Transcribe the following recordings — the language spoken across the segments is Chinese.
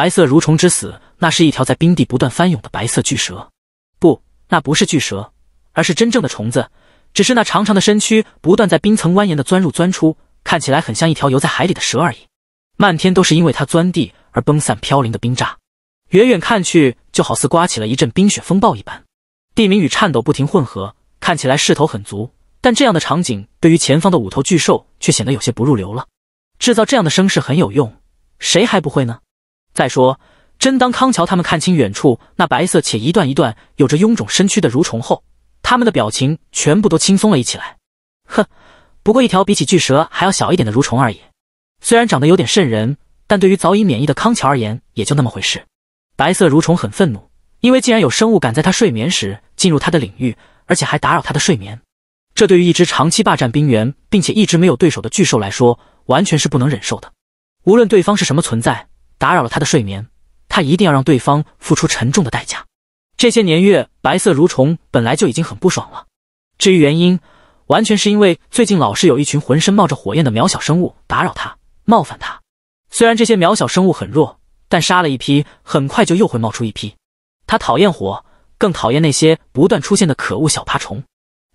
白色蠕虫之死，那是一条在冰地不断翻涌的白色巨蛇。不，那不是巨蛇，而是真正的虫子。只是那长长的身躯不断在冰层蜿蜒的钻入钻出，看起来很像一条游在海里的蛇而已。漫天都是因为它钻地而崩散飘零的冰渣，远远看去就好似刮起了一阵冰雪风暴一般。地鸣与颤抖不停混合，看起来势头很足。但这样的场景对于前方的五头巨兽却显得有些不入流了。制造这样的声势很有用，谁还不会呢？再说，真当康桥他们看清远处那白色且一段一段有着臃肿身躯的蠕虫后，他们的表情全部都轻松了一起来。哼，不过一条比起巨蛇还要小一点的蠕虫而已。虽然长得有点瘆人，但对于早已免疫的康桥而言，也就那么回事。白色蠕虫很愤怒，因为竟然有生物敢在它睡眠时进入它的领域，而且还打扰它的睡眠。这对于一只长期霸占冰原并且一直没有对手的巨兽来说，完全是不能忍受的。无论对方是什么存在。打扰了他的睡眠，他一定要让对方付出沉重的代价。这些年月，白色蠕虫本来就已经很不爽了。至于原因，完全是因为最近老是有一群浑身冒着火焰的渺小生物打扰他、冒犯他。虽然这些渺小生物很弱，但杀了一批，很快就又会冒出一批。他讨厌火，更讨厌那些不断出现的可恶小爬虫。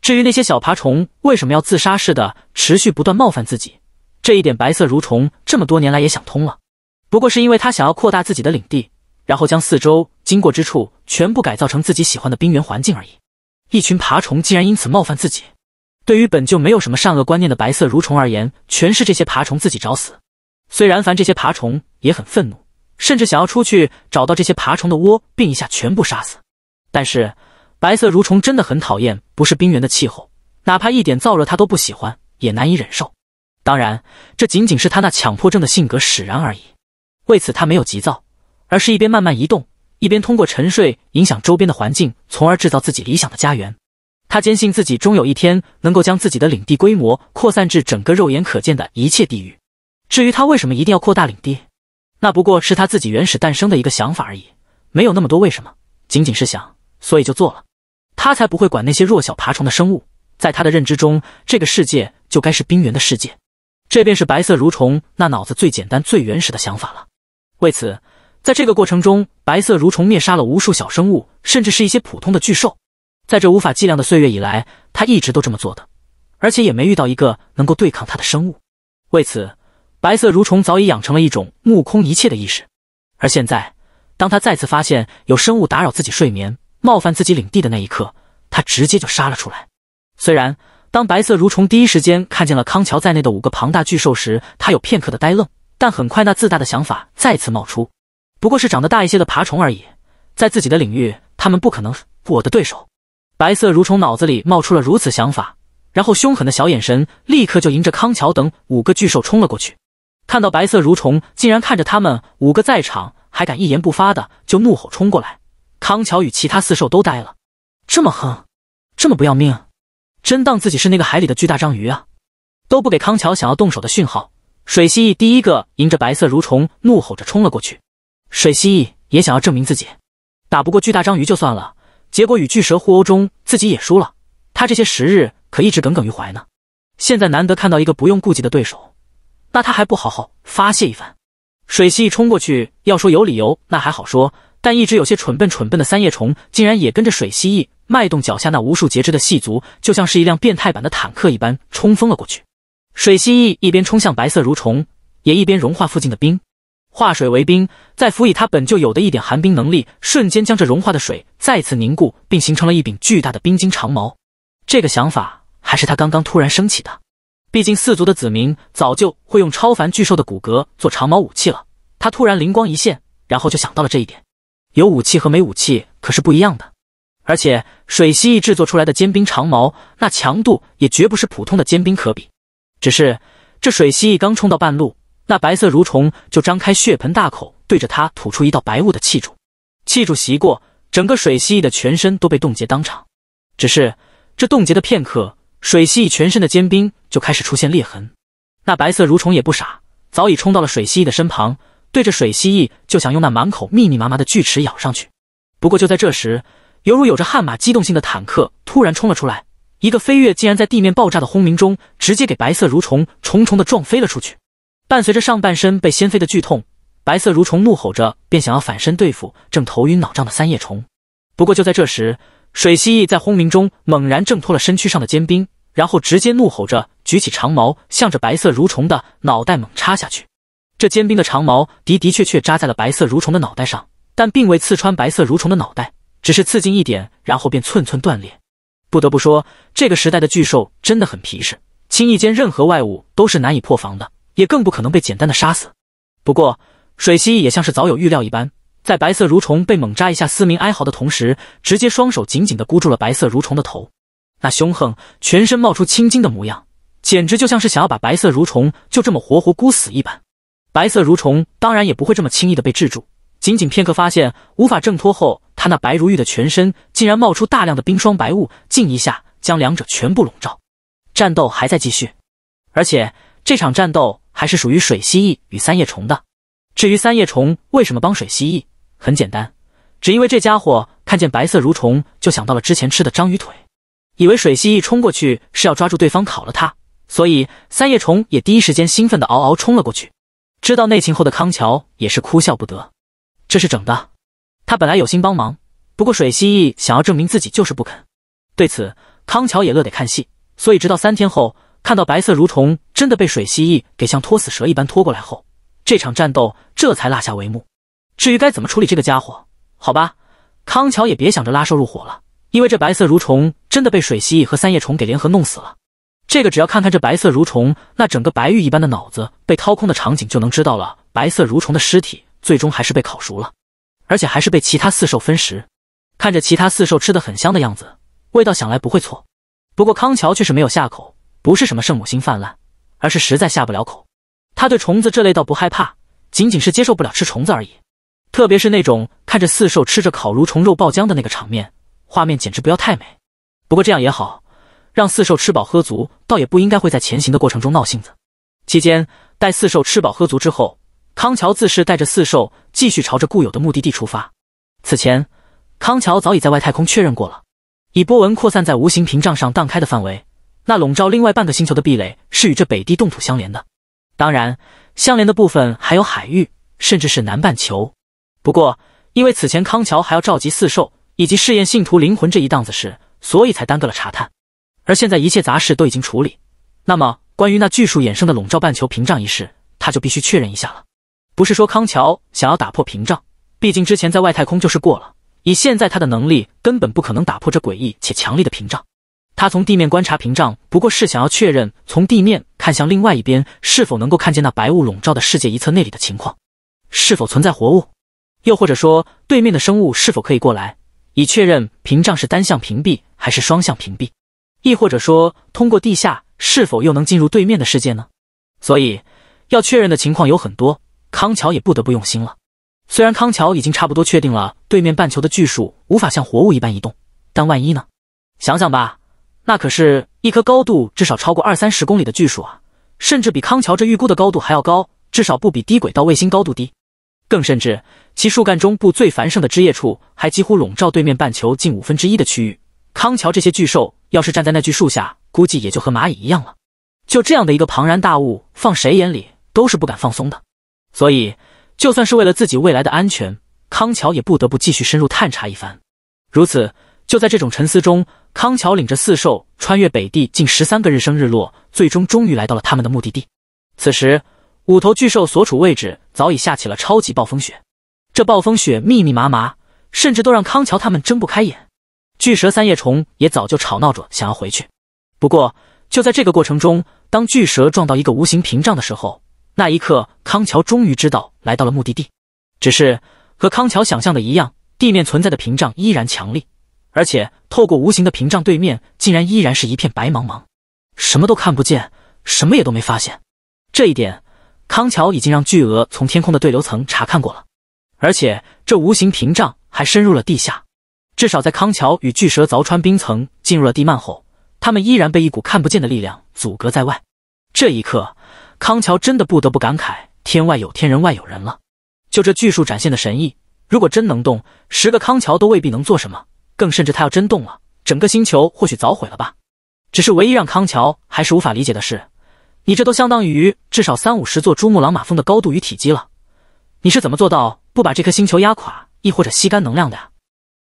至于那些小爬虫为什么要自杀似的持续不断冒犯自己，这一点白色蠕虫这么多年来也想通了。不过是因为他想要扩大自己的领地，然后将四周经过之处全部改造成自己喜欢的冰原环境而已。一群爬虫竟然因此冒犯自己，对于本就没有什么善恶观念的白色蠕虫而言，全是这些爬虫自己找死。虽然凡这些爬虫也很愤怒，甚至想要出去找到这些爬虫的窝，并一下全部杀死，但是白色蠕虫真的很讨厌不是冰原的气候，哪怕一点燥热它都不喜欢，也难以忍受。当然，这仅仅是他那强迫症的性格使然而已。为此，他没有急躁，而是一边慢慢移动，一边通过沉睡影响周边的环境，从而制造自己理想的家园。他坚信自己终有一天能够将自己的领地规模扩散至整个肉眼可见的一切地域。至于他为什么一定要扩大领地，那不过是他自己原始诞生的一个想法而已，没有那么多为什么，仅仅是想，所以就做了。他才不会管那些弱小爬虫的生物，在他的认知中，这个世界就该是冰原的世界，这便是白色蠕虫那脑子最简单、最原始的想法了。为此，在这个过程中，白色蠕虫灭杀了无数小生物，甚至是一些普通的巨兽。在这无法计量的岁月以来，他一直都这么做的，而且也没遇到一个能够对抗他的生物。为此，白色蠕虫早已养成了一种目空一切的意识。而现在，当他再次发现有生物打扰自己睡眠、冒犯自己领地的那一刻，他直接就杀了出来。虽然当白色蠕虫第一时间看见了康桥在内的五个庞大巨兽时，他有片刻的呆愣。但很快，那自大的想法再次冒出，不过是长得大一些的爬虫而已，在自己的领域，他们不可能是我的对手。白色蠕虫脑子里冒出了如此想法，然后凶狠的小眼神立刻就迎着康桥等五个巨兽冲了过去。看到白色蠕虫竟然看着他们五个在场，还敢一言不发的就怒吼冲过来，康桥与其他四兽都呆了：这么横，这么不要命，真当自己是那个海里的巨大章鱼啊？都不给康桥想要动手的讯号。水蜥蜴第一个迎着白色蠕虫怒吼着冲了过去，水蜥蜴也想要证明自己，打不过巨大章鱼就算了，结果与巨蛇互殴中自己也输了，他这些时日可一直耿耿于怀呢。现在难得看到一个不用顾忌的对手，那他还不好好发泄一番？水蜥蜴冲过去，要说有理由那还好说，但一直有些蠢笨蠢笨的三叶虫竟然也跟着水蜥蜴迈动脚下那无数节肢的细足，就像是一辆变态版的坦克一般冲锋了过去。水蜥蜴一边冲向白色蠕虫，也一边融化附近的冰，化水为冰，再辅以它本就有的一点寒冰能力，瞬间将这融化的水再次凝固，并形成了一柄巨大的冰晶长矛。这个想法还是他刚刚突然升起的，毕竟四族的子民早就会用超凡巨兽的骨骼做长矛武器了。他突然灵光一现，然后就想到了这一点。有武器和没武器可是不一样的，而且水蜥蜴制作出来的坚冰长矛，那强度也绝不是普通的坚冰可比。只是这水蜥蜴刚冲到半路，那白色蠕虫就张开血盆大口，对着它吐出一道白雾的气柱。气柱袭过，整个水蜥蜴的全身都被冻结当场。只是这冻结的片刻，水蜥蜴全身的坚冰就开始出现裂痕。那白色蠕虫也不傻，早已冲到了水蜥蜴的身旁，对着水蜥蜴就想用那满口密密麻麻的锯齿咬上去。不过就在这时，犹如有着悍马机动性的坦克突然冲了出来。一个飞跃，竟然在地面爆炸的轰鸣中，直接给白色蠕虫重重的撞飞了出去。伴随着上半身被掀飞的剧痛，白色蠕虫怒吼着，便想要反身对付正头晕脑胀的三叶虫。不过就在这时，水蜥蜴在轰鸣中猛然挣脱了身躯上的坚冰，然后直接怒吼着举起长矛，向着白色蠕虫的脑袋猛插下去。这坚冰的长矛的的确确扎在了白色蠕虫的脑袋上，但并未刺穿白色蠕虫的脑袋，只是刺进一点，然后便寸寸断裂。不得不说，这个时代的巨兽真的很皮实，轻易间任何外物都是难以破防的，也更不可能被简单的杀死。不过，水蜥蜴也像是早有预料一般，在白色蠕虫被猛扎一下，嘶鸣哀嚎的同时，直接双手紧紧地箍住了白色蠕虫的头。那凶横、全身冒出青筋的模样，简直就像是想要把白色蠕虫就这么活活箍死一般。白色蠕虫当然也不会这么轻易的被制住，仅仅片刻发现无法挣脱后。他那白如玉的全身竟然冒出大量的冰霜白雾，竟一下将两者全部笼罩。战斗还在继续，而且这场战斗还是属于水蜥蜴与三叶虫的。至于三叶虫为什么帮水蜥蜴，很简单，只因为这家伙看见白色蠕虫就想到了之前吃的章鱼腿，以为水蜥蜴冲过去是要抓住对方烤了它，所以三叶虫也第一时间兴奋的嗷嗷冲了过去。知道内情后的康桥也是哭笑不得，这是整的。他本来有心帮忙，不过水蜥蜴想要证明自己就是不肯。对此，康桥也乐得看戏，所以直到三天后看到白色蠕虫真的被水蜥蜴给像拖死蛇一般拖过来后，这场战斗这才落下帷幕。至于该怎么处理这个家伙，好吧，康桥也别想着拉兽入伙了，因为这白色蠕虫真的被水蜥蜴和三叶虫给联合弄死了。这个只要看看这白色蠕虫那整个白玉一般的脑子被掏空的场景就能知道了。白色蠕虫的尸体最终还是被烤熟了。而且还是被其他四兽分食，看着其他四兽吃的很香的样子，味道想来不会错。不过康桥却是没有下口，不是什么圣母心泛滥，而是实在下不了口。他对虫子这类倒不害怕，仅仅是接受不了吃虫子而已。特别是那种看着四兽吃着烤蠕虫肉爆浆的那个场面，画面简直不要太美。不过这样也好，让四兽吃饱喝足，倒也不应该会在前行的过程中闹性子。期间待四兽吃饱喝足之后。康桥自是带着四兽继续朝着固有的目的地出发。此前，康桥早已在外太空确认过了，以波纹扩散在无形屏障上荡开的范围，那笼罩另外半个星球的壁垒是与这北地冻土相连的。当然，相连的部分还有海域，甚至是南半球。不过，因为此前康桥还要召集四兽以及试验信徒灵魂这一档子事，所以才耽搁了查探。而现在一切杂事都已经处理，那么关于那巨树衍生的笼罩半球屏障一事，他就必须确认一下了。不是说康桥想要打破屏障，毕竟之前在外太空就是过了。以现在他的能力，根本不可能打破这诡异且强力的屏障。他从地面观察屏障，不过是想要确认从地面看向另外一边是否能够看见那白雾笼罩的世界一侧那里的情况，是否存在活物，又或者说对面的生物是否可以过来，以确认屏障是单向屏蔽还是双向屏蔽，亦或者说通过地下是否又能进入对面的世界呢？所以要确认的情况有很多。康桥也不得不用心了。虽然康桥已经差不多确定了对面半球的巨树无法像活物一般移动，但万一呢？想想吧，那可是一棵高度至少超过二三十公里的巨树啊，甚至比康桥这预估的高度还要高，至少不比低轨道卫星高度低。更甚至，其树干中部最繁盛的枝叶处还几乎笼罩对面半球近五分之一的区域。康桥这些巨兽要是站在那巨树下，估计也就和蚂蚁一样了。就这样的一个庞然大物，放谁眼里都是不敢放松的。所以，就算是为了自己未来的安全，康桥也不得不继续深入探查一番。如此，就在这种沉思中，康桥领着四兽穿越北地近十三个日升日落，最终终于来到了他们的目的地。此时，五头巨兽所处位置早已下起了超级暴风雪，这暴风雪密密麻麻，甚至都让康桥他们睁不开眼。巨蛇三叶虫也早就吵闹着想要回去。不过，就在这个过程中，当巨蛇撞到一个无形屏障的时候。那一刻，康桥终于知道来到了目的地。只是和康桥想象的一样，地面存在的屏障依然强力，而且透过无形的屏障，对面竟然依然是一片白茫茫，什么都看不见，什么也都没发现。这一点，康桥已经让巨蛾从天空的对流层查看过了。而且这无形屏障还深入了地下，至少在康桥与巨蛇凿穿冰层进入了地幔后，他们依然被一股看不见的力量阻隔在外。这一刻。康桥真的不得不感慨：天外有天，人外有人了。就这巨树展现的神意，如果真能动，十个康桥都未必能做什么。更甚至，他要真动了，整个星球或许早毁了吧。只是唯一让康桥还是无法理解的是，你这都相当于至少三五十座珠穆朗玛峰的高度与体积了，你是怎么做到不把这颗星球压垮，亦或者吸干能量的呀？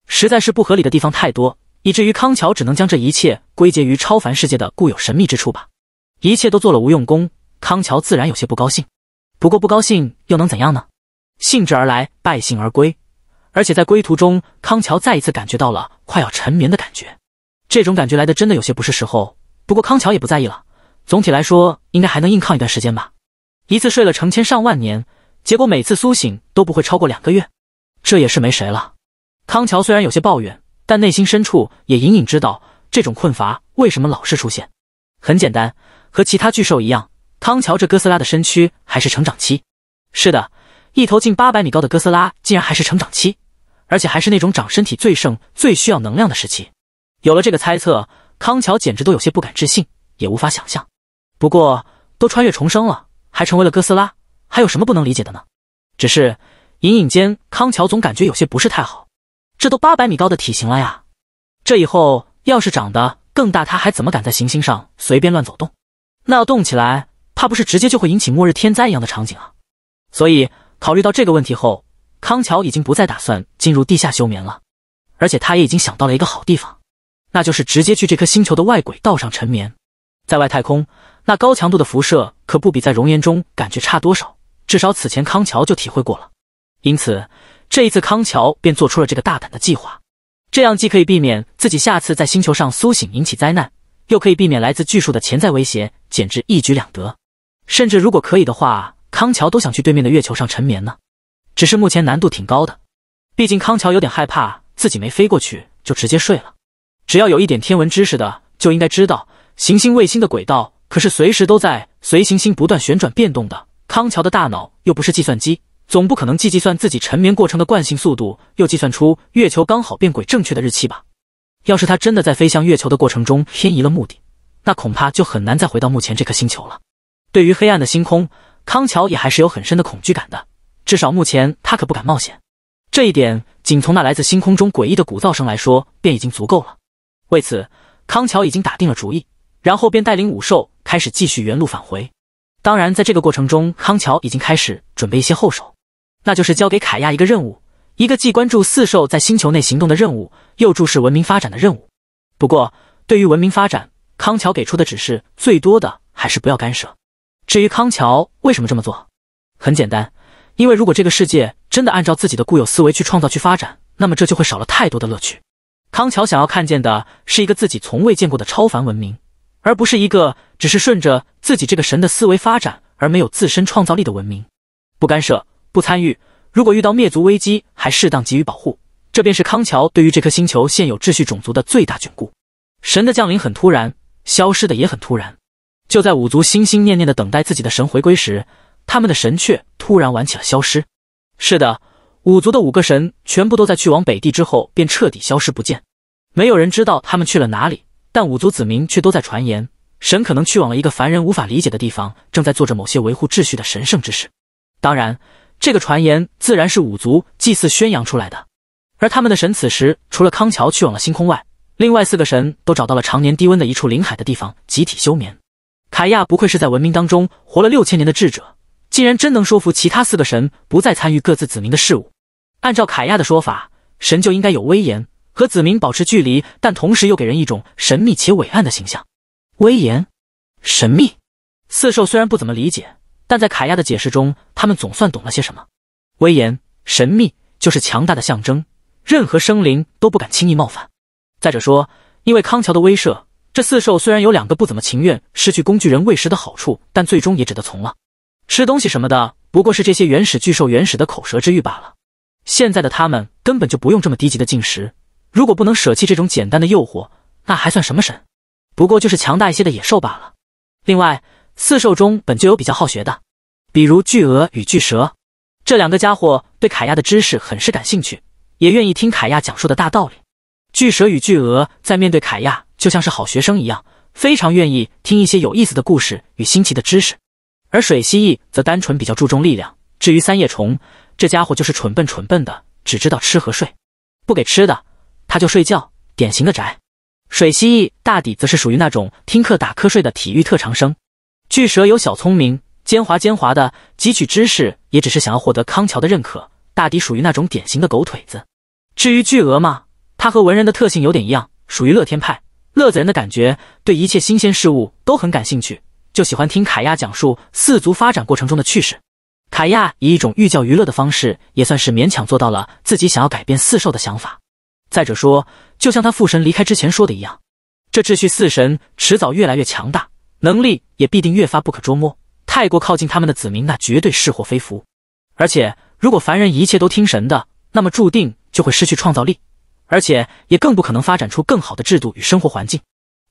实在是不合理的地方太多，以至于康桥只能将这一切归结于超凡世界的固有神秘之处吧。一切都做了无用功。康桥自然有些不高兴，不过不高兴又能怎样呢？兴致而来，败兴而归。而且在归途中，康桥再一次感觉到了快要沉眠的感觉。这种感觉来的真的有些不是时候，不过康桥也不在意了。总体来说，应该还能硬抗一段时间吧。一次睡了成千上万年，结果每次苏醒都不会超过两个月，这也是没谁了。康桥虽然有些抱怨，但内心深处也隐隐知道这种困乏为什么老是出现。很简单，和其他巨兽一样。康桥，这哥斯拉的身躯还是成长期。是的，一头近八百米高的哥斯拉竟然还是成长期，而且还是那种长身体最盛、最需要能量的时期。有了这个猜测，康桥简直都有些不敢置信，也无法想象。不过，都穿越重生了，还成为了哥斯拉，还有什么不能理解的呢？只是隐隐间，康桥总感觉有些不是太好。这都八百米高的体型了呀，这以后要是长得更大，他还怎么敢在行星上随便乱走动？那要动起来。怕不是直接就会引起末日天灾一样的场景啊！所以考虑到这个问题后，康桥已经不再打算进入地下休眠了，而且他也已经想到了一个好地方，那就是直接去这颗星球的外轨道上沉眠。在外太空，那高强度的辐射可不比在熔岩中感觉差多少，至少此前康桥就体会过了。因此，这一次康桥便做出了这个大胆的计划，这样既可以避免自己下次在星球上苏醒引起灾难，又可以避免来自巨树的潜在威胁，简直一举两得。甚至如果可以的话，康桥都想去对面的月球上沉眠呢。只是目前难度挺高的，毕竟康桥有点害怕自己没飞过去就直接睡了。只要有一点天文知识的就应该知道，行星卫星的轨道可是随时都在随行星不断旋转变动的。康桥的大脑又不是计算机，总不可能既计算自己沉眠过程的惯性速度，又计算出月球刚好变轨正确的日期吧？要是他真的在飞向月球的过程中偏移了目的，那恐怕就很难再回到目前这颗星球了。对于黑暗的星空，康桥也还是有很深的恐惧感的。至少目前他可不敢冒险。这一点，仅从那来自星空中诡异的鼓噪声来说，便已经足够了。为此，康桥已经打定了主意，然后便带领五兽开始继续原路返回。当然，在这个过程中，康桥已经开始准备一些后手，那就是交给凯亚一个任务：一个既关注四兽在星球内行动的任务，又注视文明发展的任务。不过，对于文明发展，康桥给出的指示最多的还是不要干涉。至于康桥为什么这么做，很简单，因为如果这个世界真的按照自己的固有思维去创造、去发展，那么这就会少了太多的乐趣。康桥想要看见的是一个自己从未见过的超凡文明，而不是一个只是顺着自己这个神的思维发展而没有自身创造力的文明。不干涉，不参与，如果遇到灭族危机，还适当给予保护，这便是康桥对于这颗星球现有秩序种族的最大眷顾。神的降临很突然，消失的也很突然。就在五族心心念念的等待自己的神回归时，他们的神却突然玩起了消失。是的，五族的五个神全部都在去往北地之后便彻底消失不见，没有人知道他们去了哪里。但五族子民却都在传言，神可能去往了一个凡人无法理解的地方，正在做着某些维护秩序的神圣之事。当然，这个传言自然是五族祭祀宣扬出来的。而他们的神此时，除了康桥去往了星空外，另外四个神都找到了常年低温的一处临海的地方，集体休眠。凯亚不愧是在文明当中活了六千年的智者，竟然真能说服其他四个神不再参与各自子民的事务。按照凯亚的说法，神就应该有威严，和子民保持距离，但同时又给人一种神秘且伟岸的形象。威严、神秘，四兽虽然不怎么理解，但在凯亚的解释中，他们总算懂了些什么。威严、神秘，就是强大的象征，任何生灵都不敢轻易冒犯。再者说，因为康桥的威慑。这四兽虽然有两个不怎么情愿失去工具人喂食的好处，但最终也只得从了。吃东西什么的，不过是这些原始巨兽原始的口舌之欲罢了。现在的他们根本就不用这么低级的进食，如果不能舍弃这种简单的诱惑，那还算什么神？不过就是强大一些的野兽罢了。另外，四兽中本就有比较好学的，比如巨鹅与巨蛇这两个家伙，对凯亚的知识很是感兴趣，也愿意听凯亚讲述的大道理。巨蛇与巨鹅在面对凯亚。就像是好学生一样，非常愿意听一些有意思的故事与新奇的知识，而水蜥蜴则单纯比较注重力量。至于三叶虫，这家伙就是蠢笨蠢笨的，只知道吃和睡，不给吃的他就睡觉，典型的宅。水蜥蜴大抵则是属于那种听课打瞌睡的体育特长生。巨蛇有小聪明，奸猾奸猾的，汲取知识也只是想要获得康桥的认可，大抵属于那种典型的狗腿子。至于巨鹅嘛，它和文人的特性有点一样，属于乐天派。乐子人的感觉，对一切新鲜事物都很感兴趣，就喜欢听凯亚讲述四族发展过程中的趣事。凯亚以一种寓教于乐的方式，也算是勉强做到了自己想要改变四兽的想法。再者说，就像他父神离开之前说的一样，这秩序四神迟早越来越强大，能力也必定越发不可捉摸。太过靠近他们的子民，那绝对是祸非福。而且，如果凡人一切都听神的，那么注定就会失去创造力。而且也更不可能发展出更好的制度与生活环境。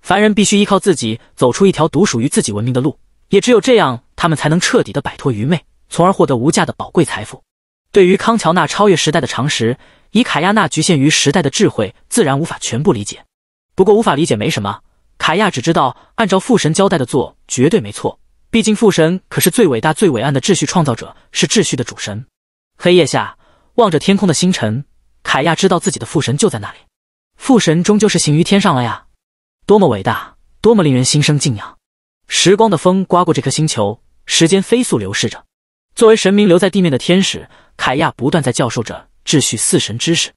凡人必须依靠自己走出一条独属于自己文明的路，也只有这样，他们才能彻底的摆脱愚昧，从而获得无价的宝贵财富。对于康乔纳超越时代的常识，以卡亚纳局限于时代的智慧，自然无法全部理解。不过无法理解没什么，卡亚只知道按照父神交代的做，绝对没错。毕竟父神可是最伟大、最伟岸的秩序创造者，是秩序的主神。黑夜下，望着天空的星辰。凯亚知道自己的父神就在那里，父神终究是行于天上了呀，多么伟大，多么令人心生敬仰。时光的风刮过这颗星球，时间飞速流逝着。作为神明留在地面的天使，凯亚不断在教授着秩序四神知识。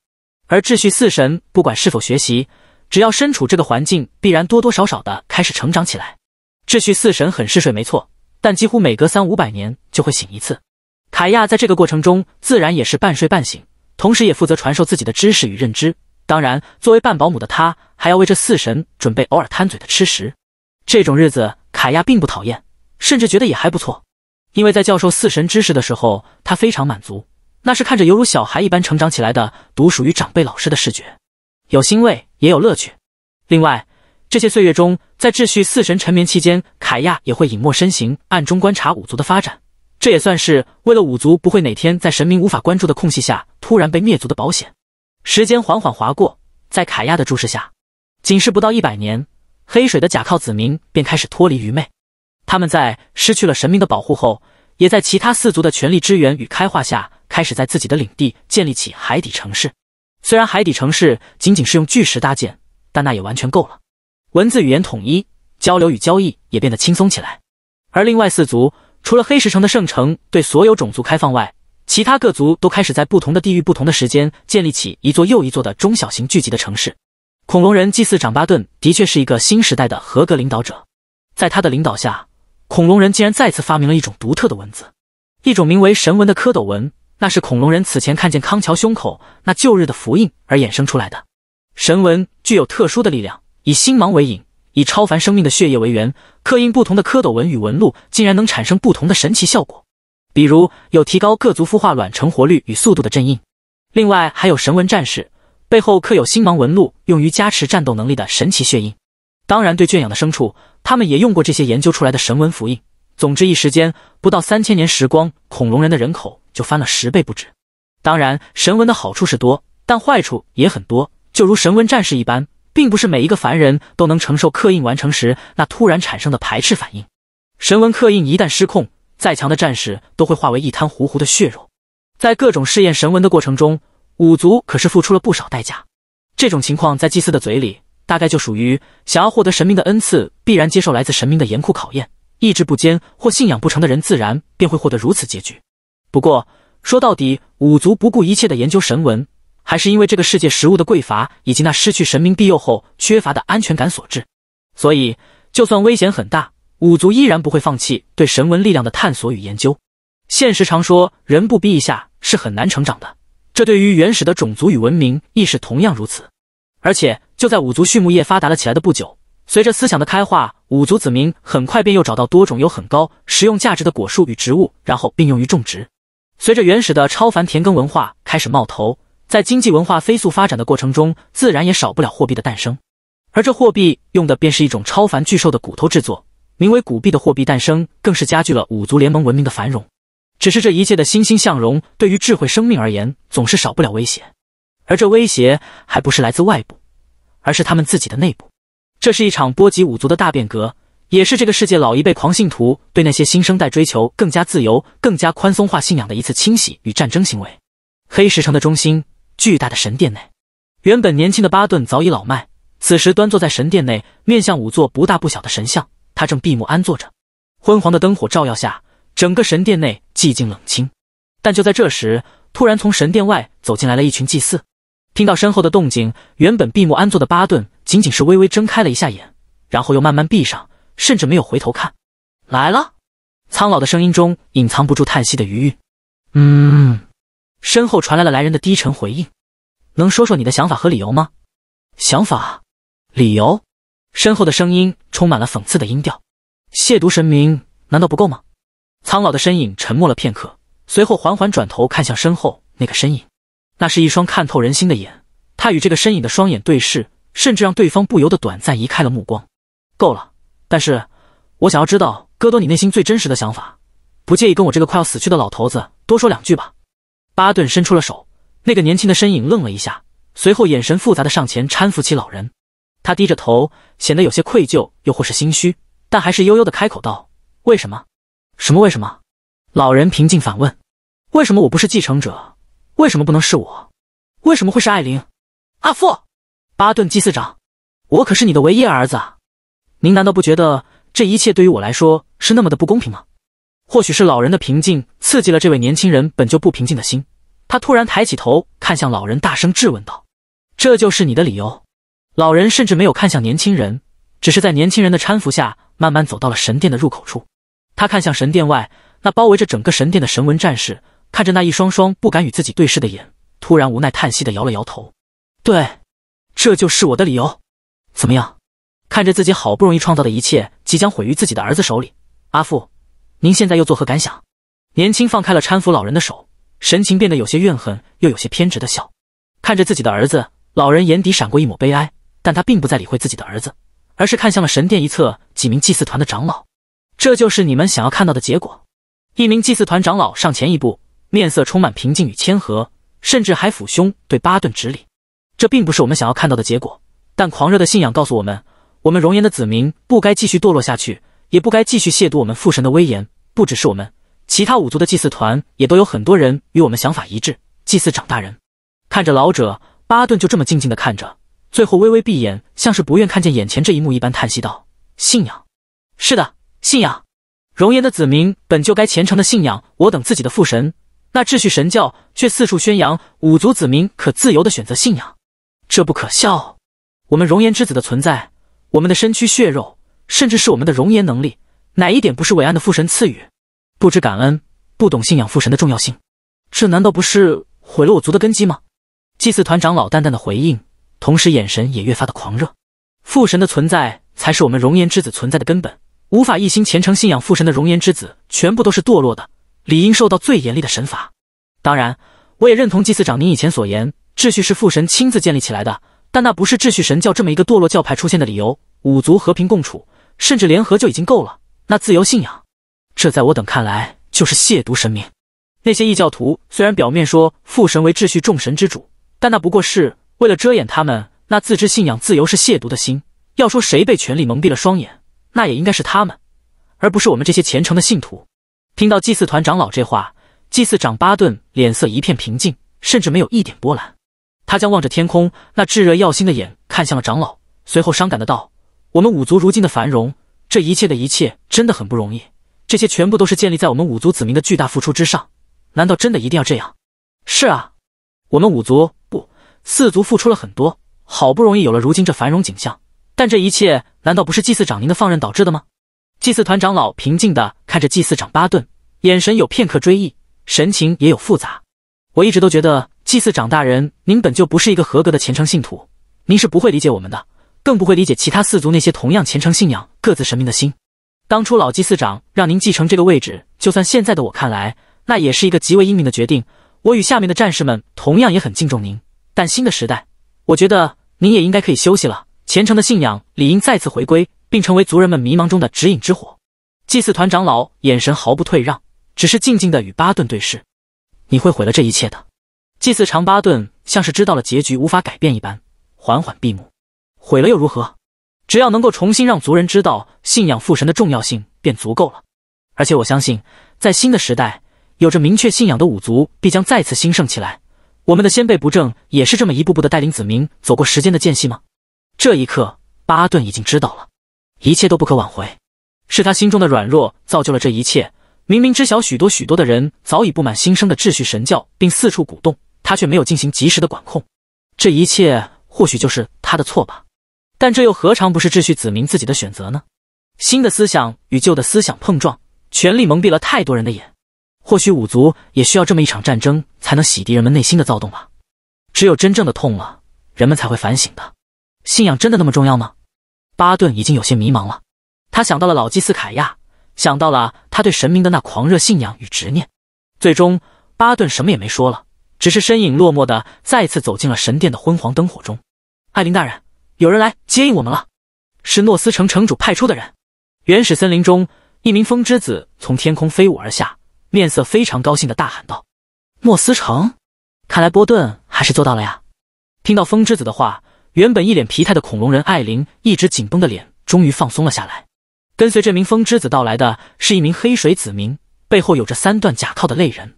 而秩序四神不管是否学习，只要身处这个环境，必然多多少少的开始成长起来。秩序四神很嗜睡，没错，但几乎每隔三五百年就会醒一次。凯亚在这个过程中自然也是半睡半醒。同时，也负责传授自己的知识与认知。当然，作为半保姆的他，还要为这四神准备偶尔贪嘴的吃食。这种日子，凯亚并不讨厌，甚至觉得也还不错。因为在教授四神知识的时候，他非常满足，那是看着犹如小孩一般成长起来的，独属于长辈老师的视觉，有欣慰，也有乐趣。另外，这些岁月中，在秩序四神沉眠期间，凯亚也会隐没身形，暗中观察五族的发展。这也算是为了五族不会哪天在神明无法关注的空隙下突然被灭族的保险。时间缓缓划过，在凯亚的注视下，仅是不到一百年，黑水的甲靠子民便开始脱离愚昧。他们在失去了神明的保护后，也在其他四族的全力支援与开化下，开始在自己的领地建立起海底城市。虽然海底城市仅仅是用巨石搭建，但那也完全够了。文字语言统一，交流与交易也变得轻松起来。而另外四族。除了黑石城的圣城对所有种族开放外，其他各族都开始在不同的地域、不同的时间建立起一座又一座的中小型聚集的城市。恐龙人祭祀长巴顿的确是一个新时代的合格领导者，在他的领导下，恐龙人竟然再次发明了一种独特的文字，一种名为神文的蝌蚪文。那是恐龙人此前看见康桥胸口那旧日的符印而衍生出来的。神文具有特殊的力量，以星芒为引。以超凡生命的血液为源，刻印不同的蝌蚪纹与纹路，竟然能产生不同的神奇效果。比如有提高各族孵化卵成活率与速度的阵印，另外还有神纹战士背后刻有星芒纹路，用于加持战斗能力的神奇血印。当然，对圈养的牲畜，他们也用过这些研究出来的神纹符印。总之，一时间不到三千年时光，恐龙人的人口就翻了十倍不止。当然，神纹的好处是多，但坏处也很多，就如神纹战士一般。并不是每一个凡人都能承受刻印完成时那突然产生的排斥反应。神文刻印一旦失控，再强的战士都会化为一滩糊糊的血肉。在各种试验神文的过程中，五族可是付出了不少代价。这种情况在祭司的嘴里，大概就属于想要获得神明的恩赐，必然接受来自神明的严酷考验。意志不坚或信仰不成的人，自然便会获得如此结局。不过说到底，五族不顾一切的研究神文，还是因为这个世界食物的匮乏，以及那失去神明庇佑后缺乏的安全感所致。所以，就算危险很大，五族依然不会放弃对神文力量的探索与研究。现实常说，人不逼一下是很难成长的。这对于原始的种族与文明亦是同样如此。而且，就在五族畜牧业发达了起来的不久，随着思想的开化，五族子民很快便又找到多种有很高食用价值的果树与植物，然后并用于种植。随着原始的超凡田耕文化开始冒头。在经济文化飞速发展的过程中，自然也少不了货币的诞生，而这货币用的便是一种超凡巨兽的骨头制作，名为骨币的货币诞生，更是加剧了五族联盟文明的繁荣。只是这一切的欣欣向荣，对于智慧生命而言，总是少不了威胁，而这威胁还不是来自外部，而是他们自己的内部。这是一场波及五族的大变革，也是这个世界老一辈狂信徒对那些新生代追求更加自由、更加宽松化信仰的一次清洗与战争行为。黑石城的中心。巨大的神殿内，原本年轻的巴顿早已老迈，此时端坐在神殿内，面向五座不大不小的神像，他正闭目安坐着。昏黄的灯火照耀下，整个神殿内寂静冷清。但就在这时，突然从神殿外走进来了一群祭祀。听到身后的动静，原本闭目安坐的巴顿仅仅是微微睁开了一下眼，然后又慢慢闭上，甚至没有回头看。来了，苍老的声音中隐藏不住叹息的余韵。嗯。身后传来了来人的低沉回应：“能说说你的想法和理由吗？”“想法，理由。”身后的声音充满了讽刺的音调：“亵渎神明难道不够吗？”苍老的身影沉默了片刻，随后缓缓转头看向身后那个身影。那是一双看透人心的眼。他与这个身影的双眼对视，甚至让对方不由得短暂移开了目光。够了，但是我想要知道，戈多，你内心最真实的想法，不介意跟我这个快要死去的老头子多说两句吧？巴顿伸出了手，那个年轻的身影愣了一下，随后眼神复杂的上前搀扶起老人。他低着头，显得有些愧疚，又或是心虚，但还是悠悠的开口道：“为什么？什么为什么？”老人平静反问：“为什么我不是继承者？为什么不能是我？为什么会是艾琳？阿父，巴顿祭司长，我可是你的唯一儿子啊！您难道不觉得这一切对于我来说是那么的不公平吗？”或许是老人的平静刺激了这位年轻人本就不平静的心，他突然抬起头看向老人，大声质问道：“这就是你的理由？”老人甚至没有看向年轻人，只是在年轻人的搀扶下慢慢走到了神殿的入口处。他看向神殿外那包围着整个神殿的神文战士，看着那一双双不敢与自己对视的眼，突然无奈叹息的摇了摇头：“对，这就是我的理由。怎么样？看着自己好不容易创造的一切即将毁于自己的儿子手里，阿父。”您现在又作何感想？年轻放开了搀扶老人的手，神情变得有些怨恨，又有些偏执的笑。看着自己的儿子，老人眼底闪过一抹悲哀，但他并不再理会自己的儿子，而是看向了神殿一侧几名祭祀团的长老。这就是你们想要看到的结果。一名祭祀团长老上前一步，面色充满平静与谦和，甚至还抚胸对巴顿直礼。这并不是我们想要看到的结果，但狂热的信仰告诉我们，我们熔岩的子民不该继续堕落下去，也不该继续亵渎我们父神的威严。不只是我们，其他五族的祭祀团也都有很多人与我们想法一致。祭祀长大人看着老者巴顿，就这么静静的看着，最后微微闭眼，像是不愿看见眼前这一幕一般，叹息道：“信仰，是的，信仰。熔岩的子民本就该虔诚的信仰我等自己的父神，那秩序神教却四处宣扬五族子民可自由的选择信仰，这不可笑？我们熔岩之子的存在，我们的身躯血肉，甚至是我们的熔岩能力。”哪一点不是伟岸的父神赐予？不知感恩，不懂信仰父神的重要性，这难道不是毁了我族的根基吗？祭祀团长老淡淡的回应，同时眼神也越发的狂热。父神的存在才是我们熔岩之子存在的根本，无法一心虔诚信仰父神的熔岩之子，全部都是堕落的，理应受到最严厉的神罚。当然，我也认同祭祀长您以前所言，秩序是父神亲自建立起来的，但那不是秩序神教这么一个堕落教派出现的理由。五族和平共处，甚至联合就已经够了。那自由信仰，这在我等看来就是亵渎神明。那些异教徒虽然表面说父神为秩序众神之主，但那不过是为了遮掩他们那自知信仰自由是亵渎的心。要说谁被权力蒙蔽了双眼，那也应该是他们，而不是我们这些虔诚的信徒。听到祭祀团长老这话，祭祀长巴顿脸色一片平静，甚至没有一点波澜。他将望着天空那炙热耀心的眼看向了长老，随后伤感的道：“我们五族如今的繁荣。”这一切的一切真的很不容易，这些全部都是建立在我们五族子民的巨大付出之上。难道真的一定要这样？是啊，我们五族不四族付出了很多，好不容易有了如今这繁荣景象，但这一切难道不是祭祀长您的放任导致的吗？祭祀团长老平静的看着祭祀长巴顿，眼神有片刻追忆，神情也有复杂。我一直都觉得祭祀长大人您本就不是一个合格的虔诚信徒，您是不会理解我们的。更不会理解其他四族那些同样虔诚信仰各自神明的心。当初老祭司长让您继承这个位置，就算现在的我看来，那也是一个极为英明的决定。我与下面的战士们同样也很敬重您。但新的时代，我觉得您也应该可以休息了。虔诚的信仰理应再次回归，并成为族人们迷茫中的指引之火。祭祀团长老眼神毫不退让，只是静静的与巴顿对视。你会毁了这一切的。祭祀长巴顿像是知道了结局无法改变一般，缓缓闭目。毁了又如何？只要能够重新让族人知道信仰父神的重要性便足够了。而且我相信，在新的时代，有着明确信仰的五族必将再次兴盛起来。我们的先辈不正也是这么一步步的带领子民走过时间的间隙吗？这一刻，巴顿已经知道了，一切都不可挽回。是他心中的软弱造就了这一切。明明知晓许多许多的人早已不满新生的秩序神教，并四处鼓动，他却没有进行及时的管控。这一切或许就是他的错吧。但这又何尝不是秩序子民自己的选择呢？新的思想与旧的思想碰撞，权力蒙蔽了太多人的眼。或许五族也需要这么一场战争，才能洗涤人们内心的躁动吧。只有真正的痛了，人们才会反省的。信仰真的那么重要吗？巴顿已经有些迷茫了。他想到了老祭司凯亚，想到了他对神明的那狂热信仰与执念。最终，巴顿什么也没说了，只是身影落寞的再次走进了神殿的昏黄灯火中。艾琳大人。有人来接应我们了，是诺斯城城主派出的人。原始森林中，一名风之子从天空飞舞而下，面色非常高兴的大喊道：“诺斯城，看来波顿还是做到了呀！”听到风之子的话，原本一脸疲态的恐龙人艾琳，一直紧绷的脸终于放松了下来。跟随这名风之子到来的是一名黑水子民，背后有着三段甲铐的类人。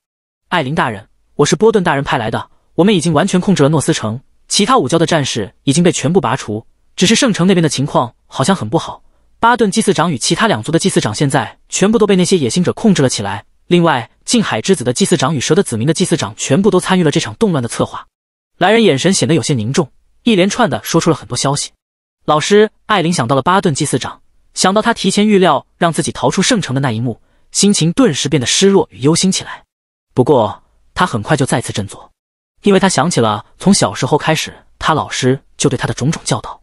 艾琳大人，我是波顿大人派来的，我们已经完全控制了诺斯城。其他五教的战士已经被全部拔除，只是圣城那边的情况好像很不好。巴顿祭祀长与其他两族的祭祀长现在全部都被那些野心者控制了起来。另外，近海之子的祭祀长与蛇的子民的祭祀长全部都参与了这场动乱的策划。来人眼神显得有些凝重，一连串的说出了很多消息。老师艾琳想到了巴顿祭祀长，想到他提前预料让自己逃出圣城的那一幕，心情顿时变得失落与忧心起来。不过，他很快就再次振作。因为他想起了从小时候开始，他老师就对他的种种教导。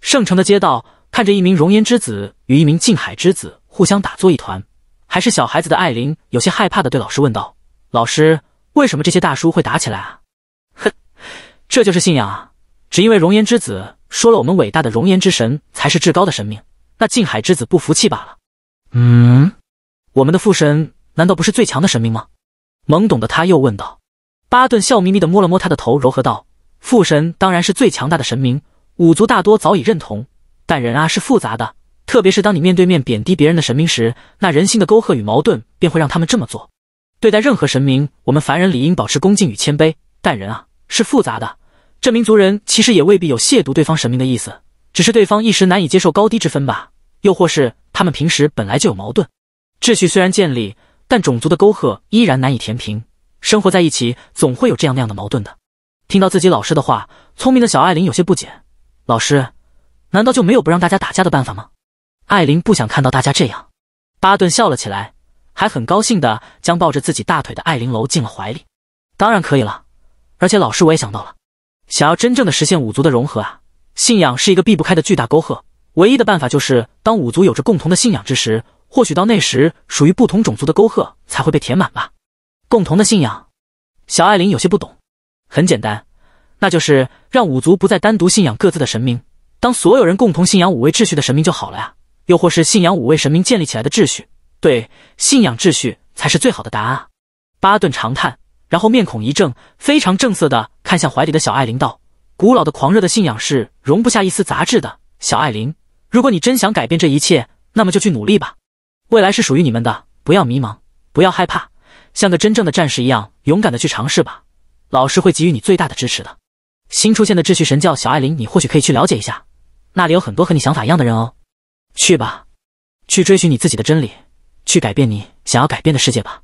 圣城的街道，看着一名熔岩之子与一名近海之子互相打作一团，还是小孩子的艾琳有些害怕的对老师问道：“老师，为什么这些大叔会打起来啊？”“哼，这就是信仰啊！只因为熔岩之子说了，我们伟大的熔岩之神才是至高的神明，那近海之子不服气罢了。”“嗯，我们的父神难道不是最强的神明吗？”懵懂的他又问道。巴顿笑眯眯地摸了摸他的头，柔和道：“父神当然是最强大的神明，五族大多早已认同。但人啊是复杂的，特别是当你面对面贬低别人的神明时，那人心的沟壑与矛盾便会让他们这么做。对待任何神明，我们凡人理应保持恭敬与谦卑。但人啊是复杂的，这民族人其实也未必有亵渎对方神明的意思，只是对方一时难以接受高低之分吧，又或是他们平时本来就有矛盾。秩序虽然建立，但种族的沟壑依然难以填平。”生活在一起，总会有这样那样的矛盾的。听到自己老师的话，聪明的小艾琳有些不解：“老师，难道就没有不让大家打架的办法吗？”艾琳不想看到大家这样。巴顿笑了起来，还很高兴的将抱着自己大腿的艾琳搂进了怀里。“当然可以了，而且老师我也想到了。想要真正的实现五族的融合啊，信仰是一个避不开的巨大沟壑。唯一的办法就是，当五族有着共同的信仰之时，或许到那时，属于不同种族的沟壑才会被填满吧。”共同的信仰，小艾琳有些不懂。很简单，那就是让五族不再单独信仰各自的神明，当所有人共同信仰五位秩序的神明就好了呀。又或是信仰五位神明建立起来的秩序，对，信仰秩序才是最好的答案巴顿长叹，然后面孔一正，非常正色的看向怀里的小艾琳道：“古老的狂热的信仰是容不下一丝杂质的，小艾琳，如果你真想改变这一切，那么就去努力吧。未来是属于你们的，不要迷茫，不要害怕。”像个真正的战士一样，勇敢的去尝试吧，老师会给予你最大的支持的。新出现的秩序神教小艾琳，你或许可以去了解一下，那里有很多和你想法一样的人哦。去吧，去追寻你自己的真理，去改变你想要改变的世界吧。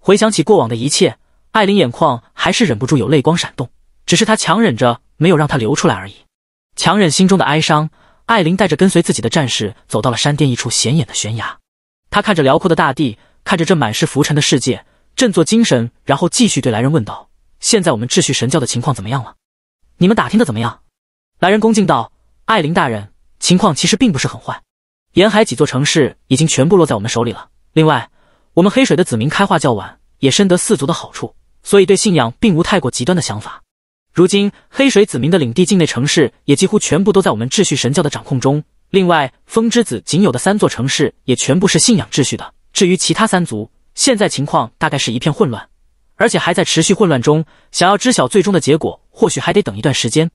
回想起过往的一切，艾琳眼眶还是忍不住有泪光闪动，只是她强忍着没有让它流出来而已。强忍心中的哀伤，艾琳带着跟随自己的战士走到了山巅一处显眼的悬崖，她看着辽阔的大地，看着这满是浮尘的世界。振作精神，然后继续对来人问道：“现在我们秩序神教的情况怎么样了？你们打听的怎么样？”来人恭敬道：“艾琳大人，情况其实并不是很坏。沿海几座城市已经全部落在我们手里了。另外，我们黑水的子民开化较晚，也深得四族的好处，所以对信仰并无太过极端的想法。如今，黑水子民的领地境内城市也几乎全部都在我们秩序神教的掌控中。另外，风之子仅有的三座城市也全部是信仰秩序的。至于其他三族……”现在情况大概是一片混乱，而且还在持续混乱中。想要知晓最终的结果，或许还得等一段时间。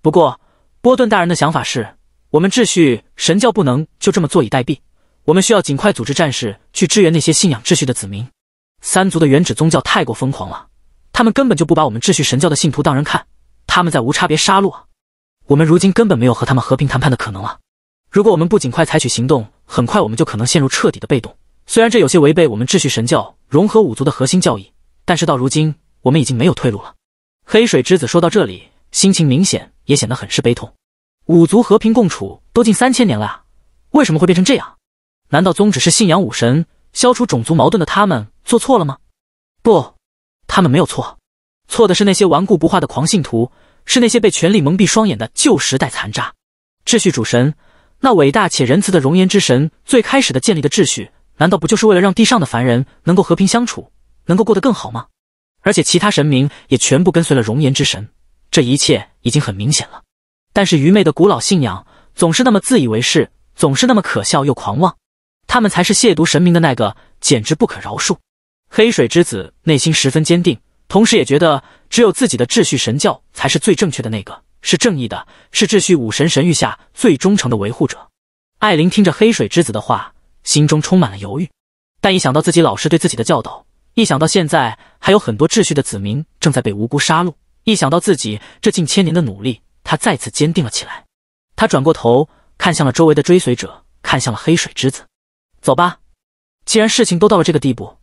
不过，波顿大人的想法是：我们秩序神教不能就这么坐以待毙，我们需要尽快组织战士去支援那些信仰秩序的子民。三族的原始宗教太过疯狂了，他们根本就不把我们秩序神教的信徒当人看，他们在无差别杀戮啊！我们如今根本没有和他们和平谈判的可能了。如果我们不尽快采取行动，很快我们就可能陷入彻底的被动。虽然这有些违背我们秩序神教融合五族的核心教义，但是到如今我们已经没有退路了。黑水之子说到这里，心情明显也显得很是悲痛。五族和平共处都近三千年了，为什么会变成这样？难道宗旨是信仰武神、消除种族矛盾的他们做错了吗？不，他们没有错，错的是那些顽固不化的狂信徒，是那些被权力蒙蔽双眼的旧时代残渣。秩序主神，那伟大且仁慈的熔岩之神，最开始的建立的秩序。难道不就是为了让地上的凡人能够和平相处，能够过得更好吗？而且其他神明也全部跟随了熔岩之神，这一切已经很明显了。但是愚昧的古老信仰总是那么自以为是，总是那么可笑又狂妄。他们才是亵渎神明的那个，简直不可饶恕。黑水之子内心十分坚定，同时也觉得只有自己的秩序神教才是最正确的那个，是正义的，是秩序武神神域下最忠诚的维护者。艾琳听着黑水之子的话。心中充满了犹豫，但一想到自己老师对自己的教导，一想到现在还有很多秩序的子民正在被无辜杀戮，一想到自己这近千年的努力，他再次坚定了起来。他转过头，看向了周围的追随者，看向了黑水之子：“走吧，既然事情都到了这个地步，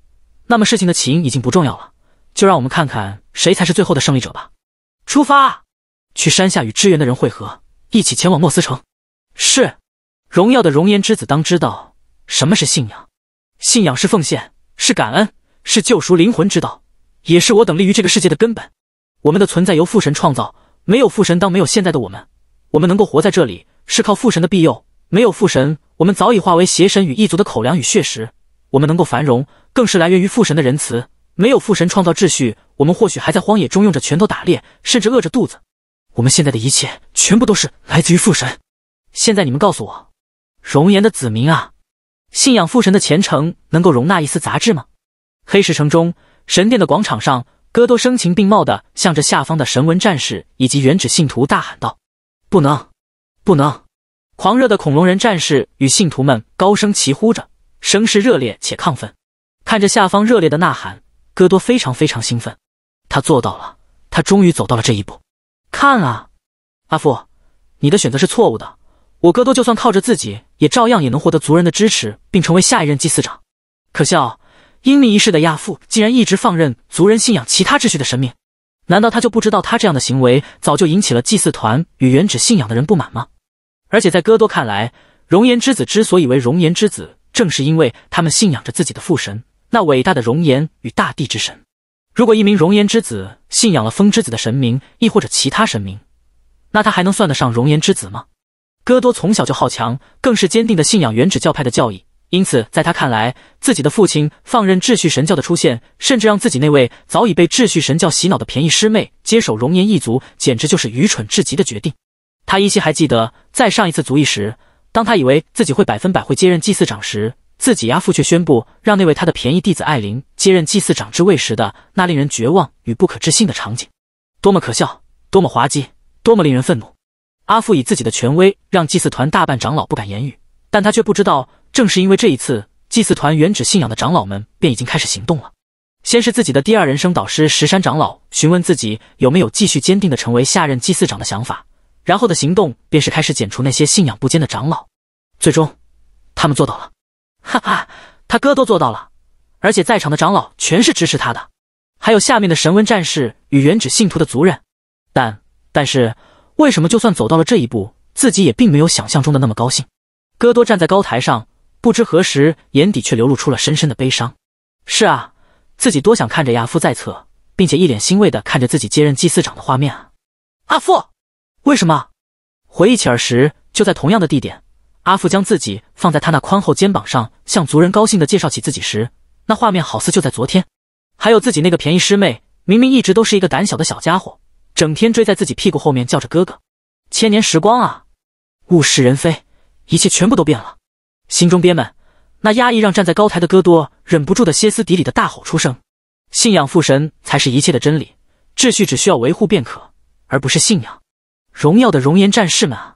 那么事情的起因已经不重要了，就让我们看看谁才是最后的胜利者吧。出发，去山下与支援的人汇合，一起前往莫斯城。”是，荣耀的熔岩之子当知道。什么是信仰？信仰是奉献，是感恩，是救赎灵魂之道，也是我等立于这个世界的根本。我们的存在由父神创造，没有父神，当没有现在的我们。我们能够活在这里，是靠父神的庇佑。没有父神，我们早已化为邪神与异族的口粮与血食。我们能够繁荣，更是来源于父神的仁慈。没有父神创造秩序，我们或许还在荒野中用着拳头打猎，甚至饿着肚子。我们现在的一切，全部都是来自于父神。现在你们告诉我，熔岩的子民啊！信仰父神的虔诚能够容纳一丝杂质吗？黑石城中神殿的广场上，戈多声情并茂地向着下方的神文战士以及原址信徒大喊道：“不能，不能！”狂热的恐龙人战士与信徒们高声齐呼着，声势热烈且亢奋。看着下方热烈的呐喊，戈多非常非常兴奋。他做到了，他终于走到了这一步。看啊，阿父，你的选择是错误的。我哥多就算靠着自己，也照样也能获得族人的支持，并成为下一任祭祀长。可笑，英明一世的亚父竟然一直放任族人信仰其他秩序的神明，难道他就不知道他这样的行为早就引起了祭祀团与原址信仰的人不满吗？而且在哥多看来，熔岩之子之所以为熔岩之子，正是因为他们信仰着自己的父神那伟大的熔岩与大地之神。如果一名熔岩之子信仰了风之子的神明，亦或者其他神明，那他还能算得上熔岩之子吗？戈多从小就好强，更是坚定的信仰原指教派的教义，因此在他看来，自己的父亲放任秩序神教的出现，甚至让自己那位早已被秩序神教洗脑的便宜师妹接手熔岩一族，简直就是愚蠢至极的决定。他依稀还记得，在上一次族议时，当他以为自己会百分百会接任祭祀长时，自己阿父却宣布让那位他的便宜弟子艾琳接任祭祀长之位时的那令人绝望与不可置信的场景，多么可笑，多么滑稽，多么令人愤怒。阿父以自己的权威，让祭祀团大半长老不敢言语，但他却不知道，正是因为这一次，祭祀团原址信仰的长老们便已经开始行动了。先是自己的第二人生导师石山长老询问自己有没有继续坚定的成为下任祭祀长的想法，然后的行动便是开始剪除那些信仰不坚的长老。最终，他们做到了。哈哈，他哥都做到了，而且在场的长老全是支持他的，还有下面的神文战士与原址信徒的族人。但，但是。为什么就算走到了这一步，自己也并没有想象中的那么高兴？戈多站在高台上，不知何时眼底却流露出了深深的悲伤。是啊，自己多想看着亚父在侧，并且一脸欣慰地看着自己接任祭祀长的画面啊！阿父，为什么？回忆起儿时，就在同样的地点，阿父将自己放在他那宽厚肩膀上，向族人高兴地介绍起自己时，那画面好似就在昨天。还有自己那个便宜师妹，明明一直都是一个胆小的小家伙。整天追在自己屁股后面叫着哥哥，千年时光啊，物是人非，一切全部都变了。心中憋闷，那压抑让站在高台的戈多忍不住的歇斯底里的大吼出声：信仰父神才是一切的真理，秩序只需要维护便可，而不是信仰。荣耀的熔岩战士们啊，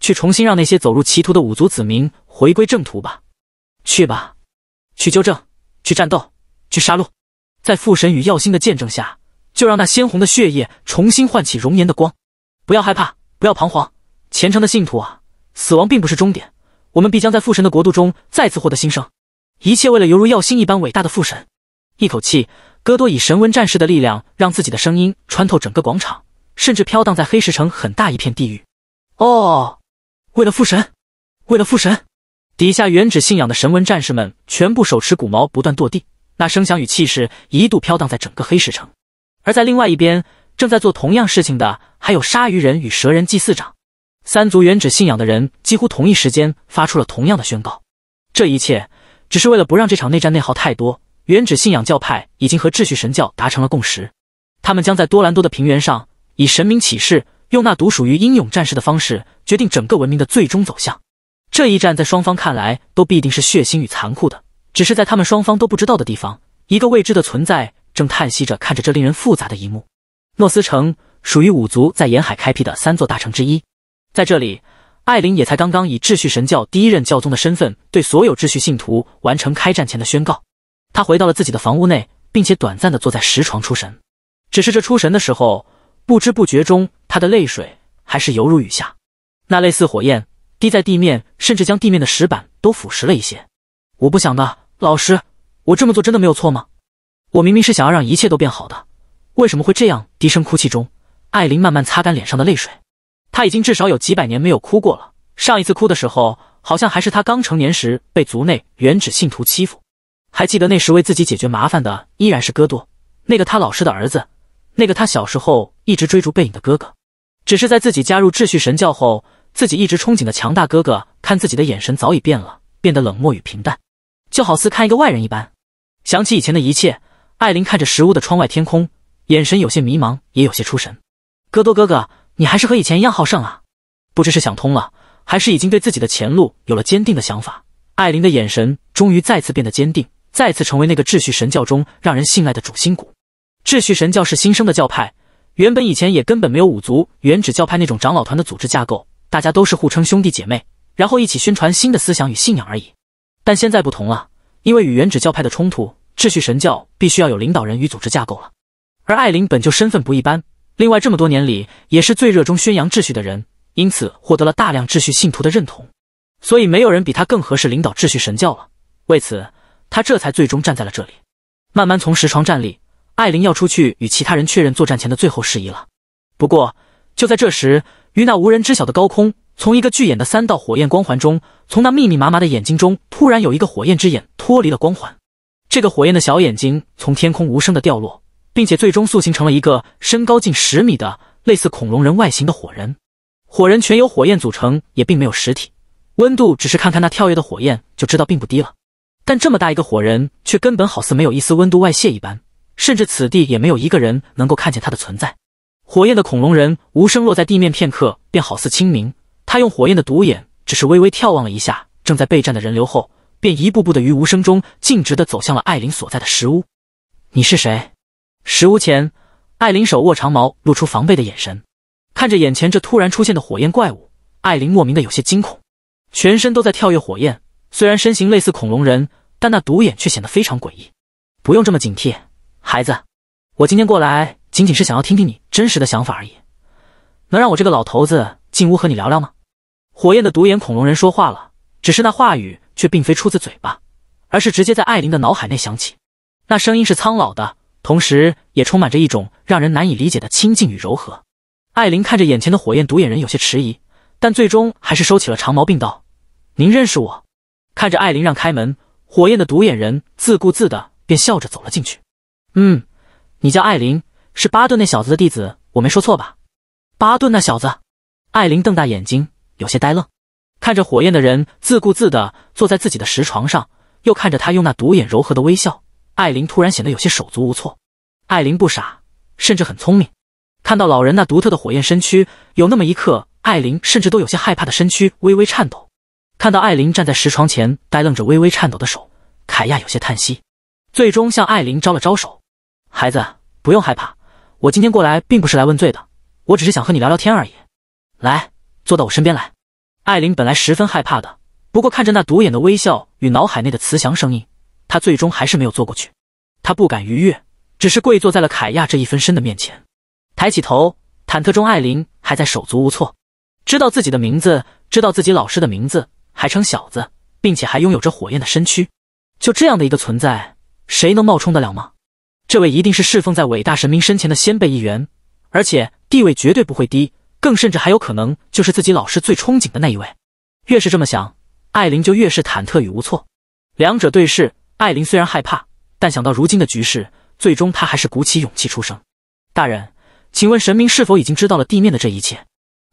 去重新让那些走入歧途的五族子民回归正途吧！去吧，去纠正，去战斗，去杀戮，在父神与耀星的见证下。就让那鲜红的血液重新唤起容颜的光，不要害怕，不要彷徨，虔诚的信徒啊！死亡并不是终点，我们必将在父神的国度中再次获得新生。一切为了犹如耀星一般伟大的父神！一口气，戈多以神文战士的力量，让自己的声音穿透整个广场，甚至飘荡在黑石城很大一片地域。哦，为了父神，为了父神！底下原指信仰的神文战士们全部手持骨矛，不断跺地，那声响与气势一度飘荡在整个黑石城。而在另外一边，正在做同样事情的还有鲨鱼人与蛇人祭祀长，三族原指信仰的人几乎同一时间发出了同样的宣告。这一切只是为了不让这场内战内耗太多，原指信仰教派已经和秩序神教达成了共识，他们将在多兰多的平原上以神明启示，用那独属于英勇战士的方式决定整个文明的最终走向。这一战在双方看来都必定是血腥与残酷的，只是在他们双方都不知道的地方，一个未知的存在。正叹息着看着这令人复杂的一幕。诺斯城属于五族在沿海开辟的三座大城之一，在这里，艾琳也才刚刚以秩序神教第一任教宗的身份对所有秩序信徒完成开战前的宣告。她回到了自己的房屋内，并且短暂的坐在石床出神。只是这出神的时候，不知不觉中，她的泪水还是犹如雨下，那类似火焰滴在地面，甚至将地面的石板都腐蚀了一些。我不想的，老师，我这么做真的没有错吗？我明明是想要让一切都变好的，为什么会这样？低声哭泣中，艾琳慢慢擦干脸上的泪水。她已经至少有几百年没有哭过了。上一次哭的时候，好像还是她刚成年时被族内原址信徒欺负。还记得那时为自己解决麻烦的依然是戈多，那个他老师的儿子，那个他小时候一直追逐背影的哥哥。只是在自己加入秩序神教后，自己一直憧憬的强大哥哥看自己的眼神早已变了，变得冷漠与平淡，就好似看一个外人一般。想起以前的一切。艾琳看着石屋的窗外天空，眼神有些迷茫，也有些出神。戈多哥哥，你还是和以前一样好胜啊！不知是想通了，还是已经对自己的前路有了坚定的想法，艾琳的眼神终于再次变得坚定，再次成为那个秩序神教中让人信赖的主心骨。秩序神教是新生的教派，原本以前也根本没有五族原指教派那种长老团的组织架构，大家都是互称兄弟姐妹，然后一起宣传新的思想与信仰而已。但现在不同了，因为与原指教派的冲突。秩序神教必须要有领导人与组织架构了，而艾琳本就身份不一般，另外这么多年里也是最热衷宣扬秩序的人，因此获得了大量秩序信徒的认同，所以没有人比他更合适领导秩序神教了。为此，他这才最终站在了这里，慢慢从石床站立。艾琳要出去与其他人确认作战前的最后事宜了。不过，就在这时，于那无人知晓的高空，从一个巨眼的三道火焰光环中，从那密密麻麻的眼睛中，突然有一个火焰之眼脱离了光环。这个火焰的小眼睛从天空无声的掉落，并且最终塑形成了一个身高近十米的类似恐龙人外形的火人。火人全由火焰组成，也并没有实体，温度只是看看那跳跃的火焰就知道并不低了。但这么大一个火人却根本好似没有一丝温度外泄一般，甚至此地也没有一个人能够看见它的存在。火焰的恐龙人无声落在地面片刻，便好似清明。他用火焰的独眼只是微微眺望了一下正在备战的人流后。便一步步的于无声中径直的走向了艾琳所在的石屋。你是谁？石屋前，艾琳手握长矛，露出防备的眼神，看着眼前这突然出现的火焰怪物，艾琳莫名的有些惊恐，全身都在跳跃火焰。虽然身形类似恐龙人，但那独眼却显得非常诡异。不用这么警惕，孩子，我今天过来仅仅是想要听听你真实的想法而已。能让我这个老头子进屋和你聊聊吗？火焰的独眼恐龙人说话了，只是那话语。却并非出自嘴巴，而是直接在艾琳的脑海内响起。那声音是苍老的，同时也充满着一种让人难以理解的亲近与柔和。艾琳看着眼前的火焰独眼人，有些迟疑，但最终还是收起了长矛，并道：“您认识我？”看着艾琳让开门，火焰的独眼人自顾自的便笑着走了进去。“嗯，你叫艾琳，是巴顿那小子的弟子，我没说错吧？”巴顿那小子，艾琳瞪大眼睛，有些呆愣。看着火焰的人自顾自地坐在自己的石床上，又看着他用那独眼柔和的微笑，艾琳突然显得有些手足无措。艾琳不傻，甚至很聪明。看到老人那独特的火焰身躯，有那么一刻，艾琳甚至都有些害怕的身躯微微颤抖。看到艾琳站在石床前呆愣着、微微颤抖的手，凯亚有些叹息，最终向艾琳招了招手：“孩子，不用害怕，我今天过来并不是来问罪的，我只是想和你聊聊天而已。来，坐到我身边来。”艾琳本来十分害怕的，不过看着那独眼的微笑与脑海内的慈祥声音，她最终还是没有坐过去。她不敢逾越，只是跪坐在了凯亚这一分身的面前，抬起头，忐忑中，艾琳还在手足无措。知道自己的名字，知道自己老师的名字，还称小子，并且还拥有着火焰的身躯，就这样的一个存在，谁能冒充得了吗？这位一定是侍奉在伟大神明身前的先辈一员，而且地位绝对不会低。更甚至还有可能就是自己老师最憧憬的那一位，越是这么想，艾琳就越是忐忑与无措。两者对视，艾琳虽然害怕，但想到如今的局势，最终她还是鼓起勇气出声：“大人，请问神明是否已经知道了地面的这一切？”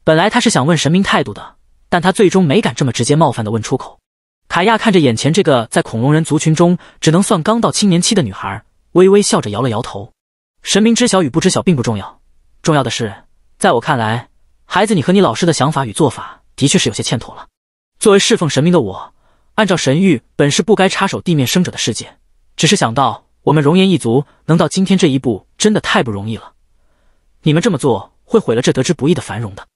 本来他是想问神明态度的，但他最终没敢这么直接冒犯的问出口。卡亚看着眼前这个在恐龙人族群中只能算刚到青年期的女孩，微微笑着摇了摇头：“神明知晓与不知晓并不重要，重要的是，在我看来。”孩子，你和你老师的想法与做法的确是有些欠妥了。作为侍奉神明的我，按照神谕本是不该插手地面生者的世界。只是想到我们熔岩一族能到今天这一步，真的太不容易了。你们这么做会毁了这得之不易的繁荣的。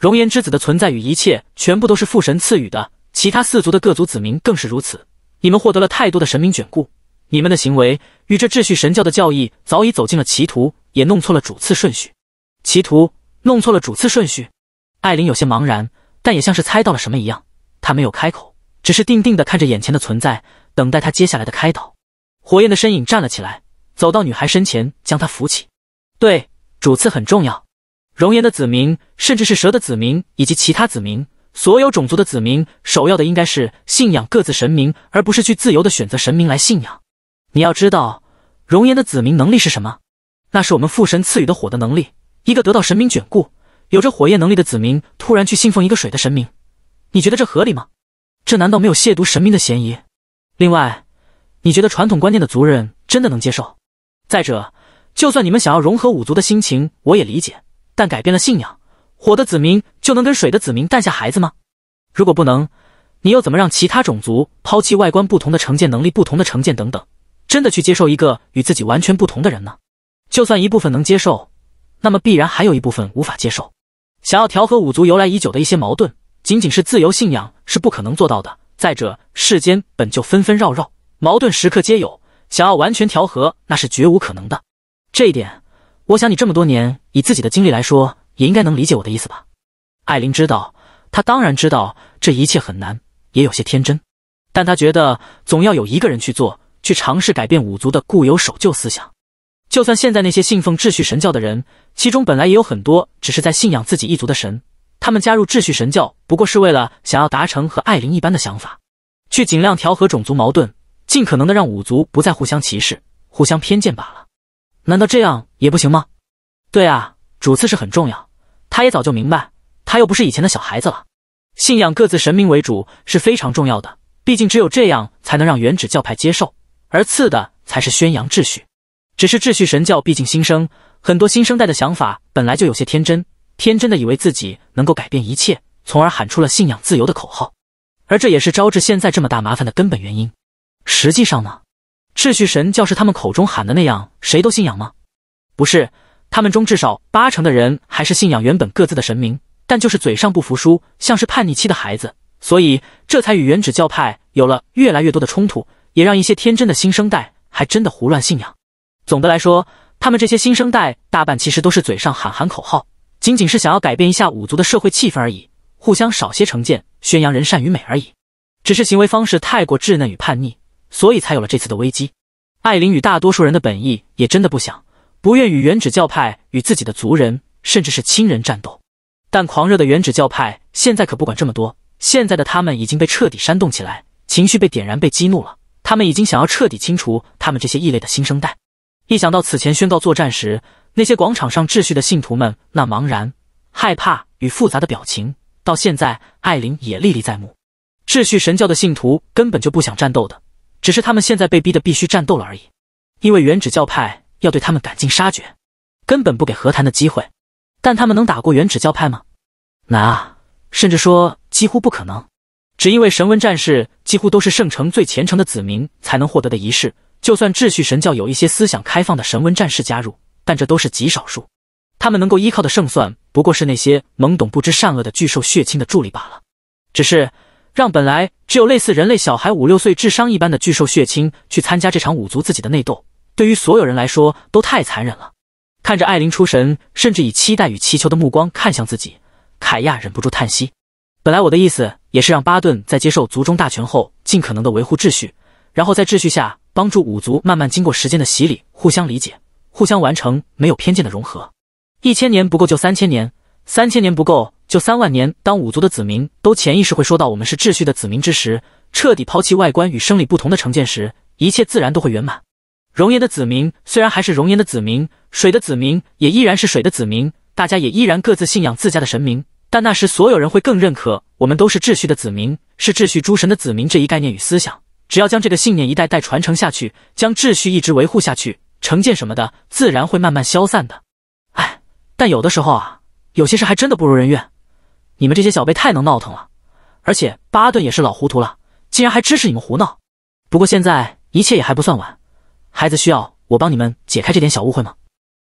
熔岩之子的存在与一切，全部都是父神赐予的。其他四族的各族子民更是如此。你们获得了太多的神明眷顾，你们的行为与这秩序神教的教义早已走进了歧途，也弄错了主次顺序。歧途。弄错了主次顺序，艾琳有些茫然，但也像是猜到了什么一样。她没有开口，只是定定地看着眼前的存在，等待他接下来的开导。火焰的身影站了起来，走到女孩身前，将她扶起。对，主次很重要。熔岩的子民，甚至是蛇的子民以及其他子民，所有种族的子民，首要的应该是信仰各自神明，而不是去自由的选择神明来信仰。你要知道，熔岩的子民能力是什么？那是我们父神赐予的火的能力。一个得到神明眷顾、有着火焰能力的子民，突然去信奉一个水的神明，你觉得这合理吗？这难道没有亵渎神明的嫌疑？另外，你觉得传统观念的族人真的能接受？再者，就算你们想要融合五族的心情，我也理解。但改变了信仰，火的子民就能跟水的子民诞下孩子吗？如果不能，你又怎么让其他种族抛弃外观不同的成见、能力不同的成见等等，真的去接受一个与自己完全不同的人呢？就算一部分能接受。那么必然还有一部分无法接受，想要调和五族由来已久的一些矛盾，仅仅是自由信仰是不可能做到的。再者，世间本就纷纷扰扰，矛盾时刻皆有，想要完全调和，那是绝无可能的。这一点，我想你这么多年以自己的经历来说，也应该能理解我的意思吧？艾琳知道，她当然知道这一切很难，也有些天真，但她觉得总要有一个人去做，去尝试改变五族的固有守旧思想。就算现在那些信奉秩序神教的人，其中本来也有很多只是在信仰自己一族的神，他们加入秩序神教不过是为了想要达成和艾琳一般的想法，去尽量调和种族矛盾，尽可能的让五族不再互相歧视、互相偏见罢了。难道这样也不行吗？对啊，主次是很重要。他也早就明白，他又不是以前的小孩子了，信仰各自神明为主是非常重要的，毕竟只有这样才能让原旨教派接受，而次的才是宣扬秩序。只是秩序神教毕竟新生，很多新生代的想法本来就有些天真，天真的以为自己能够改变一切，从而喊出了信仰自由的口号，而这也是招致现在这么大麻烦的根本原因。实际上呢，秩序神教是他们口中喊的那样，谁都信仰吗？不是，他们中至少八成的人还是信仰原本各自的神明，但就是嘴上不服输，像是叛逆期的孩子，所以这才与原指教派有了越来越多的冲突，也让一些天真的新生代还真的胡乱信仰。总的来说，他们这些新生代大半其实都是嘴上喊喊口号，仅仅是想要改变一下五族的社会气氛而已，互相少些成见，宣扬人善与美而已。只是行为方式太过稚嫩与叛逆，所以才有了这次的危机。艾琳与大多数人的本意也真的不想、不愿与原指教派与自己的族人甚至是亲人战斗，但狂热的原指教派现在可不管这么多。现在的他们已经被彻底煽动起来，情绪被点燃、被激怒了，他们已经想要彻底清除他们这些异类的新生代。一想到此前宣告作战时，那些广场上秩序的信徒们那茫然、害怕与复杂的表情，到现在艾琳也历历在目。秩序神教的信徒根本就不想战斗的，只是他们现在被逼的必须战斗了而已。因为原指教派要对他们赶尽杀绝，根本不给和谈的机会。但他们能打过原指教派吗？难啊，甚至说几乎不可能，只因为神文战士几乎都是圣城最虔诚的子民才能获得的仪式。就算秩序神教有一些思想开放的神文战士加入，但这都是极少数。他们能够依靠的胜算，不过是那些懵懂不知善恶的巨兽血亲的助力罢了。只是让本来只有类似人类小孩五六岁智商一般的巨兽血亲去参加这场五族自己的内斗，对于所有人来说都太残忍了。看着艾琳出神，甚至以期待与祈求的目光看向自己，凯亚忍不住叹息：“本来我的意思也是让巴顿在接受族中大权后，尽可能的维护秩序，然后在秩序下。”帮助五族慢慢经过时间的洗礼，互相理解，互相完成没有偏见的融合。一千年不够就三千年，三千年不够就三万年。当五族的子民都潜意识会说到“我们是秩序的子民”之时，彻底抛弃外观与生理不同的成见时，一切自然都会圆满。熔岩的子民虽然还是熔岩的子民，水的子民也依然是水的子民，大家也依然各自信仰自家的神明，但那时所有人会更认可我们都是秩序的子民，是秩序诸神的子民这一概念与思想。只要将这个信念一代代传承下去，将秩序一直维护下去，成见什么的自然会慢慢消散的。哎，但有的时候啊，有些事还真的不如人愿。你们这些小辈太能闹腾了，而且巴顿也是老糊涂了，竟然还支持你们胡闹。不过现在一切也还不算晚。孩子需要我帮你们解开这点小误会吗？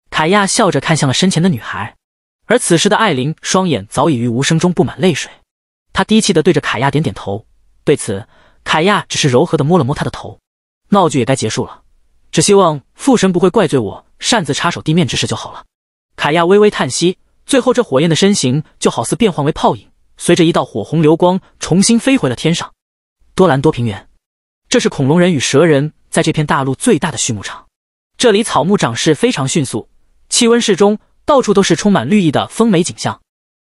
凯亚笑着看向了身前的女孩，而此时的艾琳双眼早已于无声中布满泪水，她低气的对着凯亚点点头。对此。凯亚只是柔和地摸了摸他的头，闹剧也该结束了。只希望父神不会怪罪我擅自插手地面之事就好了。凯亚微微叹息，最后这火焰的身形就好似变换为泡影，随着一道火红流光重新飞回了天上。多兰多平原，这是恐龙人与蛇人在这片大陆最大的畜牧场。这里草木长势非常迅速，气温适中，到处都是充满绿意的丰美景象。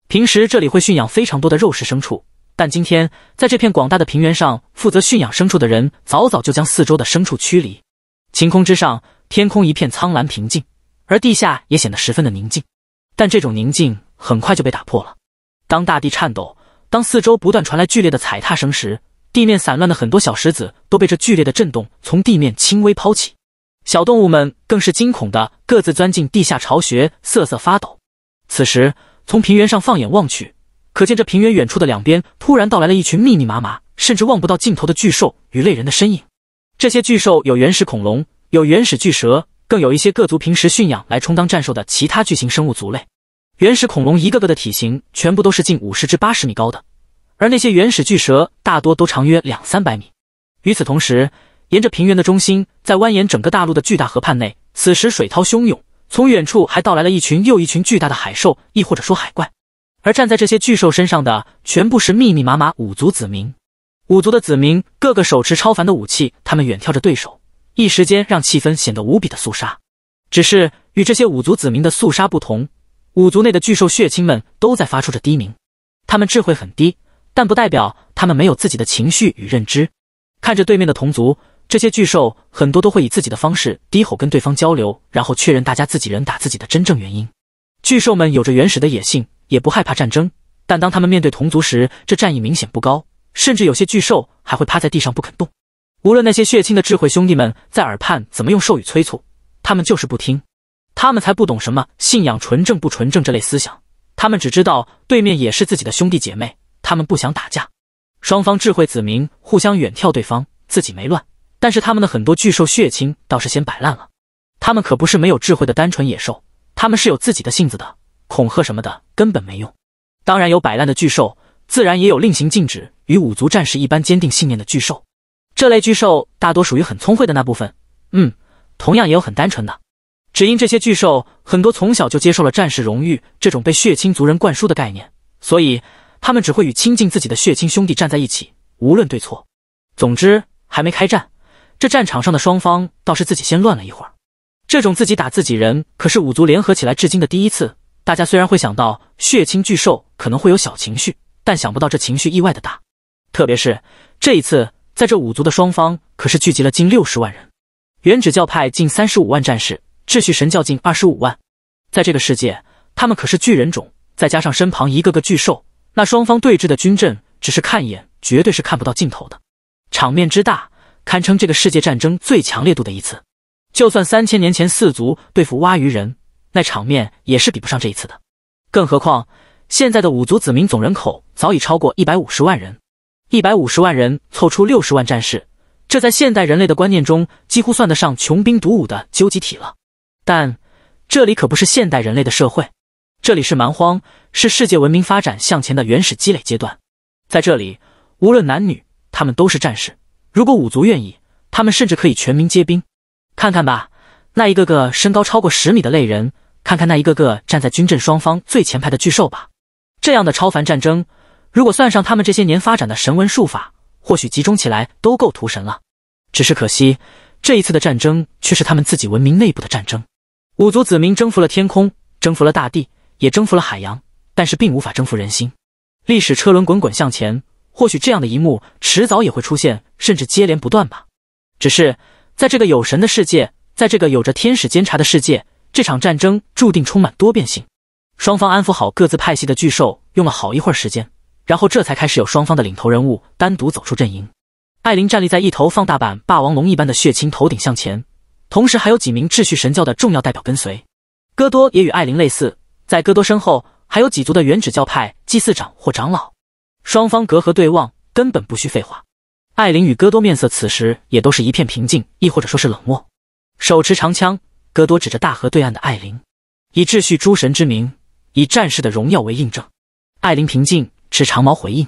平时这里会驯养非常多的肉食牲畜。但今天，在这片广大的平原上，负责驯养牲畜的人早早就将四周的牲畜驱离。晴空之上，天空一片苍蓝平静，而地下也显得十分的宁静。但这种宁静很快就被打破了。当大地颤抖，当四周不断传来剧烈的踩踏声时，地面散乱的很多小石子都被这剧烈的震动从地面轻微抛起，小动物们更是惊恐的各自钻进地下巢穴，瑟瑟发抖。此时，从平原上放眼望去。可见这平原远处的两边突然到来了一群密密麻麻，甚至望不到尽头的巨兽与类人的身影。这些巨兽有原始恐龙，有原始巨蛇，更有一些各族平时驯养来充当战兽的其他巨型生物族类。原始恐龙一个个的体型全部都是近五十至八十米高的，而那些原始巨蛇大多都长约两三百米。与此同时，沿着平原的中心，在蜿蜒整个大陆的巨大河畔内，此时水涛汹涌，从远处还到来了一群又一群巨大的海兽，亦或者说海怪。而站在这些巨兽身上的，全部是密密麻麻五族子民。五族的子民个个手持超凡的武器，他们远眺着对手，一时间让气氛显得无比的肃杀。只是与这些五族子民的肃杀不同，五族内的巨兽血亲们都在发出着低鸣。他们智慧很低，但不代表他们没有自己的情绪与认知。看着对面的同族，这些巨兽很多都会以自己的方式低吼跟对方交流，然后确认大家自己人打自己的真正原因。巨兽们有着原始的野性。也不害怕战争，但当他们面对同族时，这战意明显不高，甚至有些巨兽还会趴在地上不肯动。无论那些血亲的智慧兄弟们在耳畔怎么用兽语催促，他们就是不听。他们才不懂什么信仰纯正不纯正这类思想，他们只知道对面也是自己的兄弟姐妹，他们不想打架。双方智慧子民互相远眺对方，自己没乱，但是他们的很多巨兽血亲倒是先摆烂了。他们可不是没有智慧的单纯野兽，他们是有自己的性子的。恐吓什么的根本没用，当然有摆烂的巨兽，自然也有令行禁止、与五族战士一般坚定信念的巨兽。这类巨兽大多属于很聪慧的那部分，嗯，同样也有很单纯的。只因这些巨兽很多从小就接受了战士荣誉这种被血亲族人灌输的概念，所以他们只会与亲近自己的血亲兄弟站在一起，无论对错。总之，还没开战，这战场上的双方倒是自己先乱了一会儿。这种自己打自己人，可是五族联合起来至今的第一次。大家虽然会想到血清巨兽可能会有小情绪，但想不到这情绪意外的大。特别是这一次，在这五族的双方可是聚集了近六十万人，原指教派近三十五万战士，秩序神教近二十五万。在这个世界，他们可是巨人种，再加上身旁一个个巨兽，那双方对峙的军阵，只是看一眼，绝对是看不到尽头的。场面之大，堪称这个世界战争最强烈度的一次。就算三千年前四族对付蛙鱼人。那场面也是比不上这一次的，更何况现在的五族子民总人口早已超过一百五十万人，一百五十万人凑出六十万战士，这在现代人类的观念中几乎算得上穷兵黩武的究极体了。但这里可不是现代人类的社会，这里是蛮荒，是世界文明发展向前的原始积累阶段。在这里，无论男女，他们都是战士。如果五族愿意，他们甚至可以全民皆兵。看看吧。那一个个身高超过十米的类人，看看那一个个站在军阵双方最前排的巨兽吧。这样的超凡战争，如果算上他们这些年发展的神文术法，或许集中起来都够屠神了。只是可惜，这一次的战争却是他们自己文明内部的战争。五族子民征服了天空，征服了大地，也征服了海洋，但是并无法征服人心。历史车轮滚滚向前，或许这样的一幕迟早也会出现，甚至接连不断吧。只是在这个有神的世界。在这个有着天使监察的世界，这场战争注定充满多变性。双方安抚好各自派系的巨兽，用了好一会儿时间，然后这才开始有双方的领头人物单独走出阵营。艾琳站立在一头放大版霸王龙一般的血清头顶向前，同时还有几名秩序神教的重要代表跟随。戈多也与艾琳类似，在戈多身后还有几族的原指教派祭祀长或长老。双方隔阂对望，根本不需废话。艾琳与戈多面色此时也都是一片平静，亦或者说是冷漠。手持长枪，戈多指着大河对岸的艾琳，以秩序诸神之名，以战士的荣耀为印证。艾琳平静持长矛回应，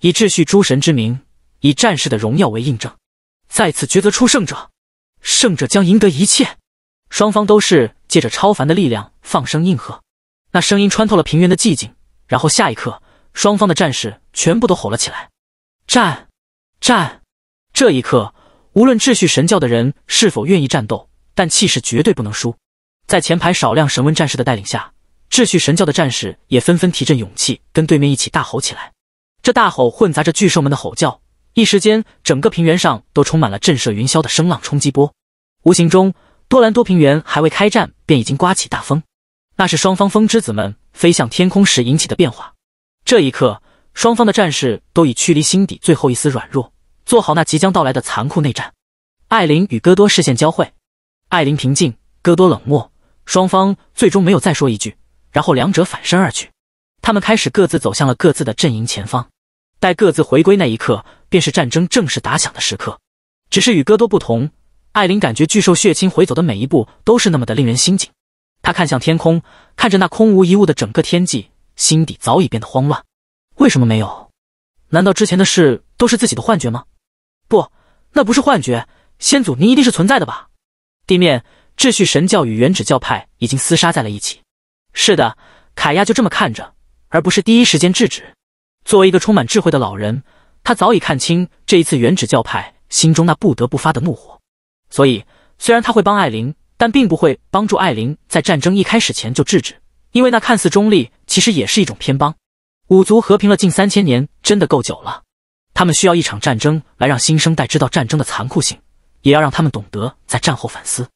以秩序诸神之名，以战士的荣耀为印证。在此抉择出胜者，胜者将赢得一切。双方都是借着超凡的力量放声应和，那声音穿透了平原的寂静。然后下一刻，双方的战士全部都吼了起来：战，战！这一刻。无论秩序神教的人是否愿意战斗，但气势绝对不能输。在前排少量神纹战士的带领下，秩序神教的战士也纷纷提振勇气，跟对面一起大吼起来。这大吼混杂着巨兽们的吼叫，一时间，整个平原上都充满了震慑云霄的声浪冲击波。无形中，多兰多平原还未开战，便已经刮起大风。那是双方风之子们飞向天空时引起的变化。这一刻，双方的战士都已驱离心底最后一丝软弱。做好那即将到来的残酷内战。艾琳与戈多视线交汇，艾琳平静，戈多冷漠，双方最终没有再说一句，然后两者反身而去。他们开始各自走向了各自的阵营前方。待各自回归那一刻，便是战争正式打响的时刻。只是与戈多不同，艾琳感觉巨兽血亲回走的每一步都是那么的令人心惊。她看向天空，看着那空无一物的整个天际，心底早已变得慌乱。为什么没有？难道之前的事都是自己的幻觉吗？不，那不是幻觉，先祖您一定是存在的吧？地面秩序神教与原旨教派已经厮杀在了一起。是的，凯亚就这么看着，而不是第一时间制止。作为一个充满智慧的老人，他早已看清这一次原旨教派心中那不得不发的怒火。所以，虽然他会帮艾琳，但并不会帮助艾琳在战争一开始前就制止，因为那看似中立，其实也是一种偏帮。五族和平了近三千年，真的够久了。他们需要一场战争来让新生代知道战争的残酷性，也要让他们懂得在战后反思。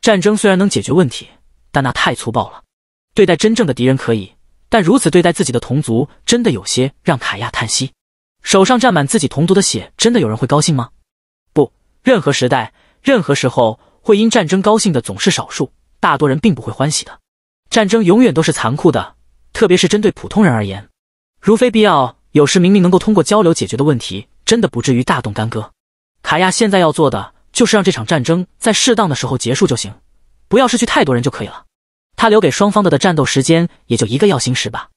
战争虽然能解决问题，但那太粗暴了。对待真正的敌人可以，但如此对待自己的同族，真的有些让凯亚叹息。手上沾满自己同族的血，真的有人会高兴吗？不，任何时代、任何时候，会因战争高兴的总是少数，大多人并不会欢喜的。战争永远都是残酷的，特别是针对普通人而言，如非必要。有时明明能够通过交流解决的问题，真的不至于大动干戈。卡亚现在要做的就是让这场战争在适当的时候结束就行，不要失去太多人就可以了。他留给双方的的战斗时间也就一个耀星时吧。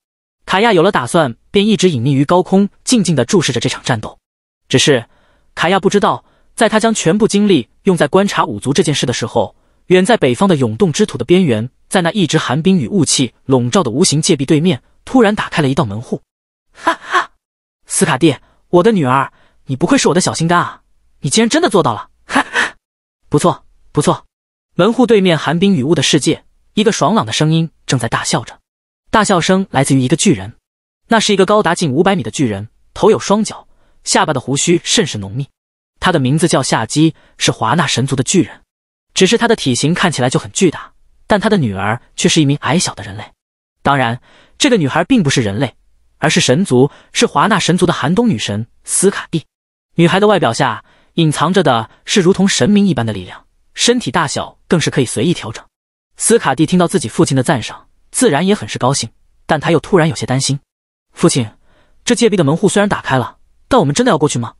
卡亚有了打算，便一直隐匿于高空，静静的注视着这场战斗。只是卡亚不知道，在他将全部精力用在观察五族这件事的时候，远在北方的永冻之土的边缘，在那一直寒冰与雾气笼罩的无形界壁对面，突然打开了一道门户。哈哈。斯卡蒂，我的女儿，你不愧是我的小心肝啊！你竟然真的做到了，哈哈，不错不错。门户对面寒冰雨雾的世界，一个爽朗的声音正在大笑着，大笑声来自于一个巨人，那是一个高达近五百米的巨人，头有双脚，下巴的胡须甚是浓密。他的名字叫夏基，是华纳神族的巨人，只是他的体型看起来就很巨大，但他的女儿却是一名矮小的人类，当然，这个女孩并不是人类。而是神族，是华纳神族的寒冬女神斯卡蒂。女孩的外表下隐藏着的是如同神明一般的力量，身体大小更是可以随意调整。斯卡蒂听到自己父亲的赞赏，自然也很是高兴，但她又突然有些担心：父亲，这界壁的门户虽然打开了，但我们真的要过去吗？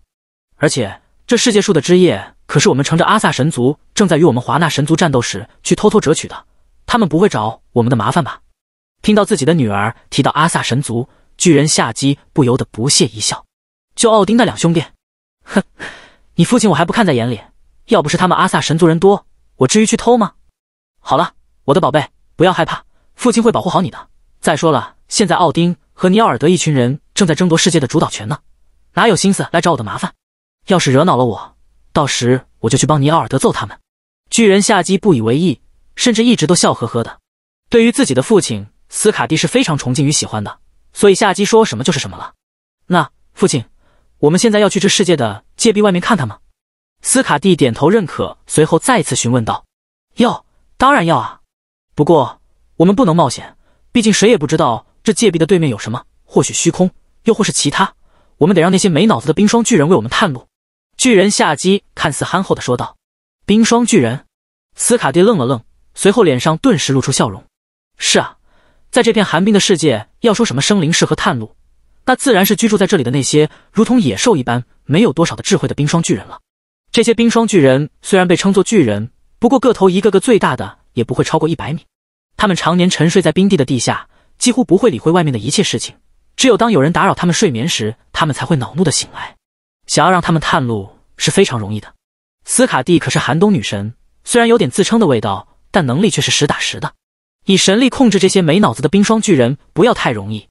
而且这世界树的枝叶可是我们乘着阿萨神族正在与我们华纳神族战斗时去偷偷折取的，他们不会找我们的麻烦吧？听到自己的女儿提到阿萨神族，巨人夏姬不由得不屑一笑：“就奥丁那两兄弟，哼，你父亲我还不看在眼里。要不是他们阿萨神族人多，我至于去偷吗？好了，我的宝贝，不要害怕，父亲会保护好你的。再说了，现在奥丁和尼奥尔德一群人正在争夺世界的主导权呢，哪有心思来找我的麻烦？要是惹恼了我，到时我就去帮尼奥尔德揍他们。”巨人夏姬不以为意，甚至一直都笑呵呵的。对于自己的父亲斯卡蒂是非常崇敬与喜欢的。所以夏姬说什么就是什么了。那父亲，我们现在要去这世界的界壁外面看看吗？斯卡蒂点头认可，随后再次询问道：“要，当然要啊！不过我们不能冒险，毕竟谁也不知道这界壁的对面有什么，或许虚空，又或是其他。我们得让那些没脑子的冰霜巨人为我们探路。”巨人夏姬看似憨厚的说道：“冰霜巨人。”斯卡蒂愣了愣，随后脸上顿时露出笑容：“是啊。”在这片寒冰的世界，要说什么生灵适合探路，那自然是居住在这里的那些如同野兽一般没有多少的智慧的冰霜巨人了。这些冰霜巨人虽然被称作巨人，不过个头一个个最大的也不会超过一百米。他们常年沉睡在冰地的地下，几乎不会理会外面的一切事情。只有当有人打扰他们睡眠时，他们才会恼怒的醒来。想要让他们探路是非常容易的。斯卡蒂可是寒冬女神，虽然有点自称的味道，但能力却是实打实的。以神力控制这些没脑子的冰霜巨人不要太容易，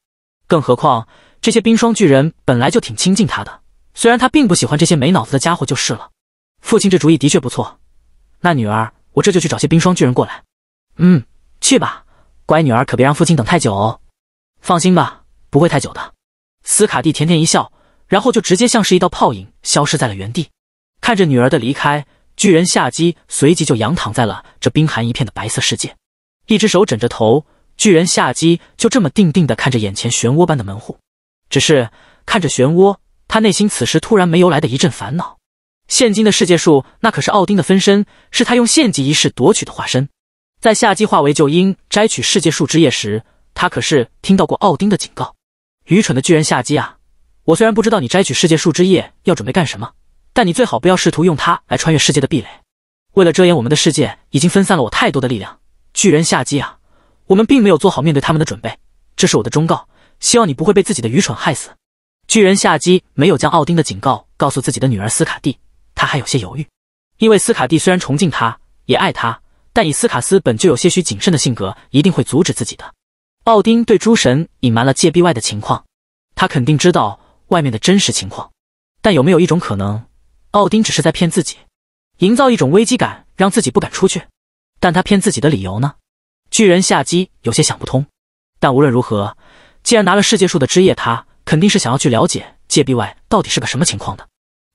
更何况这些冰霜巨人本来就挺亲近他的，虽然他并不喜欢这些没脑子的家伙就是了。父亲这主意的确不错，那女儿，我这就去找些冰霜巨人过来。嗯，去吧，乖女儿，可别让父亲等太久哦。放心吧，不会太久的。斯卡蒂甜甜一笑，然后就直接像是一道泡影消失在了原地。看着女儿的离开，巨人夏机随即就仰躺在了这冰寒一片的白色世界。一只手枕着头，巨人夏姬就这么定定地看着眼前漩涡般的门户。只是看着漩涡，他内心此时突然没由来的一阵烦恼。现今的世界树那可是奥丁的分身，是他用献祭仪式夺取的化身。在夏姬化为鹫鹰摘取世界树枝叶时，他可是听到过奥丁的警告：“愚蠢的巨人夏姬啊，我虽然不知道你摘取世界树枝叶要准备干什么，但你最好不要试图用它来穿越世界的壁垒。为了遮掩我们的世界，已经分散了我太多的力量。”巨人夏姬啊，我们并没有做好面对他们的准备。这是我的忠告，希望你不会被自己的愚蠢害死。巨人夏姬没有将奥丁的警告告诉自己的女儿斯卡蒂，他还有些犹豫，因为斯卡蒂虽然崇敬他，也爱他，但以斯卡斯本就有些许谨慎的性格，一定会阻止自己的。奥丁对诸神隐瞒了界壁外的情况，他肯定知道外面的真实情况，但有没有一种可能，奥丁只是在骗自己，营造一种危机感，让自己不敢出去？但他骗自己的理由呢？巨人夏姬有些想不通。但无论如何，既然拿了世界树的枝叶，他肯定是想要去了解界壁外到底是个什么情况的。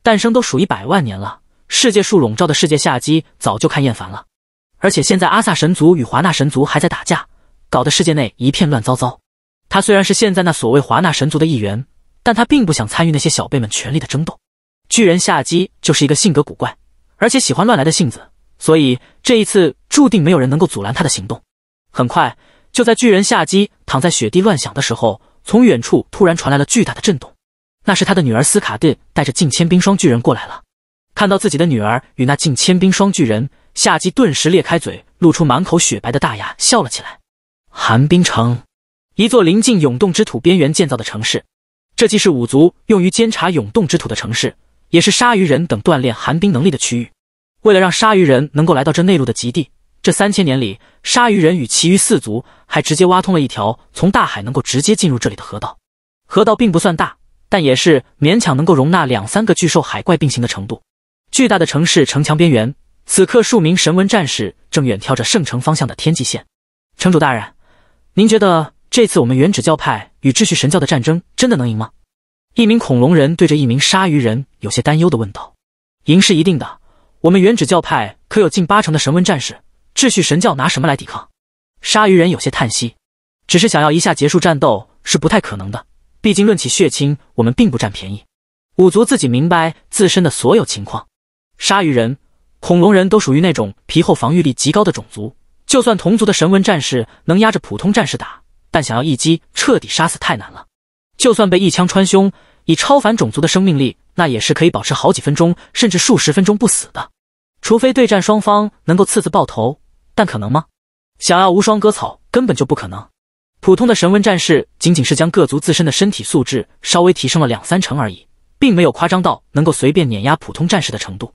诞生都数一百万年了，世界树笼罩的世界，夏姬早就看厌烦了。而且现在阿萨神族与华纳神族还在打架，搞得世界内一片乱糟糟。他虽然是现在那所谓华纳神族的一员，但他并不想参与那些小辈们权力的争斗。巨人夏姬就是一个性格古怪，而且喜欢乱来的性子。所以这一次注定没有人能够阻拦他的行动。很快，就在巨人夏姬躺在雪地乱想的时候，从远处突然传来了巨大的震动。那是他的女儿斯卡蒂带着近千冰霜巨人过来了。看到自己的女儿与那近千冰霜巨人，夏姬顿时裂开嘴，露出满口雪白的大牙，笑了起来。寒冰城，一座临近永冻之土边缘建造的城市。这既是五族用于监察永冻之土的城市，也是鲨鱼人等锻炼寒冰能力的区域。为了让鲨鱼人能够来到这内陆的极地，这三千年里，鲨鱼人与其余四族还直接挖通了一条从大海能够直接进入这里的河道。河道并不算大，但也是勉强能够容纳两三个巨兽海怪并行的程度。巨大的城市城墙边缘，此刻数名神文战士正远眺着圣城方向的天际线。城主大人，您觉得这次我们原指教派与秩序神教的战争真的能赢吗？一名恐龙人对着一名鲨鱼人有些担忧的问道：“赢是一定的。”我们原指教派可有近八成的神纹战士，秩序神教拿什么来抵抗？鲨鱼人有些叹息，只是想要一下结束战斗是不太可能的。毕竟论起血亲，我们并不占便宜。五族自己明白自身的所有情况。鲨鱼人、恐龙人都属于那种皮厚、防御力极高的种族，就算同族的神纹战士能压着普通战士打，但想要一击彻底杀死太难了。就算被一枪穿胸。以超凡种族的生命力，那也是可以保持好几分钟，甚至数十分钟不死的。除非对战双方能够次次爆头，但可能吗？想要无双割草根本就不可能。普通的神纹战士仅仅是将各族自身的身体素质稍微提升了两三成而已，并没有夸张到能够随便碾压普通战士的程度。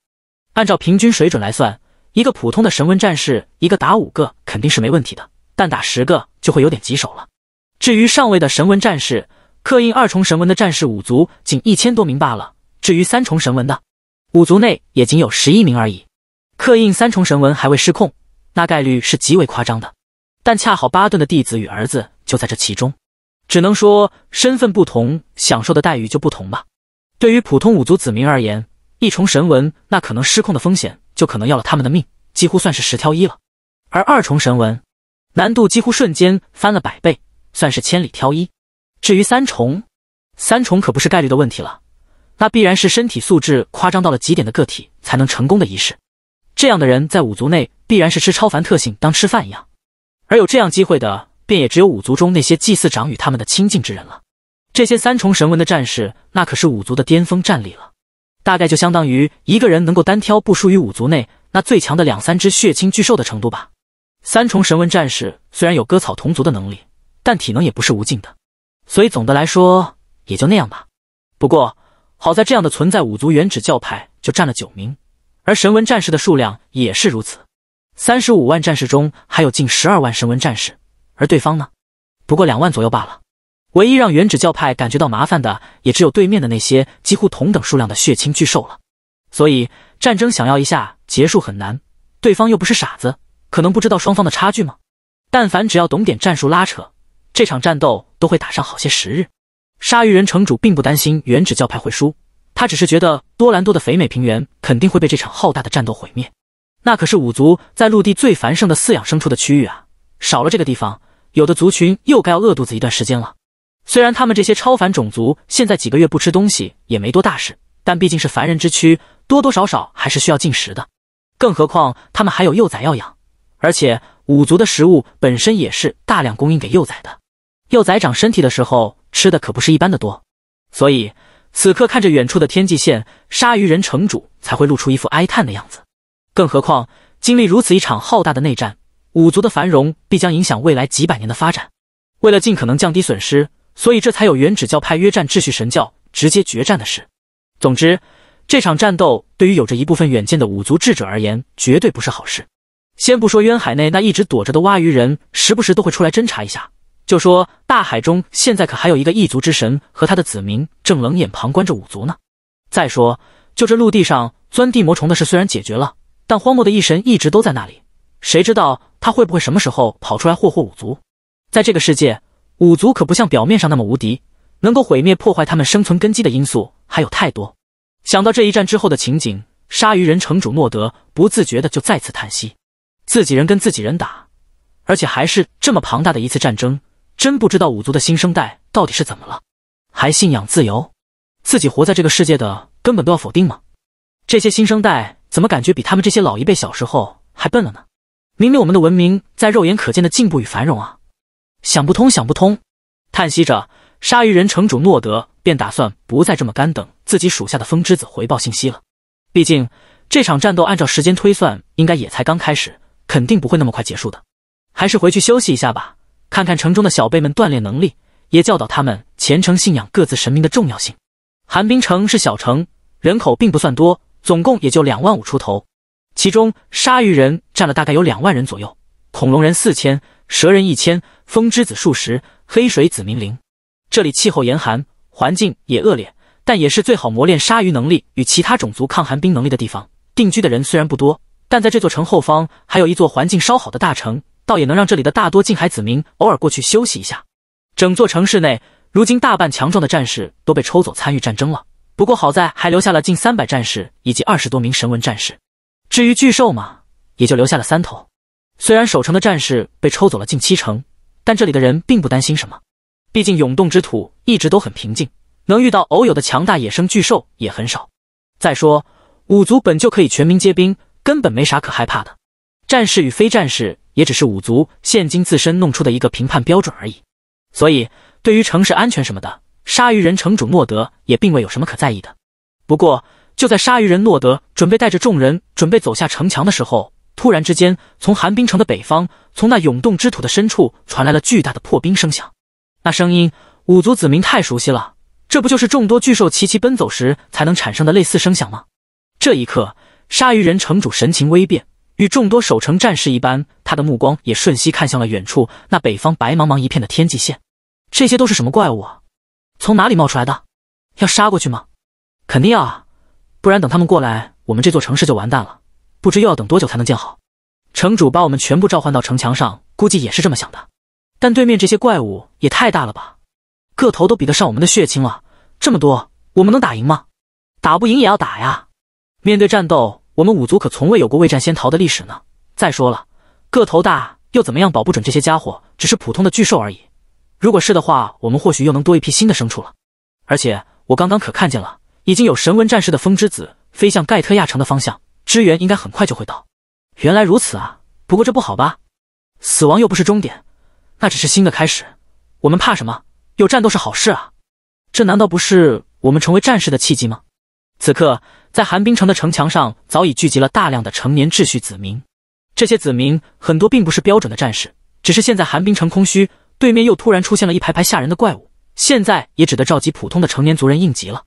按照平均水准来算，一个普通的神纹战士，一个打五个肯定是没问题的，但打十个就会有点棘手了。至于上位的神纹战士，刻印二重神纹的战士五族仅一千多名罢了，至于三重神纹的，五族内也仅有十一名而已。刻印三重神纹还未失控，那概率是极为夸张的。但恰好巴顿的弟子与儿子就在这其中，只能说身份不同，享受的待遇就不同吧。对于普通五族子民而言，一重神纹那可能失控的风险就可能要了他们的命，几乎算是十挑一了。而二重神纹，难度几乎瞬间翻了百倍，算是千里挑一。至于三重，三重可不是概率的问题了，那必然是身体素质夸张到了极点的个体才能成功的仪式。这样的人在五族内必然是吃超凡特性当吃饭一样，而有这样机会的便也只有五族中那些祭祀长与他们的亲近之人了。这些三重神文的战士，那可是五族的巅峰战力了，大概就相当于一个人能够单挑不输于五族内那最强的两三只血亲巨兽的程度吧。三重神纹战士虽然有割草同族的能力，但体能也不是无尽的。所以总的来说也就那样吧。不过好在这样的存在，五族原指教派就占了九名，而神纹战士的数量也是如此。三十五万战士中还有近十二万神纹战士，而对方呢，不过两万左右罢了。唯一让原指教派感觉到麻烦的，也只有对面的那些几乎同等数量的血亲巨兽了。所以战争想要一下结束很难，对方又不是傻子，可能不知道双方的差距吗？但凡只要懂点战术拉扯。这场战斗都会打上好些时日。鲨鱼人城主并不担心原指教派会输，他只是觉得多兰多的肥美平原肯定会被这场浩大的战斗毁灭。那可是五族在陆地最繁盛的饲养牲畜的区域啊！少了这个地方，有的族群又该要饿肚子一段时间了。虽然他们这些超凡种族现在几个月不吃东西也没多大事，但毕竟是凡人之躯，多多少少还是需要进食的。更何况他们还有幼崽要养，而且五族的食物本身也是大量供应给幼崽的。幼崽长身体的时候吃的可不是一般的多，所以此刻看着远处的天际线，鲨鱼人城主才会露出一副哀叹的样子。更何况经历如此一场浩大的内战，五族的繁荣必将影响未来几百年的发展。为了尽可能降低损失，所以这才有原指教派约战秩序神教直接决战的事。总之，这场战斗对于有着一部分远见的五族智者而言，绝对不是好事。先不说渊海内那一直躲着的蛙鱼人，时不时都会出来侦查一下。就说大海中现在可还有一个异族之神和他的子民正冷眼旁观着五族呢。再说，就这陆地上钻地魔虫的事虽然解决了，但荒漠的异神一直都在那里，谁知道他会不会什么时候跑出来霍霍五族？在这个世界，五族可不像表面上那么无敌，能够毁灭破坏他们生存根基的因素还有太多。想到这一战之后的情景，鲨鱼人城主诺德不自觉的就再次叹息：自己人跟自己人打，而且还是这么庞大的一次战争。真不知道五族的新生代到底是怎么了，还信仰自由，自己活在这个世界的根本都要否定吗？这些新生代怎么感觉比他们这些老一辈小时候还笨了呢？明明我们的文明在肉眼可见的进步与繁荣啊！想不通，想不通，叹息着，鲨鱼人城主诺德便打算不再这么干等自己属下的风之子回报信息了。毕竟这场战斗按照时间推算应该也才刚开始，肯定不会那么快结束的。还是回去休息一下吧。看看城中的小辈们锻炼能力，也教导他们虔诚信仰各自神明的重要性。寒冰城是小城，人口并不算多，总共也就两万五出头，其中鲨鱼人占了大概有两万人左右，恐龙人四千，蛇人一千，风之子数十，黑水子零零。这里气候严寒，环境也恶劣，但也是最好磨练鲨鱼能力与其他种族抗寒冰能力的地方。定居的人虽然不多，但在这座城后方还有一座环境稍好的大城。倒也能让这里的大多近海子民偶尔过去休息一下。整座城市内，如今大半强壮的战士都被抽走参与战争了。不过好在还留下了近三百战士以及二十多名神纹战士。至于巨兽嘛，也就留下了三头。虽然守城的战士被抽走了近七成，但这里的人并不担心什么。毕竟涌动之土一直都很平静，能遇到偶有的强大野生巨兽也很少。再说，五族本就可以全民皆兵，根本没啥可害怕的。战士与非战士。也只是五族现今自身弄出的一个评判标准而已，所以对于城市安全什么的，鲨鱼人城主诺德也并未有什么可在意的。不过，就在鲨鱼人诺德准备带着众人准备走下城墙的时候，突然之间，从寒冰城的北方，从那涌动之土的深处传来了巨大的破冰声响。那声音，五族子民太熟悉了，这不就是众多巨兽齐齐奔走时才能产生的类似声响吗？这一刻，鲨鱼人城主神情微变。与众多守城战士一般，他的目光也瞬息看向了远处那北方白茫茫一片的天际线。这些都是什么怪物啊？从哪里冒出来的？要杀过去吗？肯定要啊，不然等他们过来，我们这座城市就完蛋了。不知又要等多久才能建好。城主把我们全部召唤到城墙上，估计也是这么想的。但对面这些怪物也太大了吧，个头都比得上我们的血清了。这么多，我们能打赢吗？打不赢也要打呀！面对战斗。我们五族可从未有过未战先逃的历史呢。再说了，个头大又怎么样？保不准这些家伙只是普通的巨兽而已。如果是的话，我们或许又能多一批新的牲畜了。而且我刚刚可看见了，已经有神纹战士的风之子飞向盖特亚城的方向，支援应该很快就会到。原来如此啊！不过这不好吧？死亡又不是终点，那只是新的开始。我们怕什么？有战斗是好事啊！这难道不是我们成为战士的契机吗？此刻。在寒冰城的城墙上，早已聚集了大量的成年秩序子民。这些子民很多并不是标准的战士，只是现在寒冰城空虚，对面又突然出现了一排排吓人的怪物，现在也只得召集普通的成年族人应急了。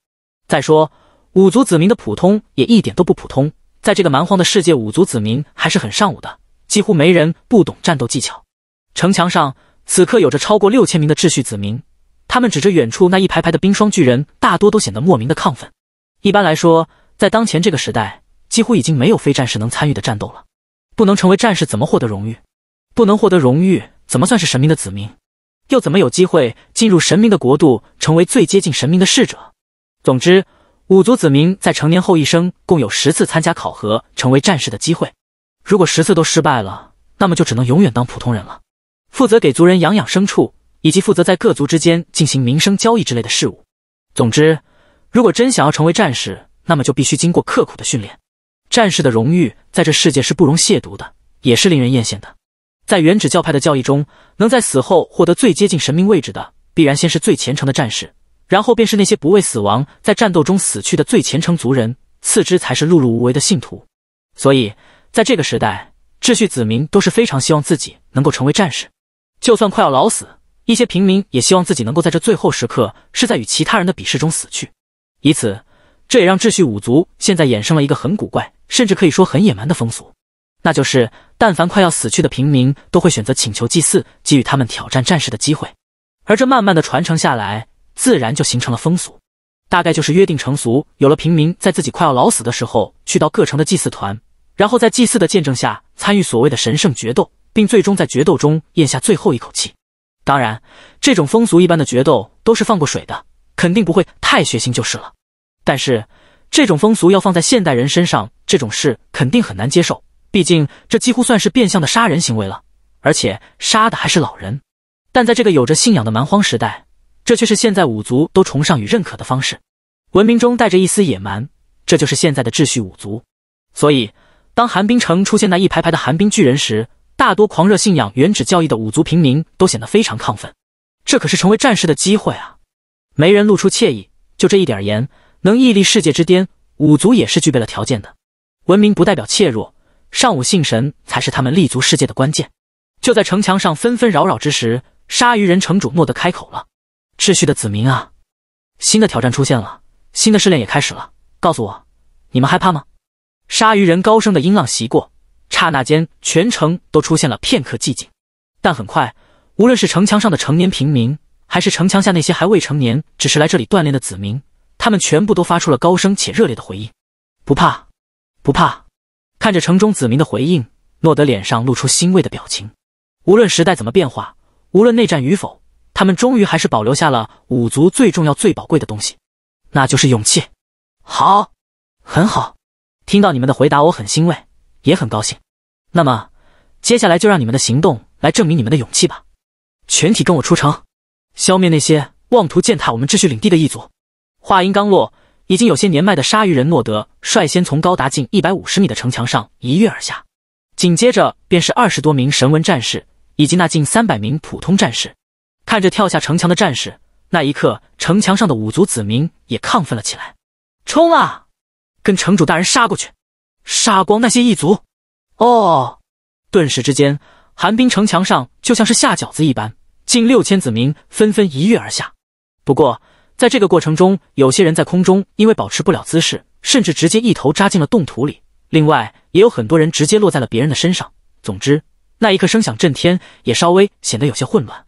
再说五族子民的普通也一点都不普通，在这个蛮荒的世界，五族子民还是很尚武的，几乎没人不懂战斗技巧。城墙上此刻有着超过六千名的秩序子民，他们指着远处那一排排的冰霜巨人，大多都显得莫名的亢奋。一般来说，在当前这个时代，几乎已经没有非战士能参与的战斗了。不能成为战士，怎么获得荣誉？不能获得荣誉，怎么算是神明的子民？又怎么有机会进入神明的国度，成为最接近神明的侍者？总之，五族子民在成年后一生共有十次参加考核、成为战士的机会。如果十次都失败了，那么就只能永远当普通人了，负责给族人养养牲畜，以及负责在各族之间进行民生交易之类的事物。总之，如果真想要成为战士，那么就必须经过刻苦的训练。战士的荣誉在这世界是不容亵渎的，也是令人艳羡的。在原指教派的教义中，能在死后获得最接近神明位置的，必然先是最虔诚的战士，然后便是那些不畏死亡，在战斗中死去的最虔诚族人，次之才是碌碌无为的信徒。所以，在这个时代，秩序子民都是非常希望自己能够成为战士。就算快要老死，一些平民也希望自己能够在这最后时刻是在与其他人的比试中死去，以此。这也让秩序五族现在衍生了一个很古怪，甚至可以说很野蛮的风俗，那就是但凡快要死去的平民，都会选择请求祭祀，给予他们挑战战士的机会。而这慢慢的传承下来，自然就形成了风俗，大概就是约定成俗，有了平民在自己快要老死的时候，去到各城的祭祀团，然后在祭祀的见证下，参与所谓的神圣决斗，并最终在决斗中咽下最后一口气。当然，这种风俗一般的决斗都是放过水的，肯定不会太血腥，就是了。但是，这种风俗要放在现代人身上，这种事肯定很难接受。毕竟，这几乎算是变相的杀人行为了，而且杀的还是老人。但在这个有着信仰的蛮荒时代，这却是现在五族都崇尚与认可的方式。文明中带着一丝野蛮，这就是现在的秩序五族。所以，当寒冰城出现那一排排的寒冰巨人时，大多狂热信仰原始教义的五族平民都显得非常亢奋。这可是成为战士的机会啊！没人露出惬意，就这一点言，能屹立世界之巅，五族也是具备了条件的。文明不代表怯弱，尚武信神才是他们立足世界的关键。就在城墙上纷纷扰扰之时，鲨鱼人城主诺德开口了：“秩序的子民啊，新的挑战出现了，新的试炼也开始了。告诉我，你们害怕吗？”鲨鱼人高声的音浪袭过，刹那间，全城都出现了片刻寂静。但很快，无论是城墙上的成年平民，还是城墙下那些还未成年、只是来这里锻炼的子民，他们全部都发出了高声且热烈的回应，不怕，不怕！看着城中子民的回应，诺德脸上露出欣慰的表情。无论时代怎么变化，无论内战与否，他们终于还是保留下了五族最重要、最宝贵的东西，那就是勇气。好，很好！听到你们的回答，我很欣慰，也很高兴。那么，接下来就让你们的行动来证明你们的勇气吧！全体跟我出城，消灭那些妄图践踏我们秩序领地的异族！话音刚落，已经有些年迈的鲨鱼人诺德率先从高达近一百五十米的城墙上一跃而下，紧接着便是二十多名神纹战士以及那近三百名普通战士。看着跳下城墙的战士，那一刻，城墙上的五族子民也亢奋了起来：“冲啊！跟城主大人杀过去，杀光那些异族！”哦，顿时之间，寒冰城墙上就像是下饺子一般，近六千子民纷纷一跃而下。不过，在这个过程中，有些人在空中因为保持不了姿势，甚至直接一头扎进了冻土里。另外，也有很多人直接落在了别人的身上。总之，那一刻声响震天，也稍微显得有些混乱。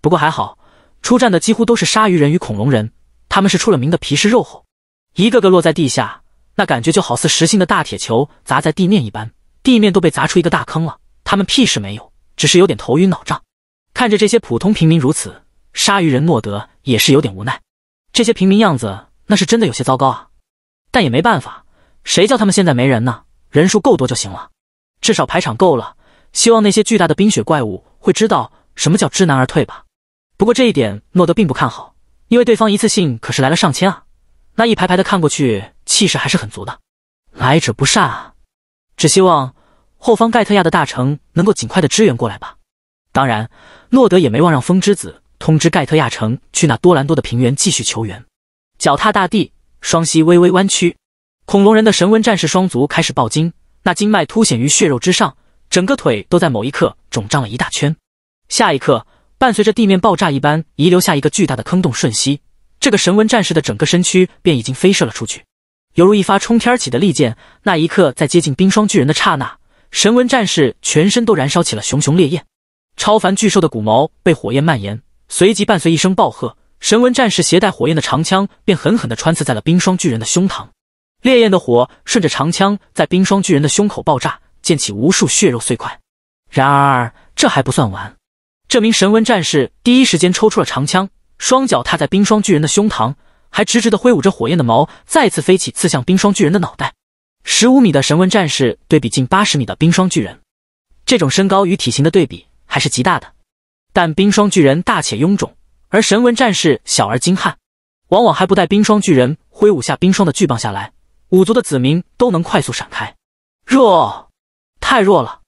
不过还好，出战的几乎都是鲨鱼人与恐龙人，他们是出了名的皮实肉厚，一个个落在地下，那感觉就好似实心的大铁球砸在地面一般，地面都被砸出一个大坑了。他们屁事没有，只是有点头晕脑胀。看着这些普通平民如此，鲨鱼人诺德也是有点无奈。这些平民样子，那是真的有些糟糕啊，但也没办法，谁叫他们现在没人呢？人数够多就行了，至少排场够了。希望那些巨大的冰雪怪物会知道什么叫知难而退吧。不过这一点诺德并不看好，因为对方一次性可是来了上千啊，那一排排的看过去，气势还是很足的。来者不善啊，只希望后方盖特亚的大城能够尽快的支援过来吧。当然，诺德也没忘让风之子。通知盖特亚城去那多兰多的平原继续求援。脚踏大地，双膝微微弯曲，恐龙人的神纹战士双足开始爆筋，那筋脉凸显于血肉之上，整个腿都在某一刻肿胀了一大圈。下一刻，伴随着地面爆炸一般遗留下一个巨大的坑洞，瞬息，这个神纹战士的整个身躯便已经飞射了出去，犹如一发冲天起的利箭。那一刻，在接近冰霜巨人的刹那，神纹战士全身都燃烧起了熊熊烈焰，超凡巨兽的骨毛被火焰蔓延。随即，伴随一声暴喝，神纹战士携带火焰的长枪便狠狠地穿刺在了冰霜巨人的胸膛。烈焰的火顺着长枪在冰霜巨人的胸口爆炸，溅起无数血肉碎块。然而，这还不算完。这名神纹战士第一时间抽出了长枪，双脚踏在冰霜巨人的胸膛，还直直地挥舞着火焰的矛，再次飞起刺向冰霜巨人的脑袋。十五米的神纹战士对比近八十米的冰霜巨人，这种身高与体型的对比还是极大的。但冰霜巨人大且臃肿，而神纹战士小而精悍，往往还不待冰霜巨人挥舞下冰霜的巨棒下来，五族的子民都能快速闪开。弱，太弱了！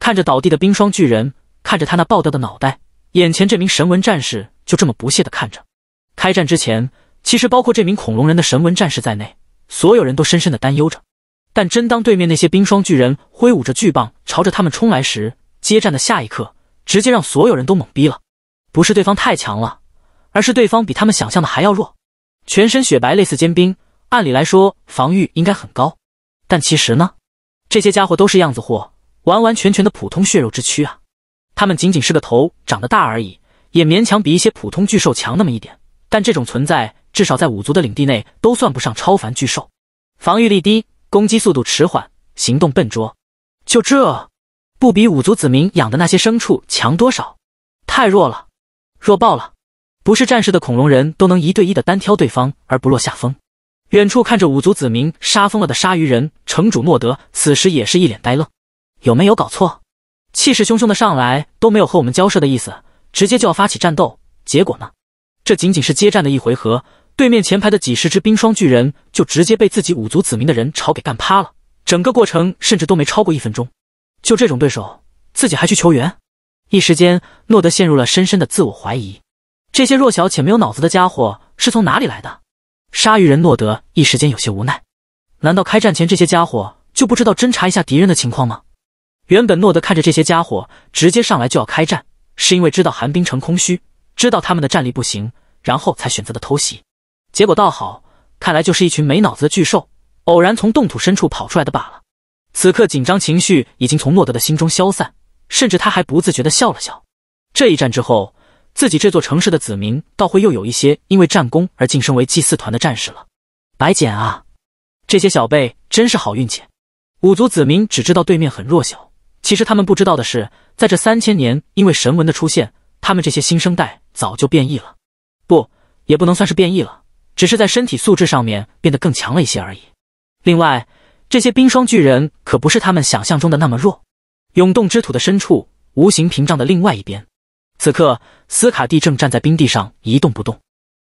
看着倒地的冰霜巨人，看着他那爆掉的脑袋，眼前这名神纹战士就这么不屑地看着。开战之前，其实包括这名恐龙人的神纹战士在内，所有人都深深的担忧着。但真当对面那些冰霜巨人挥舞着巨棒朝着他们冲来时，接战的下一刻。直接让所有人都懵逼了，不是对方太强了，而是对方比他们想象的还要弱。全身雪白，类似坚冰，按理来说防御应该很高，但其实呢，这些家伙都是样子货，完完全全的普通血肉之躯啊。他们仅仅是个头长得大而已，也勉强比一些普通巨兽强那么一点，但这种存在至少在五族的领地内都算不上超凡巨兽，防御力低，攻击速度迟缓，行动笨拙，就这。不比五族子民养的那些牲畜强多少？太弱了，弱爆了！不是战士的恐龙人都能一对一的单挑对方而不落下风。远处看着五族子民杀疯了的鲨鱼人城主诺德，此时也是一脸呆愣。有没有搞错？气势汹汹的上来都没有和我们交涉的意思，直接就要发起战斗。结果呢？这仅仅是接战的一回合，对面前排的几十只冰霜巨人就直接被自己五族子民的人潮给干趴了。整个过程甚至都没超过一分钟。就这种对手，自己还去求援？一时间，诺德陷入了深深的自我怀疑。这些弱小且没有脑子的家伙是从哪里来的？鲨鱼人诺德一时间有些无奈。难道开战前这些家伙就不知道侦查一下敌人的情况吗？原本诺德看着这些家伙直接上来就要开战，是因为知道寒冰城空虚，知道他们的战力不行，然后才选择的偷袭。结果倒好，看来就是一群没脑子的巨兽，偶然从冻土深处跑出来的罢了。此刻紧张情绪已经从诺德的心中消散，甚至他还不自觉地笑了笑。这一战之后，自己这座城市的子民倒会又有一些因为战功而晋升为祭祀团的战士了。白捡啊！这些小辈真是好运气。五族子民只知道对面很弱小，其实他们不知道的是，在这三千年，因为神纹的出现，他们这些新生代早就变异了。不，也不能算是变异了，只是在身体素质上面变得更强了一些而已。另外。这些冰霜巨人可不是他们想象中的那么弱。涌动之土的深处，无形屏障的另外一边，此刻斯卡蒂正站在冰地上一动不动。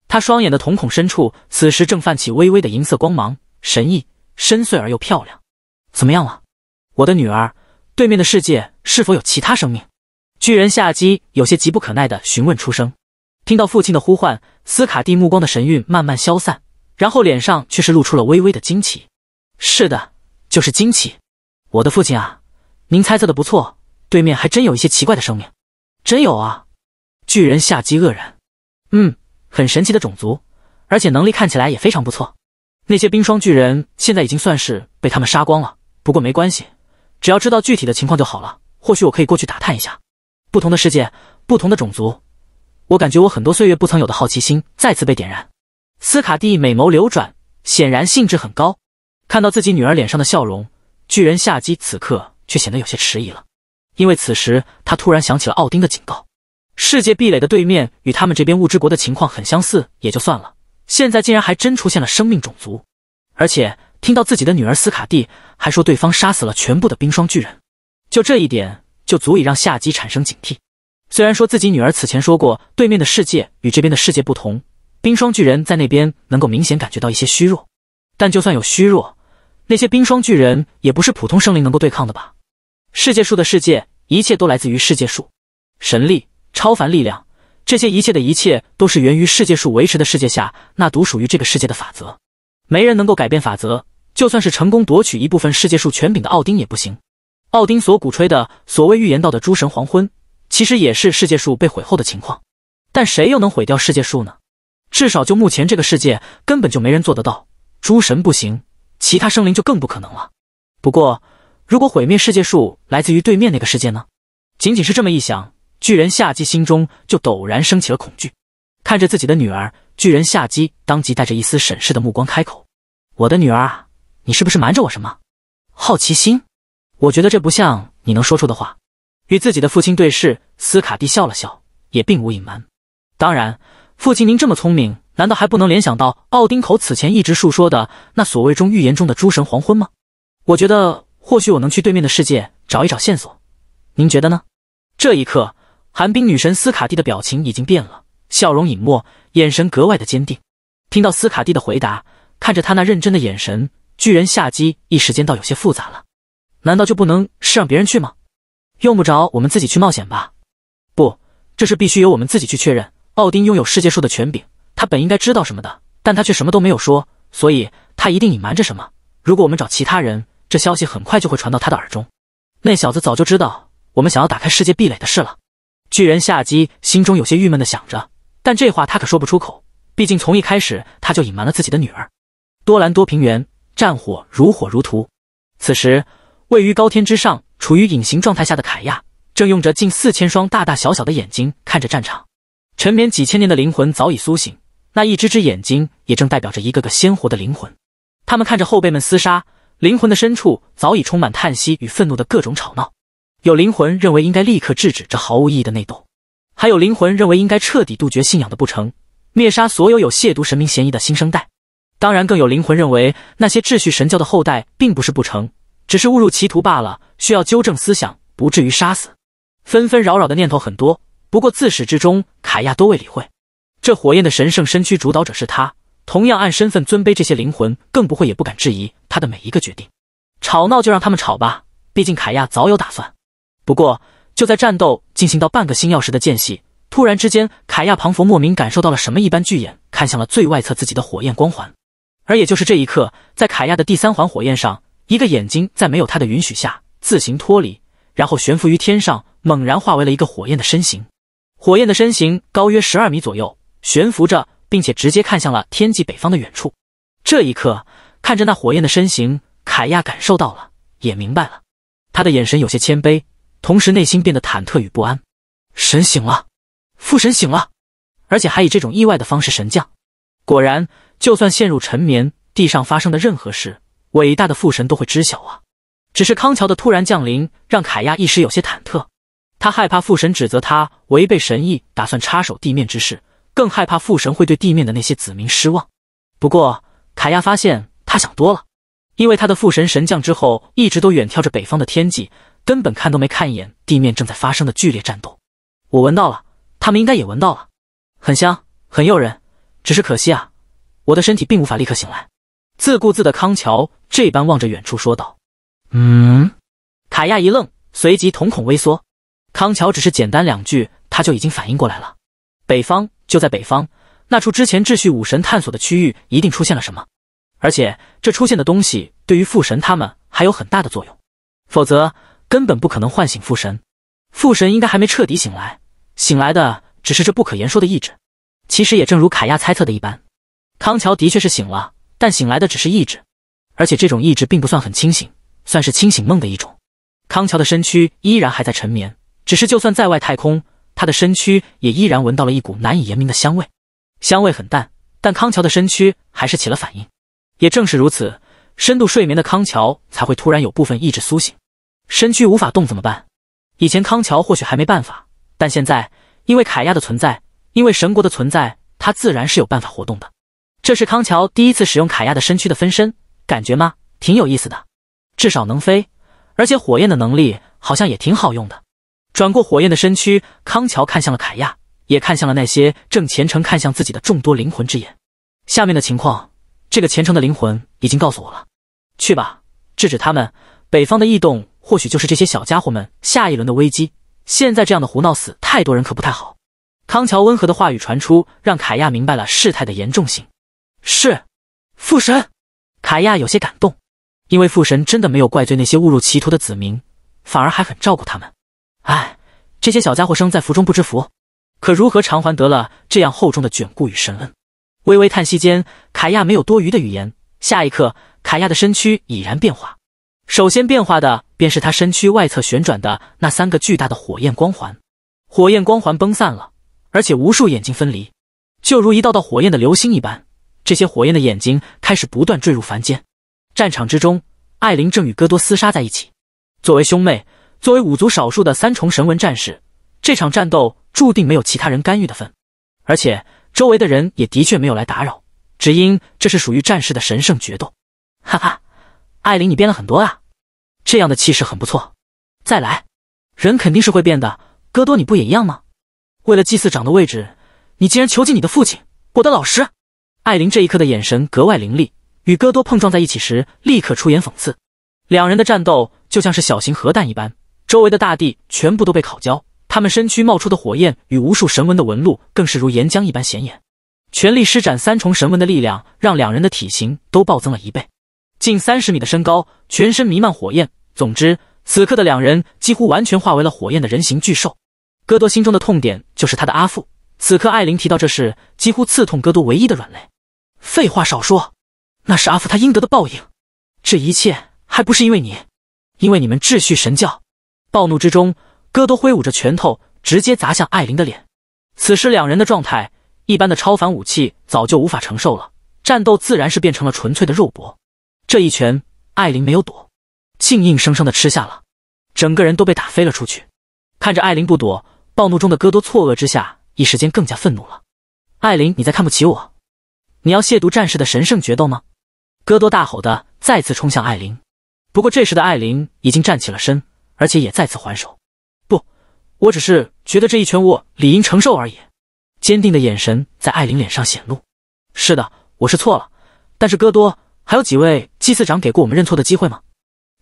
他双眼的瞳孔深处，此时正泛起微微的银色光芒，神意深邃而又漂亮。怎么样了，我的女儿？对面的世界是否有其他生命？巨人夏基有些急不可耐地询问出声。听到父亲的呼唤，斯卡蒂目光的神韵慢慢消散，然后脸上却是露出了微微的惊奇。是的。就是惊奇，我的父亲啊，您猜测的不错，对面还真有一些奇怪的生命，真有啊！巨人下机愕然，嗯，很神奇的种族，而且能力看起来也非常不错。那些冰霜巨人现在已经算是被他们杀光了，不过没关系，只要知道具体的情况就好了。或许我可以过去打探一下。不同的世界，不同的种族，我感觉我很多岁月不曾有的好奇心再次被点燃。斯卡蒂美眸流转，显然兴致很高。看到自己女儿脸上的笑容，巨人夏姬此刻却显得有些迟疑了，因为此时他突然想起了奥丁的警告：世界壁垒的对面与他们这边物之国的情况很相似，也就算了。现在竟然还真出现了生命种族，而且听到自己的女儿斯卡蒂还说对方杀死了全部的冰霜巨人，就这一点就足以让夏姬产生警惕。虽然说自己女儿此前说过对面的世界与这边的世界不同，冰霜巨人在那边能够明显感觉到一些虚弱，但就算有虚弱。那些冰霜巨人也不是普通生灵能够对抗的吧？世界树的世界，一切都来自于世界树。神力、超凡力量，这些一切的一切，都是源于世界树维持的世界下那独属于这个世界的法则。没人能够改变法则，就算是成功夺取一部分世界树权柄的奥丁也不行。奥丁所鼓吹的所谓预言到的诸神黄昏，其实也是世界树被毁后的情况。但谁又能毁掉世界树呢？至少就目前这个世界，根本就没人做得到。诸神不行。其他生灵就更不可能了。不过，如果毁灭世界树来自于对面那个世界呢？仅仅是这么一想，巨人夏姬心中就陡然升起了恐惧。看着自己的女儿，巨人夏姬当即带着一丝审视的目光开口：“我的女儿，啊，你是不是瞒着我什么？”好奇心，我觉得这不像你能说出的话。与自己的父亲对视，斯卡蒂笑了笑，也并无隐瞒。当然，父亲您这么聪明。难道还不能联想到奥丁口此前一直述说的那所谓中预言中的诸神黄昏吗？我觉得或许我能去对面的世界找一找线索。您觉得呢？这一刻，寒冰女神斯卡蒂的表情已经变了，笑容隐没，眼神格外的坚定。听到斯卡蒂的回答，看着她那认真的眼神，巨人夏机一时间倒有些复杂了。难道就不能是让别人去吗？用不着我们自己去冒险吧？不，这是必须由我们自己去确认。奥丁拥有世界树的权柄。他本应该知道什么的，但他却什么都没有说，所以他一定隐瞒着什么。如果我们找其他人，这消息很快就会传到他的耳中。那小子早就知道我们想要打开世界壁垒的事了。巨人夏姬心中有些郁闷的想着，但这话他可说不出口，毕竟从一开始他就隐瞒了自己的女儿。多兰多平原战火如火如荼，此时位于高天之上、处于隐形状态下的凯亚，正用着近四千双大大小小的眼睛看着战场。沉眠几千年的灵魂早已苏醒。那一只只眼睛也正代表着一个个鲜活的灵魂，他们看着后辈们厮杀，灵魂的深处早已充满叹息与愤怒的各种吵闹。有灵魂认为应该立刻制止这毫无意义的内斗，还有灵魂认为应该彻底杜绝信仰的不成，灭杀所有有亵渎神明嫌疑的新生代。当然，更有灵魂认为那些秩序神教的后代并不是不成，只是误入歧途罢了，需要纠正思想，不至于杀死。纷纷扰扰的念头很多，不过自始至终，凯亚都未理会。这火焰的神圣身躯主导者是他，同样按身份尊卑，这些灵魂更不会也不敢质疑他的每一个决定。吵闹就让他们吵吧，毕竟凯亚早有打算。不过就在战斗进行到半个星耀时的间隙，突然之间，凯亚庞佛莫名感受到了什么一般，巨眼看向了最外侧自己的火焰光环。而也就是这一刻，在凯亚的第三环火焰上，一个眼睛在没有他的允许下自行脱离，然后悬浮于天上，猛然化为了一个火焰的身形。火焰的身形高约十二米左右。悬浮着，并且直接看向了天际北方的远处。这一刻，看着那火焰的身形，凯亚感受到了，也明白了。他的眼神有些谦卑，同时内心变得忐忑与不安。神醒了，父神醒了，而且还以这种意外的方式神降。果然，就算陷入沉眠，地上发生的任何事，伟大的父神都会知晓啊。只是康桥的突然降临，让凯亚一时有些忐忑。他害怕父神指责他违背神意，打算插手地面之事。更害怕父神会对地面的那些子民失望。不过，凯亚发现他想多了，因为他的父神神降之后，一直都远眺着北方的天际，根本看都没看一眼地面正在发生的剧烈战斗。我闻到了，他们应该也闻到了，很香，很诱人。只是可惜啊，我的身体并无法立刻醒来。自顾自的康桥这般望着远处说道：“嗯。”卡亚一愣，随即瞳孔微缩。康桥只是简单两句，他就已经反应过来了。北方。就在北方那处之前秩序武神探索的区域，一定出现了什么，而且这出现的东西对于父神他们还有很大的作用，否则根本不可能唤醒父神。父神应该还没彻底醒来，醒来的只是这不可言说的意志。其实也正如凯亚猜测的一般，康乔的确是醒了，但醒来的只是意志，而且这种意志并不算很清醒，算是清醒梦的一种。康乔的身躯依然还在沉眠，只是就算在外太空。他的身躯也依然闻到了一股难以言明的香味，香味很淡，但康桥的身躯还是起了反应。也正是如此，深度睡眠的康桥才会突然有部分意志苏醒，身躯无法动怎么办？以前康桥或许还没办法，但现在因为凯亚的存在，因为神国的存在，他自然是有办法活动的。这是康桥第一次使用凯亚的身躯的分身，感觉吗？挺有意思的，至少能飞，而且火焰的能力好像也挺好用的。转过火焰的身躯，康桥看向了凯亚，也看向了那些正虔诚看向自己的众多灵魂之眼。下面的情况，这个虔诚的灵魂已经告诉我了。去吧，制止他们！北方的异动，或许就是这些小家伙们下一轮的危机。现在这样的胡闹死太多人可不太好。康桥温和的话语传出，让凯亚明白了事态的严重性。是，父神。凯亚有些感动，因为父神真的没有怪罪那些误入歧途的子民，反而还很照顾他们。唉，这些小家伙生在福中不知福，可如何偿还得了这样厚重的眷顾与神恩？微微叹息间，凯亚没有多余的语言。下一刻，凯亚的身躯已然变化，首先变化的便是他身躯外侧旋转的那三个巨大的火焰光环，火焰光环崩散了，而且无数眼睛分离，就如一道道火焰的流星一般，这些火焰的眼睛开始不断坠入凡间。战场之中，艾琳正与戈多厮杀在一起，作为兄妹。作为五族少数的三重神纹战士，这场战斗注定没有其他人干预的份。而且周围的人也的确没有来打扰，只因这是属于战士的神圣决斗。哈哈，艾琳，你变了很多啊，这样的气势很不错。再来，人肯定是会变的。戈多，你不也一样吗？为了祭祀长的位置，你竟然囚禁你的父亲，我的老师。艾琳这一刻的眼神格外凌厉，与戈多碰撞在一起时，立刻出言讽刺。两人的战斗就像是小型核弹一般。周围的大地全部都被烤焦，他们身躯冒出的火焰与无数神纹的纹路更是如岩浆一般显眼。全力施展三重神纹的力量，让两人的体型都暴增了一倍，近三十米的身高，全身弥漫火焰。总之，此刻的两人几乎完全化为了火焰的人形巨兽。戈多心中的痛点就是他的阿父，此刻艾琳提到这事，几乎刺痛戈多唯一的软肋。废话少说，那是阿父他应得的报应，这一切还不是因为你，因为你们秩序神教。暴怒之中，戈多挥舞着拳头，直接砸向艾琳的脸。此时两人的状态，一般的超凡武器早就无法承受了，战斗自然是变成了纯粹的肉搏。这一拳，艾琳没有躲，竟硬生生的吃下了，整个人都被打飞了出去。看着艾琳不躲，暴怒中的戈多错愕之下，一时间更加愤怒了：“艾琳，你在看不起我？你要亵渎战士的神圣决斗吗？”戈多大吼的再次冲向艾琳。不过这时的艾琳已经站起了身。而且也再次还手，不，我只是觉得这一拳我理应承受而已。坚定的眼神在艾琳脸上显露。是的，我是错了。但是戈多，还有几位祭祀长给过我们认错的机会吗？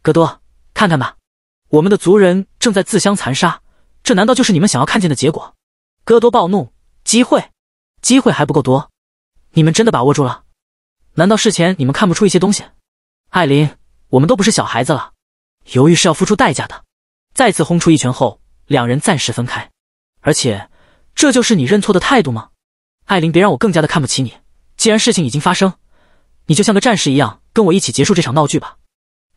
戈多，看看吧，我们的族人正在自相残杀，这难道就是你们想要看见的结果？戈多暴怒，机会，机会还不够多，你们真的把握住了？难道事前你们看不出一些东西？艾琳，我们都不是小孩子了，犹豫是要付出代价的。再次轰出一拳后，两人暂时分开。而且，这就是你认错的态度吗？艾琳，别让我更加的看不起你。既然事情已经发生，你就像个战士一样，跟我一起结束这场闹剧吧。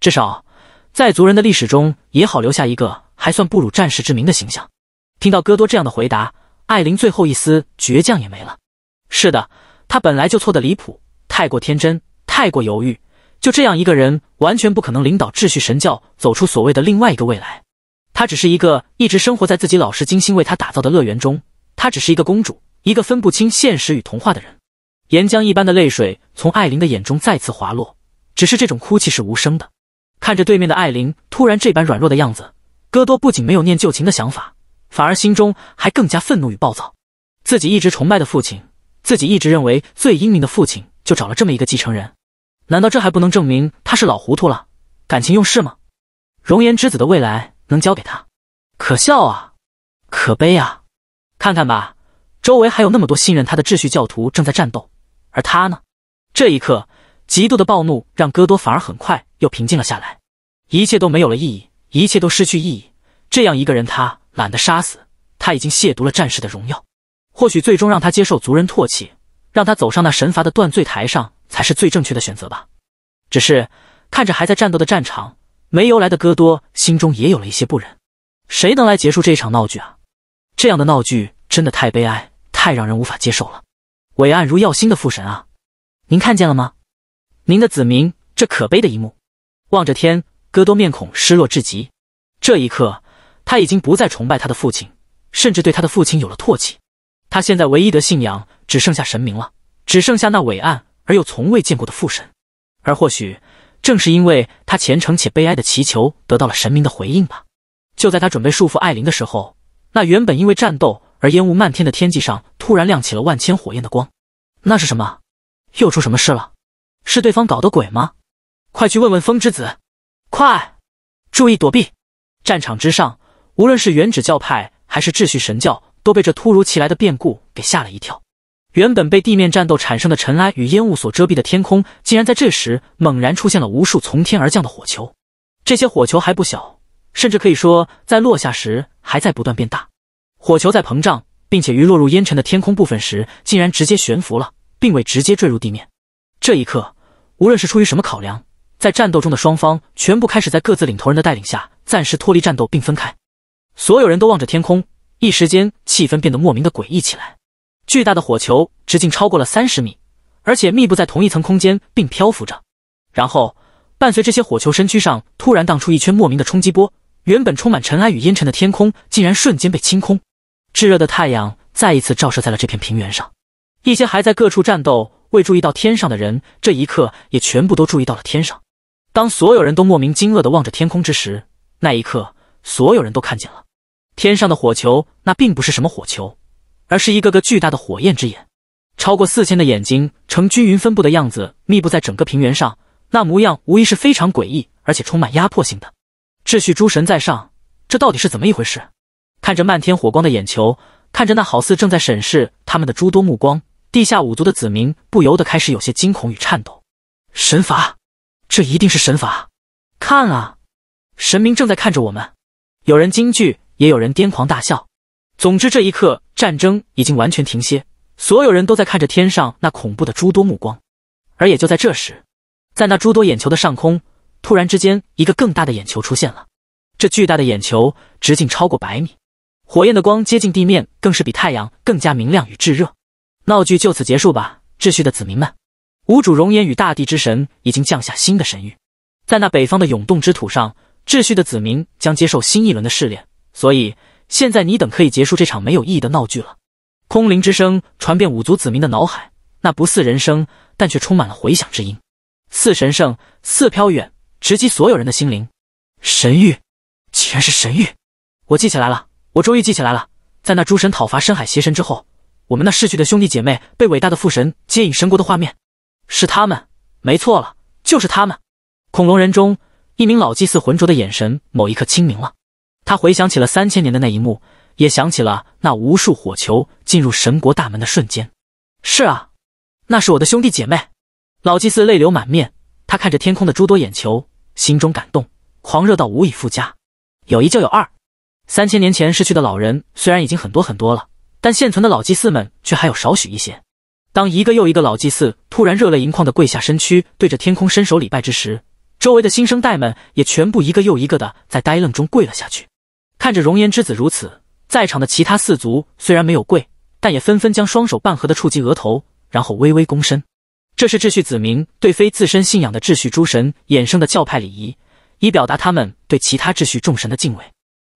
至少，在族人的历史中也好留下一个还算不辱战士之名的形象。听到戈多这样的回答，艾琳最后一丝倔强也没了。是的，他本来就错得离谱，太过天真，太过犹豫。就这样一个人，完全不可能领导秩序神教走出所谓的另外一个未来。她只是一个一直生活在自己老师精心为她打造的乐园中，她只是一个公主，一个分不清现实与童话的人。岩浆一般的泪水从艾琳的眼中再次滑落，只是这种哭泣是无声的。看着对面的艾琳突然这般软弱的样子，戈多不仅没有念旧情的想法，反而心中还更加愤怒与暴躁。自己一直崇拜的父亲，自己一直认为最英明的父亲，就找了这么一个继承人，难道这还不能证明他是老糊涂了，感情用事吗？熔岩之子的未来。能交给他，可笑啊，可悲啊！看看吧，周围还有那么多信任他的秩序教徒正在战斗，而他呢？这一刻极度的暴怒让戈多反而很快又平静了下来。一切都没有了意义，一切都失去意义。这样一个人，他懒得杀死。他已经亵渎了战士的荣耀。或许最终让他接受族人唾弃，让他走上那神罚的断罪台上，才是最正确的选择吧。只是看着还在战斗的战场。没由来的戈多心中也有了一些不忍，谁能来结束这场闹剧啊？这样的闹剧真的太悲哀，太让人无法接受了。伟岸如耀星的父神啊，您看见了吗？您的子民，这可悲的一幕。望着天，戈多面孔失落至极。这一刻，他已经不再崇拜他的父亲，甚至对他的父亲有了唾弃。他现在唯一的信仰只剩下神明了，只剩下那伟岸而又从未见过的父神。而或许……正是因为他虔诚且悲哀的祈求得到了神明的回应吧。就在他准备束缚艾琳的时候，那原本因为战斗而烟雾漫天的天际上突然亮起了万千火焰的光。那是什么？又出什么事了？是对方搞的鬼吗？快去问问风之子！快，注意躲避！战场之上，无论是原指教派还是秩序神教，都被这突如其来的变故给吓了一跳。原本被地面战斗产生的尘埃与烟雾所遮蔽的天空，竟然在这时猛然出现了无数从天而降的火球。这些火球还不小，甚至可以说在落下时还在不断变大。火球在膨胀，并且于落入烟尘的天空部分时，竟然直接悬浮了，并未直接坠入地面。这一刻，无论是出于什么考量，在战斗中的双方全部开始在各自领头人的带领下暂时脱离战斗并分开。所有人都望着天空，一时间气氛变得莫名的诡异起来。巨大的火球直径超过了三十米，而且密布在同一层空间，并漂浮着。然后，伴随这些火球，身躯上突然荡出一圈莫名的冲击波。原本充满尘埃与烟尘的天空，竟然瞬间被清空。炙热的太阳再一次照射在了这片平原上。一些还在各处战斗未注意到天上的人，这一刻也全部都注意到了天上。当所有人都莫名惊愕地望着天空之时，那一刻，所有人都看见了天上的火球。那并不是什么火球。而是一个个巨大的火焰之眼，超过四千的眼睛呈均匀分布的样子，密布在整个平原上。那模样无疑是非常诡异，而且充满压迫性的。秩序诸神在上，这到底是怎么一回事？看着漫天火光的眼球，看着那好似正在审视他们的诸多目光，地下五族的子民不由得开始有些惊恐与颤抖。神罚，这一定是神罚！看啊，神明正在看着我们！有人惊惧，也有人癫狂大笑。总之，这一刻。战争已经完全停歇，所有人都在看着天上那恐怖的诸多目光。而也就在这时，在那诸多眼球的上空，突然之间，一个更大的眼球出现了。这巨大的眼球直径超过百米，火焰的光接近地面，更是比太阳更加明亮与炙热。闹剧就此结束吧，秩序的子民们！无主熔岩与大地之神已经降下新的神谕，在那北方的涌动之土上，秩序的子民将接受新一轮的试炼，所以。现在你等可以结束这场没有意义的闹剧了。空灵之声传遍五族子民的脑海，那不似人声，但却充满了回响之音，似神圣，似飘远，直击所有人的心灵。神域，竟然是神域！我记起来了，我终于记起来了。在那诸神讨伐深海邪神之后，我们那逝去的兄弟姐妹被伟大的父神接引神国的画面，是他们，没错了，就是他们。恐龙人中一名老祭祀浑浊的眼神，某一刻清明了。他回想起了三千年的那一幕，也想起了那无数火球进入神国大门的瞬间。是啊，那是我的兄弟姐妹。老祭司泪流满面，他看着天空的诸多眼球，心中感动，狂热到无以复加。有一就有二，三千年前逝去的老人虽然已经很多很多了，但现存的老祭司们却还有少许一些。当一个又一个老祭司突然热泪盈眶的跪下身躯，对着天空伸手礼拜之时，周围的新生代们也全部一个又一个的在呆愣中跪了下去。看着容颜之子如此，在场的其他四族虽然没有跪，但也纷纷将双手半合的触及额头，然后微微躬身。这是秩序子民对非自身信仰的秩序诸神衍生的教派礼仪，以表达他们对其他秩序众神的敬畏。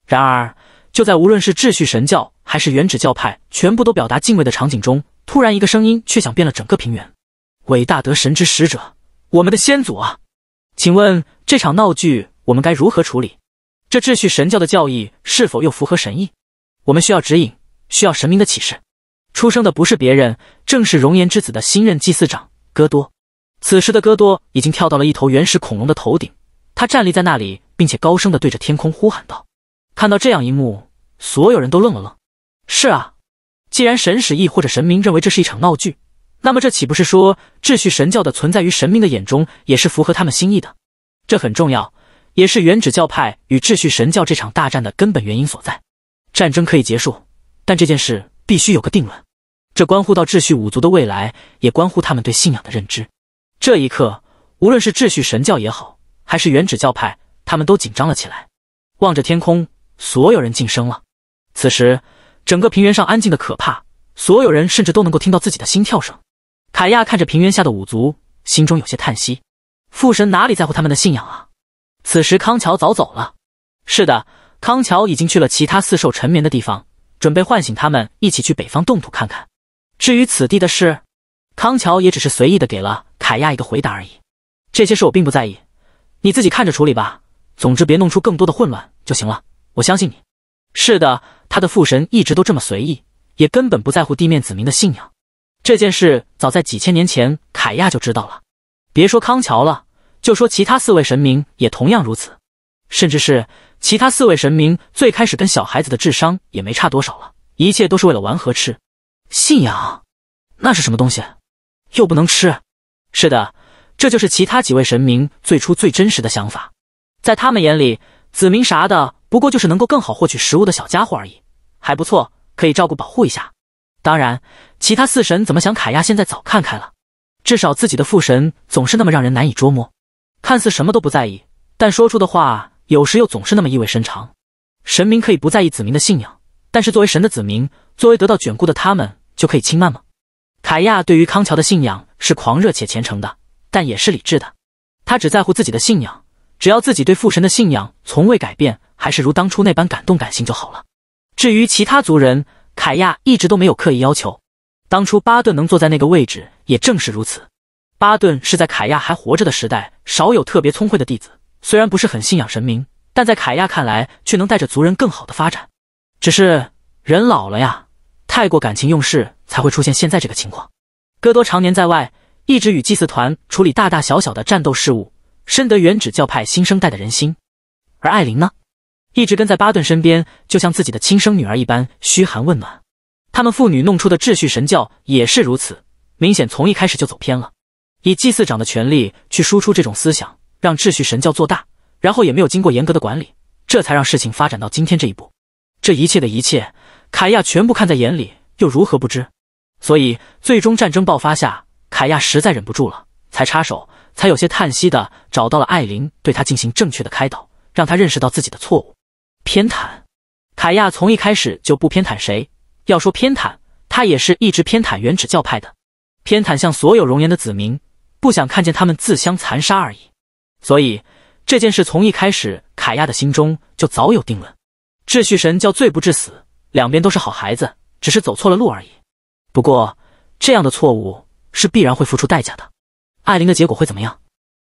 然而，就在无论是秩序神教还是原址教派全部都表达敬畏的场景中，突然一个声音却响遍了整个平原：“伟大得神之使者，我们的先祖啊，请问这场闹剧我们该如何处理？”这秩序神教的教义是否又符合神意？我们需要指引，需要神明的启示。出生的不是别人，正是熔岩之子的新任祭祀长戈多。此时的戈多已经跳到了一头原始恐龙的头顶，他站立在那里，并且高声的对着天空呼喊道：“看到这样一幕，所有人都愣了愣。”是啊，既然神使意或者神明认为这是一场闹剧，那么这岂不是说秩序神教的存在于神明的眼中也是符合他们心意的？这很重要。也是原指教派与秩序神教这场大战的根本原因所在。战争可以结束，但这件事必须有个定论。这关乎到秩序五族的未来，也关乎他们对信仰的认知。这一刻，无论是秩序神教也好，还是原指教派，他们都紧张了起来，望着天空。所有人噤声了。此时，整个平原上安静的可怕，所有人甚至都能够听到自己的心跳声。凯亚看着平原下的五族，心中有些叹息：父神哪里在乎他们的信仰啊？此时，康桥早走了。是的，康桥已经去了其他四兽沉眠的地方，准备唤醒他们，一起去北方冻土看看。至于此地的事，康桥也只是随意的给了凯亚一个回答而已。这些事我并不在意，你自己看着处理吧。总之别弄出更多的混乱就行了。我相信你。是的，他的父神一直都这么随意，也根本不在乎地面子民的信仰。这件事早在几千年前，凯亚就知道了。别说康桥了。就说其他四位神明也同样如此，甚至是其他四位神明最开始跟小孩子的智商也没差多少了，一切都是为了玩和吃。信仰？那是什么东西？又不能吃？是的，这就是其他几位神明最初最真实的想法，在他们眼里，子民啥的不过就是能够更好获取食物的小家伙而已，还不错，可以照顾保护一下。当然，其他四神怎么想，卡亚现在早看开了，至少自己的父神总是那么让人难以捉摸。看似什么都不在意，但说出的话有时又总是那么意味深长。神明可以不在意子民的信仰，但是作为神的子民，作为得到眷顾的他们，就可以轻慢吗？凯亚对于康桥的信仰是狂热且虔诚的，但也是理智的。他只在乎自己的信仰，只要自己对父神的信仰从未改变，还是如当初那般感动感性就好了。至于其他族人，凯亚一直都没有刻意要求。当初巴顿能坐在那个位置，也正是如此。巴顿是在凯亚还活着的时代，少有特别聪慧的弟子。虽然不是很信仰神明，但在凯亚看来却能带着族人更好的发展。只是人老了呀，太过感情用事才会出现现在这个情况。戈多常年在外，一直与祭祀团处理大大小小的战斗事务，深得原指教派新生代的人心。而艾琳呢，一直跟在巴顿身边，就像自己的亲生女儿一般嘘寒问暖。他们父女弄出的秩序神教也是如此，明显从一开始就走偏了。以祭祀长的权力去输出这种思想，让秩序神教做大，然后也没有经过严格的管理，这才让事情发展到今天这一步。这一切的一切，凯亚全部看在眼里，又如何不知？所以最终战争爆发下，凯亚实在忍不住了，才插手，才有些叹息的找到了艾琳，对他进行正确的开导，让他认识到自己的错误。偏袒，凯亚从一开始就不偏袒谁，要说偏袒，他也是一直偏袒原指教派的，偏袒向所有熔岩的子民。不想看见他们自相残杀而已，所以这件事从一开始，凯亚的心中就早有定论。秩序神教罪不至死，两边都是好孩子，只是走错了路而已。不过，这样的错误是必然会付出代价的。艾琳的结果会怎么样？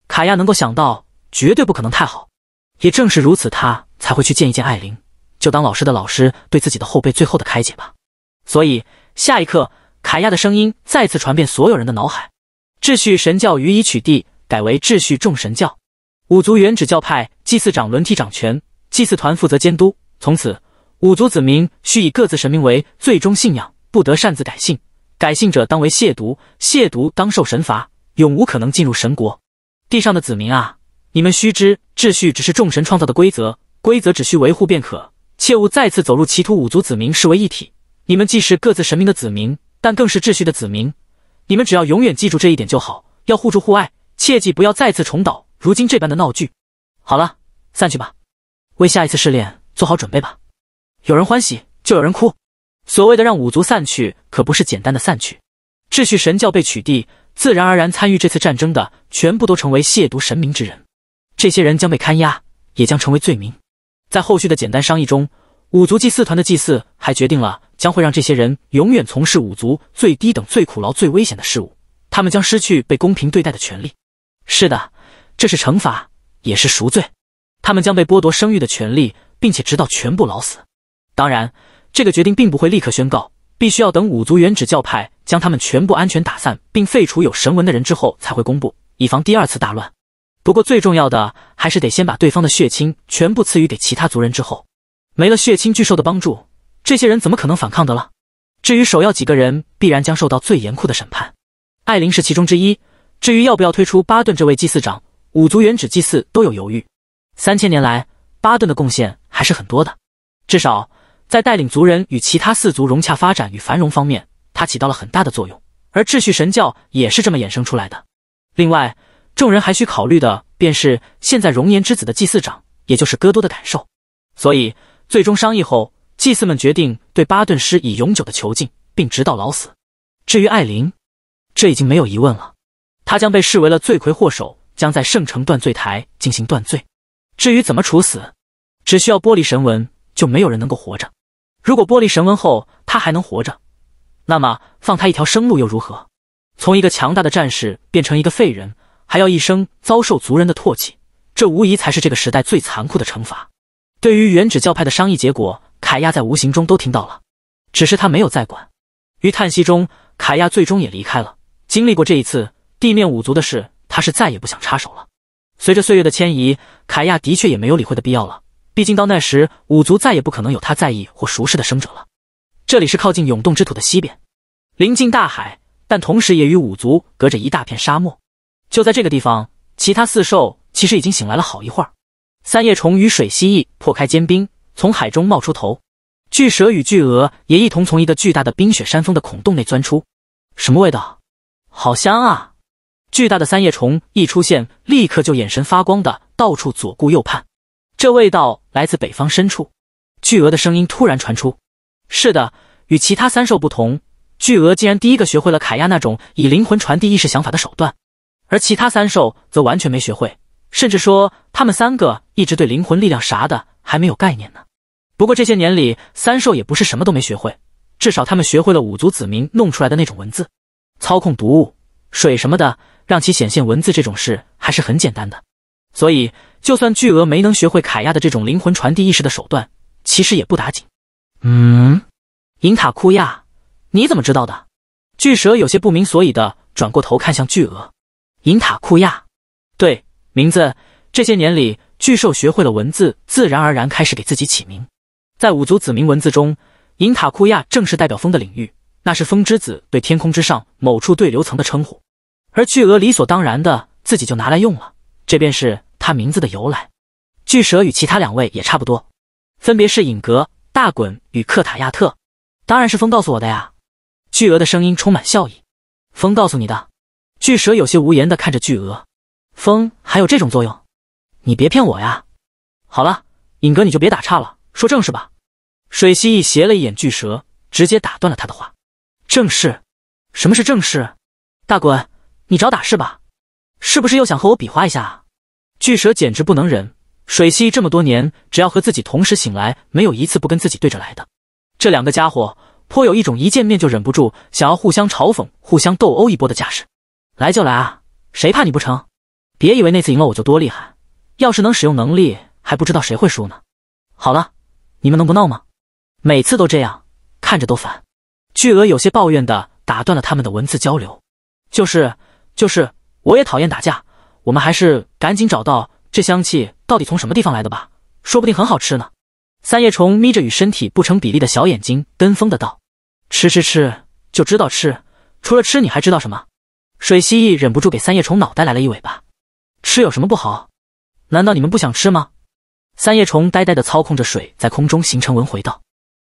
凯亚能够想到，绝对不可能太好。也正是如此，他才会去见一见艾琳，就当老师的老师对自己的后辈最后的开解吧。所以，下一刻，凯亚的声音再次传遍所有人的脑海。秩序神教予以取缔，改为秩序众神教。五族原指教派祭祀长轮替掌权，祭祀团负责监督。从此，五族子民需以各自神明为最终信仰，不得擅自改姓。改姓者当为亵渎，亵渎当受神罚，永无可能进入神国。地上的子民啊，你们须知，秩序只是众神创造的规则，规则只需维护便可，切勿再次走入歧途。五族子民视为一体，你们既是各自神明的子民，但更是秩序的子民。你们只要永远记住这一点就好，要互助互爱，切记不要再次重蹈如今这般的闹剧。好了，散去吧，为下一次试炼做好准备吧。有人欢喜，就有人哭。所谓的让五族散去，可不是简单的散去。秩序神教被取缔，自然而然参与这次战争的全部都成为亵渎神明之人，这些人将被看押，也将成为罪名。在后续的简单商议中，五族祭祀团的祭祀还决定了。将会让这些人永远从事五族最低等、最苦劳、最危险的事物，他们将失去被公平对待的权利。是的，这是惩罚，也是赎罪。他们将被剥夺生育的权利，并且直到全部老死。当然，这个决定并不会立刻宣告，必须要等五族原指教派将他们全部安全打散并废除有神文的人之后才会公布，以防第二次大乱。不过最重要的还是得先把对方的血亲全部赐予给其他族人之后，没了血亲巨兽的帮助。这些人怎么可能反抗得了？至于首要几个人，必然将受到最严酷的审判。艾琳是其中之一。至于要不要推出巴顿这位祭祀长，五族原址祭祀都有犹豫。三千年来，巴顿的贡献还是很多的，至少在带领族人与其他四族融洽发展与繁荣方面，他起到了很大的作用。而秩序神教也是这么衍生出来的。另外，众人还需考虑的便是现在熔岩之子的祭祀长，也就是戈多的感受。所以，最终商议后。祭司们决定对巴顿施以永久的囚禁，并直到老死。至于艾琳，这已经没有疑问了，她将被视为了罪魁祸首，将在圣城断罪台进行断罪。至于怎么处死，只需要剥离神纹，就没有人能够活着。如果剥离神纹后他还能活着，那么放他一条生路又如何？从一个强大的战士变成一个废人，还要一生遭受族人的唾弃，这无疑才是这个时代最残酷的惩罚。对于原指教派的商议结果。凯亚在无形中都听到了，只是他没有再管。于叹息中，凯亚最终也离开了。经历过这一次地面五族的事，他是再也不想插手了。随着岁月的迁移，凯亚的确也没有理会的必要了。毕竟到那时，五族再也不可能有他在意或熟识的生者了。这里是靠近永动之土的西边，临近大海，但同时也与五族隔着一大片沙漠。就在这个地方，其他四兽其实已经醒来了好一会儿。三叶虫与水蜥蜴破开坚冰。从海中冒出头，巨蛇与巨鹅也一同从一个巨大的冰雪山峰的孔洞内钻出。什么味道？好香啊！巨大的三叶虫一出现，立刻就眼神发光的到处左顾右盼。这味道来自北方深处。巨鹅的声音突然传出：“是的，与其他三兽不同，巨鹅竟然第一个学会了凯亚那种以灵魂传递意识想法的手段，而其他三兽则完全没学会，甚至说他们三个一直对灵魂力量啥的。”还没有概念呢，不过这些年里，三兽也不是什么都没学会，至少他们学会了五族子民弄出来的那种文字，操控毒物、水什么的，让其显现文字这种事还是很简单的。所以，就算巨鹅没能学会凯亚的这种灵魂传递意识的手段，其实也不打紧。嗯，银塔库亚，你怎么知道的？巨蛇有些不明所以的转过头看向巨鹅。银塔库亚，对，名字，这些年里。巨兽学会了文字，自然而然开始给自己起名。在五族子民文字中，银塔库亚正是代表风的领域，那是风之子对天空之上某处对流层的称呼。而巨鹅理所当然的自己就拿来用了，这便是他名字的由来。巨蛇与其他两位也差不多，分别是影格、大滚与克塔亚特。当然是风告诉我的呀。巨鹅的声音充满笑意。风告诉你的？巨蛇有些无言的看着巨鹅。风还有这种作用？你别骗我呀！好了，尹哥，你就别打岔了，说正事吧。水蜥蜴斜了一眼巨蛇，直接打断了他的话。正事？什么是正事？大滚，你找打是吧？是不是又想和我比划一下啊？巨蛇简直不能忍。水蜥蜴这么多年，只要和自己同时醒来，没有一次不跟自己对着来的。这两个家伙颇有一种一见面就忍不住想要互相嘲讽、互相斗殴一波的架势。来就来啊，谁怕你不成？别以为那次赢了我就多厉害。要是能使用能力，还不知道谁会输呢。好了，你们能不闹吗？每次都这样，看着都烦。巨鹅有些抱怨的打断了他们的文字交流。就是就是，我也讨厌打架。我们还是赶紧找到这香气到底从什么地方来的吧，说不定很好吃呢。三叶虫眯着与身体不成比例的小眼睛，跟风的道：“吃吃吃，就知道吃。除了吃，你还知道什么？”水蜥蜴忍不住给三叶虫脑袋来了一尾巴。吃有什么不好？难道你们不想吃吗？三叶虫呆呆的操控着水在空中形成文回道。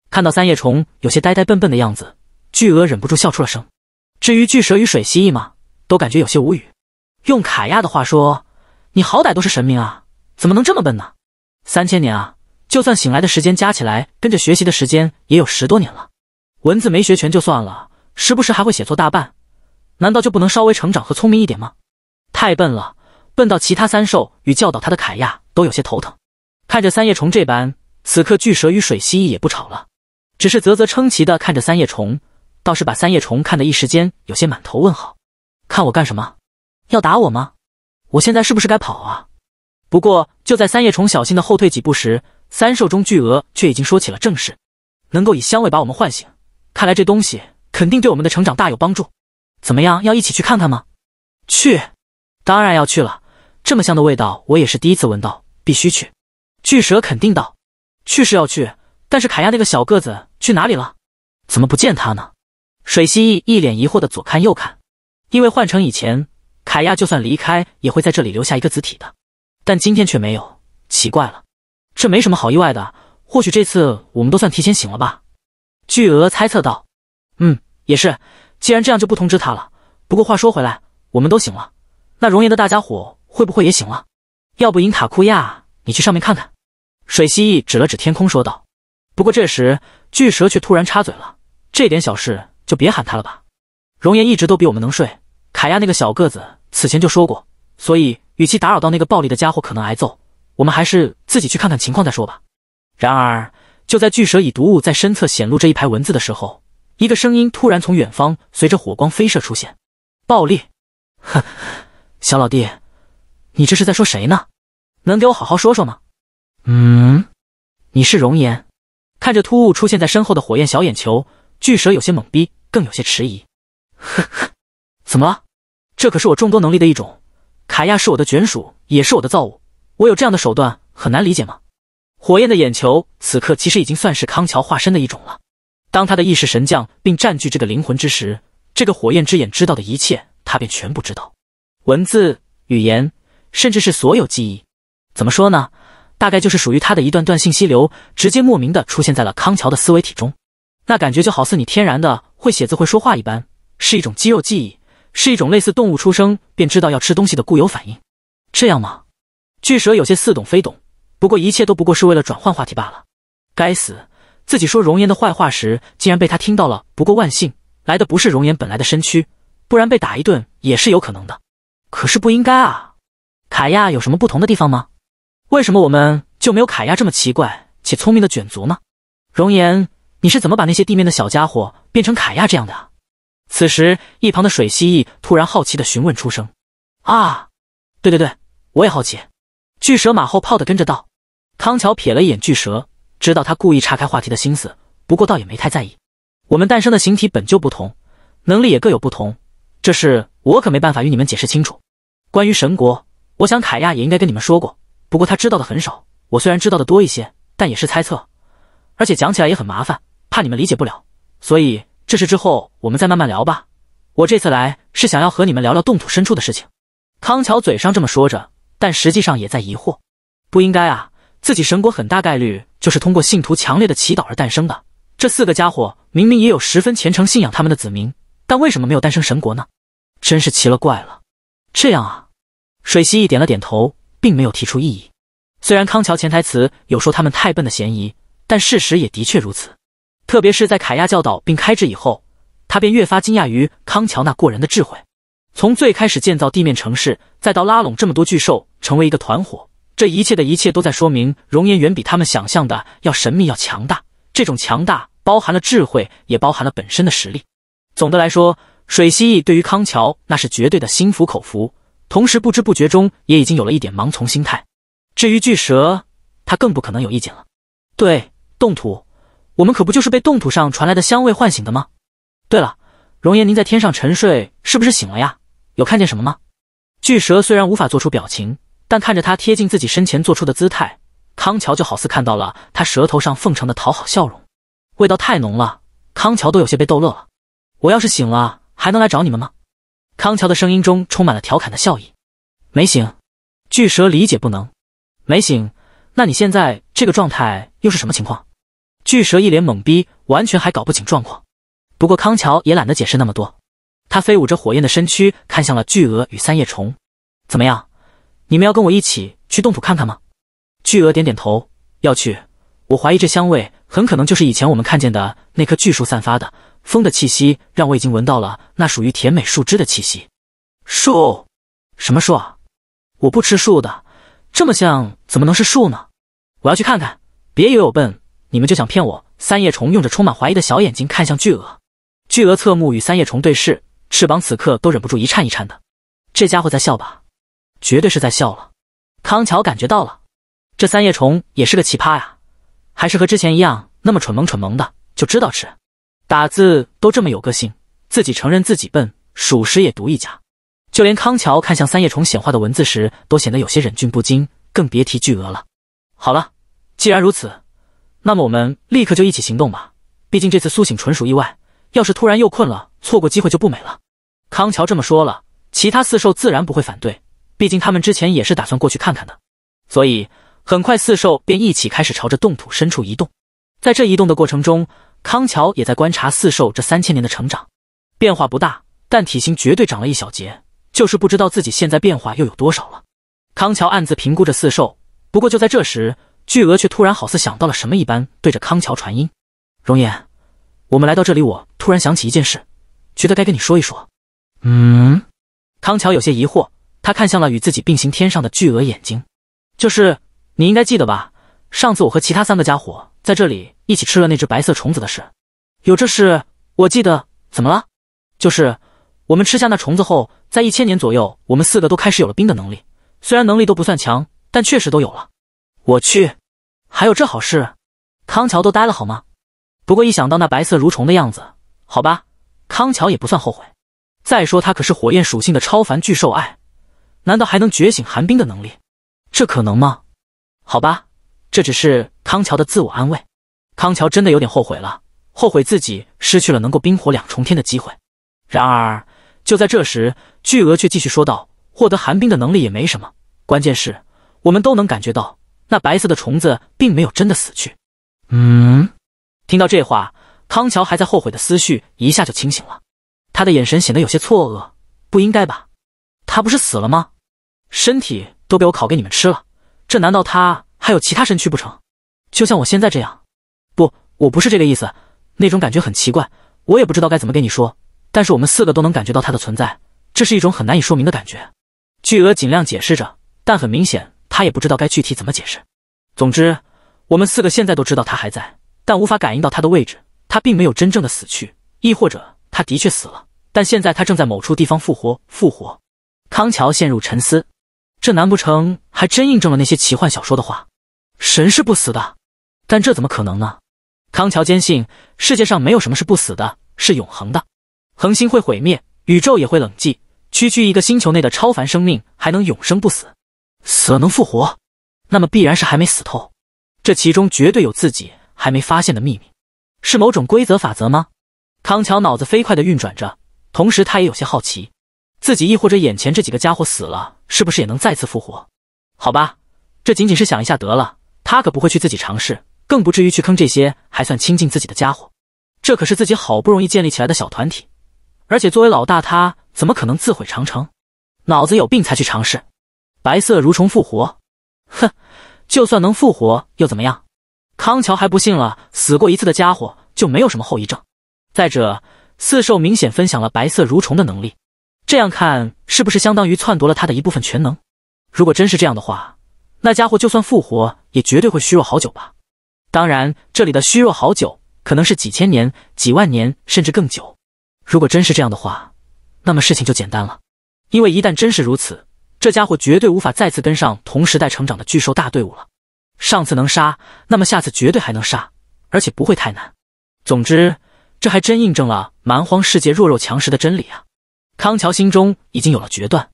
看到三叶虫有些呆呆笨笨的样子，巨鹅忍不住笑出了声。至于巨蛇与水蜥蜴嘛，都感觉有些无语。用卡亚的话说：“你好歹都是神明啊，怎么能这么笨呢？三千年啊，就算醒来的时间加起来，跟着学习的时间也有十多年了。文字没学全就算了，时不时还会写错大半，难道就不能稍微成长和聪明一点吗？太笨了。”笨到其他三兽与教导他的凯亚都有些头疼，看着三叶虫这般，此刻巨蛇与水蜥蜴也不吵了，只是啧啧称奇的看着三叶虫，倒是把三叶虫看得一时间有些满头问号。看我干什么？要打我吗？我现在是不是该跑啊？不过就在三叶虫小心的后退几步时，三兽中巨鹅却已经说起了正事。能够以香味把我们唤醒，看来这东西肯定对我们的成长大有帮助。怎么样，要一起去看看吗？去，当然要去了。这么香的味道，我也是第一次闻到，必须去！巨蛇肯定道：“去是要去，但是卡亚那个小个子去哪里了？怎么不见他呢？”水蜥蜴一脸疑惑的左看右看，因为换成以前，凯亚就算离开也会在这里留下一个字体的，但今天却没有，奇怪了。这没什么好意外的，或许这次我们都算提前醒了吧？巨鹅猜测道：“嗯，也是。既然这样，就不通知他了。不过话说回来，我们都醒了，那熔岩的大家伙……”会不会也醒了？要不，银塔库亚，你去上面看看。水蜥蜴指了指天空，说道。不过这时，巨蛇却突然插嘴了：“这点小事就别喊他了吧。容岩一直都比我们能睡。卡亚那个小个子此前就说过，所以与其打扰到那个暴力的家伙可能挨揍，我们还是自己去看看情况再说吧。”然而，就在巨蛇以毒物在身侧显露这一排文字的时候，一个声音突然从远方随着火光飞射出现：“暴力，呵，小老弟。”你这是在说谁呢？能给我好好说说吗？嗯，你是容颜，看着突兀出现在身后的火焰小眼球，巨蛇有些懵逼，更有些迟疑。呵呵，怎么了？这可是我众多能力的一种。凯亚是我的眷属，也是我的造物，我有这样的手段，很难理解吗？火焰的眼球此刻其实已经算是康桥化身的一种了。当他的意识神降并占据这个灵魂之时，这个火焰之眼知道的一切，他便全部知道。文字语言。甚至是所有记忆，怎么说呢？大概就是属于他的一段段信息流，直接莫名的出现在了康桥的思维体中。那感觉就好似你天然的会写字、会说话一般，是一种肌肉记忆，是一种类似动物出生便知道要吃东西的固有反应。这样吗？巨蛇有些似懂非懂，不过一切都不过是为了转换话题罢了。该死，自己说容颜的坏话时，竟然被他听到了。不过万幸，来的不是容颜本来的身躯，不然被打一顿也是有可能的。可是不应该啊！凯亚有什么不同的地方吗？为什么我们就没有凯亚这么奇怪且聪明的卷足呢？容颜，你是怎么把那些地面的小家伙变成凯亚这样的？此时，一旁的水蜥蜴突然好奇的询问出声。啊，对对对，我也好奇。巨蛇马后炮的跟着道。康桥瞥了一眼巨蛇，知道他故意岔开话题的心思，不过倒也没太在意。我们诞生的形体本就不同，能力也各有不同，这事我可没办法与你们解释清楚。关于神国。我想凯亚也应该跟你们说过，不过他知道的很少。我虽然知道的多一些，但也是猜测，而且讲起来也很麻烦，怕你们理解不了。所以这事之后我们再慢慢聊吧。我这次来是想要和你们聊聊冻土深处的事情。康桥嘴上这么说着，但实际上也在疑惑：不应该啊，自己神国很大概率就是通过信徒强烈的祈祷而诞生的。这四个家伙明明也有十分虔诚信仰他们的子民，但为什么没有诞生神国呢？真是奇了怪了。这样啊。水蜥蜴点了点头，并没有提出异议。虽然康桥潜台词有说他们太笨的嫌疑，但事实也的确如此。特别是在凯亚教导并开智以后，他便越发惊讶于康桥那过人的智慧。从最开始建造地面城市，再到拉拢这么多巨兽成为一个团伙，这一切的一切都在说明，熔岩远比他们想象的要神秘，要强大。这种强大包含了智慧，也包含了本身的实力。总的来说，水蜥蜴对于康桥那是绝对的心服口服。同时，不知不觉中也已经有了一点盲从心态。至于巨蛇，他更不可能有意见了。对冻土，我们可不就是被冻土上传来的香味唤醒的吗？对了，容颜，您在天上沉睡是不是醒了呀？有看见什么吗？巨蛇虽然无法做出表情，但看着他贴近自己身前做出的姿态，康乔就好似看到了他舌头上奉承的讨好笑容，味道太浓了，康乔都有些被逗乐了。我要是醒了，还能来找你们吗？康桥的声音中充满了调侃的笑意，没醒。巨蛇理解不能，没醒。那你现在这个状态又是什么情况？巨蛇一脸懵逼，完全还搞不清状况。不过康桥也懒得解释那么多，他飞舞着火焰的身躯，看向了巨鹅与三叶虫，怎么样？你们要跟我一起去洞府看看吗？巨鹅点点头，要去。我怀疑这香味很可能就是以前我们看见的那棵巨树散发的。风的气息让我已经闻到了那属于甜美树枝的气息。树？什么树啊？我不吃树的，这么像怎么能是树呢？我要去看看。别以为我笨，你们就想骗我。三叶虫用着充满怀疑的小眼睛看向巨鹅，巨鹅侧目与三叶虫对视，翅膀此刻都忍不住一颤一颤的。这家伙在笑吧？绝对是在笑了。康桥感觉到了，这三叶虫也是个奇葩呀，还是和之前一样那么蠢萌蠢萌的，就知道吃。打字都这么有个性，自己承认自己笨，属实也独一家。就连康桥看向三叶虫显化的文字时，都显得有些忍俊不禁，更别提巨额了。好了，既然如此，那么我们立刻就一起行动吧。毕竟这次苏醒纯属意外，要是突然又困了，错过机会就不美了。康桥这么说了，其他四兽自然不会反对，毕竟他们之前也是打算过去看看的。所以很快，四兽便一起开始朝着冻土深处移动。在这移动的过程中，康桥也在观察四兽这三千年的成长，变化不大，但体型绝对长了一小截，就是不知道自己现在变化又有多少了。康桥暗自评估着四兽，不过就在这时，巨鹅却突然好似想到了什么一般，对着康桥传音：“容颜，我们来到这里，我突然想起一件事，觉得该跟你说一说。”嗯，康桥有些疑惑，他看向了与自己并行天上的巨鹅眼睛，就是你应该记得吧。上次我和其他三个家伙在这里一起吃了那只白色虫子的事，有这事，我记得。怎么了？就是我们吃下那虫子后，在一千年左右，我们四个都开始有了冰的能力。虽然能力都不算强，但确实都有了。我去，还有这好事？康桥都呆了好吗？不过一想到那白色蠕虫的样子，好吧，康桥也不算后悔。再说他可是火焰属性的超凡巨兽，爱难道还能觉醒寒冰的能力？这可能吗？好吧。这只是康桥的自我安慰，康桥真的有点后悔了，后悔自己失去了能够冰火两重天的机会。然而，就在这时，巨鹅却继续说道：“获得寒冰的能力也没什么，关键是我们都能感觉到，那白色的虫子并没有真的死去。”嗯，听到这话，康桥还在后悔的思绪一下就清醒了，他的眼神显得有些错愕：“不应该吧？他不是死了吗？身体都被我烤给你们吃了，这难道他？”还有其他身躯不成？就像我现在这样？不，我不是这个意思。那种感觉很奇怪，我也不知道该怎么跟你说。但是我们四个都能感觉到他的存在，这是一种很难以说明的感觉。巨鹅尽量解释着，但很明显他也不知道该具体怎么解释。总之，我们四个现在都知道他还在，但无法感应到他的位置。他并没有真正的死去，亦或者他的确死了，但现在他正在某处地方复活。复活。康乔陷入沉思，这难不成还真印证了那些奇幻小说的话？神是不死的，但这怎么可能呢？康桥坚信世界上没有什么是不死的，是永恒的。恒星会毁灭，宇宙也会冷寂。区区一个星球内的超凡生命还能永生不死，死了能复活，那么必然是还没死透。这其中绝对有自己还没发现的秘密，是某种规则法则吗？康桥脑子飞快地运转着，同时他也有些好奇，自己亦或者眼前这几个家伙死了，是不是也能再次复活？好吧，这仅仅是想一下得了。他可不会去自己尝试，更不至于去坑这些还算亲近自己的家伙。这可是自己好不容易建立起来的小团体，而且作为老大，他怎么可能自毁长城？脑子有病才去尝试白色蠕虫复活？哼，就算能复活又怎么样？康桥还不信了，死过一次的家伙就没有什么后遗症？再者，四兽明显分享了白色蠕虫的能力，这样看是不是相当于篡夺了他的一部分全能？如果真是这样的话，那家伙就算复活。也绝对会虚弱好久吧，当然这里的虚弱好久可能是几千年、几万年，甚至更久。如果真是这样的话，那么事情就简单了，因为一旦真是如此，这家伙绝对无法再次跟上同时代成长的巨兽大队伍了。上次能杀，那么下次绝对还能杀，而且不会太难。总之，这还真印证了蛮荒世界弱肉强食的真理啊！康桥心中已经有了决断，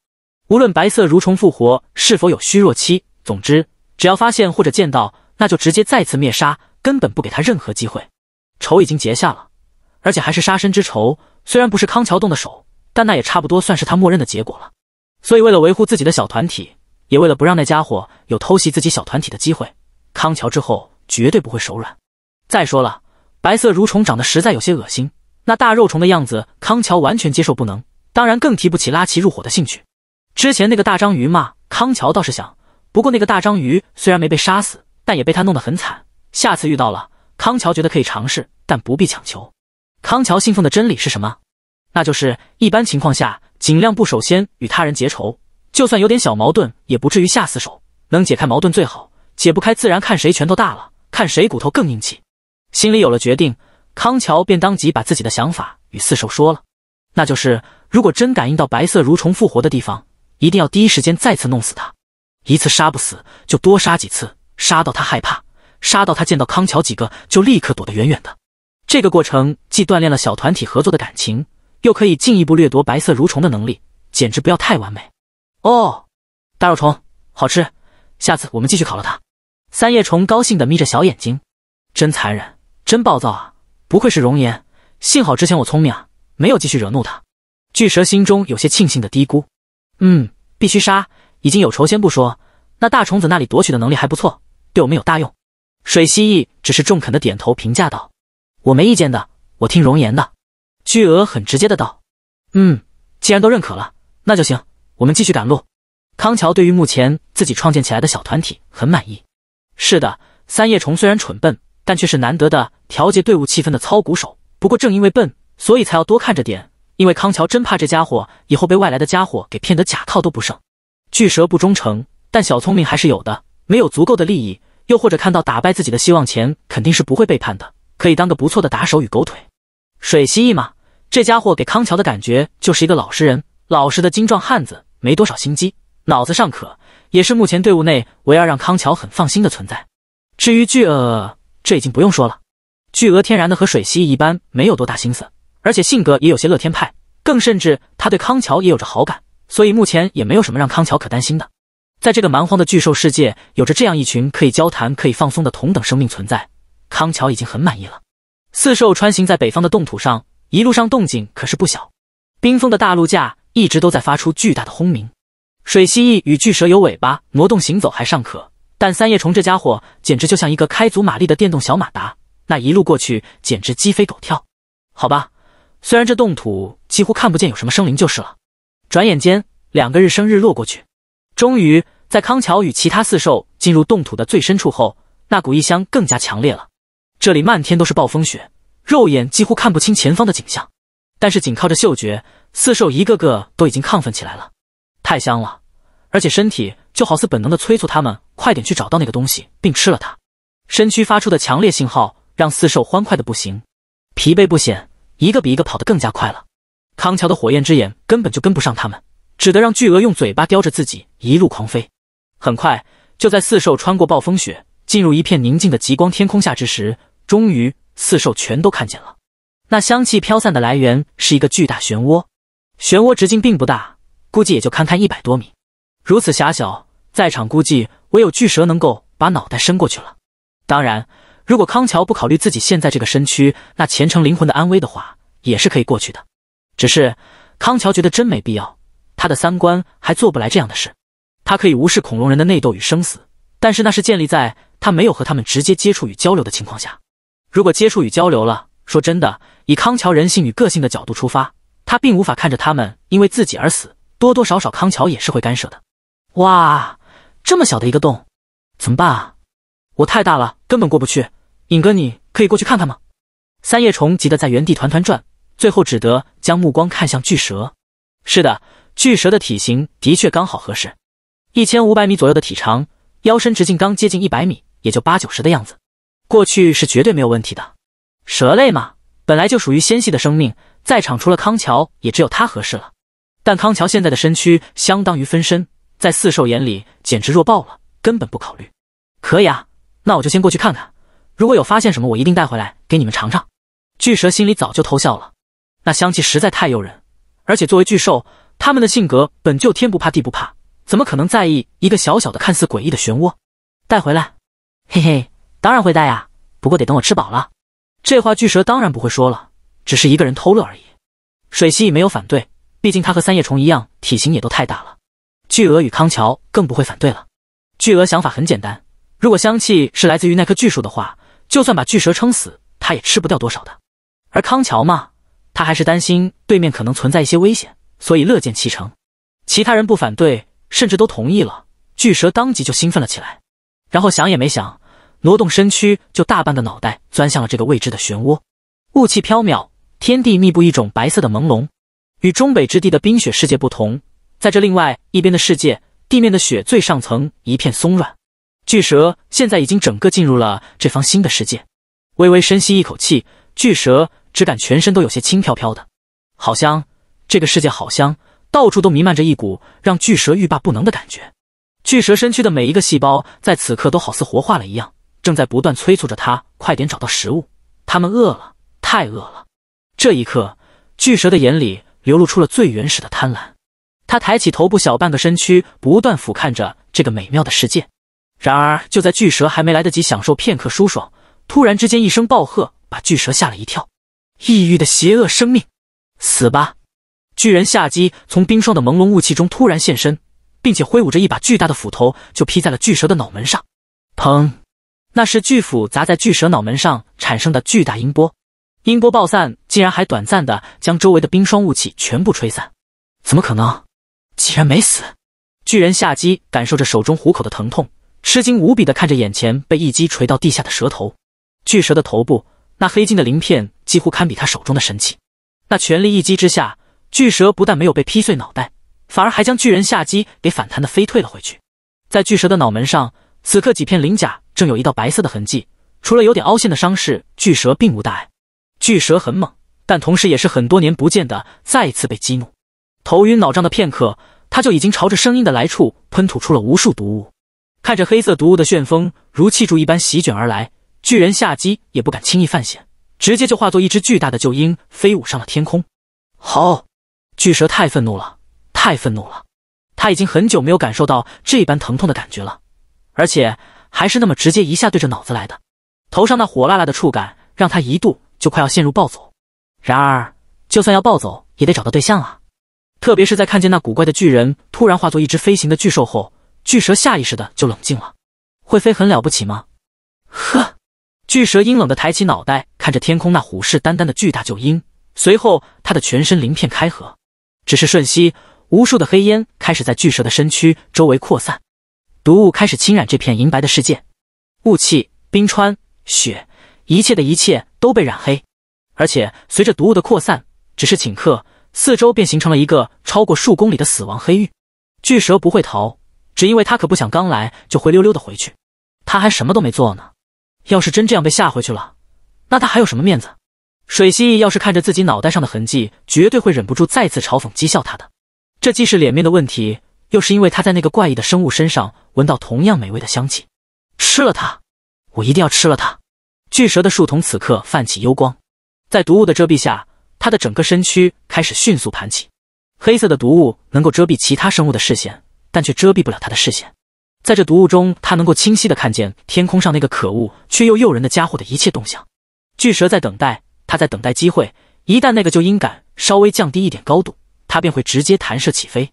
无论白色蠕虫复活是否有虚弱期，总之。只要发现或者见到，那就直接再次灭杀，根本不给他任何机会。仇已经结下了，而且还是杀身之仇。虽然不是康桥动的手，但那也差不多算是他默认的结果了。所以，为了维护自己的小团体，也为了不让那家伙有偷袭自己小团体的机会，康桥之后绝对不会手软。再说了，白色蠕虫长得实在有些恶心，那大肉虫的样子，康桥完全接受不能，当然更提不起拉其入伙的兴趣。之前那个大章鱼嘛，康桥倒是想。不过那个大章鱼虽然没被杀死，但也被他弄得很惨。下次遇到了，康桥觉得可以尝试，但不必强求。康桥信奉的真理是什么？那就是一般情况下尽量不首先与他人结仇，就算有点小矛盾，也不至于下死手，能解开矛盾最好，解不开自然看谁拳头大了，看谁骨头更硬气。心里有了决定，康桥便当即把自己的想法与四兽说了，那就是如果真感应到白色蠕虫复活的地方，一定要第一时间再次弄死它。一次杀不死就多杀几次，杀到他害怕，杀到他见到康桥几个就立刻躲得远远的。这个过程既锻炼了小团体合作的感情，又可以进一步掠夺白色蠕虫的能力，简直不要太完美哦！大肉虫好吃，下次我们继续烤了它。三叶虫高兴地眯着小眼睛，真残忍，真暴躁啊！不愧是熔岩，幸好之前我聪明啊，没有继续惹怒它。巨蛇心中有些庆幸的嘀咕：“嗯，必须杀。”已经有仇先不说，那大虫子那里夺取的能力还不错，对我们有大用。水蜥蜴只是中肯的点头评价道：“我没意见的，我听容颜的。”巨鹅很直接的道：“嗯，既然都认可了，那就行。我们继续赶路。”康桥对于目前自己创建起来的小团体很满意。是的，三叶虫虽然蠢笨，但却是难得的调节队伍气氛的操鼓手。不过正因为笨，所以才要多看着点，因为康桥真怕这家伙以后被外来的家伙给骗得假套都不剩。巨蛇不忠诚，但小聪明还是有的。没有足够的利益，又或者看到打败自己的希望前，肯定是不会背叛的。可以当个不错的打手与狗腿。水蜥蜴嘛，这家伙给康桥的感觉就是一个老实人，老实的精壮汉子，没多少心机，脑子尚可，也是目前队伍内唯二让康桥很放心的存在。至于巨鹅，这已经不用说了。巨鳄天然的和水蜥蜴一般，没有多大心思，而且性格也有些乐天派，更甚至他对康桥也有着好感。所以目前也没有什么让康桥可担心的。在这个蛮荒的巨兽世界，有着这样一群可以交谈、可以放松的同等生命存在，康桥已经很满意了。四兽穿行在北方的冻土上，一路上动静可是不小。冰封的大陆架一直都在发出巨大的轰鸣。水蜥蜴与巨蛇有尾巴挪动行走还尚可，但三叶虫这家伙简直就像一个开足马力的电动小马达，那一路过去简直鸡飞狗跳。好吧，虽然这冻土几乎看不见有什么生灵就是了。转眼间，两个日升日落过去。终于，在康桥与其他四兽进入冻土的最深处后，那股异香更加强烈了。这里漫天都是暴风雪，肉眼几乎看不清前方的景象。但是，仅靠着嗅觉，四兽一个个都已经亢奋起来了。太香了，而且身体就好似本能的催促他们快点去找到那个东西并吃了它。身躯发出的强烈信号让四兽欢快的不行，疲惫不显，一个比一个跑得更加快了。康桥的火焰之眼根本就跟不上他们，只得让巨鹅用嘴巴叼着自己一路狂飞。很快，就在四兽穿过暴风雪，进入一片宁静的极光天空下之时，终于四兽全都看见了那香气飘散的来源是一个巨大漩涡。漩涡直径并不大，估计也就堪堪一百多米。如此狭小，在场估计唯有巨蛇能够把脑袋伸过去了。当然，如果康桥不考虑自己现在这个身躯，那虔诚灵魂的安危的话，也是可以过去的。只是康桥觉得真没必要，他的三观还做不来这样的事。他可以无视恐龙人的内斗与生死，但是那是建立在他没有和他们直接接触与交流的情况下。如果接触与交流了，说真的，以康桥人性与个性的角度出发，他并无法看着他们因为自己而死。多多少少，康桥也是会干涉的。哇，这么小的一个洞，怎么办啊？我太大了，根本过不去。尹哥，你可以过去看看吗？三叶虫急得在原地团团转。最后只得将目光看向巨蛇。是的，巨蛇的体型的确刚好合适，一千五百米左右的体长，腰身直径刚接近一百米，也就八九十的样子。过去是绝对没有问题的。蛇类嘛，本来就属于纤细的生命，在场除了康桥，也只有他合适了。但康桥现在的身躯相当于分身，在四兽眼里简直弱爆了，根本不考虑。可以啊，那我就先过去看看，如果有发现什么，我一定带回来给你们尝尝。巨蛇心里早就偷笑了。那香气实在太诱人，而且作为巨兽，他们的性格本就天不怕地不怕，怎么可能在意一个小小的看似诡异的漩涡？带回来，嘿嘿，当然会带呀，不过得等我吃饱了。这话巨蛇当然不会说了，只是一个人偷乐而已。水蜥蜴没有反对，毕竟它和三叶虫一样，体型也都太大了。巨鳄与康桥更不会反对了。巨鳄想法很简单，如果香气是来自于那棵巨树的话，就算把巨蛇撑死，它也吃不掉多少的。而康桥嘛……他还是担心对面可能存在一些危险，所以乐见其成。其他人不反对，甚至都同意了。巨蛇当即就兴奋了起来，然后想也没想，挪动身躯就大半个脑袋钻向了这个未知的漩涡。雾气飘渺，天地密布一种白色的朦胧。与中北之地的冰雪世界不同，在这另外一边的世界，地面的雪最上层一片松软。巨蛇现在已经整个进入了这方新的世界，微微深吸一口气，巨蛇。只感全身都有些轻飘飘的，好香！这个世界好香，到处都弥漫着一股让巨蛇欲罢不能的感觉。巨蛇身躯的每一个细胞在此刻都好似活化了一样，正在不断催促着它快点找到食物。它们饿了，太饿了！这一刻，巨蛇的眼里流露出了最原始的贪婪。它抬起头部，小半个身躯不断俯瞰着这个美妙的世界。然而，就在巨蛇还没来得及享受片刻舒爽，突然之间一声暴喝把巨蛇吓了一跳。异域的邪恶生命，死吧！巨人夏机从冰霜的朦胧雾气中突然现身，并且挥舞着一把巨大的斧头，就劈在了巨蛇的脑门上。砰！那是巨斧砸在巨蛇脑门上产生的巨大音波，音波爆散，竟然还短暂的将周围的冰霜雾气全部吹散。怎么可能？竟然没死！巨人夏机感受着手中虎口的疼痛，吃惊无比的看着眼前被一击锤到地下的蛇头，巨蛇的头部。那黑金的鳞片几乎堪比他手中的神器。那全力一击之下，巨蛇不但没有被劈碎脑袋，反而还将巨人下击给反弹的飞退了回去。在巨蛇的脑门上，此刻几片鳞甲正有一道白色的痕迹。除了有点凹陷的伤势，巨蛇并无大碍。巨蛇很猛，但同时也是很多年不见的再一次被激怒，头晕脑胀的片刻，他就已经朝着声音的来处喷吐出了无数毒雾。看着黑色毒雾的旋风如气柱一般席卷而来。巨人下机也不敢轻易犯险，直接就化作一只巨大的鹫鹰，飞舞上了天空。好，巨蛇太愤怒了，太愤怒了！他已经很久没有感受到这般疼痛的感觉了，而且还是那么直接一下对着脑子来的。头上那火辣辣的触感，让他一度就快要陷入暴走。然而，就算要暴走，也得找到对象啊！特别是在看见那古怪的巨人突然化作一只飞行的巨兽后，巨蛇下意识的就冷静了。会飞很了不起吗？呵。巨蛇阴冷地抬起脑袋，看着天空那虎视眈眈的巨大鹫鹰。随后，它的全身鳞片开合，只是瞬息，无数的黑烟开始在巨蛇的身躯周围扩散，毒雾开始侵染这片银白的世界。雾气、冰川、雪，一切的一切都被染黑。而且，随着毒雾的扩散，只是顷刻，四周便形成了一个超过数公里的死亡黑域。巨蛇不会逃，只因为它可不想刚来就灰溜溜的回去。他还什么都没做呢。要是真这样被吓回去了，那他还有什么面子？水蜥蜴要是看着自己脑袋上的痕迹，绝对会忍不住再次嘲讽讥笑他的。这既是脸面的问题，又是因为他在那个怪异的生物身上闻到同样美味的香气，吃了它，我一定要吃了它！巨蛇的树丛此刻泛起幽光，在毒雾的遮蔽下，它的整个身躯开始迅速盘起。黑色的毒雾能够遮蔽其他生物的视线，但却遮蔽不了它的视线。在这毒雾中，他能够清晰的看见天空上那个可恶却又诱人的家伙的一切动向。巨蛇在等待，他在等待机会。一旦那个救鹰杆稍微降低一点高度，他便会直接弹射起飞。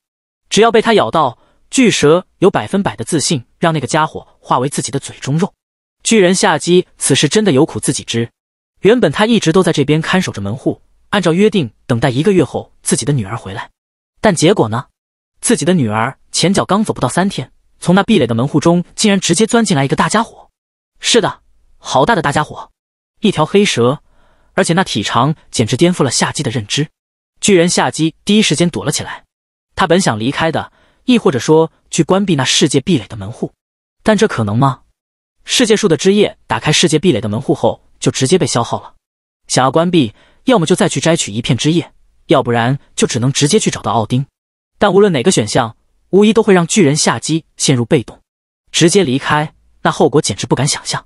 只要被他咬到，巨蛇有百分百的自信让那个家伙化为自己的嘴中肉。巨人夏姬此时真的有苦自己知。原本他一直都在这边看守着门户，按照约定等待一个月后自己的女儿回来。但结果呢？自己的女儿前脚刚走不到三天。从那壁垒的门户中，竟然直接钻进来一个大家伙。是的，好大的大家伙，一条黑蛇，而且那体长简直颠覆了夏姬的认知。巨人夏姬第一时间躲了起来。他本想离开的，亦或者说去关闭那世界壁垒的门户，但这可能吗？世界树的枝叶打开世界壁垒的门户后，就直接被消耗了。想要关闭，要么就再去摘取一片枝叶，要不然就只能直接去找到奥丁。但无论哪个选项。无疑都会让巨人下机陷入被动，直接离开，那后果简直不敢想象。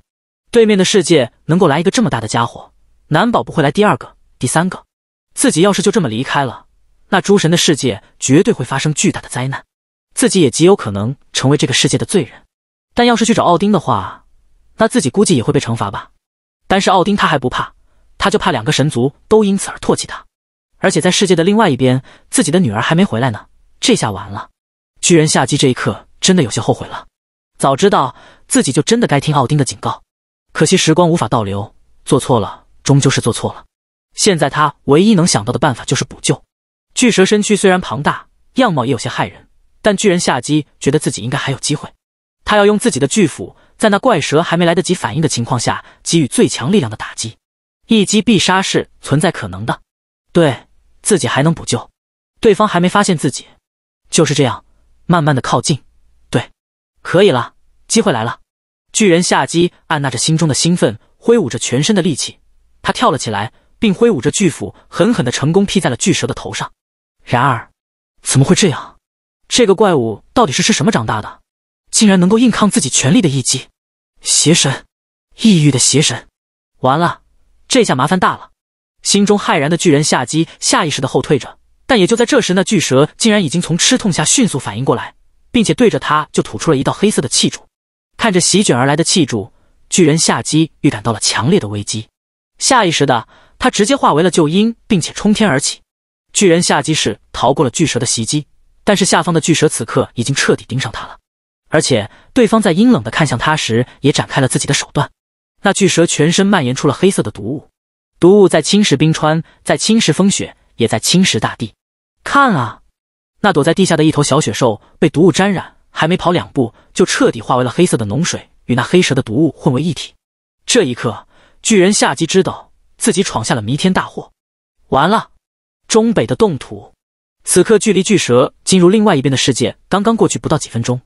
对面的世界能够来一个这么大的家伙，难保不会来第二个、第三个。自己要是就这么离开了，那诸神的世界绝对会发生巨大的灾难，自己也极有可能成为这个世界的罪人。但要是去找奥丁的话，那自己估计也会被惩罚吧。但是奥丁他还不怕，他就怕两个神族都因此而唾弃他。而且在世界的另外一边，自己的女儿还没回来呢，这下完了。巨人下机这一刻真的有些后悔了，早知道自己就真的该听奥丁的警告。可惜时光无法倒流，做错了终究是做错了。现在他唯一能想到的办法就是补救。巨蛇身躯虽然庞大，样貌也有些骇人，但巨人下机觉得自己应该还有机会。他要用自己的巨斧，在那怪蛇还没来得及反应的情况下，给予最强力量的打击，一击必杀是存在可能的。对自己还能补救，对方还没发现自己，就是这样。慢慢的靠近，对，可以了，机会来了！巨人夏基按捺着心中的兴奋，挥舞着全身的力气，他跳了起来，并挥舞着巨斧，狠狠的成功劈在了巨蛇的头上。然而，怎么会这样？这个怪物到底是吃什么长大的？竟然能够硬抗自己全力的一击！邪神，抑郁的邪神！完了，这下麻烦大了！心中骇然的巨人夏基下意识的后退着。但也就在这时，那巨蛇竟然已经从吃痛下迅速反应过来，并且对着他就吐出了一道黑色的气柱。看着席卷而来的气柱，巨人夏机预感到了强烈的危机，下意识的他直接化为了鹫鹰，并且冲天而起。巨人夏机是逃过了巨蛇的袭击，但是下方的巨蛇此刻已经彻底盯上他了，而且对方在阴冷的看向他时，也展开了自己的手段。那巨蛇全身蔓延出了黑色的毒雾，毒雾在侵蚀冰川，在侵蚀风雪，也在侵蚀大地。看啊，那躲在地下的一头小雪兽被毒物沾染，还没跑两步，就彻底化为了黑色的浓水，与那黑蛇的毒物混为一体。这一刻，巨人下机知道自己闯下了弥天大祸，完了！中北的冻土，此刻距离巨蛇进入另外一边的世界刚刚过去不到几分钟。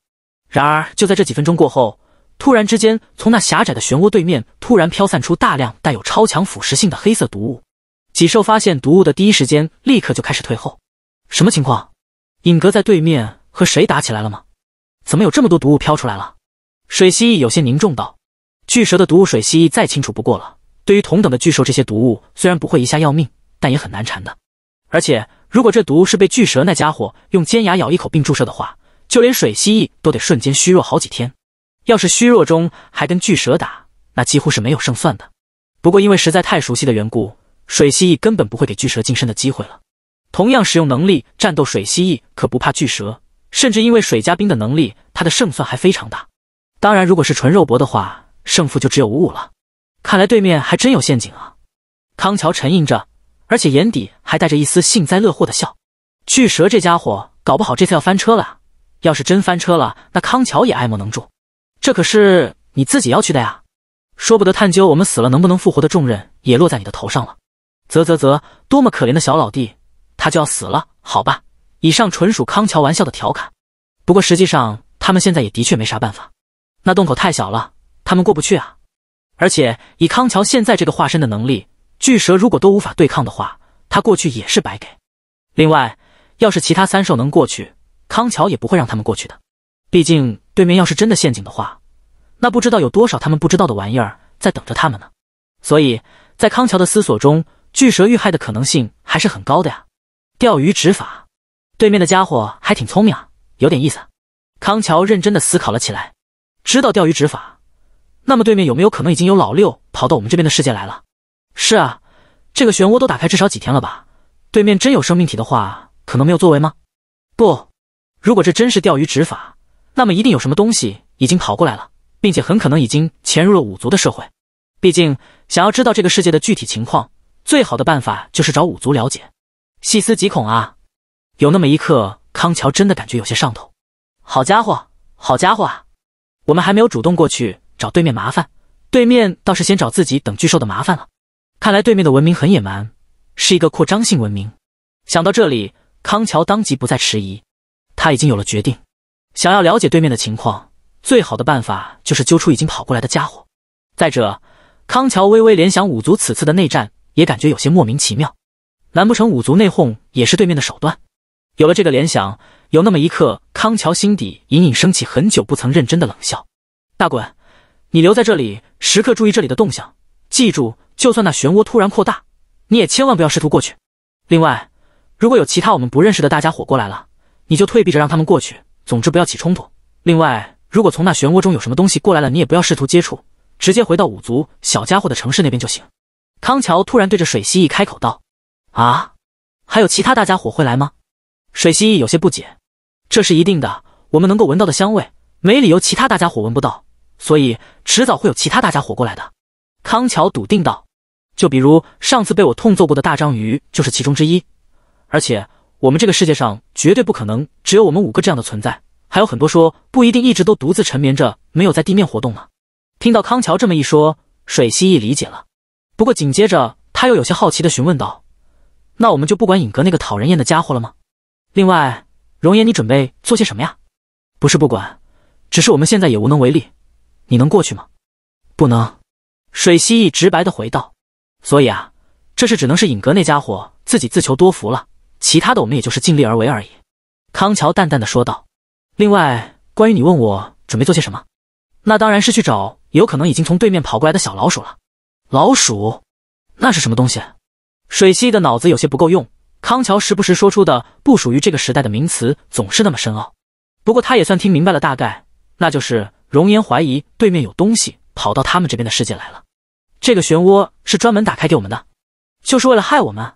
然而，就在这几分钟过后，突然之间，从那狭窄的漩涡对面突然飘散出大量带有超强腐蚀性的黑色毒物。脊兽发现毒物的第一时间，立刻就开始退后。什么情况？影阁在对面和谁打起来了吗？怎么有这么多毒物飘出来了？水蜥蜴有些凝重道：“巨蛇的毒物，水蜥蜴再清楚不过了。对于同等的巨兽，这些毒物虽然不会一下要命，但也很难缠的。而且，如果这毒是被巨蛇那家伙用尖牙咬一口并注射的话，就连水蜥蜴都得瞬间虚弱好几天。要是虚弱中还跟巨蛇打，那几乎是没有胜算的。不过，因为实在太熟悉的缘故，水蜥蜴根本不会给巨蛇近身的机会了。”同样使用能力战斗，水蜥蜴可不怕巨蛇，甚至因为水加冰的能力，他的胜算还非常大。当然，如果是纯肉搏的话，胜负就只有五五了。看来对面还真有陷阱啊！康桥沉吟着，而且眼底还带着一丝幸灾乐祸的笑。巨蛇这家伙，搞不好这次要翻车了。要是真翻车了，那康桥也爱莫能助。这可是你自己要去的呀！说不得，探究我们死了能不能复活的重任也落在你的头上了。啧啧啧，多么可怜的小老弟！他就要死了，好吧。以上纯属康桥玩笑的调侃，不过实际上他们现在也的确没啥办法，那洞口太小了，他们过不去啊。而且以康桥现在这个化身的能力，巨蛇如果都无法对抗的话，他过去也是白给。另外，要是其他三兽能过去，康桥也不会让他们过去的，毕竟对面要是真的陷阱的话，那不知道有多少他们不知道的玩意儿在等着他们呢。所以在康桥的思索中，巨蛇遇害的可能性还是很高的呀。钓鱼执法，对面的家伙还挺聪明啊，有点意思。康桥认真的思考了起来。知道钓鱼执法，那么对面有没有可能已经有老六跑到我们这边的世界来了？是啊，这个漩涡都打开至少几天了吧？对面真有生命体的话，可能没有作为吗？不，如果这真是钓鱼执法，那么一定有什么东西已经跑过来了，并且很可能已经潜入了五族的社会。毕竟，想要知道这个世界的具体情况，最好的办法就是找五族了解。细思极恐啊！有那么一刻，康桥真的感觉有些上头。好家伙，好家伙啊！我们还没有主动过去找对面麻烦，对面倒是先找自己等巨兽的麻烦了。看来对面的文明很野蛮，是一个扩张性文明。想到这里，康桥当即不再迟疑，他已经有了决定。想要了解对面的情况，最好的办法就是揪出已经跑过来的家伙。再者，康桥微微联想五族此次的内战，也感觉有些莫名其妙。难不成五族内讧也是对面的手段？有了这个联想，有那么一刻，康桥心底隐隐升起很久不曾认真的冷笑。大滚，你留在这里，时刻注意这里的动向。记住，就算那漩涡突然扩大，你也千万不要试图过去。另外，如果有其他我们不认识的大家伙过来了，你就退避着让他们过去。总之，不要起冲突。另外，如果从那漩涡中有什么东西过来了，你也不要试图接触，直接回到五族小家伙的城市那边就行。康桥突然对着水蜥蜴开口道。啊，还有其他大家伙会来吗？水蜥蜴有些不解。这是一定的，我们能够闻到的香味，没理由其他大家伙闻不到，所以迟早会有其他大家伙过来的。康桥笃定道：“就比如上次被我痛揍过的大章鱼就是其中之一，而且我们这个世界上绝对不可能只有我们五个这样的存在，还有很多说不一定一直都独自沉眠着，没有在地面活动呢。”听到康桥这么一说，水蜥蜴理解了。不过紧接着他又有些好奇的询问道。那我们就不管尹格那个讨人厌的家伙了吗？另外，容颜，你准备做些什么呀？不是不管，只是我们现在也无能为力。你能过去吗？不能。水蜥蜴直白的回道。所以啊，这事只能是尹格那家伙自己自求多福了。其他的我们也就是尽力而为而已。康桥淡淡的说道。另外，关于你问我准备做些什么，那当然是去找有可能已经从对面跑过来的小老鼠了。老鼠？那是什么东西？水蜥蜴的脑子有些不够用，康桥时不时说出的不属于这个时代的名词总是那么深奥。不过他也算听明白了大概，那就是容颜怀疑对面有东西跑到他们这边的世界来了。这个漩涡是专门打开给我们的，就是为了害我们。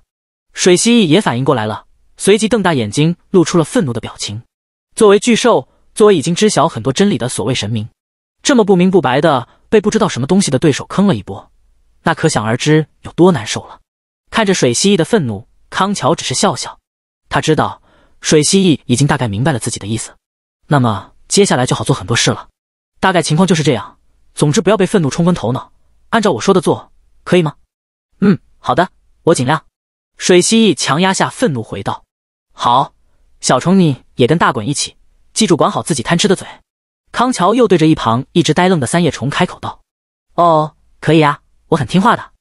水蜥蜴也反应过来了，随即瞪大眼睛，露出了愤怒的表情。作为巨兽，作为已经知晓很多真理的所谓神明，这么不明不白的被不知道什么东西的对手坑了一波，那可想而知有多难受了。看着水蜥蜴的愤怒，康桥只是笑笑。他知道水蜥蜴已经大概明白了自己的意思，那么接下来就好做很多事了。大概情况就是这样，总之不要被愤怒冲昏头脑，按照我说的做，可以吗？嗯，好的，我尽量。水蜥蜴强压下愤怒回道：“好，小虫你也跟大滚一起，记住管好自己贪吃的嘴。”康桥又对着一旁一直呆愣的三叶虫开口道：“哦，可以呀，我很听话的。”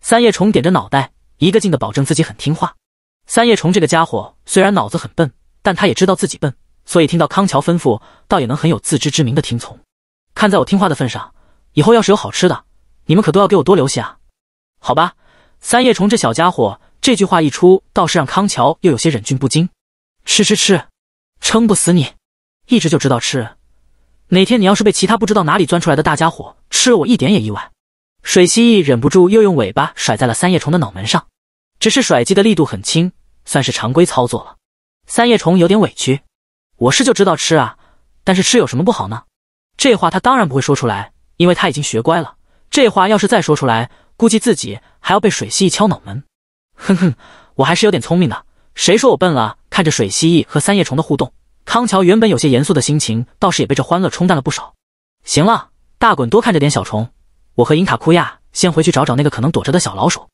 三叶虫点着脑袋。一个劲的保证自己很听话。三叶虫这个家伙虽然脑子很笨，但他也知道自己笨，所以听到康桥吩咐，倒也能很有自知之明的听从。看在我听话的份上，以后要是有好吃的，你们可都要给我多留些啊！好吧，三叶虫这小家伙这句话一出，倒是让康桥又有些忍俊不禁。吃吃吃，撑不死你，一直就知道吃。哪天你要是被其他不知道哪里钻出来的大家伙吃了，我一点也意外。水蜥蜴忍不住又用尾巴甩在了三叶虫的脑门上，只是甩击的力度很轻，算是常规操作了。三叶虫有点委屈：“我是就知道吃啊，但是吃有什么不好呢？”这话他当然不会说出来，因为他已经学乖了。这话要是再说出来，估计自己还要被水蜥蜴敲脑门。哼哼，我还是有点聪明的。谁说我笨了？看着水蜥蜴和三叶虫的互动，康桥原本有些严肃的心情倒是也被这欢乐冲淡了不少。行了，大滚多看着点小虫。我和银卡库亚先回去找找那个可能躲着的小老鼠。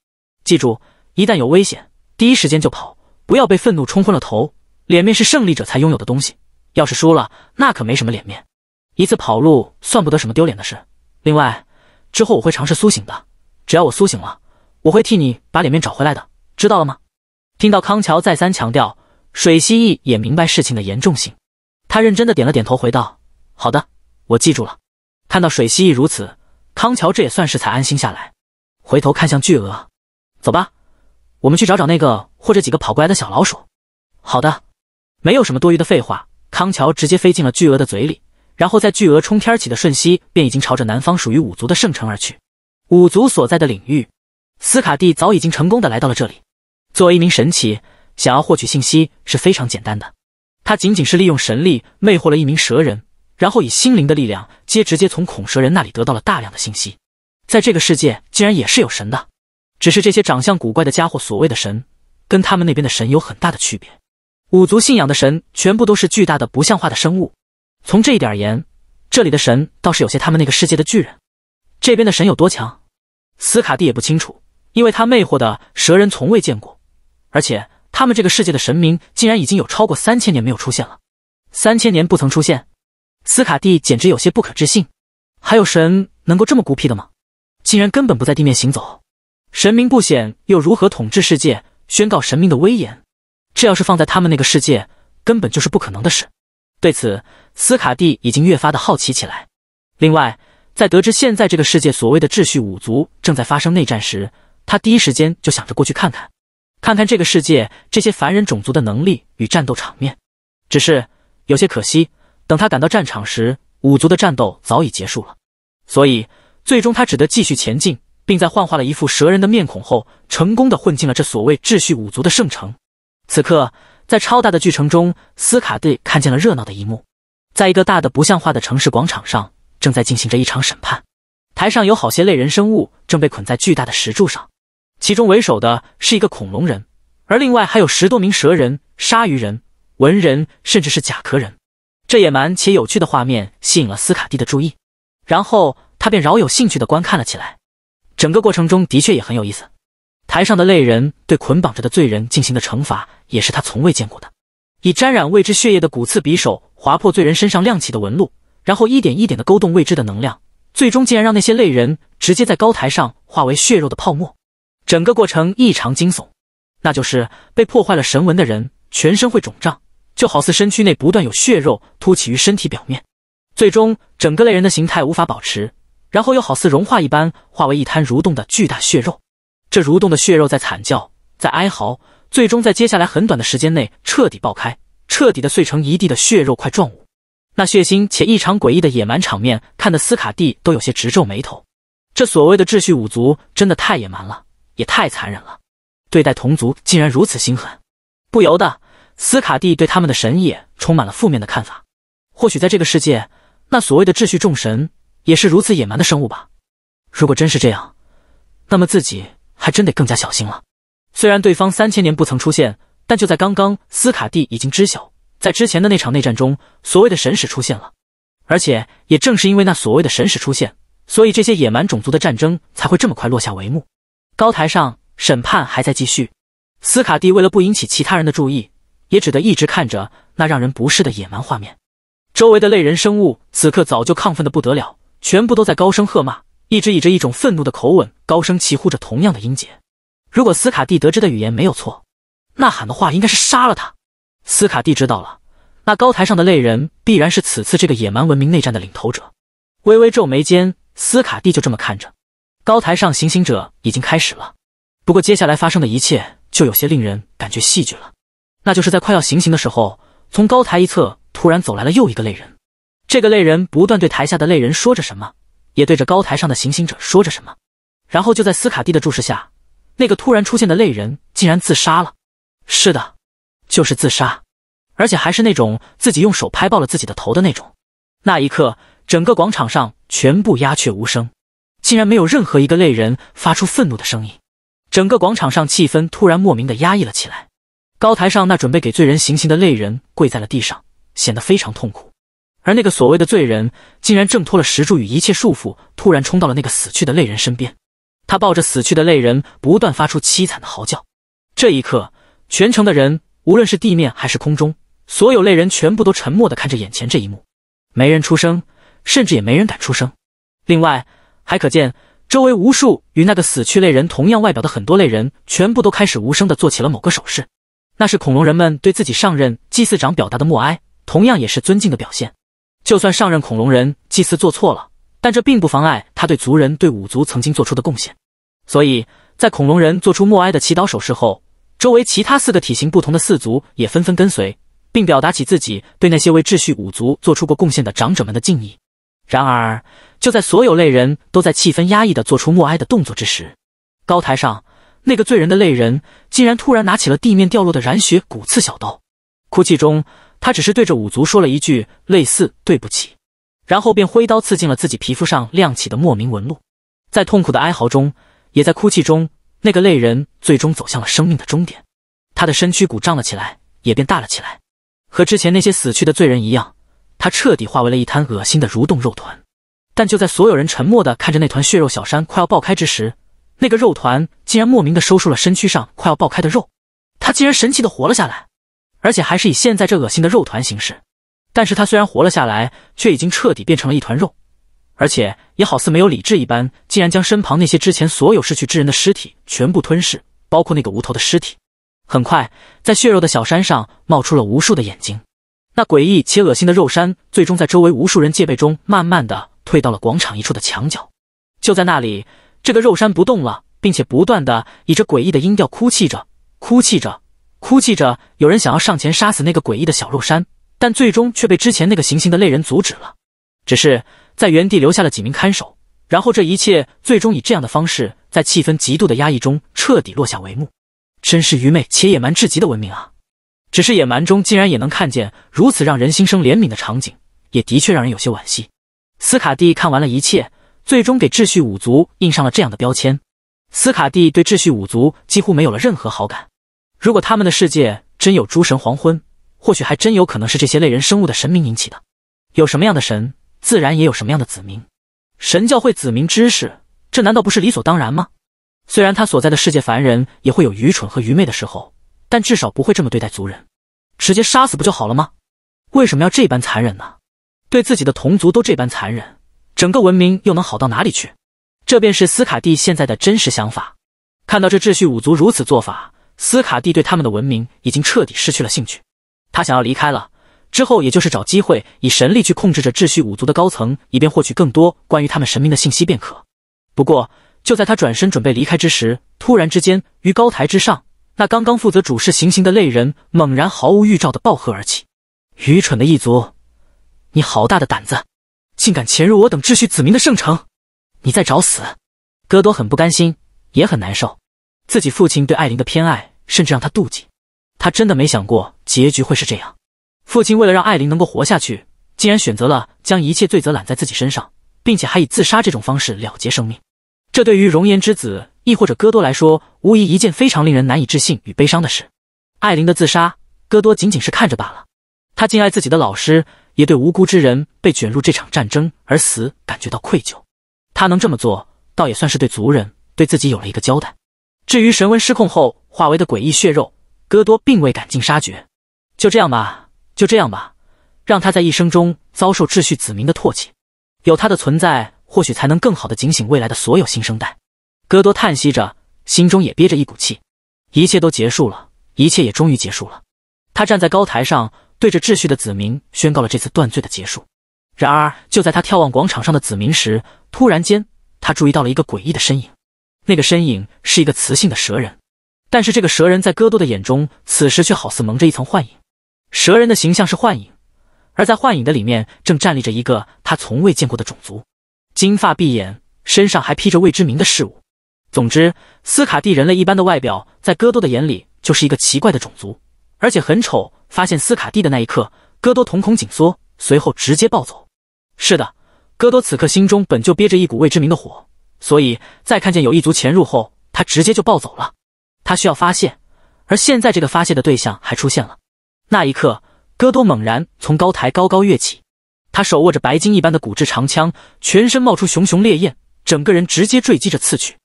记住，一旦有危险，第一时间就跑，不要被愤怒冲昏了头。脸面是胜利者才拥有的东西，要是输了，那可没什么脸面。一次跑路算不得什么丢脸的事。另外，之后我会尝试苏醒的，只要我苏醒了，我会替你把脸面找回来的，知道了吗？听到康桥再三强调，水蜥蜴也明白事情的严重性，他认真的点了点头，回道：“好的，我记住了。”看到水蜥蜴如此。康乔这也算是才安心下来，回头看向巨鹅，走吧，我们去找找那个或者几个跑过来的小老鼠。好的，没有什么多余的废话，康乔直接飞进了巨鹅的嘴里，然后在巨鹅冲天起的瞬息，便已经朝着南方属于五族的圣城而去。五族所在的领域，斯卡蒂早已经成功的来到了这里。作为一名神祇，想要获取信息是非常简单的，他仅仅是利用神力魅惑了一名蛇人。然后以心灵的力量，接直接从恐蛇人那里得到了大量的信息。在这个世界竟然也是有神的，只是这些长相古怪的家伙所谓的神，跟他们那边的神有很大的区别。五族信仰的神全部都是巨大的不像话的生物。从这一点而言，这里的神倒是有些他们那个世界的巨人。这边的神有多强，斯卡蒂也不清楚，因为他魅惑的蛇人从未见过。而且他们这个世界的神明竟然已经有超过三千年没有出现了，三千年不曾出现。斯卡蒂简直有些不可置信，还有神能够这么孤僻的吗？竟然根本不在地面行走，神明不显又如何统治世界，宣告神明的威严？这要是放在他们那个世界，根本就是不可能的事。对此，斯卡蒂已经越发的好奇起来。另外，在得知现在这个世界所谓的秩序五族正在发生内战时，他第一时间就想着过去看看，看看这个世界这些凡人种族的能力与战斗场面。只是有些可惜。等他赶到战场时，五族的战斗早已结束了，所以最终他只得继续前进，并在幻化了一副蛇人的面孔后，成功的混进了这所谓秩序五族的圣城。此刻，在超大的巨城中，斯卡蒂看见了热闹的一幕，在一个大的不像话的城市广场上，正在进行着一场审判。台上有好些类人生物正被捆在巨大的石柱上，其中为首的是一个恐龙人，而另外还有十多名蛇人、鲨鱼人、文人，甚至是甲壳人。这野蛮且有趣的画面吸引了斯卡蒂的注意，然后他便饶有兴趣的观看了起来。整个过程中的确也很有意思。台上的类人对捆绑着的罪人进行的惩罚，也是他从未见过的。以沾染未知血液的骨刺匕首划破罪人身上亮起的纹路，然后一点一点的勾动未知的能量，最终竟然让那些类人直接在高台上化为血肉的泡沫。整个过程异常惊悚，那就是被破坏了神纹的人全身会肿胀。就好似身躯内不断有血肉凸起于身体表面，最终整个类人的形态无法保持，然后又好似融化一般，化为一滩蠕动的巨大血肉。这蠕动的血肉在惨叫，在哀嚎，最终在接下来很短的时间内彻底爆开，彻底的碎成一地的血肉块状物。那血腥且异常诡异的野蛮场面，看得斯卡蒂都有些直皱眉头。这所谓的秩序五族真的太野蛮了，也太残忍了，对待同族竟然如此心狠，不由得。斯卡蒂对他们的神也充满了负面的看法。或许在这个世界，那所谓的秩序众神也是如此野蛮的生物吧？如果真是这样，那么自己还真得更加小心了。虽然对方三千年不曾出现，但就在刚刚，斯卡蒂已经知晓，在之前的那场内战中，所谓的神使出现了。而且也正是因为那所谓的神使出现，所以这些野蛮种族的战争才会这么快落下帷幕。高台上审判还在继续，斯卡蒂为了不引起其他人的注意。也只得一直看着那让人不适的野蛮画面，周围的类人生物此刻早就亢奋的不得了，全部都在高声喝骂，一直以着一种愤怒的口吻高声齐呼着同样的音节。如果斯卡蒂得知的语言没有错，呐喊的话应该是杀了他。斯卡蒂知道了，那高台上的类人必然是此次这个野蛮文明内战的领头者。微微皱眉间，斯卡蒂就这么看着，高台上行刑者已经开始了。不过接下来发生的一切就有些令人感觉戏剧了。那就是在快要行刑的时候，从高台一侧突然走来了又一个泪人。这个泪人不断对台下的泪人说着什么，也对着高台上的行刑者说着什么。然后就在斯卡蒂的注视下，那个突然出现的泪人竟然自杀了。是的，就是自杀，而且还是那种自己用手拍爆了自己的头的那种。那一刻，整个广场上全部鸦雀无声，竟然没有任何一个类人发出愤怒的声音。整个广场上气氛突然莫名的压抑了起来。高台上那准备给罪人行刑的类人跪在了地上，显得非常痛苦。而那个所谓的罪人竟然挣脱了石柱与一切束缚，突然冲到了那个死去的类人身边。他抱着死去的类人，不断发出凄惨的嚎叫。这一刻，全城的人，无论是地面还是空中，所有类人全部都沉默地看着眼前这一幕，没人出声，甚至也没人敢出声。另外，还可见周围无数与那个死去类人同样外表的很多类人，全部都开始无声地做起了某个手势。那是恐龙人们对自己上任祭祀长表达的默哀，同样也是尊敬的表现。就算上任恐龙人祭祀做错了，但这并不妨碍他对族人、对五族曾经做出的贡献。所以在恐龙人做出默哀的祈祷手势后，周围其他四个体型不同的四族也纷纷跟随，并表达起自己对那些为秩序五族做出过贡献的长者们的敬意。然而，就在所有类人都在气氛压抑的做出默哀的动作之时，高台上。那个罪人的泪人竟然突然拿起了地面掉落的染血骨刺小刀，哭泣中，他只是对着五族说了一句类似“对不起”，然后便挥刀刺进了自己皮肤上亮起的莫名纹路，在痛苦的哀嚎中，也在哭泣中，那个泪人最终走向了生命的终点。他的身躯鼓胀了起来，也变大了起来，和之前那些死去的罪人一样，他彻底化为了一滩恶心的蠕动肉团。但就在所有人沉默地看着那团血肉小山快要爆开之时。那个肉团竟然莫名的收束了身躯上快要爆开的肉，他竟然神奇的活了下来，而且还是以现在这恶心的肉团形式。但是他虽然活了下来，却已经彻底变成了一团肉，而且也好似没有理智一般，竟然将身旁那些之前所有逝去之人的尸体全部吞噬，包括那个无头的尸体。很快，在血肉的小山上冒出了无数的眼睛，那诡异且恶心的肉山最终在周围无数人戒备中，慢慢的退到了广场一处的墙角，就在那里。这个肉山不动了，并且不断的以着诡异的音调哭泣着，哭泣着，哭泣着。有人想要上前杀死那个诡异的小肉山，但最终却被之前那个行刑的类人阻止了。只是在原地留下了几名看守，然后这一切最终以这样的方式，在气氛极度的压抑中彻底落下帷幕。真是愚昧且野蛮至极的文明啊！只是野蛮中竟然也能看见如此让人心生怜悯的场景，也的确让人有些惋惜。斯卡蒂看完了一切。最终给秩序五族印上了这样的标签，斯卡蒂对秩序五族几乎没有了任何好感。如果他们的世界真有诸神黄昏，或许还真有可能是这些类人生物的神明引起的。有什么样的神，自然也有什么样的子民。神教会子民知识，这难道不是理所当然吗？虽然他所在的世界凡人也会有愚蠢和愚昧的时候，但至少不会这么对待族人，直接杀死不就好了吗？为什么要这般残忍呢？对自己的同族都这般残忍。整个文明又能好到哪里去？这便是斯卡蒂现在的真实想法。看到这秩序五族如此做法，斯卡蒂对他们的文明已经彻底失去了兴趣。他想要离开了，之后也就是找机会以神力去控制着秩序五族的高层，以便获取更多关于他们神明的信息便可。不过，就在他转身准备离开之时，突然之间，于高台之上，那刚刚负责主事行刑的类人猛然毫无预兆的暴喝而起：“愚蠢的异族，你好大的胆子！”竟敢潜入我等秩序子民的圣城！你在找死！戈多很不甘心，也很难受。自己父亲对艾琳的偏爱，甚至让他妒忌。他真的没想过结局会是这样。父亲为了让艾琳能够活下去，竟然选择了将一切罪责揽在自己身上，并且还以自杀这种方式了结生命。这对于容颜之子，亦或者戈多来说，无疑一件非常令人难以置信与悲伤的事。艾琳的自杀，戈多仅仅是看着罢了。他敬爱自己的老师。也对无辜之人被卷入这场战争而死感觉到愧疚，他能这么做，倒也算是对族人、对自己有了一个交代。至于神纹失控后化为的诡异血肉，戈多并未赶尽杀绝。就这样吧，就这样吧，让他在一生中遭受秩序子民的唾弃。有他的存在，或许才能更好的警醒未来的所有新生代。戈多叹息着，心中也憋着一股气。一切都结束了，一切也终于结束了。他站在高台上。对着秩序的子民宣告了这次断罪的结束。然而，就在他眺望广场上的子民时，突然间，他注意到了一个诡异的身影。那个身影是一个雌性的蛇人，但是这个蛇人在戈多的眼中，此时却好似蒙着一层幻影。蛇人的形象是幻影，而在幻影的里面，正站立着一个他从未见过的种族。金发碧眼，身上还披着未知名的事物。总之，斯卡蒂人类一般的外表，在戈多的眼里就是一个奇怪的种族。而且很丑。发现斯卡蒂的那一刻，戈多瞳孔紧缩，随后直接暴走。是的，戈多此刻心中本就憋着一股未知名的火，所以在看见有一族潜入后，他直接就暴走了。他需要发泄，而现在这个发泄的对象还出现了。那一刻，戈多猛然从高台高高跃起，他手握着白金一般的骨质长枪，全身冒出熊熊烈焰，整个人直接坠击着刺去。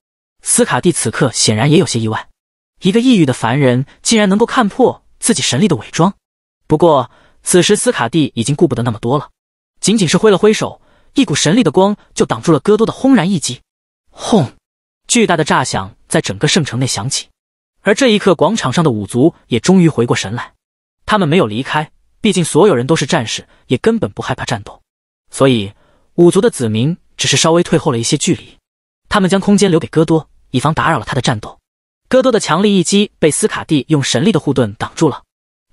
斯卡蒂此刻显然也有些意外，一个异域的凡人竟然能够看破。自己神力的伪装，不过此时斯卡蒂已经顾不得那么多了，仅仅是挥了挥手，一股神力的光就挡住了戈多的轰然一击。轰！巨大的炸响在整个圣城内响起，而这一刻，广场上的五族也终于回过神来。他们没有离开，毕竟所有人都是战士，也根本不害怕战斗，所以五族的子民只是稍微退后了一些距离，他们将空间留给戈多，以防打扰了他的战斗。戈多的强力一击被斯卡蒂用神力的护盾挡住了，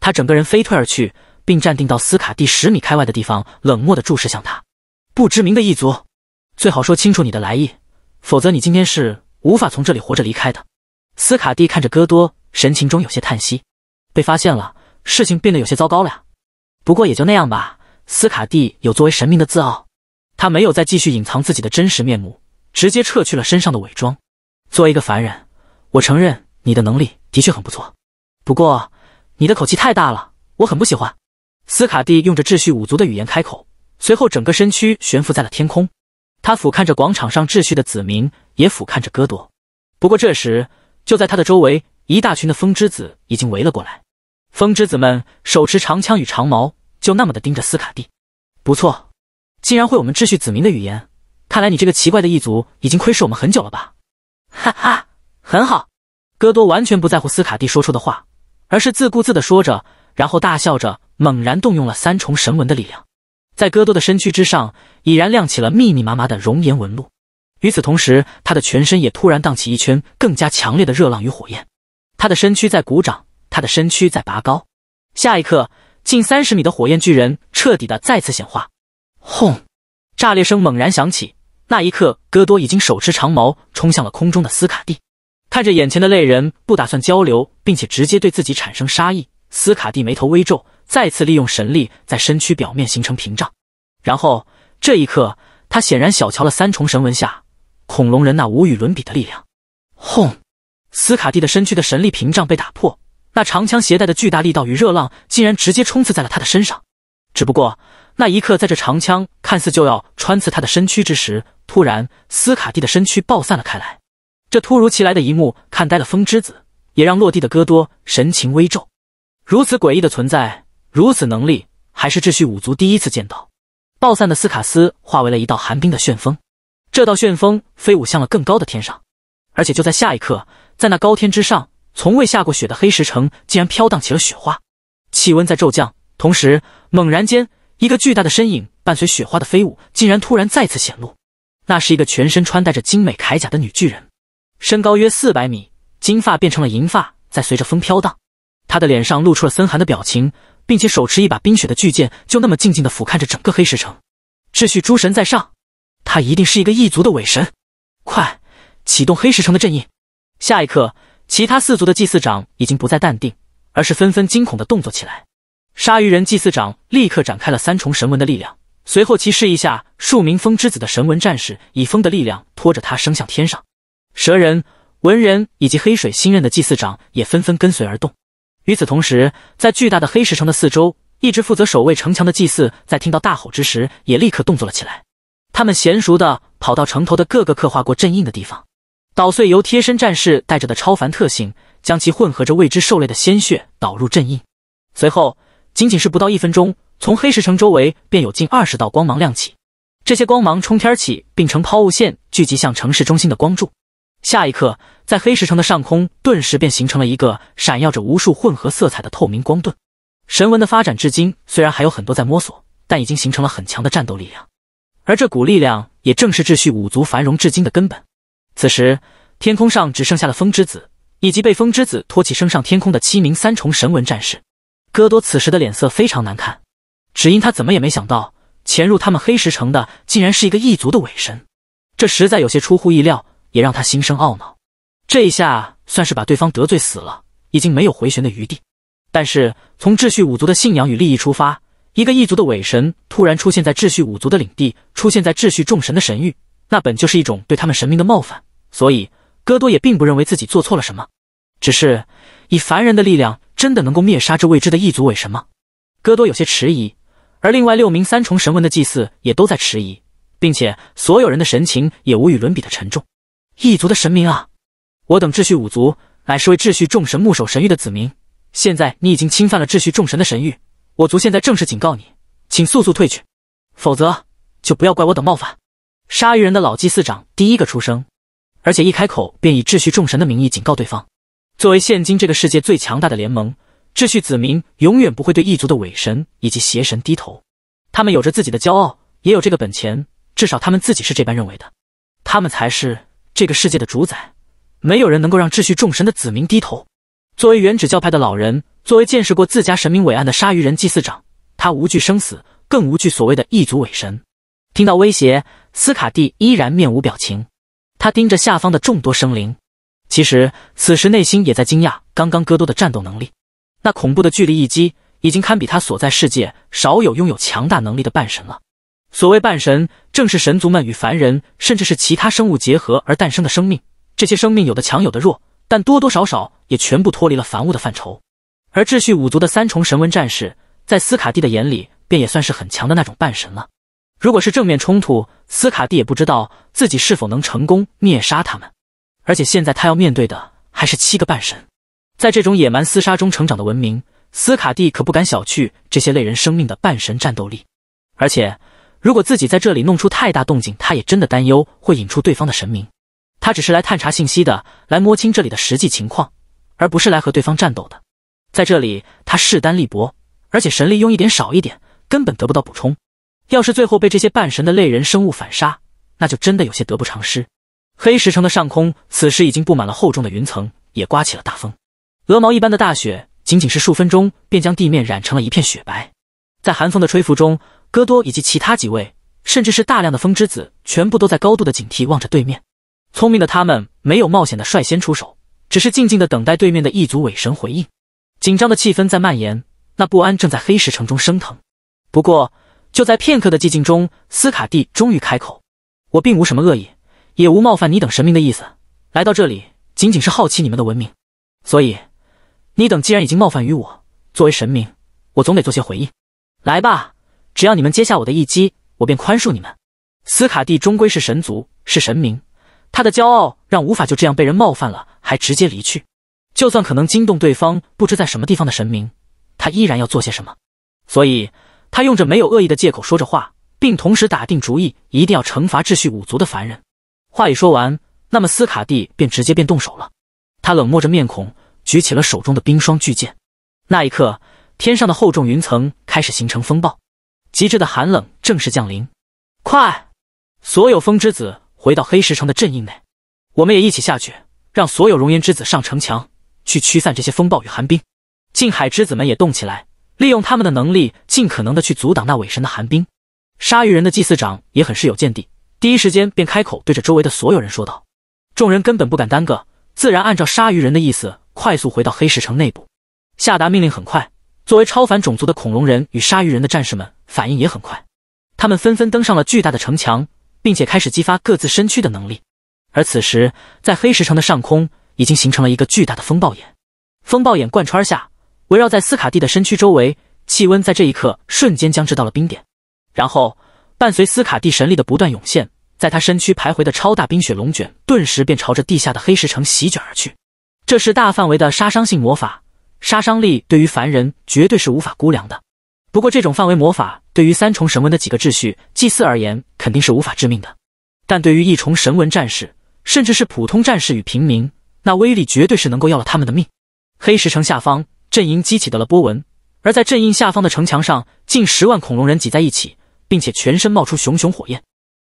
他整个人飞退而去，并站定到斯卡蒂十米开外的地方，冷漠的注视向他。不知名的异族，最好说清楚你的来意，否则你今天是无法从这里活着离开的。斯卡蒂看着戈多，神情中有些叹息。被发现了，事情变得有些糟糕了呀。不过也就那样吧。斯卡蒂有作为神明的自傲，他没有再继续隐藏自己的真实面目，直接撤去了身上的伪装，作为一个凡人。我承认你的能力的确很不错，不过你的口气太大了，我很不喜欢。斯卡蒂用着秩序五族的语言开口，随后整个身躯悬浮在了天空，他俯瞰着广场上秩序的子民，也俯瞰着戈多。不过这时，就在他的周围，一大群的风之子已经围了过来。风之子们手持长枪与长矛，就那么的盯着斯卡蒂。不错，竟然会我们秩序子民的语言，看来你这个奇怪的异族已经窥视我们很久了吧？哈哈。很好，戈多完全不在乎斯卡蒂说出的话，而是自顾自地说着，然后大笑着，猛然动用了三重神纹的力量，在戈多的身躯之上已然亮起了密密麻麻的熔岩纹路。与此同时，他的全身也突然荡起一圈更加强烈的热浪与火焰，他的身躯在鼓掌，他的身躯在拔高。下一刻，近三十米的火焰巨人彻底的再次显化，轰，炸裂声猛然响起。那一刻，戈多已经手持长矛冲向了空中的斯卡蒂。看着眼前的类人，不打算交流，并且直接对自己产生杀意。斯卡蒂眉头微皱，再次利用神力在身躯表面形成屏障。然后，这一刻，他显然小瞧了三重神纹下恐龙人那无与伦比的力量。轰！斯卡蒂的身躯的神力屏障被打破，那长枪携带的巨大力道与热浪竟然直接冲刺在了他的身上。只不过，那一刻，在这长枪看似就要穿刺他的身躯之时，突然，斯卡蒂的身躯爆散了开来。这突如其来的一幕看呆了风之子，也让落地的戈多神情微皱。如此诡异的存在，如此能力，还是秩序五族第一次见到。暴散的斯卡斯化为了一道寒冰的旋风，这道旋风飞舞向了更高的天上。而且就在下一刻，在那高天之上，从未下过雪的黑石城竟然飘荡起了雪花，气温在骤降。同时，猛然间，一个巨大的身影伴随雪花的飞舞，竟然突然再次显露。那是一个全身穿戴着精美铠甲的女巨人。身高约四百米，金发变成了银发，在随着风飘荡。他的脸上露出了森寒的表情，并且手持一把冰雪的巨剑，就那么静静的俯瞰着整个黑石城。秩序诸神在上，他一定是一个异族的伪神！快，启动黑石城的阵印！下一刻，其他四族的祭祀长已经不再淡定，而是纷纷惊恐的动作起来。鲨鱼人祭祀长立刻展开了三重神纹的力量，随后其示意下数名风之子的神纹战士，以风的力量拖着他升向天上。蛇人、文人以及黑水新任的祭祀长也纷纷跟随而动。与此同时，在巨大的黑石城的四周，一直负责守卫城墙的祭祀在听到大吼之时，也立刻动作了起来。他们娴熟的跑到城头的各个刻画过阵印的地方，捣碎由贴身战士带着的超凡特性，将其混合着未知兽类的鲜血导入阵印。随后，仅仅是不到一分钟，从黑石城周围便有近二十道光芒亮起，这些光芒冲天起，并呈抛物线聚集向城市中心的光柱。下一刻，在黑石城的上空，顿时便形成了一个闪耀着无数混合色彩的透明光盾。神纹的发展至今，虽然还有很多在摸索，但已经形成了很强的战斗力量。而这股力量，也正是秩序五族繁荣至今的根本。此时，天空上只剩下了风之子，以及被风之子托起升上天空的七名三重神纹战士。戈多此时的脸色非常难看，只因他怎么也没想到，潜入他们黑石城的，竟然是一个异族的伪神，这实在有些出乎意料。也让他心生懊恼，这一下算是把对方得罪死了，已经没有回旋的余地。但是从秩序五族的信仰与利益出发，一个异族的伪神突然出现在秩序五族的领地，出现在秩序众神的神域，那本就是一种对他们神明的冒犯。所以戈多也并不认为自己做错了什么。只是以凡人的力量，真的能够灭杀这未知的异族伪神吗？戈多有些迟疑，而另外六名三重神文的祭祀也都在迟疑，并且所有人的神情也无与伦比的沉重。异族的神明啊！我等秩序五族乃是为秩序众神目守神域的子民。现在你已经侵犯了秩序众神的神域，我族现在正式警告你，请速速退去，否则就不要怪我等冒犯。鲨鱼人的老祭司长第一个出声，而且一开口便以秩序众神的名义警告对方。作为现今这个世界最强大的联盟，秩序子民永远不会对异族的伪神以及邪神低头。他们有着自己的骄傲，也有这个本钱，至少他们自己是这般认为的。他们才是。这个世界的主宰，没有人能够让秩序众神的子民低头。作为原指教派的老人，作为见识过自家神明伟岸的鲨鱼人祭祀长，他无惧生死，更无惧所谓的异族伟神。听到威胁，斯卡蒂依然面无表情。他盯着下方的众多生灵，其实此时内心也在惊讶刚刚戈多的战斗能力。那恐怖的巨力一击，已经堪比他所在世界少有拥有强大能力的半神了。所谓半神，正是神族们与凡人，甚至是其他生物结合而诞生的生命。这些生命有的强，有的弱，但多多少少也全部脱离了凡物的范畴。而秩序五族的三重神文战士，在斯卡蒂的眼里，便也算是很强的那种半神了。如果是正面冲突，斯卡蒂也不知道自己是否能成功灭杀他们。而且现在他要面对的还是七个半神。在这种野蛮厮杀中成长的文明，斯卡蒂可不敢小觑这些类人生命的半神战斗力，而且。如果自己在这里弄出太大动静，他也真的担忧会引出对方的神明。他只是来探查信息的，来摸清这里的实际情况，而不是来和对方战斗的。在这里，他势单力薄，而且神力用一点少一点，根本得不到补充。要是最后被这些半神的类人生物反杀，那就真的有些得不偿失。黑石城的上空此时已经布满了厚重的云层，也刮起了大风，鹅毛一般的大雪，仅仅是数分钟便将地面染成了一片雪白。在寒风的吹拂中。戈多以及其他几位，甚至是大量的风之子，全部都在高度的警惕望着对面。聪明的他们没有冒险的率先出手，只是静静的等待对面的异族伪神回应。紧张的气氛在蔓延，那不安正在黑石城中升腾。不过就在片刻的寂静中，斯卡蒂终于开口：“我并无什么恶意，也无冒犯你等神明的意思。来到这里，仅仅是好奇你们的文明。所以，你等既然已经冒犯于我，作为神明，我总得做些回应。来吧。”只要你们接下我的一击，我便宽恕你们。斯卡蒂终归是神族，是神明，他的骄傲让无法就这样被人冒犯了，还直接离去。就算可能惊动对方不知在什么地方的神明，他依然要做些什么。所以，他用着没有恶意的借口说着话，并同时打定主意一定要惩罚秩序五族的凡人。话已说完，那么斯卡蒂便直接便动手了。他冷漠着面孔，举起了手中的冰霜巨剑。那一刻，天上的厚重云层开始形成风暴。极致的寒冷正式降临，快！所有风之子回到黑石城的阵营内，我们也一起下去，让所有熔岩之子上城墙去驱散这些风暴与寒冰。近海之子们也动起来，利用他们的能力，尽可能的去阻挡那伪神的寒冰。鲨鱼人的祭祀长也很是有见地，第一时间便开口对着周围的所有人说道：“众人根本不敢耽搁，自然按照鲨鱼人的意思，快速回到黑石城内部，下达命令。很快。”作为超凡种族的恐龙人与鲨鱼人的战士们反应也很快，他们纷纷登上了巨大的城墙，并且开始激发各自身躯的能力。而此时，在黑石城的上空已经形成了一个巨大的风暴眼，风暴眼贯穿下，围绕在斯卡蒂的身躯周围，气温在这一刻瞬间降至到了冰点。然后，伴随斯卡蒂神力的不断涌现，在他身躯徘徊的超大冰雪龙卷顿时便朝着地下的黑石城席卷而去。这是大范围的杀伤性魔法。杀伤力对于凡人绝对是无法估量的，不过这种范围魔法对于三重神纹的几个秩序祭祀而言肯定是无法致命的，但对于一重神纹战士，甚至是普通战士与平民，那威力绝对是能够要了他们的命。黑石城下方阵营激起的了波纹，而在阵营下方的城墙上，近十万恐龙人挤在一起，并且全身冒出熊熊火焰，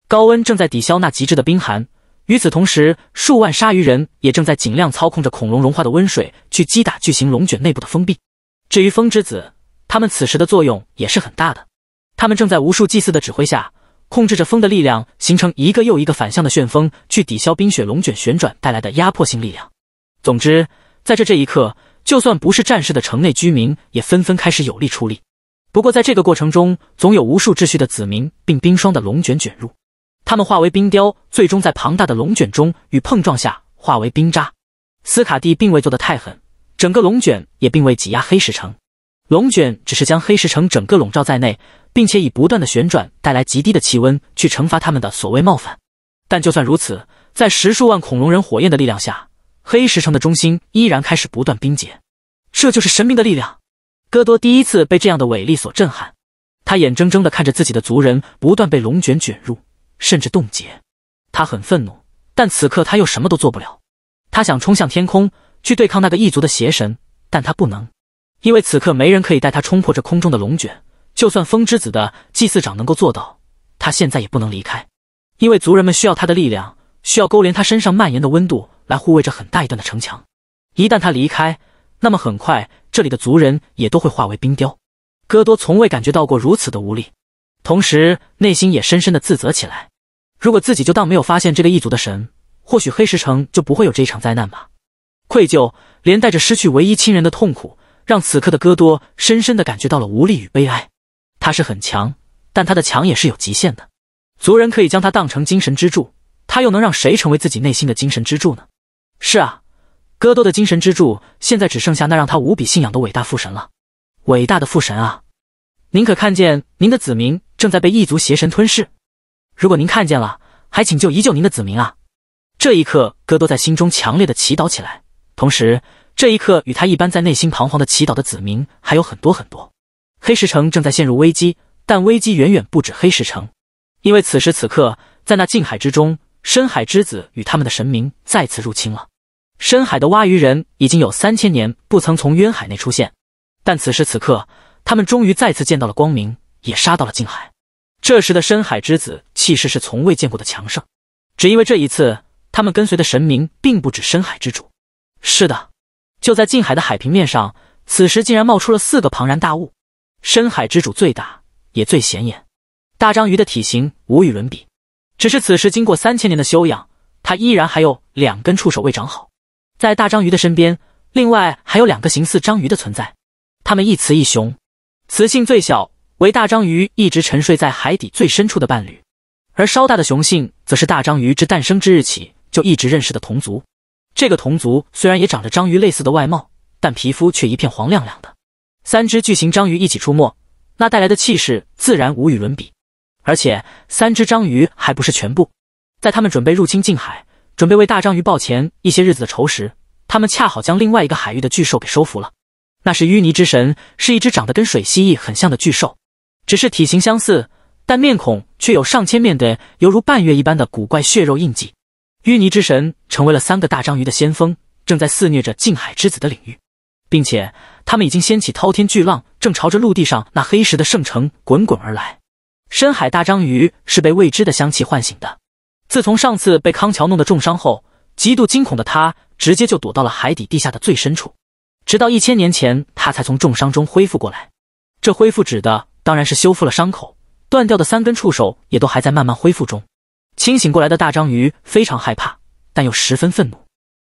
高温正在抵消那极致的冰寒。与此同时，数万鲨鱼人也正在尽量操控着恐龙融化的温水去击打巨型龙卷内部的封闭。至于风之子，他们此时的作用也是很大的。他们正在无数祭祀的指挥下，控制着风的力量，形成一个又一个反向的旋风，去抵消冰雪龙卷旋转带来的压迫性力量。总之，在这这一刻，就算不是战士的城内居民，也纷纷开始有力出力。不过，在这个过程中，总有无数秩序的子民被冰霜的龙卷卷入。他们化为冰雕，最终在庞大的龙卷中与碰撞下化为冰渣。斯卡蒂并未做的太狠，整个龙卷也并未挤压黑石城，龙卷只是将黑石城整个笼罩在内，并且以不断的旋转带来极低的气温去惩罚他们的所谓冒犯。但就算如此，在十数万恐龙人火焰的力量下，黑石城的中心依然开始不断冰结。这就是神明的力量。戈多第一次被这样的伟力所震撼，他眼睁睁地看着自己的族人不断被龙卷卷入。甚至冻结。他很愤怒，但此刻他又什么都做不了。他想冲向天空，去对抗那个异族的邪神，但他不能，因为此刻没人可以带他冲破这空中的龙卷。就算风之子的祭祀长能够做到，他现在也不能离开，因为族人们需要他的力量，需要勾连他身上蔓延的温度来护卫这很大一段的城墙。一旦他离开，那么很快这里的族人也都会化为冰雕。戈多从未感觉到过如此的无力。同时，内心也深深的自责起来。如果自己就当没有发现这个异族的神，或许黑石城就不会有这一场灾难吧。愧疚连带着失去唯一亲人的痛苦，让此刻的戈多深深的感觉到了无力与悲哀。他是很强，但他的强也是有极限的。族人可以将他当成精神支柱，他又能让谁成为自己内心的精神支柱呢？是啊，戈多的精神支柱现在只剩下那让他无比信仰的伟大父神了。伟大的父神啊，您可看见您的子民？正在被异族邪神吞噬，如果您看见了，还请救一救您的子民啊！这一刻，哥都在心中强烈的祈祷起来，同时，这一刻与他一般在内心彷徨的祈祷的子民还有很多很多。黑石城正在陷入危机，但危机远远不止黑石城，因为此时此刻，在那近海之中，深海之子与他们的神明再次入侵了。深海的蛙鱼人已经有三千年不曾从渊海内出现，但此时此刻，他们终于再次见到了光明。也杀到了近海。这时的深海之子气势是从未见过的强盛，只因为这一次他们跟随的神明并不止深海之主。是的，就在近海的海平面上，此时竟然冒出了四个庞然大物。深海之主最大也最显眼，大章鱼的体型无与伦比。只是此时经过三千年的修养，它依然还有两根触手未长好。在大章鱼的身边，另外还有两个形似章鱼的存在，它们一雌一雄，雌性最小。为大章鱼一直沉睡在海底最深处的伴侣，而稍大的雄性则是大章鱼之诞生之日起就一直认识的同族。这个同族虽然也长着章鱼类似的外貌，但皮肤却一片黄亮亮的。三只巨型章鱼一起出没，那带来的气势自然无与伦比。而且三只章鱼还不是全部，在他们准备入侵近海，准备为大章鱼报前一些日子的仇时，他们恰好将另外一个海域的巨兽给收服了。那是淤泥之神，是一只长得跟水蜥蜴很像的巨兽。只是体型相似，但面孔却有上千面的，犹如半月一般的古怪血肉印记。淤泥之神成为了三个大章鱼的先锋，正在肆虐着近海之子的领域，并且他们已经掀起滔天巨浪，正朝着陆地上那黑石的圣城滚滚而来。深海大章鱼是被未知的香气唤醒的。自从上次被康桥弄得重伤后，极度惊恐的他直接就躲到了海底地下的最深处，直到一千年前他才从重伤中恢复过来。这恢复指的。当然是修复了伤口，断掉的三根触手也都还在慢慢恢复中。清醒过来的大章鱼非常害怕，但又十分愤怒。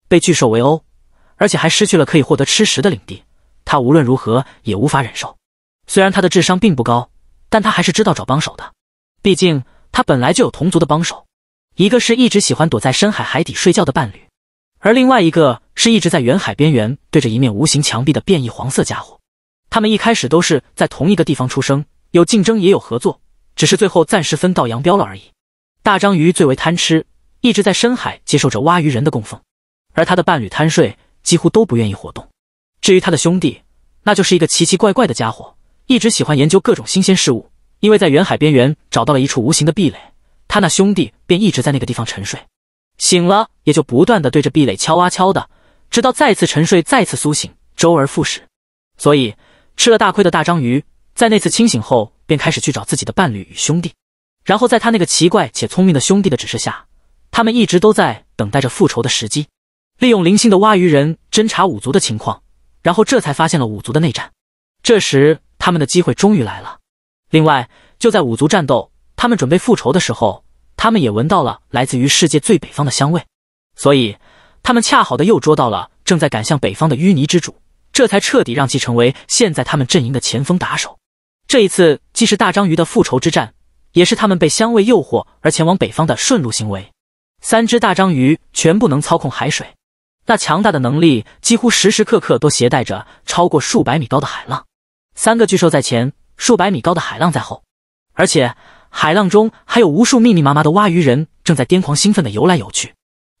被巨兽围殴，而且还失去了可以获得吃食的领地，他无论如何也无法忍受。虽然他的智商并不高，但他还是知道找帮手的。毕竟他本来就有同族的帮手，一个是一直喜欢躲在深海海底睡觉的伴侣，而另外一个是一直在远海边缘对着一面无形墙壁的变异黄色家伙。他们一开始都是在同一个地方出生，有竞争也有合作，只是最后暂时分道扬镳了而已。大章鱼最为贪吃，一直在深海接受着挖鱼人的供奉，而他的伴侣贪睡，几乎都不愿意活动。至于他的兄弟，那就是一个奇奇怪怪的家伙，一直喜欢研究各种新鲜事物。因为在远海边缘找到了一处无形的壁垒，他那兄弟便一直在那个地方沉睡，醒了也就不断的对着壁垒敲啊敲的，直到再次沉睡，再次苏醒，周而复始。所以。吃了大亏的大章鱼，在那次清醒后，便开始去找自己的伴侣与兄弟。然后在他那个奇怪且聪明的兄弟的指示下，他们一直都在等待着复仇的时机，利用零星的挖鱼人侦查五族的情况，然后这才发现了五族的内战。这时，他们的机会终于来了。另外，就在五族战斗、他们准备复仇的时候，他们也闻到了来自于世界最北方的香味，所以他们恰好的又捉到了正在赶向北方的淤泥之主。这才彻底让其成为现在他们阵营的前锋打手。这一次既是大章鱼的复仇之战，也是他们被香味诱惑而前往北方的顺路行为。三只大章鱼全部能操控海水，那强大的能力几乎时时刻刻都携带着超过数百米高的海浪。三个巨兽在前，数百米高的海浪在后，而且海浪中还有无数密密麻麻的蛙鱼人正在癫狂兴奋的游来游去。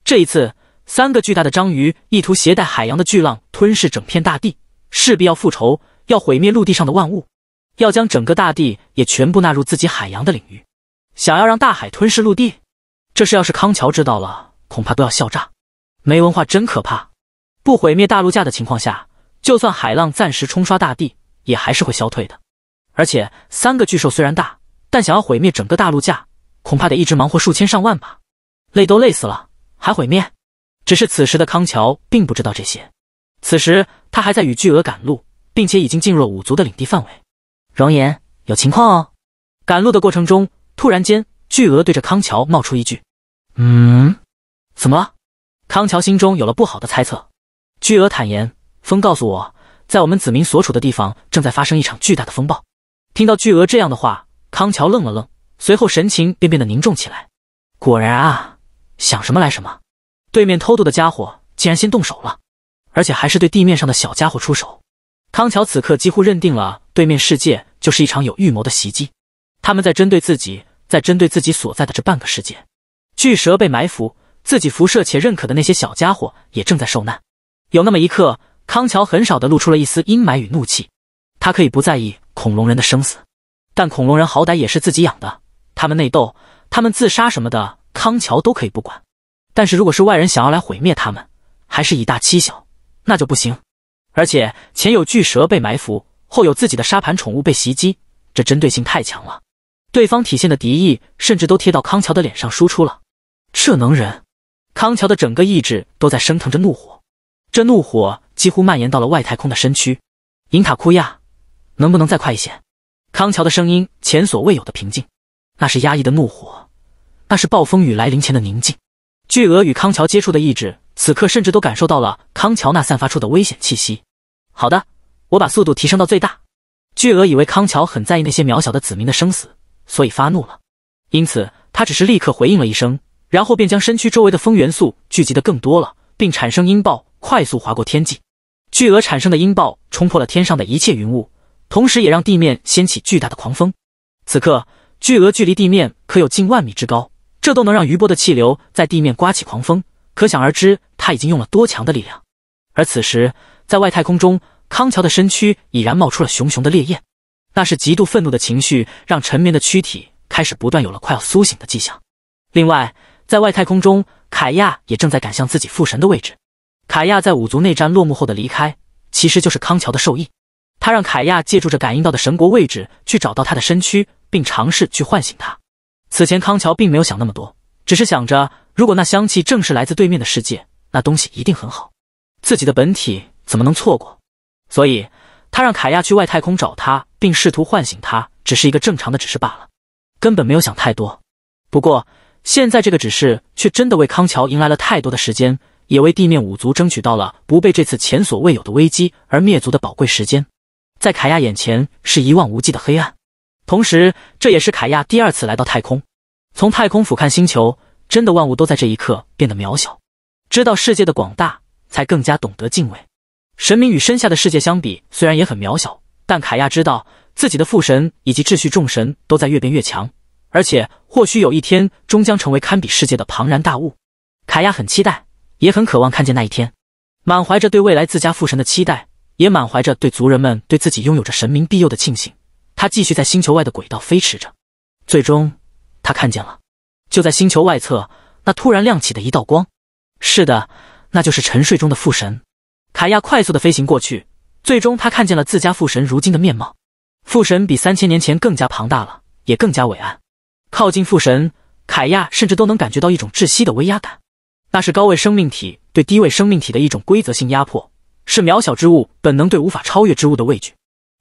这一次。三个巨大的章鱼意图携带海洋的巨浪吞噬整片大地，势必要复仇，要毁灭陆地上的万物，要将整个大地也全部纳入自己海洋的领域。想要让大海吞噬陆地，这事要是康桥知道了，恐怕都要笑炸。没文化真可怕！不毁灭大陆架的情况下，就算海浪暂时冲刷大地，也还是会消退的。而且三个巨兽虽然大，但想要毁灭整个大陆架，恐怕得一直忙活数千上万吧，累都累死了还毁灭。只是此时的康桥并不知道这些，此时他还在与巨鹅赶路，并且已经进入了五族的领地范围。容颜有情况哦！赶路的过程中，突然间，巨鹅对着康桥冒出一句：“嗯，怎么了？”康桥心中有了不好的猜测。巨鹅坦言：“风告诉我，在我们子民所处的地方，正在发生一场巨大的风暴。”听到巨鹅这样的话，康桥愣了愣，随后神情便变得凝重起来。果然啊，想什么来什么。对面偷渡的家伙竟然先动手了，而且还是对地面上的小家伙出手。康桥此刻几乎认定了，对面世界就是一场有预谋的袭击，他们在针对自己，在针对自己所在的这半个世界。巨蛇被埋伏，自己辐射且认可的那些小家伙也正在受难。有那么一刻，康桥很少的露出了一丝阴霾与怒气。他可以不在意恐龙人的生死，但恐龙人好歹也是自己养的，他们内斗、他们自杀什么的，康桥都可以不管。但是，如果是外人想要来毁灭他们，还是以大欺小，那就不行。而且前有巨蛇被埋伏，后有自己的沙盘宠物被袭击，这针对性太强了。对方体现的敌意甚至都贴到康桥的脸上输出了，这能忍？康桥的整个意志都在升腾着怒火，这怒火几乎蔓延到了外太空的身躯。银塔库亚，能不能再快一些？康桥的声音前所未有的平静，那是压抑的怒火，那是暴风雨来临前的宁静。巨鹅与康乔接触的意志，此刻甚至都感受到了康乔那散发出的危险气息。好的，我把速度提升到最大。巨鹅以为康乔很在意那些渺小的子民的生死，所以发怒了。因此，他只是立刻回应了一声，然后便将身躯周围的风元素聚集的更多了，并产生音爆，快速划过天际。巨鹅产生的音爆冲破了天上的一切云雾，同时也让地面掀起巨大的狂风。此刻，巨鹅距离地面可有近万米之高。这都能让余波的气流在地面刮起狂风，可想而知他已经用了多强的力量。而此时，在外太空中，康乔的身躯已然冒出了熊熊的烈焰，那是极度愤怒的情绪让沉眠的躯体开始不断有了快要苏醒的迹象。另外，在外太空中，凯亚也正在赶向自己父神的位置。凯亚在五族内战落幕后的离开，其实就是康乔的授意，他让凯亚借助着感应到的神国位置去找到他的身躯，并尝试去唤醒他。此前康桥并没有想那么多，只是想着如果那香气正是来自对面的世界，那东西一定很好，自己的本体怎么能错过？所以他让凯亚去外太空找他，并试图唤醒他，只是一个正常的指示罢了，根本没有想太多。不过现在这个指示却真的为康桥迎来了太多的时间，也为地面五族争取到了不被这次前所未有的危机而灭族的宝贵时间。在凯亚眼前是一望无际的黑暗。同时，这也是凯亚第二次来到太空。从太空俯瞰星球，真的万物都在这一刻变得渺小。知道世界的广大，才更加懂得敬畏神明。与身下的世界相比，虽然也很渺小，但凯亚知道自己的父神以及秩序众神都在越变越强，而且或许有一天终将成为堪比世界的庞然大物。凯亚很期待，也很渴望看见那一天。满怀着对未来自家父神的期待，也满怀着对族人们对自己拥有着神明庇佑的庆幸。他继续在星球外的轨道飞驰着，最终他看见了，就在星球外侧那突然亮起的一道光。是的，那就是沉睡中的父神。凯亚快速的飞行过去，最终他看见了自家父神如今的面貌。父神比三千年前更加庞大了，也更加伟岸。靠近父神，凯亚甚至都能感觉到一种窒息的威压感。那是高位生命体对低位生命体的一种规则性压迫，是渺小之物本能对无法超越之物的畏惧。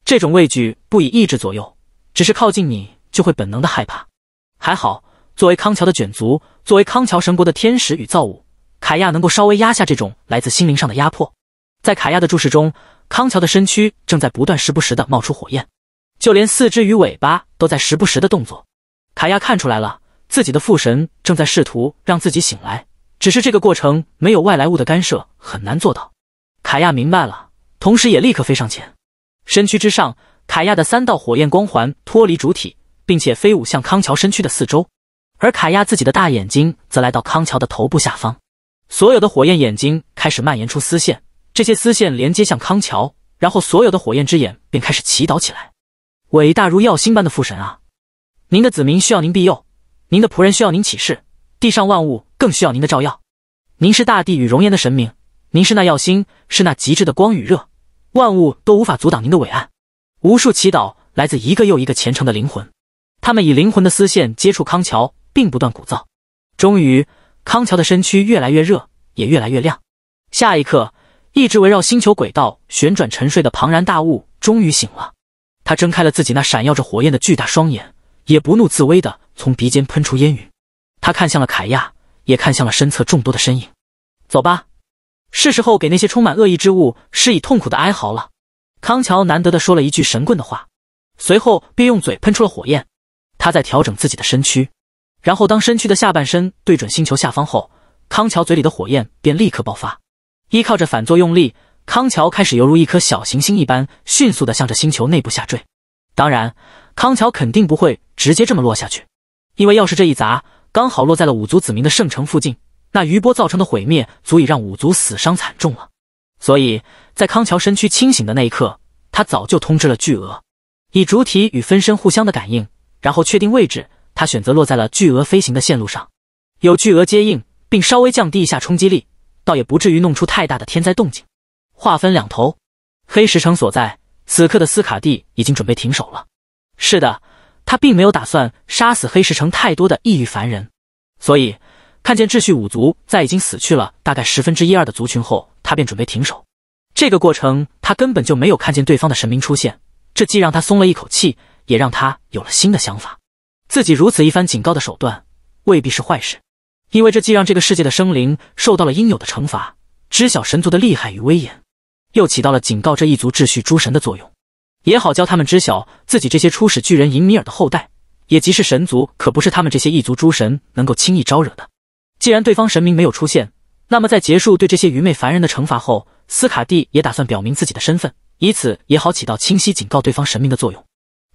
这种畏惧不以意志左右，只是靠近你就会本能的害怕。还好，作为康桥的卷族，作为康桥神国的天使与造物，凯亚能够稍微压下这种来自心灵上的压迫。在凯亚的注视中，康桥的身躯正在不断时不时的冒出火焰，就连四肢与尾巴都在时不时的动作。凯亚看出来了，自己的父神正在试图让自己醒来，只是这个过程没有外来物的干涉很难做到。凯亚明白了，同时也立刻飞上前。身躯之上，凯亚的三道火焰光环脱离主体，并且飞舞向康桥身躯的四周，而凯亚自己的大眼睛则来到康桥的头部下方。所有的火焰眼睛开始蔓延出丝线，这些丝线连接向康桥，然后所有的火焰之眼便开始祈祷起来：“伟大如耀星般的父神啊，您的子民需要您庇佑，您的仆人需要您启示，地上万物更需要您的照耀。您是大地与熔岩的神明，您是那耀星，是那极致的光与热。”万物都无法阻挡您的伟岸。无数祈祷来自一个又一个虔诚的灵魂，他们以灵魂的丝线接触康乔，并不断鼓噪。终于，康乔的身躯越来越热，也越来越亮。下一刻，一直围绕星球轨道旋转沉睡的庞然大物终于醒了。他睁开了自己那闪耀着火焰的巨大双眼，也不怒自威地从鼻尖喷出烟云。他看向了凯亚，也看向了身侧众多的身影。走吧。是时候给那些充满恶意之物施以痛苦的哀嚎了，康乔难得的说了一句神棍的话，随后便用嘴喷出了火焰。他在调整自己的身躯，然后当身躯的下半身对准星球下方后，康乔嘴里的火焰便立刻爆发。依靠着反作用力，康乔开始犹如一颗小行星一般迅速的向着星球内部下坠。当然，康乔肯定不会直接这么落下去，因为要是这一砸刚好落在了五族子民的圣城附近。那余波造成的毁灭，足以让五族死伤惨重了。所以，在康桥身躯清醒的那一刻，他早就通知了巨鹅，以主体与分身互相的感应，然后确定位置。他选择落在了巨鹅飞行的线路上，有巨鹅接应，并稍微降低一下冲击力，倒也不至于弄出太大的天灾动静。话分两头，黑石城所在，此刻的斯卡蒂已经准备停手了。是的，他并没有打算杀死黑石城太多的异域凡人，所以。看见秩序五族在已经死去了大概十分之一二的族群后，他便准备停手。这个过程他根本就没有看见对方的神明出现，这既让他松了一口气，也让他有了新的想法。自己如此一番警告的手段，未必是坏事，因为这既让这个世界的生灵受到了应有的惩罚，知晓神族的厉害与威严，又起到了警告这一族秩序诸神的作用，也好教他们知晓自己这些初始巨人银米尔的后代，也即是神族，可不是他们这些异族诸神能够轻易招惹的。既然对方神明没有出现，那么在结束对这些愚昧凡人的惩罚后，斯卡蒂也打算表明自己的身份，以此也好起到清晰警告对方神明的作用。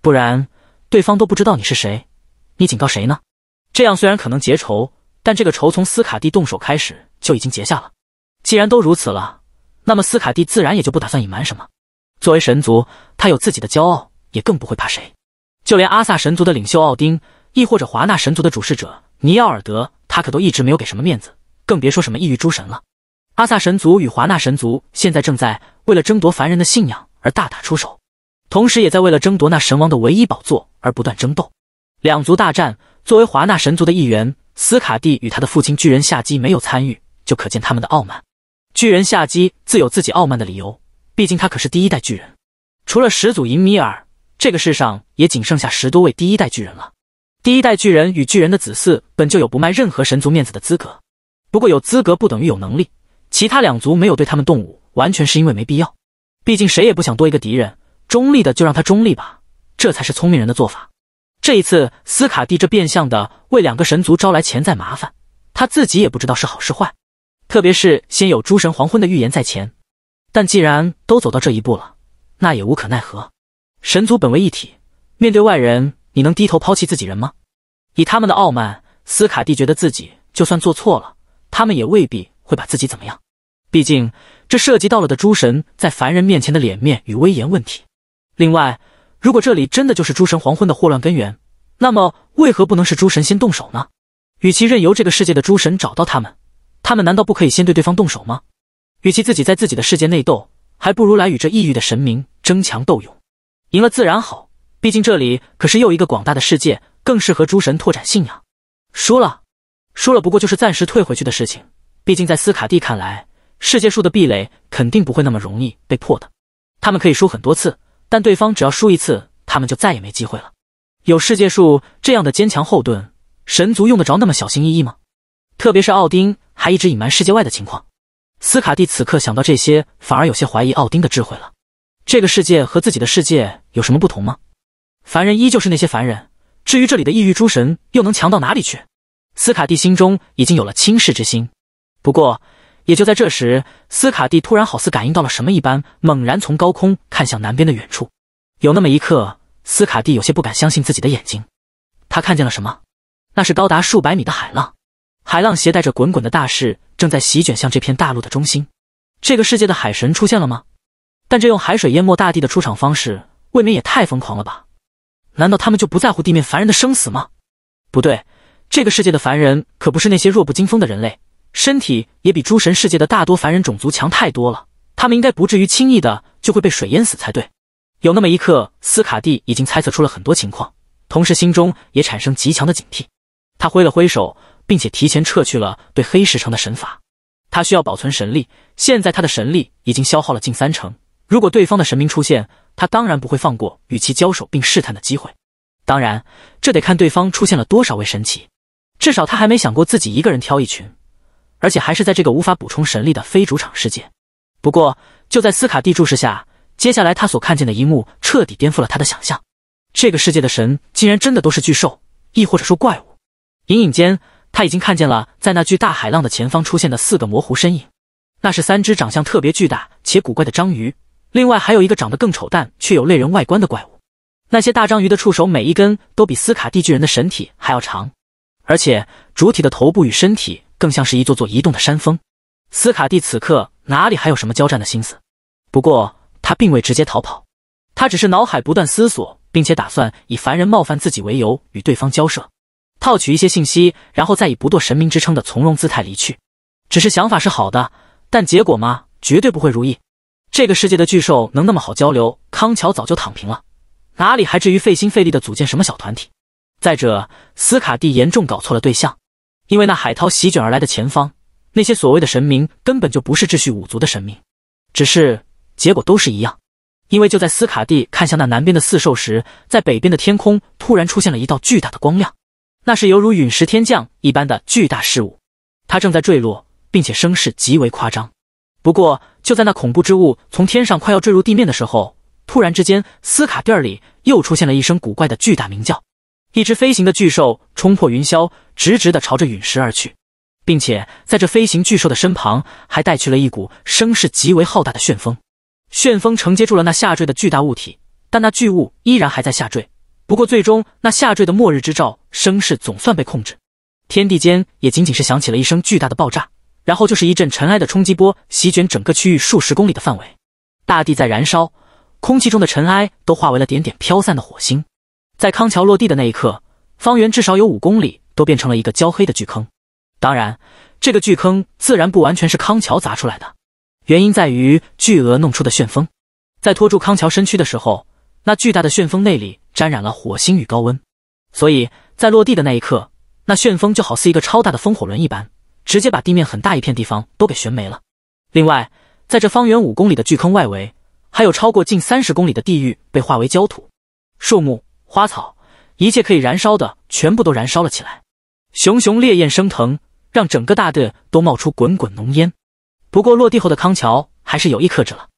不然，对方都不知道你是谁，你警告谁呢？这样虽然可能结仇，但这个仇从斯卡蒂动手开始就已经结下了。既然都如此了，那么斯卡蒂自然也就不打算隐瞒什么。作为神族，他有自己的骄傲，也更不会怕谁。就连阿萨神族的领袖奥丁，亦或者华纳神族的主事者尼奥尔德。他可都一直没有给什么面子，更别说什么异域诸神了。阿萨神族与华纳神族现在正在为了争夺凡人的信仰而大打出手，同时也在为了争夺那神王的唯一宝座而不断争斗。两族大战，作为华纳神族的一员，斯卡蒂与他的父亲巨人夏基没有参与，就可见他们的傲慢。巨人夏基自有自己傲慢的理由，毕竟他可是第一代巨人，除了始祖银米尔，这个世上也仅剩下十多位第一代巨人了。第一代巨人与巨人的子嗣本就有不卖任何神族面子的资格，不过有资格不等于有能力。其他两族没有对他们动武，完全是因为没必要。毕竟谁也不想多一个敌人，中立的就让他中立吧，这才是聪明人的做法。这一次，斯卡蒂这变相的为两个神族招来潜在麻烦，他自己也不知道是好是坏。特别是先有诸神黄昏的预言在前，但既然都走到这一步了，那也无可奈何。神族本为一体，面对外人。你能低头抛弃自己人吗？以他们的傲慢，斯卡蒂觉得自己就算做错了，他们也未必会把自己怎么样。毕竟这涉及到了的诸神在凡人面前的脸面与威严问题。另外，如果这里真的就是诸神黄昏的祸乱根源，那么为何不能是诸神先动手呢？与其任由这个世界的诸神找到他们，他们难道不可以先对对方动手吗？与其自己在自己的世界内斗，还不如来与这异域的神明争强斗勇，赢了自然好。毕竟这里可是又一个广大的世界，更适合诸神拓展信仰。输了，输了，不过就是暂时退回去的事情。毕竟在斯卡蒂看来，世界树的壁垒肯定不会那么容易被破的。他们可以输很多次，但对方只要输一次，他们就再也没机会了。有世界树这样的坚强后盾，神族用得着那么小心翼翼吗？特别是奥丁还一直隐瞒世界外的情况，斯卡蒂此刻想到这些，反而有些怀疑奥丁的智慧了。这个世界和自己的世界有什么不同吗？凡人依旧是那些凡人，至于这里的异域诸神又能强到哪里去？斯卡蒂心中已经有了轻视之心。不过，也就在这时，斯卡蒂突然好似感应到了什么一般，猛然从高空看向南边的远处。有那么一刻，斯卡蒂有些不敢相信自己的眼睛，他看见了什么？那是高达数百米的海浪，海浪携带着滚滚的大势，正在席卷向这片大陆的中心。这个世界的海神出现了吗？但这用海水淹没大地的出场方式，未免也太疯狂了吧！难道他们就不在乎地面凡人的生死吗？不对，这个世界的凡人可不是那些弱不禁风的人类，身体也比诸神世界的大多凡人种族强太多了。他们应该不至于轻易的就会被水淹死才对。有那么一刻，斯卡蒂已经猜测出了很多情况，同时心中也产生极强的警惕。他挥了挥手，并且提前撤去了对黑石城的神法。他需要保存神力，现在他的神力已经消耗了近三成。如果对方的神明出现，他当然不会放过与其交手并试探的机会。当然，这得看对方出现了多少位神奇。至少他还没想过自己一个人挑一群，而且还是在这个无法补充神力的非主场世界。不过，就在斯卡蒂注视下，接下来他所看见的一幕彻底颠覆了他的想象：这个世界的神竟然真的都是巨兽，亦或者说怪物。隐隐间，他已经看见了在那巨大海浪的前方出现的四个模糊身影，那是三只长相特别巨大且古怪的章鱼。另外还有一个长得更丑但却有类人外观的怪物，那些大章鱼的触手每一根都比斯卡蒂巨人的身体还要长，而且主体的头部与身体更像是一座座移动的山峰。斯卡蒂此刻哪里还有什么交战的心思？不过他并未直接逃跑，他只是脑海不断思索，并且打算以凡人冒犯自己为由与对方交涉，套取一些信息，然后再以不堕神明之称的从容姿态离去。只是想法是好的，但结果嘛，绝对不会如意。这个世界的巨兽能那么好交流，康桥早就躺平了，哪里还至于费心费力的组建什么小团体？再者，斯卡蒂严重搞错了对象，因为那海涛席卷而来的前方，那些所谓的神明根本就不是秩序五族的神明，只是结果都是一样。因为就在斯卡蒂看向那南边的四兽时，在北边的天空突然出现了一道巨大的光亮，那是犹如陨石天降一般的巨大事物，它正在坠落，并且声势极为夸张。不过，就在那恐怖之物从天上快要坠入地面的时候，突然之间，斯卡蒂尔里又出现了一声古怪的巨大鸣叫。一只飞行的巨兽冲破云霄，直直地朝着陨石而去，并且在这飞行巨兽的身旁还带去了一股声势极为浩大的旋风。旋风承接住了那下坠的巨大物体，但那巨物依然还在下坠。不过，最终那下坠的末日之兆声势总算被控制，天地间也仅仅是响起了一声巨大的爆炸。然后就是一阵尘埃的冲击波席卷整个区域数十公里的范围，大地在燃烧，空气中的尘埃都化为了点点飘散的火星。在康桥落地的那一刻，方圆至少有五公里都变成了一个焦黑的巨坑。当然，这个巨坑自然不完全是康桥砸出来的，原因在于巨额弄出的旋风，在拖住康桥身躯的时候，那巨大的旋风内里沾染了火星与高温，所以在落地的那一刻，那旋风就好似一个超大的风火轮一般。直接把地面很大一片地方都给旋没了。另外，在这方圆五公里的巨坑外围，还有超过近三十公里的地域被化为焦土，树木、花草，一切可以燃烧的全部都燃烧了起来，熊熊烈焰升腾，让整个大地都冒出滚滚浓烟。不过落地后的康桥还是有意克制了，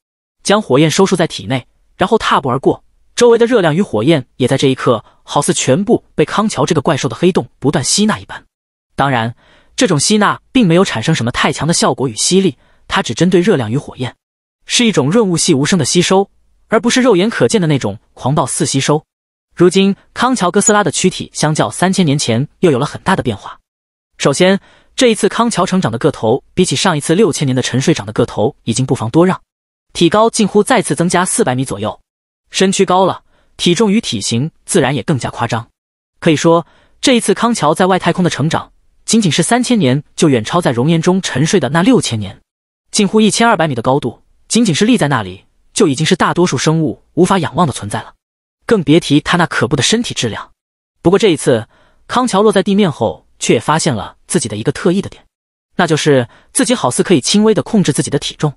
将火焰收束在体内，然后踏步而过，周围的热量与火焰也在这一刻好似全部被康桥这个怪兽的黑洞不断吸纳一般。当然。这种吸纳并没有产生什么太强的效果与吸力，它只针对热量与火焰，是一种润物细无声的吸收，而不是肉眼可见的那种狂暴似吸收。如今康桥哥斯拉的躯体相较三千年前又有了很大的变化。首先，这一次康桥成长的个头，比起上一次六千年的沉睡长的个头已经不妨多让，体高近乎再次增加四百米左右，身躯高了，体重与体型自然也更加夸张。可以说，这一次康桥在外太空的成长。仅仅是三千年，就远超在熔岩中沉睡的那六千年。近乎一千二百米的高度，仅仅是立在那里，就已经是大多数生物无法仰望的存在了。更别提他那可怖的身体质量。不过这一次，康桥落在地面后，却也发现了自己的一个特异的点，那就是自己好似可以轻微的控制自己的体重。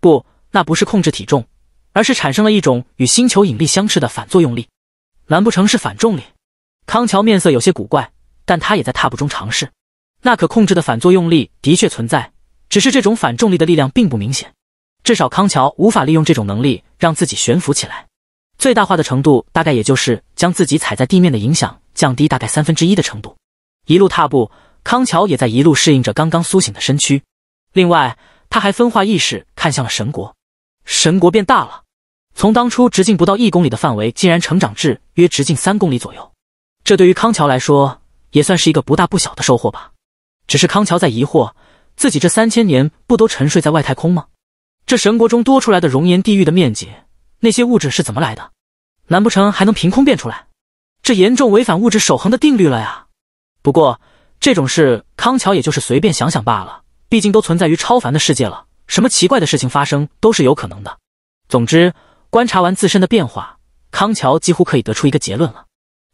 不，那不是控制体重，而是产生了一种与星球引力相斥的反作用力。难不成是反重力？康桥面色有些古怪，但他也在踏步中尝试。那可控制的反作用力的确存在，只是这种反重力的力量并不明显，至少康桥无法利用这种能力让自己悬浮起来。最大化的程度大概也就是将自己踩在地面的影响降低大概三分之一的程度。一路踏步，康桥也在一路适应着刚刚苏醒的身躯。另外，他还分化意识看向了神国，神国变大了，从当初直径不到一公里的范围，竟然成长至约直径三公里左右。这对于康桥来说，也算是一个不大不小的收获吧。只是康桥在疑惑，自己这三千年不都沉睡在外太空吗？这神国中多出来的熔岩地狱的面积，那些物质是怎么来的？难不成还能凭空变出来？这严重违反物质守恒的定律了呀！不过这种事，康桥也就是随便想想罢了。毕竟都存在于超凡的世界了，什么奇怪的事情发生都是有可能的。总之，观察完自身的变化，康桥几乎可以得出一个结论了。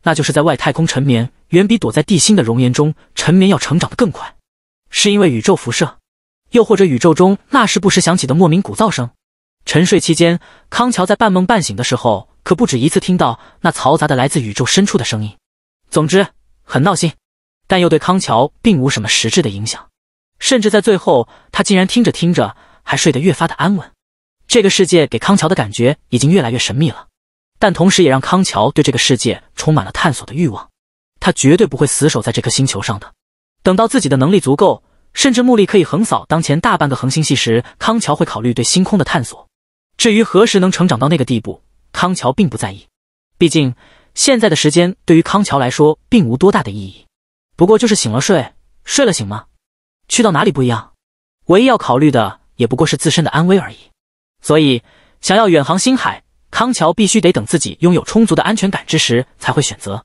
那就是在外太空沉眠，远比躲在地心的熔岩中沉眠要成长的更快，是因为宇宙辐射，又或者宇宙中那时不时响起的莫名鼓噪声？沉睡期间，康桥在半梦半醒的时候，可不止一次听到那嘈杂的来自宇宙深处的声音，总之很闹心，但又对康桥并无什么实质的影响，甚至在最后，他竟然听着听着还睡得越发的安稳。这个世界给康桥的感觉已经越来越神秘了。但同时，也让康桥对这个世界充满了探索的欲望。他绝对不会死守在这颗星球上的。等到自己的能力足够，甚至目力可以横扫当前大半个恒星系时，康桥会考虑对星空的探索。至于何时能成长到那个地步，康桥并不在意。毕竟现在的时间对于康桥来说并无多大的意义。不过就是醒了睡，睡了醒吗？去到哪里不一样？唯一要考虑的也不过是自身的安危而已。所以，想要远航星海。康桥必须得等自己拥有充足的安全感之时才会选择。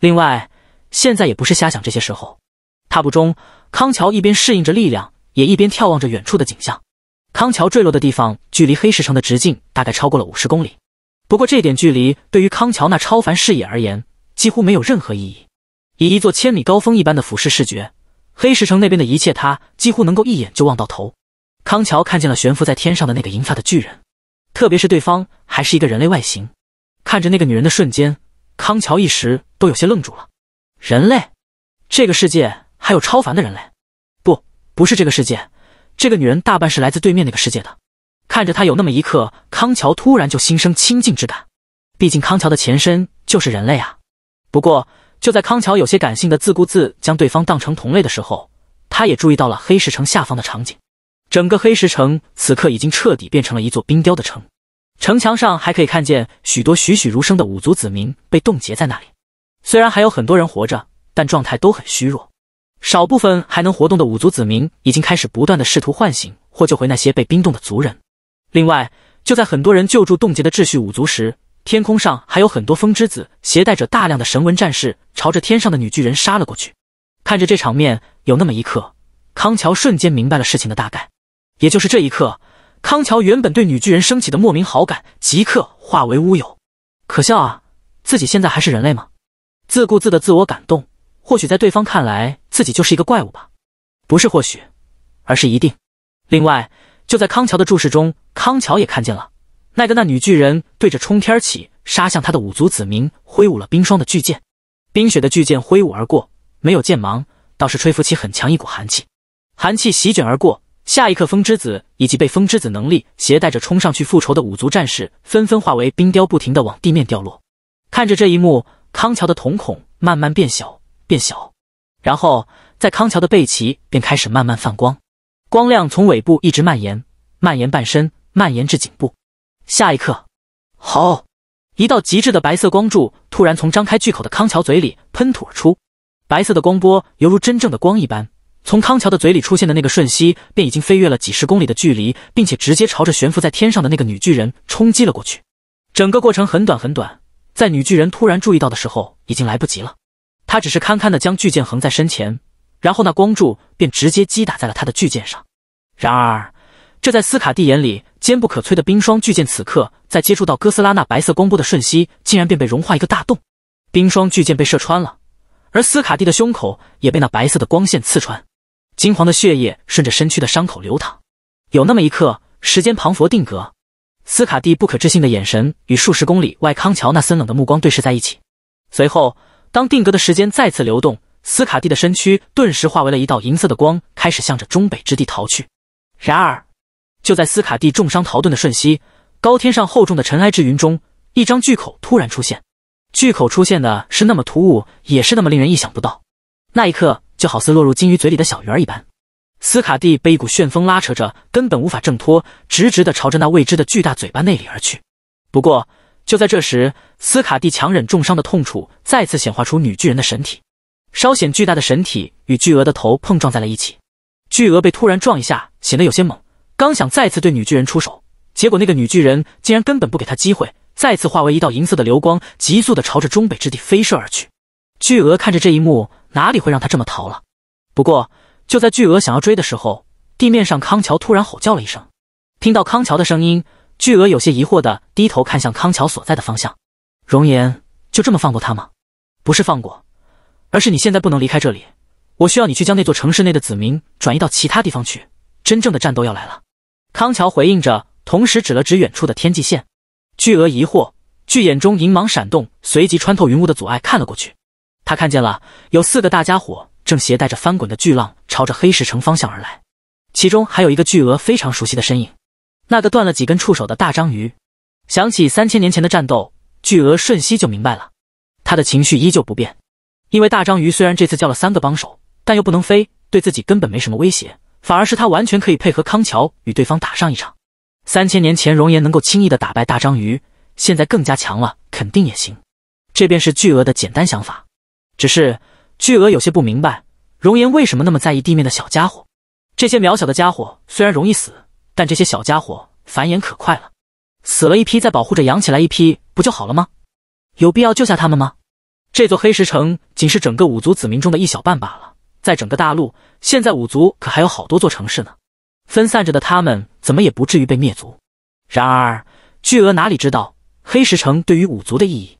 另外，现在也不是瞎想这些时候。踏步中，康桥一边适应着力量，也一边眺望着远处的景象。康桥坠落的地方距离黑石城的直径大概超过了五十公里，不过这点距离对于康桥那超凡视野而言几乎没有任何意义。以一座千米高峰一般的俯视视觉，黑石城那边的一切他几乎能够一眼就望到头。康桥看见了悬浮在天上的那个银发的巨人。特别是对方还是一个人类外形，看着那个女人的瞬间，康桥一时都有些愣住了。人类，这个世界还有超凡的人类？不，不是这个世界，这个女人大半是来自对面那个世界的。看着她有那么一刻，康桥突然就心生亲近之感，毕竟康桥的前身就是人类啊。不过就在康桥有些感性的自顾自将对方当成同类的时候，他也注意到了黑石城下方的场景。整个黑石城此刻已经彻底变成了一座冰雕的城，城墙上还可以看见许多栩栩如生的五族子民被冻结在那里。虽然还有很多人活着，但状态都很虚弱。少部分还能活动的五族子民已经开始不断的试图唤醒或救回那些被冰冻的族人。另外，就在很多人救助冻结的秩序五族时，天空上还有很多风之子携带着大量的神纹战士，朝着天上的女巨人杀了过去。看着这场面，有那么一刻，康桥瞬间明白了事情的大概。也就是这一刻，康桥原本对女巨人生起的莫名好感，即刻化为乌有。可笑啊，自己现在还是人类吗？自顾自的自我感动，或许在对方看来，自己就是一个怪物吧？不是或许，而是一定。另外，就在康桥的注视中，康桥也看见了那个那女巨人对着冲天起杀向他的五族子民挥舞了冰霜的巨剑，冰雪的巨剑挥舞而过，没有剑芒，倒是吹拂起很强一股寒气，寒气席卷而过。下一刻，风之子以及被风之子能力携带着冲上去复仇的五族战士纷纷化为冰雕，不停的往地面掉落。看着这一幕，康桥的瞳孔慢慢变小，变小，然后在康桥的背鳍便开始慢慢泛光，光亮从尾部一直蔓延，蔓延半身，蔓延至颈部。下一刻，好，一道极致的白色光柱突然从张开巨口的康桥嘴里喷吐而出，白色的光波犹如真正的光一般。从康桥的嘴里出现的那个瞬息，便已经飞跃了几十公里的距离，并且直接朝着悬浮在天上的那个女巨人冲击了过去。整个过程很短很短，在女巨人突然注意到的时候，已经来不及了。她只是堪堪的将巨剑横在身前，然后那光柱便直接击打在了她的巨剑上。然而，这在斯卡蒂眼里坚不可摧的冰霜巨剑，此刻在接触到哥斯拉那白色光波的瞬息，竟然便被融化一个大洞。冰霜巨剑被射穿了，而斯卡蒂的胸口也被那白色的光线刺穿。金黄的血液顺着身躯的伤口流淌，有那么一刻，时间彷佛定格。斯卡蒂不可置信的眼神与数十公里外康乔那森冷的目光对视在一起。随后，当定格的时间再次流动，斯卡蒂的身躯顿时化为了一道银色的光，开始向着中北之地逃去。然而，就在斯卡蒂重伤逃遁的瞬息，高天上厚重的尘埃之云中，一张巨口突然出现。巨口出现的是那么突兀，也是那么令人意想不到。那一刻。就好似落入金鱼嘴里的小鱼儿一般，斯卡蒂被一股旋风拉扯着，根本无法挣脱，直直的朝着那未知的巨大嘴巴那里而去。不过，就在这时，斯卡蒂强忍重伤的痛楚，再次显化出女巨人的神体，稍显巨大的神体与巨鹅的头碰撞在了一起。巨鹅被突然撞一下，显得有些猛，刚想再次对女巨人出手，结果那个女巨人竟然根本不给他机会，再次化为一道银色的流光，急速的朝着中北之地飞射而去。巨鹅看着这一幕。哪里会让他这么逃了？不过就在巨鹅想要追的时候，地面上康桥突然吼叫了一声。听到康桥的声音，巨鹅有些疑惑的低头看向康桥所在的方向。容颜就这么放过他吗？不是放过，而是你现在不能离开这里。我需要你去将那座城市内的子民转移到其他地方去。真正的战斗要来了。康桥回应着，同时指了指远处的天际线。巨鹅疑惑，巨眼中银芒闪动，随即穿透云雾的阻碍看了过去。他看见了，有四个大家伙正携带着翻滚的巨浪朝着黑石城方向而来，其中还有一个巨鹅非常熟悉的身影，那个断了几根触手的大章鱼。想起三千年前的战斗，巨鹅瞬息就明白了，他的情绪依旧不变。因为大章鱼虽然这次叫了三个帮手，但又不能飞，对自己根本没什么威胁，反而是他完全可以配合康桥与对方打上一场。三千年前容颜能够轻易的打败大章鱼，现在更加强了，肯定也行。这便是巨鹅的简单想法。只是巨鹅有些不明白，熔岩为什么那么在意地面的小家伙。这些渺小的家伙虽然容易死，但这些小家伙繁衍可快了，死了一批再保护着养起来一批，不就好了吗？有必要救下他们吗？这座黑石城仅是整个五族子民中的一小半罢了，在整个大陆，现在五族可还有好多座城市呢，分散着的他们怎么也不至于被灭族。然而巨鹅哪里知道黑石城对于五族的意义？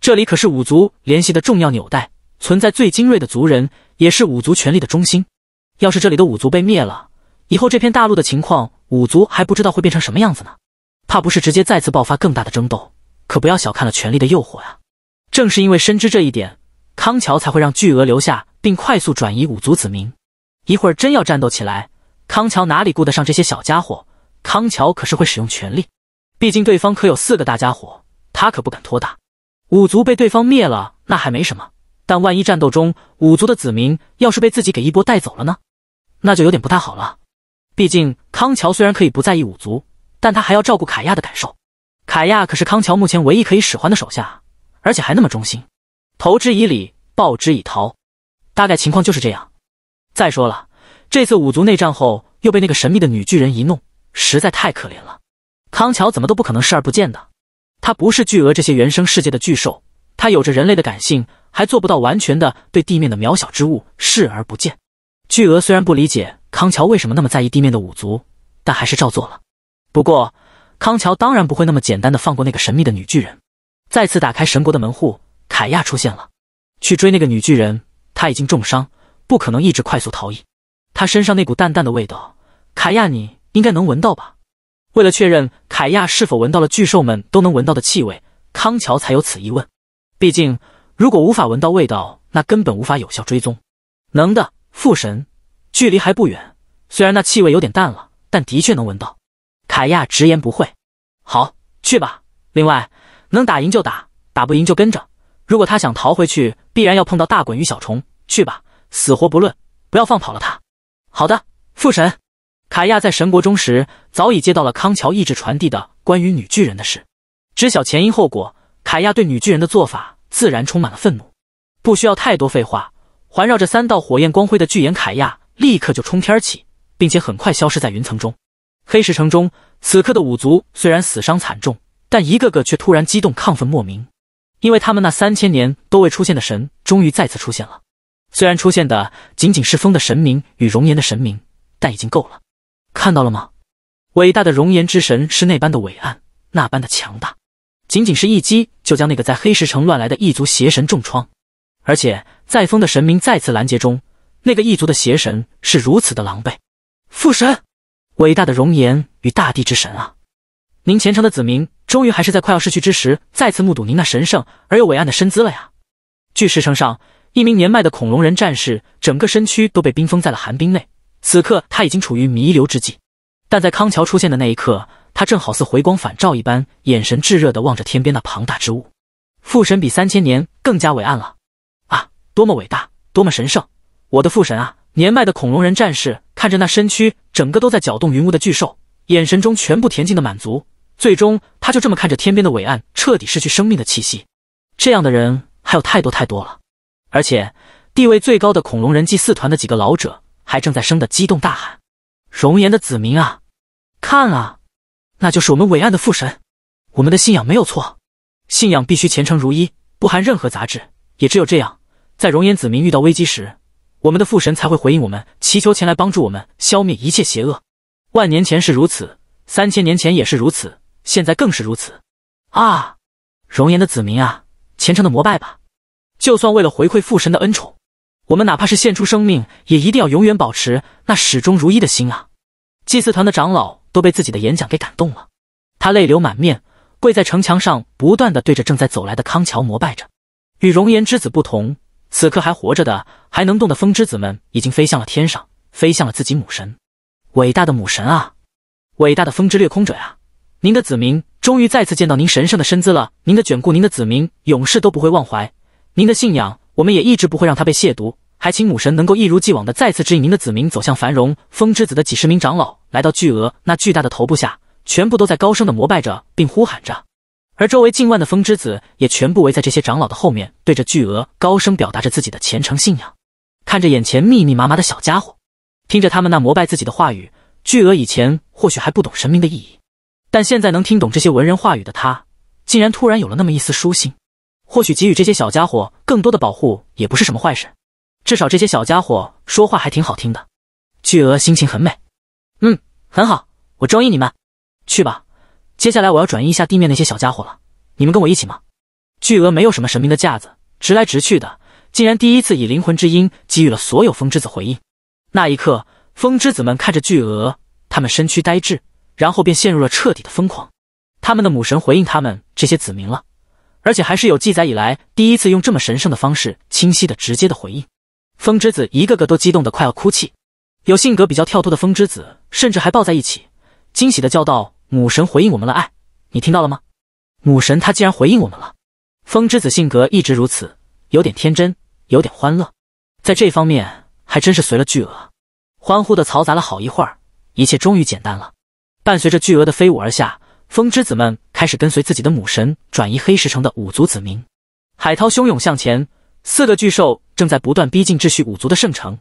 这里可是五族联系的重要纽带。存在最精锐的族人，也是五族权力的中心。要是这里的五族被灭了，以后这片大陆的情况，五族还不知道会变成什么样子呢？怕不是直接再次爆发更大的争斗？可不要小看了权力的诱惑呀！正是因为深知这一点，康桥才会让巨额留下，并快速转移五族子民。一会儿真要战斗起来，康桥哪里顾得上这些小家伙？康桥可是会使用权力，毕竟对方可有四个大家伙，他可不敢拖大。五族被对方灭了，那还没什么。但万一战斗中五族的子民要是被自己给一波带走了呢？那就有点不太好了。毕竟康桥虽然可以不在意五族，但他还要照顾凯亚的感受。凯亚可是康桥目前唯一可以使唤的手下，而且还那么忠心，投之以礼，报之以桃。大概情况就是这样。再说了，这次五族内战后又被那个神秘的女巨人一弄，实在太可怜了。康桥怎么都不可能视而不见的。他不是巨额这些原生世界的巨兽。他有着人类的感性，还做不到完全的对地面的渺小之物视而不见。巨鹅虽然不理解康桥为什么那么在意地面的五族，但还是照做了。不过，康桥当然不会那么简单的放过那个神秘的女巨人。再次打开神国的门户，凯亚出现了，去追那个女巨人。她已经重伤，不可能一直快速逃逸。她身上那股淡淡的味道，凯亚你应该能闻到吧？为了确认凯亚是否闻到了巨兽们都能闻到的气味，康桥才有此一问。毕竟，如果无法闻到味道，那根本无法有效追踪。能的，父神，距离还不远。虽然那气味有点淡了，但的确能闻到。凯亚直言不讳：“好，去吧。另外，能打赢就打，打不赢就跟着。如果他想逃回去，必然要碰到大滚与小虫。去吧，死活不论，不要放跑了他。”好的，父神。凯亚在神国中时早已接到了康桥意志传递的关于女巨人的事，知晓前因后果。凯亚对女巨人的做法。自然充满了愤怒，不需要太多废话。环绕着三道火焰光辉的巨岩凯亚立刻就冲天起，并且很快消失在云层中。黑石城中，此刻的五族虽然死伤惨重，但一个个却突然激动亢奋莫名，因为他们那三千年都未出现的神终于再次出现了。虽然出现的仅仅是风的神明与熔岩的神明，但已经够了。看到了吗？伟大的熔岩之神是那般的伟岸，那般的强大。仅仅是一击，就将那个在黑石城乱来的异族邪神重创。而且，在封的神明再次拦截中，那个异族的邪神是如此的狼狈。父神，伟大的容颜与大地之神啊！您虔诚的子民终于还是在快要逝去之时，再次目睹您那神圣而又伟岸的身姿了呀！巨石城上，一名年迈的恐龙人战士，整个身躯都被冰封在了寒冰内。此刻，他已经处于弥留之际。但在康桥出现的那一刻。他正好似回光返照一般，眼神炙热地望着天边那庞大之物，父神比三千年更加伟岸了，啊，多么伟大，多么神圣，我的父神啊！年迈的恐龙人战士看着那身躯整个都在搅动云雾的巨兽，眼神中全部恬静的满足。最终，他就这么看着天边的伟岸，彻底失去生命的气息。这样的人还有太多太多了，而且地位最高的恐龙人祭祀团的几个老者还正在生的激动大喊：“熔岩的子民啊，看啊！”那就是我们伟岸的父神，我们的信仰没有错，信仰必须虔诚如一，不含任何杂质。也只有这样，在熔岩子民遇到危机时，我们的父神才会回应我们祈求，前来帮助我们消灭一切邪恶。万年前是如此，三千年前也是如此，现在更是如此。啊，熔岩的子民啊，虔诚的膜拜吧！就算为了回馈父神的恩宠，我们哪怕是献出生命，也一定要永远保持那始终如一的心啊！祭祀团的长老都被自己的演讲给感动了，他泪流满面，跪在城墙上，不断的对着正在走来的康桥膜拜着。与容颜之子不同，此刻还活着的、还能动的风之子们，已经飞向了天上，飞向了自己母神，伟大的母神啊，伟大的风之掠空者呀！您的子民终于再次见到您神圣的身姿了。您的眷顾，您的子民永世都不会忘怀。您的信仰，我们也一直不会让它被亵渎。还请母神能够一如既往的再次指引您的子民走向繁荣。风之子的几十名长老来到巨鹅那巨大的头部下，全部都在高声的膜拜着，并呼喊着。而周围近万的风之子也全部围在这些长老的后面，对着巨鹅高声表达着自己的虔诚信仰。看着眼前密密麻麻的小家伙，听着他们那膜拜自己的话语，巨鹅以前或许还不懂神明的意义，但现在能听懂这些文人话语的他，竟然突然有了那么一丝舒心。或许给予这些小家伙更多的保护也不是什么坏事。至少这些小家伙说话还挺好听的，巨鹅心情很美。嗯，很好，我中意你们，去吧。接下来我要转移一下地面那些小家伙了，你们跟我一起吗？巨鹅没有什么神明的架子，直来直去的，竟然第一次以灵魂之音给予了所有风之子回应。那一刻，风之子们看着巨鹅，他们身躯呆滞，然后便陷入了彻底的疯狂。他们的母神回应他们这些子民了，而且还是有记载以来第一次用这么神圣的方式，清晰的、直接的回应。风之子一个个都激动的快要哭泣，有性格比较跳脱的风之子甚至还抱在一起，惊喜的叫道：“母神回应我们了，爱你听到了吗？”母神，她竟然回应我们了。风之子性格一直如此，有点天真，有点欢乐，在这方面还真是随了巨鳄。欢呼的嘈杂了好一会儿，一切终于简单了。伴随着巨鳄的飞舞而下，风之子们开始跟随自己的母神转移黑石城的五族子民。海涛汹涌向前，四个巨兽。正在不断逼近秩序五族的圣城，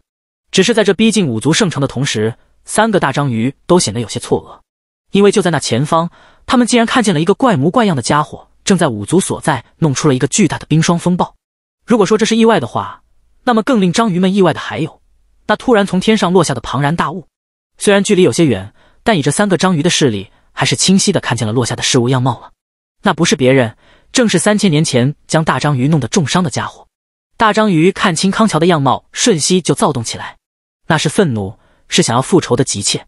只是在这逼近五族圣城的同时，三个大章鱼都显得有些错愕，因为就在那前方，他们竟然看见了一个怪模怪样的家伙正在五族所在弄出了一个巨大的冰霜风暴。如果说这是意外的话，那么更令章鱼们意外的还有那突然从天上落下的庞然大物。虽然距离有些远，但以这三个章鱼的视力，还是清晰的看见了落下的事物样貌了。那不是别人，正是三千年前将大章鱼弄得重伤的家伙。大章鱼看清康桥的样貌，瞬息就躁动起来，那是愤怒，是想要复仇的急切。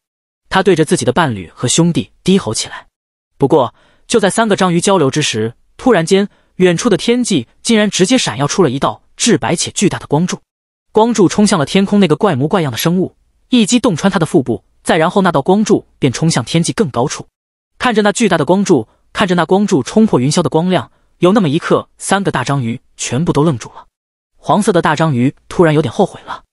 他对着自己的伴侣和兄弟低吼起来。不过，就在三个章鱼交流之时，突然间，远处的天际竟然直接闪耀出了一道至白且巨大的光柱。光柱冲向了天空那个怪模怪样的生物，一击洞穿他的腹部。再然后，那道光柱便冲向天际更高处。看着那巨大的光柱，看着那光柱冲破云霄的光亮，有那么一刻，三个大章鱼全部都愣住了。黄色的大章鱼突然有点后悔了。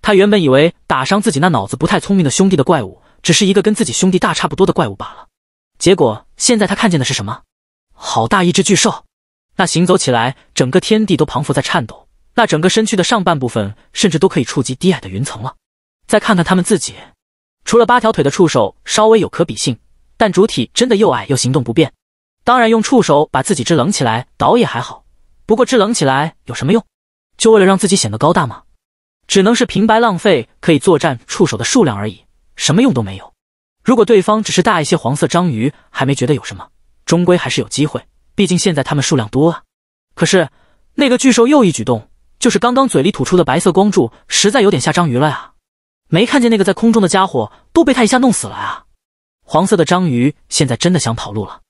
他原本以为打伤自己那脑子不太聪明的兄弟的怪物，只是一个跟自己兄弟大差不多的怪物罢了。结果现在他看见的是什么？好大一只巨兽！那行走起来，整个天地都彷佛在颤抖。那整个身躯的上半部分，甚至都可以触及低矮的云层了。再看看他们自己，除了八条腿的触手稍微有可比性，但主体真的又矮又行动不便。当然，用触手把自己支棱起来倒也还好，不过支棱起来有什么用？就为了让自己显得高大吗？只能是平白浪费可以作战触手的数量而已，什么用都没有。如果对方只是大一些，黄色章鱼还没觉得有什么，终归还是有机会。毕竟现在他们数量多啊。可是那个巨兽又一举动，就是刚刚嘴里吐出的白色光柱，实在有点吓章鱼了呀。没看见那个在空中的家伙都被他一下弄死了啊！黄色的章鱼现在真的想跑路了，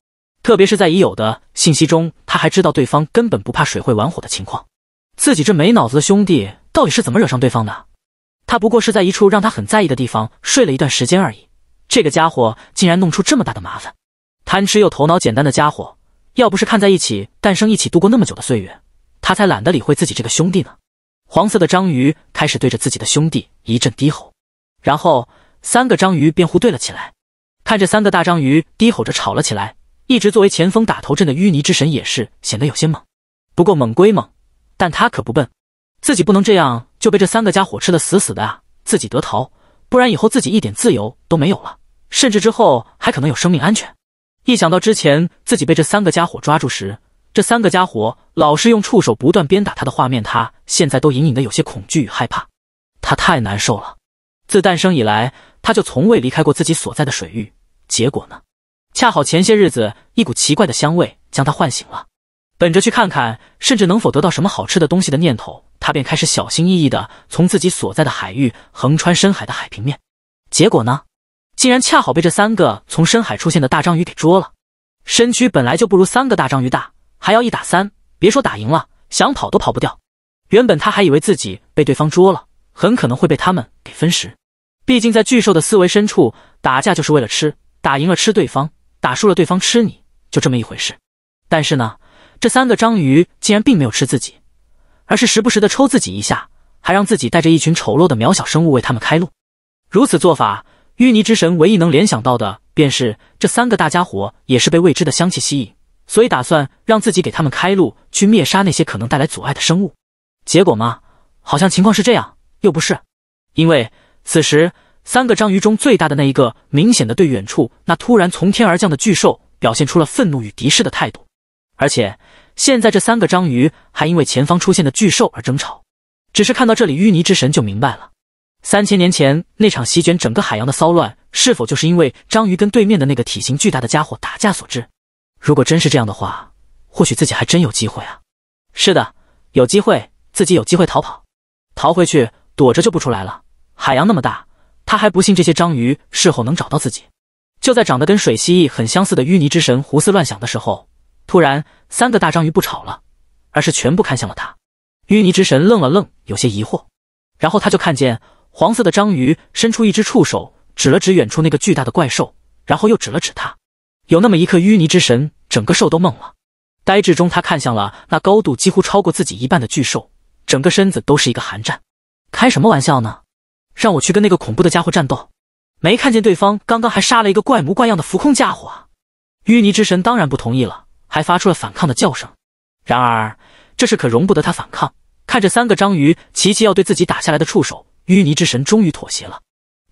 特别是在已有的信息中，他还知道对方根本不怕水会玩火的情况。自己这没脑子的兄弟到底是怎么惹上对方的？他不过是在一处让他很在意的地方睡了一段时间而已。这个家伙竟然弄出这么大的麻烦！贪吃又头脑简单的家伙，要不是看在一起诞生、一起度过那么久的岁月，他才懒得理会自己这个兄弟呢。黄色的章鱼开始对着自己的兄弟一阵低吼，然后三个章鱼便互对了起来。看着三个大章鱼低吼着吵了起来，一直作为前锋打头阵的淤泥之神也是显得有些猛。不过猛归猛。但他可不笨，自己不能这样就被这三个家伙吃得死死的啊！自己得逃，不然以后自己一点自由都没有了，甚至之后还可能有生命安全。一想到之前自己被这三个家伙抓住时，这三个家伙老是用触手不断鞭打他的画面，他现在都隐隐的有些恐惧与害怕。他太难受了，自诞生以来他就从未离开过自己所在的水域。结果呢？恰好前些日子一股奇怪的香味将他唤醒了。本着去看看，甚至能否得到什么好吃的东西的念头，他便开始小心翼翼地从自己所在的海域横穿深海的海平面。结果呢，竟然恰好被这三个从深海出现的大章鱼给捉了。身躯本来就不如三个大章鱼大，还要一打三，别说打赢了，想跑都跑不掉。原本他还以为自己被对方捉了，很可能会被他们给分食。毕竟在巨兽的思维深处，打架就是为了吃，打赢了吃对方，打输了对方吃你，就这么一回事。但是呢？这三个章鱼竟然并没有吃自己，而是时不时的抽自己一下，还让自己带着一群丑陋的渺小生物为他们开路。如此做法，淤泥之神唯一能联想到的便是这三个大家伙也是被未知的香气吸引，所以打算让自己给他们开路去灭杀那些可能带来阻碍的生物。结果嘛，好像情况是这样，又不是。因为此时三个章鱼中最大的那一个，明显的对远处那突然从天而降的巨兽表现出了愤怒与敌视的态度，而且。现在这三个章鱼还因为前方出现的巨兽而争吵，只是看到这里淤泥之神就明白了，三千年前那场席卷整个海洋的骚乱，是否就是因为章鱼跟对面的那个体型巨大的家伙打架所致？如果真是这样的话，或许自己还真有机会啊！是的，有机会，自己有机会逃跑，逃回去躲着就不出来了。海洋那么大，他还不信这些章鱼事后能找到自己。就在长得跟水蜥蜴很相似的淤泥之神胡思乱想的时候。突然，三个大章鱼不吵了，而是全部看向了他。淤泥之神愣了愣，有些疑惑。然后他就看见黄色的章鱼伸出一只触手，指了指远处那个巨大的怪兽，然后又指了指他。有那么一刻，淤泥之神整个兽都懵了，呆滞中他看向了那高度几乎超过自己一半的巨兽，整个身子都是一个寒战。开什么玩笑呢？让我去跟那个恐怖的家伙战斗？没看见对方刚刚还杀了一个怪模怪样的浮空家伙啊？淤泥之神当然不同意了。还发出了反抗的叫声，然而这是可容不得他反抗。看着三个章鱼，琪琪要对自己打下来的触手，淤泥之神终于妥协了，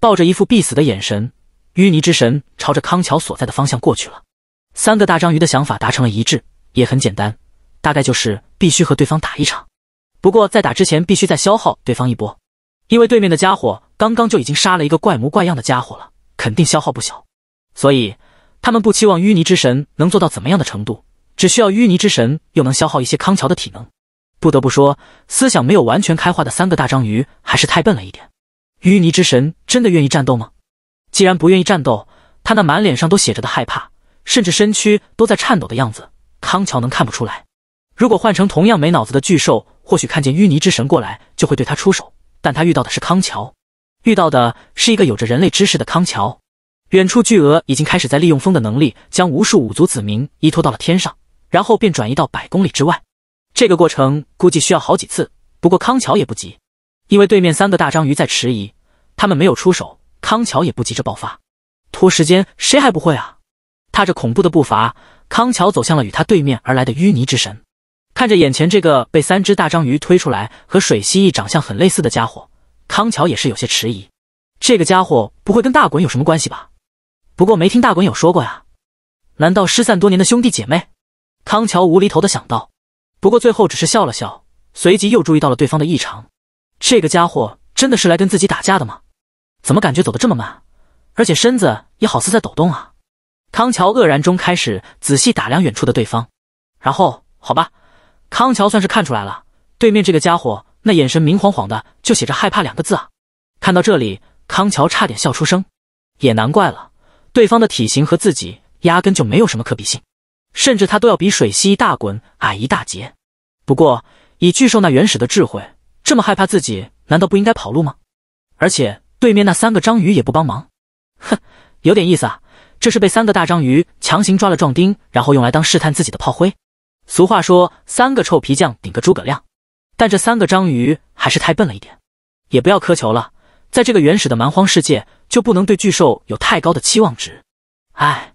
抱着一副必死的眼神，淤泥之神朝着康桥所在的方向过去了。三个大章鱼的想法达成了一致，也很简单，大概就是必须和对方打一场。不过在打之前，必须再消耗对方一波，因为对面的家伙刚刚就已经杀了一个怪模怪样的家伙了，肯定消耗不小，所以他们不期望淤泥之神能做到怎么样的程度。只需要淤泥之神，又能消耗一些康桥的体能。不得不说，思想没有完全开化的三个大章鱼还是太笨了一点。淤泥之神真的愿意战斗吗？既然不愿意战斗，他那满脸上都写着的害怕，甚至身躯都在颤抖的样子，康桥能看不出来？如果换成同样没脑子的巨兽，或许看见淤泥之神过来就会对他出手。但他遇到的是康桥，遇到的是一个有着人类知识的康桥。远处巨鹅已经开始在利用风的能力，将无数五族子民依托到了天上。然后便转移到百公里之外，这个过程估计需要好几次。不过康桥也不急，因为对面三个大章鱼在迟疑，他们没有出手，康桥也不急着爆发，拖时间谁还不会啊？踏着恐怖的步伐，康桥走向了与他对面而来的淤泥之神。看着眼前这个被三只大章鱼推出来和水蜥蜴长相很类似的家伙，康桥也是有些迟疑。这个家伙不会跟大滚有什么关系吧？不过没听大滚有说过呀，难道失散多年的兄弟姐妹？康桥无厘头的想到，不过最后只是笑了笑，随即又注意到了对方的异常。这个家伙真的是来跟自己打架的吗？怎么感觉走得这么慢，而且身子也好似在抖动啊！康桥愕然中开始仔细打量远处的对方，然后好吧，康桥算是看出来了，对面这个家伙那眼神明晃晃的就写着害怕两个字啊！看到这里，康桥差点笑出声。也难怪了，对方的体型和自己压根就没有什么可比性。甚至他都要比水蜥一大滚矮一大截。不过，以巨兽那原始的智慧，这么害怕自己，难道不应该跑路吗？而且对面那三个章鱼也不帮忙。哼，有点意思啊！这是被三个大章鱼强行抓了壮丁，然后用来当试探自己的炮灰。俗话说，三个臭皮匠顶个诸葛亮。但这三个章鱼还是太笨了一点，也不要苛求了。在这个原始的蛮荒世界，就不能对巨兽有太高的期望值。哎。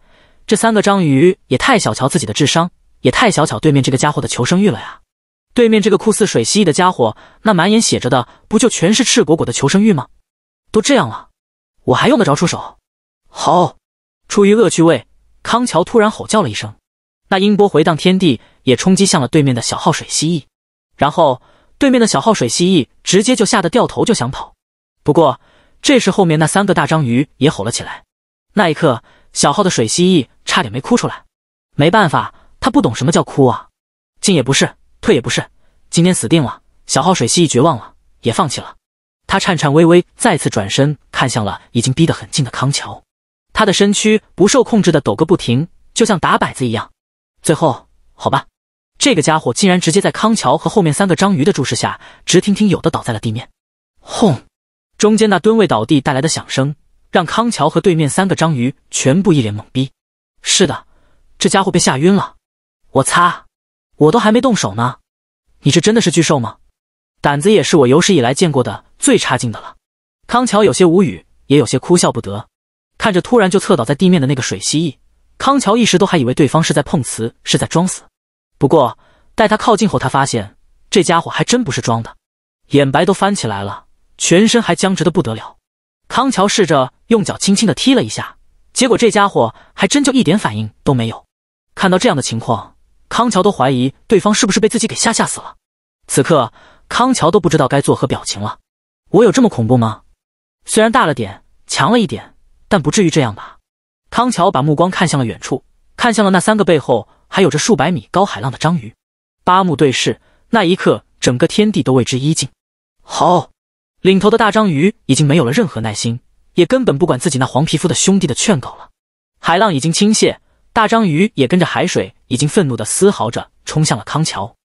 这三个章鱼也太小瞧自己的智商，也太小瞧对面这个家伙的求生欲了呀！对面这个酷似水蜥蜴的家伙，那满眼写着的不就全是赤果果的求生欲吗？都这样了，我还用得着出手？好，出于恶趣味，康桥突然吼叫了一声，那音波回荡天地，也冲击向了对面的小号水蜥蜴。然后，对面的小号水蜥蜴直接就吓得掉头就想跑。不过，这时后面那三个大章鱼也吼了起来。那一刻。小号的水蜥蜴差点没哭出来，没办法，他不懂什么叫哭啊，进也不是，退也不是，今天死定了。小号水蜥蜴绝望了，也放弃了。他颤颤巍巍再次转身看向了已经逼得很近的康桥，他的身躯不受控制的抖个不停，就像打摆子一样。最后，好吧，这个家伙竟然直接在康桥和后面三个章鱼的注视下，直挺挺有的倒在了地面。轰，中间那吨位倒地带来的响声。让康桥和对面三个章鱼全部一脸懵逼。是的，这家伙被吓晕了。我擦，我都还没动手呢，你这真的是巨兽吗？胆子也是我有史以来见过的最差劲的了。康桥有些无语，也有些哭笑不得，看着突然就侧倒在地面的那个水蜥蜴，康桥一时都还以为对方是在碰瓷，是在装死。不过待他靠近后，他发现这家伙还真不是装的，眼白都翻起来了，全身还僵直的不得了。康桥试着用脚轻轻的踢了一下，结果这家伙还真就一点反应都没有。看到这样的情况，康桥都怀疑对方是不是被自己给吓吓死了。此刻，康桥都不知道该做何表情了。我有这么恐怖吗？虽然大了点，强了一点，但不至于这样吧？康桥把目光看向了远处，看向了那三个背后还有着数百米高海浪的章鱼。八目对视，那一刻，整个天地都为之一静。好。领头的大章鱼已经没有了任何耐心，也根本不管自己那黄皮肤的兄弟的劝告了。海浪已经倾泻，大章鱼也跟着海水已经愤怒的嘶嚎着冲向了康桥。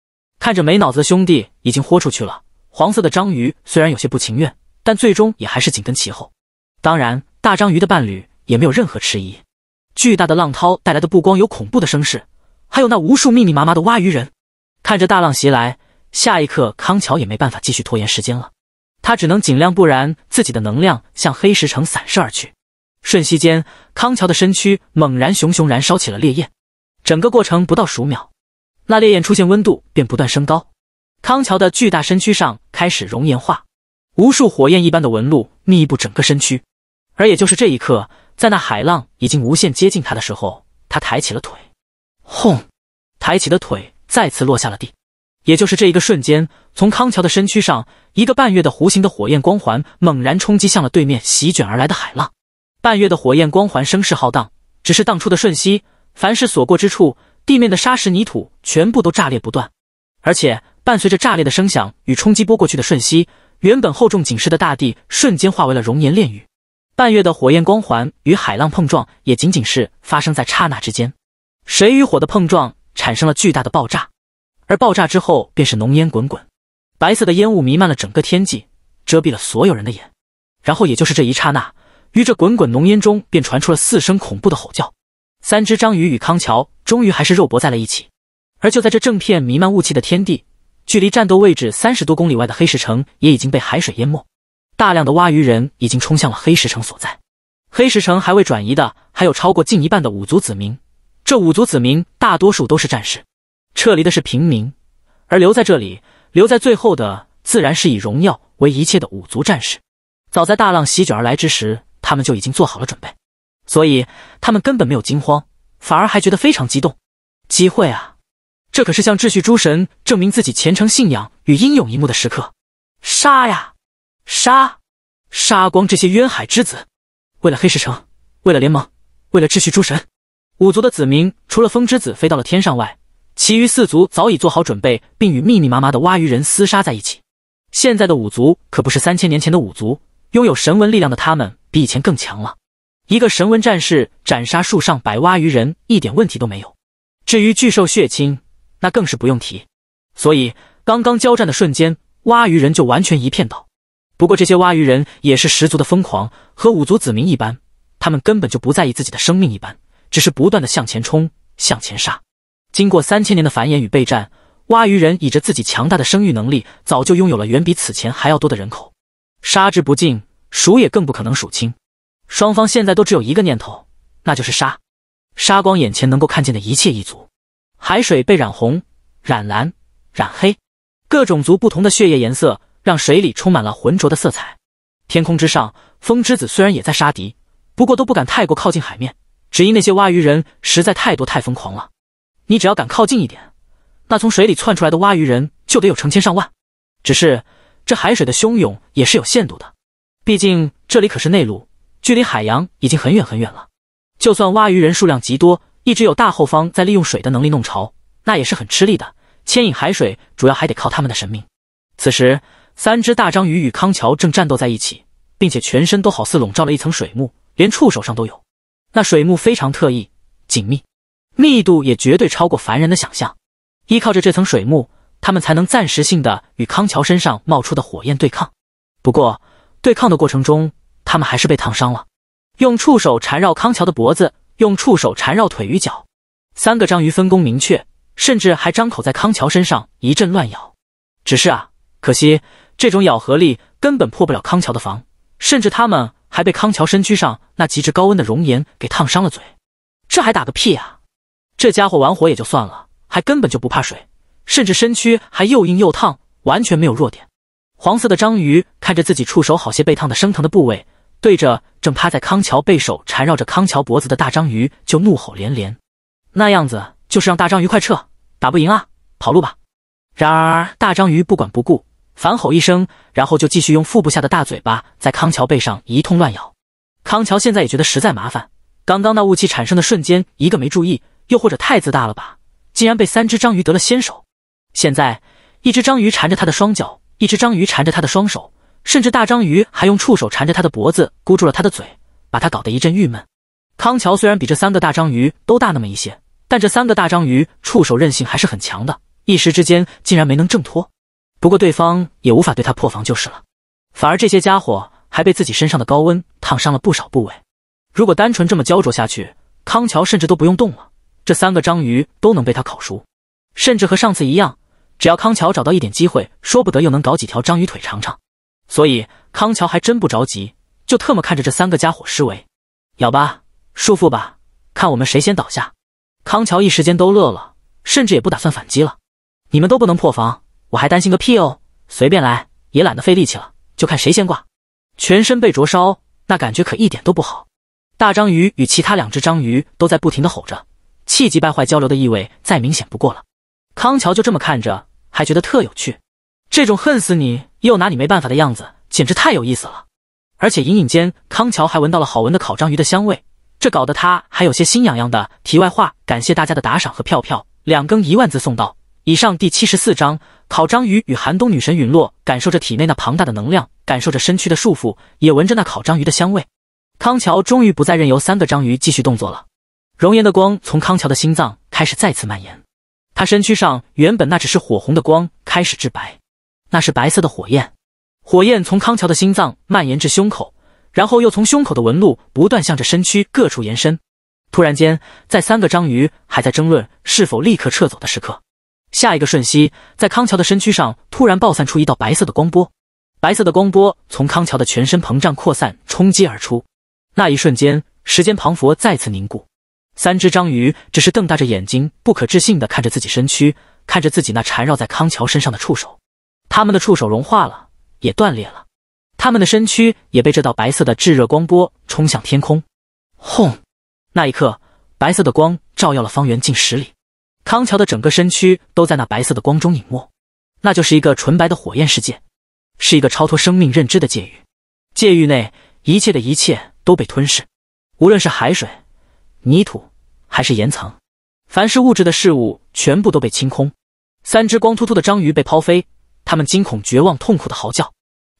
看着没脑子的兄弟已经豁出去了，黄色的章鱼虽然有些不情愿，但最终也还是紧跟其后。当然，大章鱼的伴侣也没有任何迟疑。巨大的浪涛带来的不光有恐怖的声势，还有那无数密密麻麻的蛙鱼人。看着大浪袭来，下一刻康桥也没办法继续拖延时间了。他只能尽量不燃自己的能量，向黑石城散射而去。瞬息间，康桥的身躯猛然熊熊燃烧起了烈焰，整个过程不到数秒，那烈焰出现温度便不断升高，康桥的巨大身躯上开始熔岩化，无数火焰一般的纹路密布整个身躯。而也就是这一刻，在那海浪已经无限接近他的时候，他抬起了腿，轰，抬起的腿再次落下了地。也就是这一个瞬间，从康桥的身躯上，一个半月的弧形的火焰光环猛然冲击向了对面席卷而来的海浪。半月的火焰光环声势浩荡，只是荡出的瞬息，凡是所过之处，地面的沙石泥土全部都炸裂不断。而且伴随着炸裂的声响与冲击波过去的瞬息，原本厚重紧实的大地瞬间化为了熔岩炼狱。半月的火焰光环与海浪碰撞，也仅仅是发生在刹那之间，水与火的碰撞产生了巨大的爆炸。而爆炸之后，便是浓烟滚滚，白色的烟雾弥漫了整个天际，遮蔽了所有人的眼。然后，也就是这一刹那，于这滚滚浓烟中，便传出了四声恐怖的吼叫。三只章鱼与康桥终于还是肉搏在了一起。而就在这正片弥漫雾气的天地，距离战斗位置三十多公里外的黑石城也已经被海水淹没，大量的蛙鱼人已经冲向了黑石城所在。黑石城还未转移的，还有超过近一半的五族子民。这五族子民大多数都是战士。撤离的是平民，而留在这里、留在最后的，自然是以荣耀为一切的五族战士。早在大浪席卷而来之时，他们就已经做好了准备，所以他们根本没有惊慌，反而还觉得非常激动。机会啊！这可是向秩序诸神证明自己虔诚信仰与英勇一幕的时刻！杀呀！杀！杀光这些渊海之子！为了黑石城，为了联盟，为了秩序诸神！五族的子民除了风之子飞到了天上外，其余四族早已做好准备，并与密密麻麻的蛙鱼人厮杀在一起。现在的五族可不是三千年前的五族，拥有神文力量的他们比以前更强了。一个神文战士斩杀数上百蛙鱼人，一点问题都没有。至于巨兽血亲，那更是不用提。所以刚刚交战的瞬间，蛙鱼人就完全一片倒。不过这些蛙鱼人也是十足的疯狂，和五族子民一般，他们根本就不在意自己的生命一般，只是不断的向前冲，向前杀。经过三千年的繁衍与备战，蛙鱼人以着自己强大的生育能力，早就拥有了远比此前还要多的人口，杀之不尽，数也更不可能数清。双方现在都只有一个念头，那就是杀，杀光眼前能够看见的一切异族。海水被染红、染蓝、染黑，各种族不同的血液颜色让水里充满了浑浊的色彩。天空之上，风之子虽然也在杀敌，不过都不敢太过靠近海面，只因那些蛙鱼人实在太多太疯狂了。你只要敢靠近一点，那从水里窜出来的蛙鱼人就得有成千上万。只是这海水的汹涌也是有限度的，毕竟这里可是内陆，距离海洋已经很远很远了。就算蛙鱼人数量极多，一直有大后方在利用水的能力弄潮，那也是很吃力的。牵引海水主要还得靠他们的神明。此时，三只大章鱼与康桥正战斗在一起，并且全身都好似笼罩了一层水幕，连触手上都有。那水幕非常特异，紧密。密度也绝对超过凡人的想象。依靠着这层水幕，他们才能暂时性的与康桥身上冒出的火焰对抗。不过，对抗的过程中，他们还是被烫伤了。用触手缠绕康桥的脖子，用触手缠绕腿与脚，三个章鱼分工明确，甚至还张口在康桥身上一阵乱咬。只是啊，可惜这种咬合力根本破不了康桥的防，甚至他们还被康桥身躯上那极致高温的熔岩给烫伤了嘴。这还打个屁啊！这家伙玩火也就算了，还根本就不怕水，甚至身躯还又硬又烫，完全没有弱点。黄色的章鱼看着自己触手好些被烫的生疼的部位，对着正趴在康桥背手缠绕着康桥脖子的大章鱼就怒吼连连，那样子就是让大章鱼快撤，打不赢啊，跑路吧。然而大章鱼不管不顾，反吼一声，然后就继续用腹部下的大嘴巴在康桥背上一通乱咬。康桥现在也觉得实在麻烦，刚刚那雾气产生的瞬间，一个没注意。又或者太自大了吧，竟然被三只章鱼得了先手。现在，一只章鱼缠着他的双脚，一只章鱼缠着他的双手，甚至大章鱼还用触手缠着他的脖子，箍住了他的嘴，把他搞得一阵郁闷。康桥虽然比这三个大章鱼都大那么一些，但这三个大章鱼触手韧性还是很强的，一时之间竟然没能挣脱。不过对方也无法对他破防就是了，反而这些家伙还被自己身上的高温烫伤了不少部位。如果单纯这么焦灼下去，康桥甚至都不用动了。这三个章鱼都能被他烤熟，甚至和上次一样，只要康桥找到一点机会，说不得又能搞几条章鱼腿尝尝。所以康桥还真不着急，就特么看着这三个家伙施为，咬吧，束缚吧，看我们谁先倒下。康桥一时间都乐了，甚至也不打算反击了。你们都不能破防，我还担心个屁哦，随便来，也懒得费力气了，就看谁先挂。全身被灼烧，那感觉可一点都不好。大章鱼与其他两只章鱼都在不停的吼着。气急败坏，交流的意味再明显不过了。康桥就这么看着，还觉得特有趣。这种恨死你又拿你没办法的样子，简直太有意思了。而且隐隐间，康桥还闻到了好闻的烤章鱼的香味，这搞得他还有些心痒痒的。题外话，感谢大家的打赏和票票，两更一万字送到。以上第七十四章，烤章鱼与寒冬女神陨落。感受着体内那庞大的能量，感受着身躯的束缚，也闻着那烤章鱼的香味，康桥终于不再任由三个章鱼继续动作了。熔岩的光从康桥的心脏开始再次蔓延，他身躯上原本那只是火红的光开始至白，那是白色的火焰。火焰从康桥的心脏蔓延至胸口，然后又从胸口的纹路不断向着身躯各处延伸。突然间，在三个章鱼还在争论是否立刻撤走的时刻，下一个瞬息，在康桥的身躯上突然爆散出一道白色的光波，白色的光波从康桥的全身膨胀扩散冲击而出。那一瞬间，时间磅佛再次凝固。三只章鱼只是瞪大着眼睛，不可置信地看着自己身躯，看着自己那缠绕在康桥身上的触手。他们的触手融化了，也断裂了。他们的身躯也被这道白色的炙热光波冲向天空。轰！那一刻，白色的光照耀了方圆近十里，康桥的整个身躯都在那白色的光中隐没。那就是一个纯白的火焰世界，是一个超脱生命认知的界域。界域内一切的一切都被吞噬，无论是海水。泥土还是岩层，凡是物质的事物全部都被清空。三只光秃秃的章鱼被抛飞，它们惊恐、绝望、痛苦的嚎叫。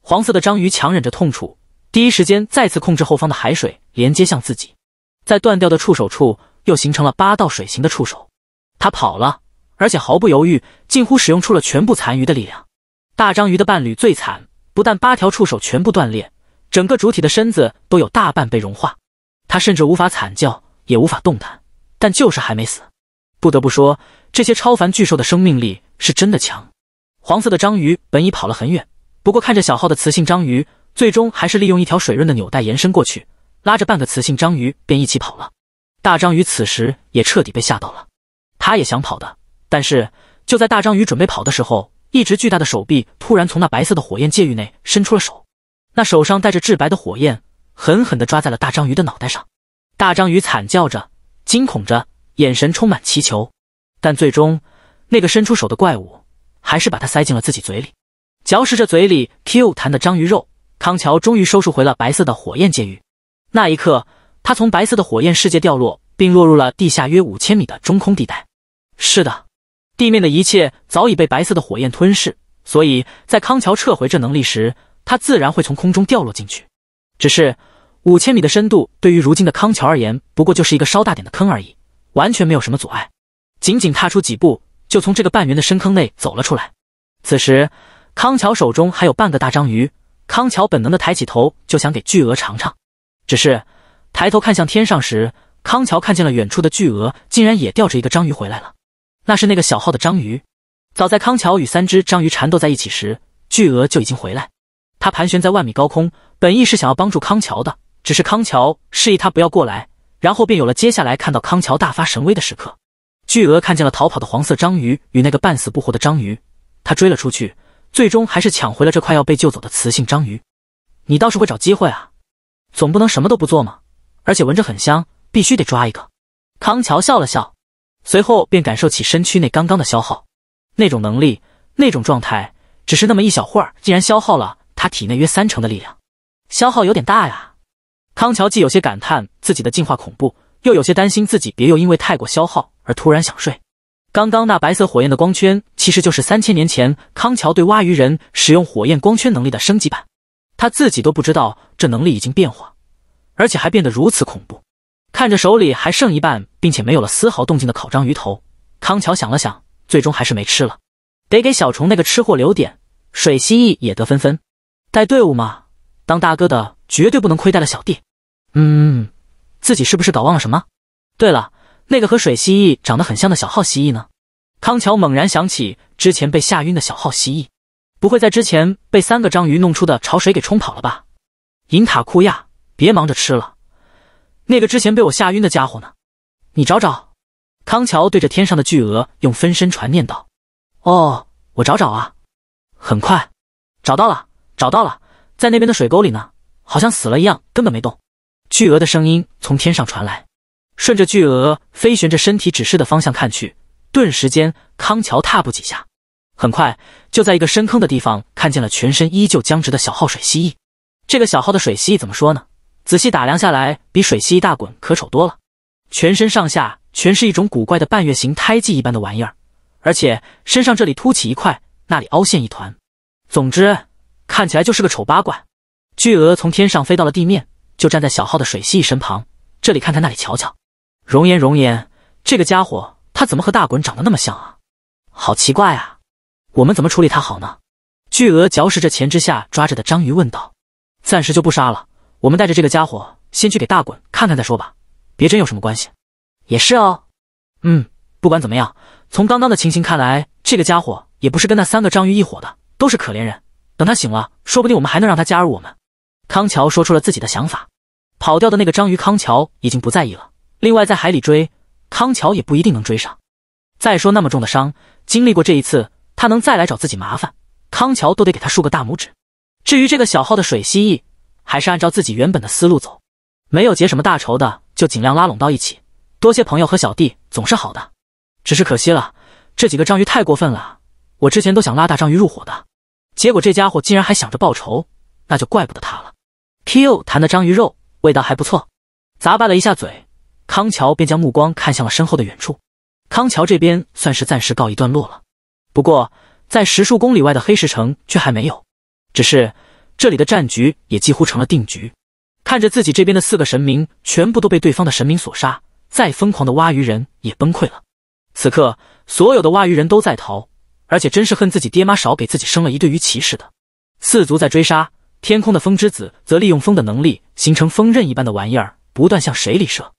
黄色的章鱼强忍着痛楚，第一时间再次控制后方的海水连接向自己，在断掉的触手处又形成了八道水形的触手。它跑了，而且毫不犹豫，近乎使用出了全部残余的力量。大章鱼的伴侣最惨，不但八条触手全部断裂，整个主体的身子都有大半被融化，它甚至无法惨叫。也无法动弹，但就是还没死。不得不说，这些超凡巨兽的生命力是真的强。黄色的章鱼本已跑了很远，不过看着小号的雌性章鱼，最终还是利用一条水润的纽带延伸过去，拉着半个雌性章鱼便一起跑了。大章鱼此时也彻底被吓到了，他也想跑的，但是就在大章鱼准备跑的时候，一只巨大的手臂突然从那白色的火焰界域内伸出了手，那手上带着炙白的火焰，狠狠地抓在了大章鱼的脑袋上。大章鱼惨叫着，惊恐着，眼神充满祈求，但最终，那个伸出手的怪物还是把它塞进了自己嘴里，嚼食着嘴里 Q 弹的章鱼肉。康桥终于收束回了白色的火焰界域，那一刻，他从白色的火焰世界掉落，并落入了地下约五千米的中空地带。是的，地面的一切早已被白色的火焰吞噬，所以在康桥撤回这能力时，他自然会从空中掉落进去。只是。五千米的深度对于如今的康桥而言，不过就是一个稍大点的坑而已，完全没有什么阻碍。仅仅踏出几步，就从这个半圆的深坑内走了出来。此时，康桥手中还有半个大章鱼，康桥本能的抬起头就想给巨鹅尝尝。只是抬头看向天上时，康桥看见了远处的巨鹅竟然也钓着一个章鱼回来了，那是那个小号的章鱼。早在康桥与三只章鱼缠斗在一起时，巨鹅就已经回来，它盘旋在万米高空，本意是想要帮助康桥的。只是康桥示意他不要过来，然后便有了接下来看到康桥大发神威的时刻。巨鹅看见了逃跑的黄色章鱼与那个半死不活的章鱼，他追了出去，最终还是抢回了这快要被救走的雌性章鱼。你倒是会找机会啊，总不能什么都不做吗？而且闻着很香，必须得抓一个。康桥笑了笑，随后便感受起身躯内刚刚的消耗，那种能力，那种状态，只是那么一小会儿，竟然消耗了他体内约三成的力量，消耗有点大呀。康桥既有些感叹自己的进化恐怖，又有些担心自己别又因为太过消耗而突然想睡。刚刚那白色火焰的光圈其实就是三千年前康桥对蛙鱼人使用火焰光圈能力的升级版，他自己都不知道这能力已经变化，而且还变得如此恐怖。看着手里还剩一半，并且没有了丝毫动静的烤章鱼头，康桥想了想，最终还是没吃了，得给小虫那个吃货留点。水蜥蜴也得分分，带队伍嘛，当大哥的绝对不能亏待了小弟。嗯，自己是不是搞忘了什么？对了，那个和水蜥蜴长得很像的小号蜥蜴呢？康桥猛然想起之前被吓晕的小号蜥蜴，不会在之前被三个章鱼弄出的潮水给冲跑了吧？银塔库亚，别忙着吃了，那个之前被我吓晕的家伙呢？你找找。康桥对着天上的巨鹅用分身传念道：“哦，我找找啊。”很快，找到了，找到了，在那边的水沟里呢，好像死了一样，根本没动。巨鹅的声音从天上传来，顺着巨鹅飞旋着身体指示的方向看去，顿时间，康桥踏步几下，很快就在一个深坑的地方看见了全身依旧僵直的小号水蜥蜴。这个小号的水蜥蜴怎么说呢？仔细打量下来，比水蜥蜴大滚可丑多了，全身上下全是一种古怪的半月形胎记一般的玩意儿，而且身上这里凸起一块，那里凹陷一团，总之看起来就是个丑八怪。巨鹅从天上飞到了地面。就站在小号的水蜥蜴身旁，这里看看，那里瞧瞧。容颜，容颜，这个家伙他怎么和大滚长得那么像啊？好奇怪啊！我们怎么处理他好呢？巨鹅嚼食着前之下抓着的章鱼问道：“暂时就不杀了，我们带着这个家伙先去给大滚看看再说吧，别真有什么关系。”也是哦。嗯，不管怎么样，从刚刚的情形看来，这个家伙也不是跟那三个章鱼一伙的，都是可怜人。等他醒了，说不定我们还能让他加入我们。康乔说出了自己的想法。跑掉的那个章鱼康桥已经不在意了。另外，在海里追康桥也不一定能追上。再说那么重的伤，经历过这一次，他能再来找自己麻烦，康桥都得给他竖个大拇指。至于这个小号的水蜥蜴，还是按照自己原本的思路走，没有结什么大仇的，就尽量拉拢到一起，多些朋友和小弟总是好的。只是可惜了，这几个章鱼太过分了。我之前都想拉大章鱼入伙的，结果这家伙竟然还想着报仇，那就怪不得他了。Kill 弹的章鱼肉。味道还不错，咂巴了一下嘴，康桥便将目光看向了身后的远处。康桥这边算是暂时告一段落了，不过在十数公里外的黑石城却还没有。只是这里的战局也几乎成了定局。看着自己这边的四个神明全部都被对方的神明所杀，再疯狂的挖鱼人也崩溃了。此刻所有的挖鱼人都在逃，而且真是恨自己爹妈少给自己生了一对鱼鳍似的。四族在追杀。天空的风之子则利用风的能力，形成风刃一般的玩意儿，不断向水里射。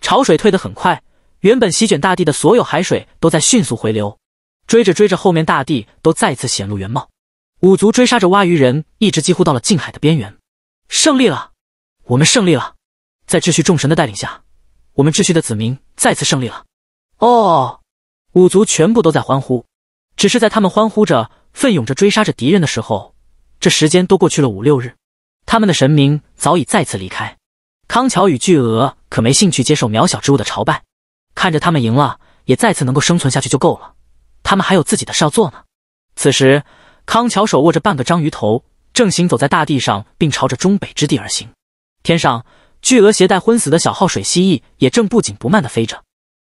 潮水退得很快，原本席卷大地的所有海水都在迅速回流。追着追着，后面大地都再次显露原貌。五族追杀着蛙鱼人，一直几乎到了近海的边缘。胜利了，我们胜利了！在秩序众神的带领下，我们秩序的子民再次胜利了。哦，五族全部都在欢呼。只是在他们欢呼着、奋勇着追杀着敌人的时候。这时间都过去了五六日，他们的神明早已再次离开。康桥与巨鹅可没兴趣接受渺小之物的朝拜，看着他们赢了，也再次能够生存下去就够了。他们还有自己的事要做呢。此时，康桥手握着半个章鱼头，正行走在大地上，并朝着中北之地而行。天上，巨鹅携带昏死的小号水蜥蜴，也正不紧不慢地飞着。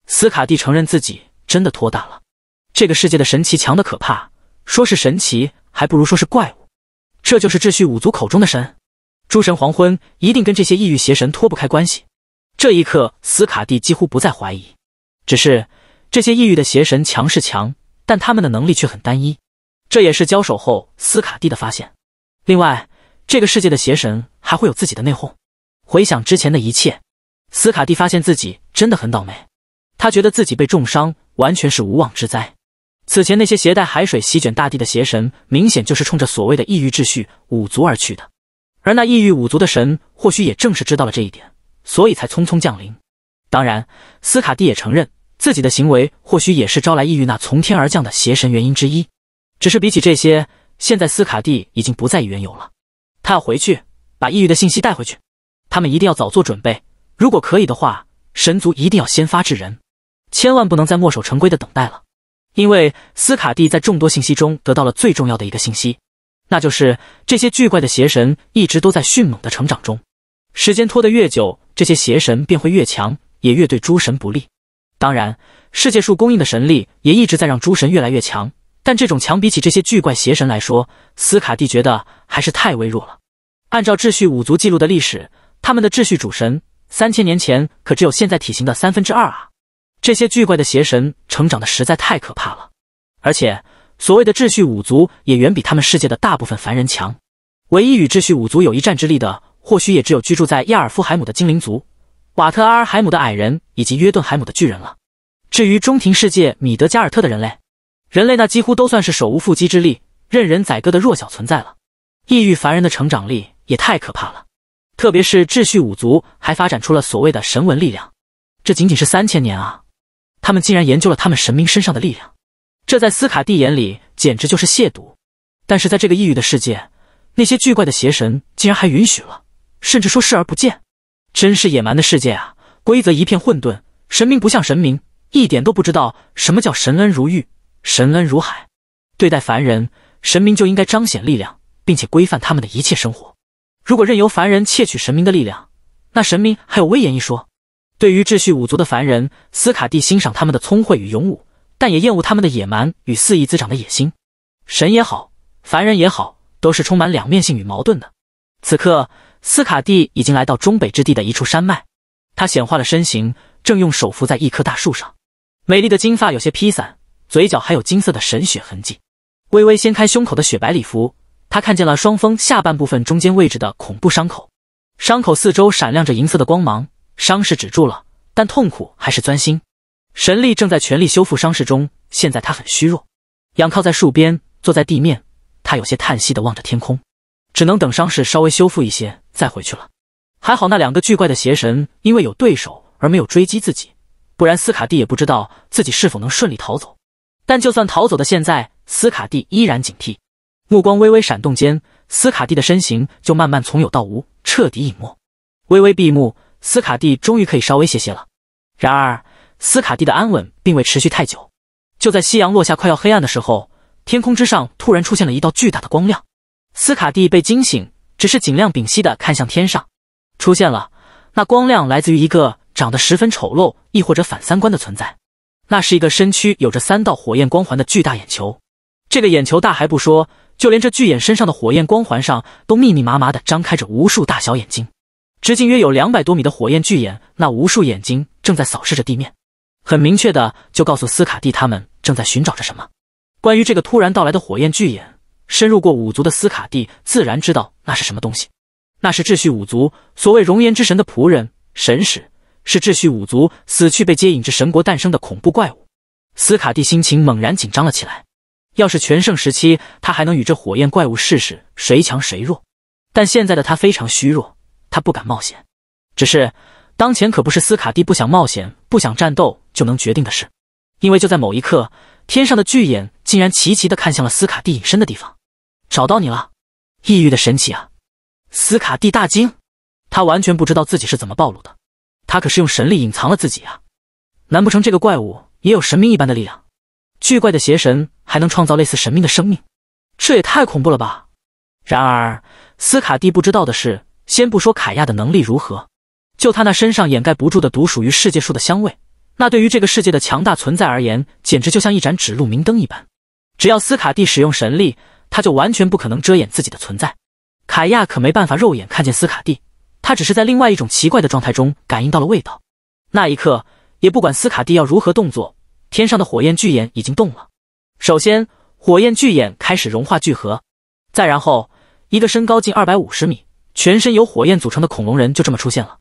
斯卡蒂承认自己真的拖大了，这个世界的神奇强的可怕，说是神奇，还不如说是怪物。这就是秩序五族口中的神，诸神黄昏一定跟这些异域邪神脱不开关系。这一刻，斯卡蒂几乎不再怀疑，只是这些异域的邪神强是强，但他们的能力却很单一，这也是交手后斯卡蒂的发现。另外，这个世界的邪神还会有自己的内讧。回想之前的一切，斯卡蒂发现自己真的很倒霉，他觉得自己被重伤完全是无妄之灾。此前那些携带海水席卷大地的邪神，明显就是冲着所谓的异域秩序五族而去的。而那异域五族的神，或许也正是知道了这一点，所以才匆匆降临。当然，斯卡蒂也承认自己的行为，或许也是招来异域那从天而降的邪神原因之一。只是比起这些，现在斯卡蒂已经不在意缘由了。他要回去，把异域的信息带回去。他们一定要早做准备，如果可以的话，神族一定要先发制人，千万不能再墨守成规的等待了。因为斯卡蒂在众多信息中得到了最重要的一个信息，那就是这些巨怪的邪神一直都在迅猛的成长中，时间拖得越久，这些邪神便会越强，也越对诸神不利。当然，世界树供应的神力也一直在让诸神越来越强，但这种强比起这些巨怪邪神来说，斯卡蒂觉得还是太微弱了。按照秩序五族记录的历史，他们的秩序主神三千年前可只有现在体型的三分之二啊。这些巨怪的邪神成长的实在太可怕了，而且所谓的秩序五族也远比他们世界的大部分凡人强。唯一与秩序五族有一战之力的，或许也只有居住在亚尔夫海姆的精灵族、瓦特阿尔海姆的矮人以及约顿海姆的巨人了。至于中庭世界米德加尔特的人类，人类那几乎都算是手无缚鸡之力、任人宰割的弱小存在了。异域凡人的成长力也太可怕了，特别是秩序五族还发展出了所谓的神文力量，这仅仅是三千年啊！他们竟然研究了他们神明身上的力量，这在斯卡蒂眼里简直就是亵渎。但是在这个异域的世界，那些巨怪的邪神竟然还允许了，甚至说视而不见，真是野蛮的世界啊！规则一片混沌，神明不像神明，一点都不知道什么叫神恩如玉、神恩如海。对待凡人，神明就应该彰显力量，并且规范他们的一切生活。如果任由凡人窃取神明的力量，那神明还有威严一说？对于秩序五族的凡人，斯卡蒂欣赏他们的聪慧与勇武，但也厌恶他们的野蛮与肆意滋长的野心。神也好，凡人也好，都是充满两面性与矛盾的。此刻，斯卡蒂已经来到中北之地的一处山脉，他显化了身形，正用手扶在一棵大树上。美丽的金发有些披散，嘴角还有金色的神血痕迹。微微掀开胸口的雪白礼服，他看见了双峰下半部分中间位置的恐怖伤口，伤口四周闪亮着银色的光芒。伤势止住了，但痛苦还是钻心。神力正在全力修复伤势中，现在他很虚弱，仰靠在树边，坐在地面，他有些叹息地望着天空，只能等伤势稍微修复一些再回去了。还好那两个巨怪的邪神因为有对手而没有追击自己，不然斯卡蒂也不知道自己是否能顺利逃走。但就算逃走的现在，斯卡蒂依然警惕，目光微微闪动间，斯卡蒂的身形就慢慢从有到无，彻底隐没。微微闭目。斯卡蒂终于可以稍微歇歇了。然而，斯卡蒂的安稳并未持续太久。就在夕阳落下、快要黑暗的时候，天空之上突然出现了一道巨大的光亮。斯卡蒂被惊醒，只是尽量屏息地看向天上。出现了，那光亮来自于一个长得十分丑陋，亦或者反三观的存在。那是一个身躯有着三道火焰光环的巨大眼球。这个眼球大还不说，就连这巨眼身上的火焰光环上，都密密麻麻地张开着无数大小眼睛。直径约有两百多米的火焰巨眼，那无数眼睛正在扫视着地面，很明确的就告诉斯卡蒂他们正在寻找着什么。关于这个突然到来的火焰巨眼，深入过五族的斯卡蒂自然知道那是什么东西。那是秩序五族所谓熔岩之神的仆人、神使，是秩序五族死去被接引至神国诞生的恐怖怪物。斯卡蒂心情猛然紧张了起来。要是全盛时期，他还能与这火焰怪物试试谁强谁弱，但现在的他非常虚弱。他不敢冒险，只是当前可不是斯卡蒂不想冒险、不想战斗就能决定的事，因为就在某一刻，天上的巨眼竟然齐齐地看向了斯卡蒂隐身的地方，找到你了！异域的神奇啊！斯卡蒂大惊，他完全不知道自己是怎么暴露的，他可是用神力隐藏了自己啊！难不成这个怪物也有神明一般的力量？巨怪的邪神还能创造类似神明的生命？这也太恐怖了吧！然而斯卡蒂不知道的是。先不说凯亚的能力如何，就他那身上掩盖不住的独属于世界树的香味，那对于这个世界的强大存在而言，简直就像一盏指路明灯一般。只要斯卡蒂使用神力，他就完全不可能遮掩自己的存在。凯亚可没办法肉眼看见斯卡蒂，他只是在另外一种奇怪的状态中感应到了味道。那一刻，也不管斯卡蒂要如何动作，天上的火焰巨眼已经动了。首先，火焰巨眼开始融化聚合，再然后，一个身高近二百五十米。全身由火焰组成的恐龙人就这么出现了，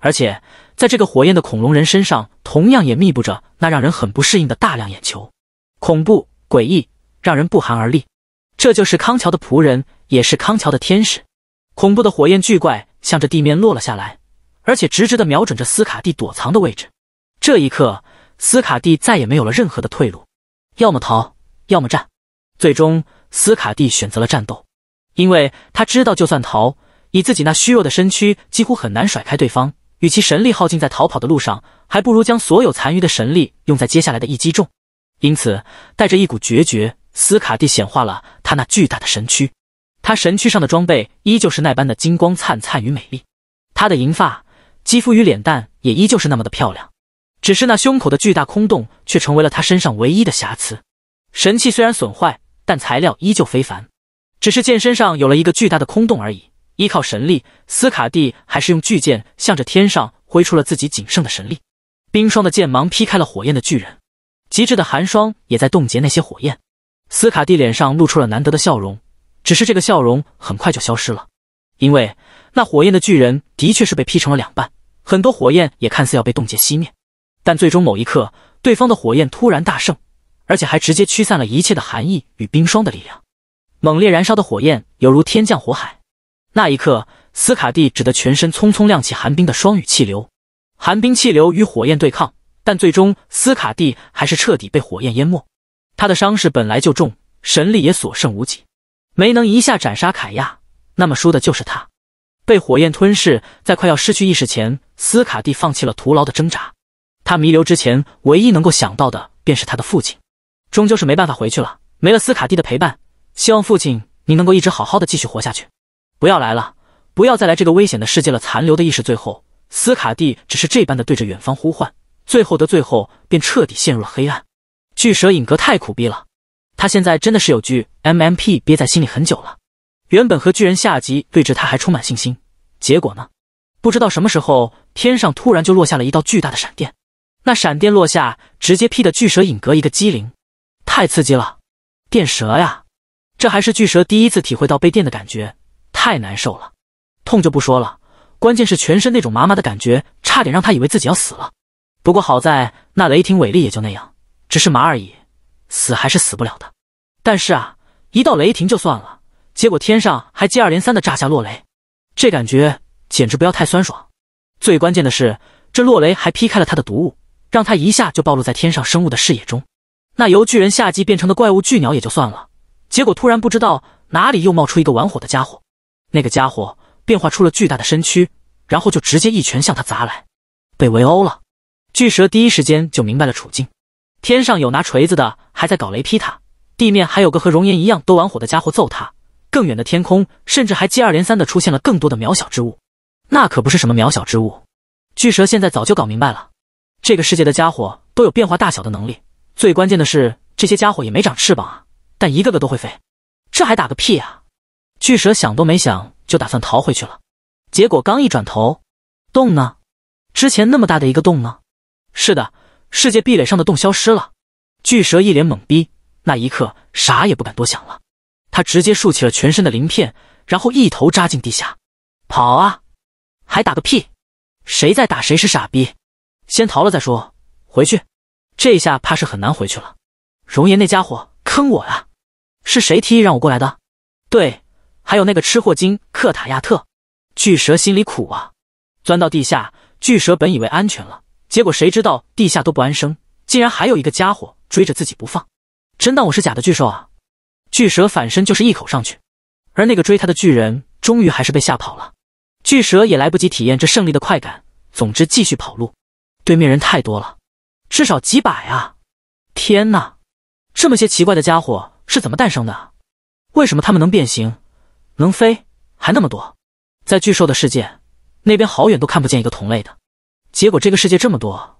而且在这个火焰的恐龙人身上，同样也密布着那让人很不适应的大量眼球，恐怖诡异，让人不寒而栗。这就是康桥的仆人，也是康桥的天使。恐怖的火焰巨怪向着地面落了下来，而且直直的瞄准着斯卡蒂躲藏的位置。这一刻，斯卡蒂再也没有了任何的退路，要么逃，要么战。最终，斯卡蒂选择了战斗，因为他知道，就算逃。以自己那虚弱的身躯，几乎很难甩开对方。与其神力耗尽在逃跑的路上，还不如将所有残余的神力用在接下来的一击中。因此，带着一股决绝，斯卡蒂显化了他那巨大的神躯。他神躯上的装备依旧是那般的金光灿灿与美丽，他的银发、肌肤与脸蛋也依旧是那么的漂亮。只是那胸口的巨大空洞却成为了他身上唯一的瑕疵。神器虽然损坏，但材料依旧非凡，只是剑身上有了一个巨大的空洞而已。依靠神力，斯卡蒂还是用巨剑向着天上挥出了自己仅剩的神力，冰霜的剑芒劈开了火焰的巨人，极致的寒霜也在冻结那些火焰。斯卡蒂脸上露出了难得的笑容，只是这个笑容很快就消失了，因为那火焰的巨人的确是被劈成了两半，很多火焰也看似要被冻结熄灭，但最终某一刻，对方的火焰突然大盛，而且还直接驱散了一切的寒意与冰霜的力量，猛烈燃烧的火焰犹如天降火海。那一刻，斯卡蒂只得全身匆匆亮起寒冰的双雨气流，寒冰气流与火焰对抗，但最终斯卡蒂还是彻底被火焰淹没。他的伤势本来就重，神力也所剩无几，没能一下斩杀凯亚，那么输的就是他。被火焰吞噬，在快要失去意识前，斯卡蒂放弃了徒劳的挣扎。他弥留之前唯一能够想到的，便是他的父亲，终究是没办法回去了。没了斯卡蒂的陪伴，希望父亲您能够一直好好的继续活下去。不要来了，不要再来这个危险的世界了。残留的意识，最后斯卡蒂只是这般的对着远方呼唤，最后的最后便彻底陷入了黑暗。巨蛇影阁太苦逼了，他现在真的是有句 M M P 憋在心里很久了。原本和巨人下级对峙，他还充满信心，结果呢？不知道什么时候，天上突然就落下了一道巨大的闪电，那闪电落下，直接劈的巨蛇影阁一个机灵，太刺激了！电蛇呀，这还是巨蛇第一次体会到被电的感觉。太难受了，痛就不说了，关键是全身那种麻麻的感觉，差点让他以为自己要死了。不过好在那雷霆伟力也就那样，只是麻而已，死还是死不了的。但是啊，一道雷霆就算了，结果天上还接二连三的炸下落雷，这感觉简直不要太酸爽。最关键的是，这落雷还劈开了他的毒雾，让他一下就暴露在天上生物的视野中。那由巨人下级变成的怪物巨鸟也就算了，结果突然不知道哪里又冒出一个玩火的家伙。那个家伙变化出了巨大的身躯，然后就直接一拳向他砸来，被围殴了。巨蛇第一时间就明白了处境：天上有拿锤子的，还在搞雷劈他；地面还有个和熔岩一样都玩火的家伙揍他；更远的天空，甚至还接二连三的出现了更多的渺小之物。那可不是什么渺小之物，巨蛇现在早就搞明白了，这个世界的家伙都有变化大小的能力。最关键的是，这些家伙也没长翅膀啊，但一个个都会飞，这还打个屁啊！巨蛇想都没想就打算逃回去了，结果刚一转头，洞呢？之前那么大的一个洞呢？是的，世界壁垒上的洞消失了。巨蛇一脸懵逼，那一刻啥也不敢多想了，他直接竖起了全身的鳞片，然后一头扎进地下，跑啊！还打个屁？谁在打谁是傻逼！先逃了再说，回去这下怕是很难回去了。容颜那家伙坑我啊！是谁提议让我过来的？对。还有那个吃货精克塔亚特，巨蛇心里苦啊！钻到地下，巨蛇本以为安全了，结果谁知道地下都不安生，竟然还有一个家伙追着自己不放！真当我是假的巨兽啊！巨蛇反身就是一口上去，而那个追他的巨人终于还是被吓跑了。巨蛇也来不及体验这胜利的快感，总之继续跑路。对面人太多了，至少几百啊！天哪，这么些奇怪的家伙是怎么诞生的？为什么他们能变形？能飞还那么多，在巨兽的世界那边好远都看不见一个同类的，结果这个世界这么多，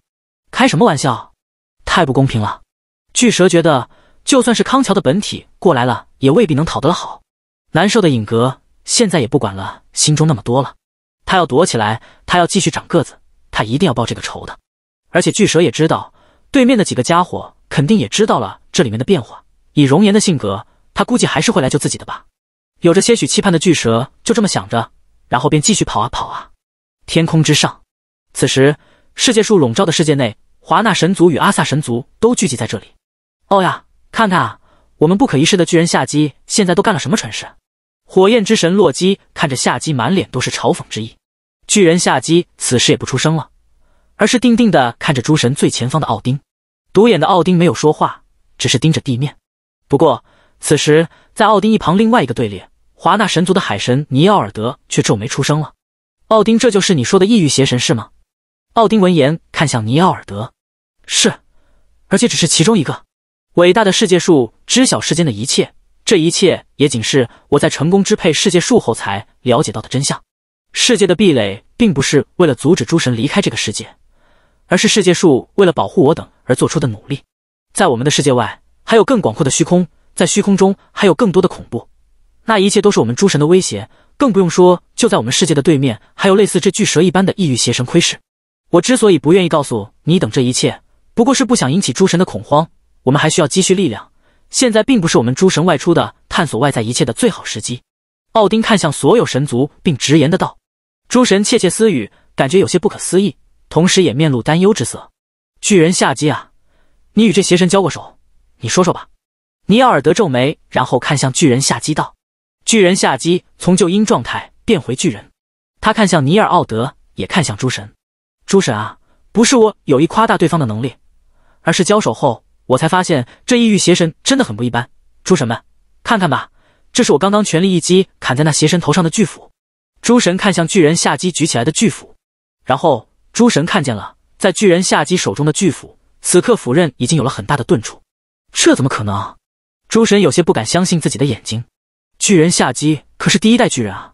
开什么玩笑？太不公平了！巨蛇觉得，就算是康桥的本体过来了，也未必能讨得了好。难受的影格现在也不管了，心中那么多了，他要躲起来，他要继续长个子，他一定要报这个仇的。而且巨蛇也知道，对面的几个家伙肯定也知道了这里面的变化。以容颜的性格，他估计还是会来救自己的吧。有着些许期盼的巨蛇就这么想着，然后便继续跑啊跑啊。天空之上，此时世界树笼罩的世界内，华纳神族与阿萨神族都聚集在这里。哦呀，看看啊，我们不可一世的巨人夏姬现在都干了什么蠢事？火焰之神洛基看着夏姬，满脸都是嘲讽之意。巨人夏姬此时也不出声了，而是定定的看着诸神最前方的奥丁。独眼的奥丁没有说话，只是盯着地面。不过此时在奥丁一旁另外一个队列。华纳神族的海神尼奥尔德却皱眉出声了：“奥丁，这就是你说的异域邪神是吗？”奥丁闻言看向尼奥尔德：“是，而且只是其中一个。伟大的世界树知晓世间的一切，这一切也仅是我在成功支配世界树后才了解到的真相。世界的壁垒并不是为了阻止诸神离开这个世界，而是世界树为了保护我等而做出的努力。在我们的世界外，还有更广阔的虚空，在虚空中还有更多的恐怖。”那一切都是我们诸神的威胁，更不用说就在我们世界的对面，还有类似这巨蛇一般的异域邪神窥视。我之所以不愿意告诉你等这一切，不过是不想引起诸神的恐慌。我们还需要积蓄力量，现在并不是我们诸神外出的探索外在一切的最好时机。奥丁看向所有神族，并直言的道：“诸神窃窃私语，感觉有些不可思议，同时也面露担忧之色。”巨人夏机啊，你与这邪神交过手，你说说吧。尼奥尔德皱眉，然后看向巨人夏机道。巨人下击，从就阴状态变回巨人。他看向尼尔奥德，也看向诸神。诸神啊，不是我有意夸大对方的能力，而是交手后我才发现这异域邪神真的很不一般。诸神们，看看吧，这是我刚刚全力一击砍在那邪神头上的巨斧。诸神看向巨人下击举起来的巨斧，然后诸神看见了，在巨人下击手中的巨斧，此刻斧刃已经有了很大的钝处。这怎么可能？诸神有些不敢相信自己的眼睛。巨人下击可是第一代巨人啊，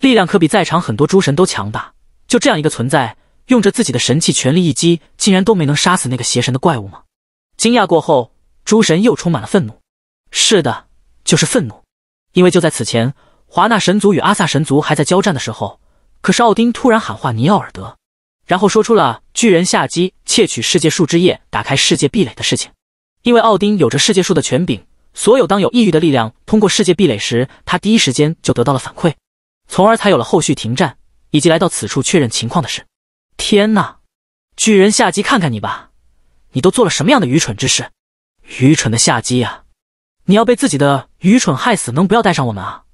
力量可比在场很多诸神都强大。就这样一个存在，用着自己的神器全力一击，竟然都没能杀死那个邪神的怪物吗？惊讶过后，诸神又充满了愤怒。是的，就是愤怒。因为就在此前，华纳神族与阿萨神族还在交战的时候，可是奥丁突然喊话尼奥尔德，然后说出了巨人下击窃取世界树之叶打开世界壁垒的事情。因为奥丁有着世界树的权柄。所有当有抑郁的力量通过世界壁垒时，他第一时间就得到了反馈，从而才有了后续停战以及来到此处确认情况的事。天哪，巨人下机看看你吧，你都做了什么样的愚蠢之事？愚蠢的下机呀，你要被自己的愚蠢害死，能不要带上我们啊？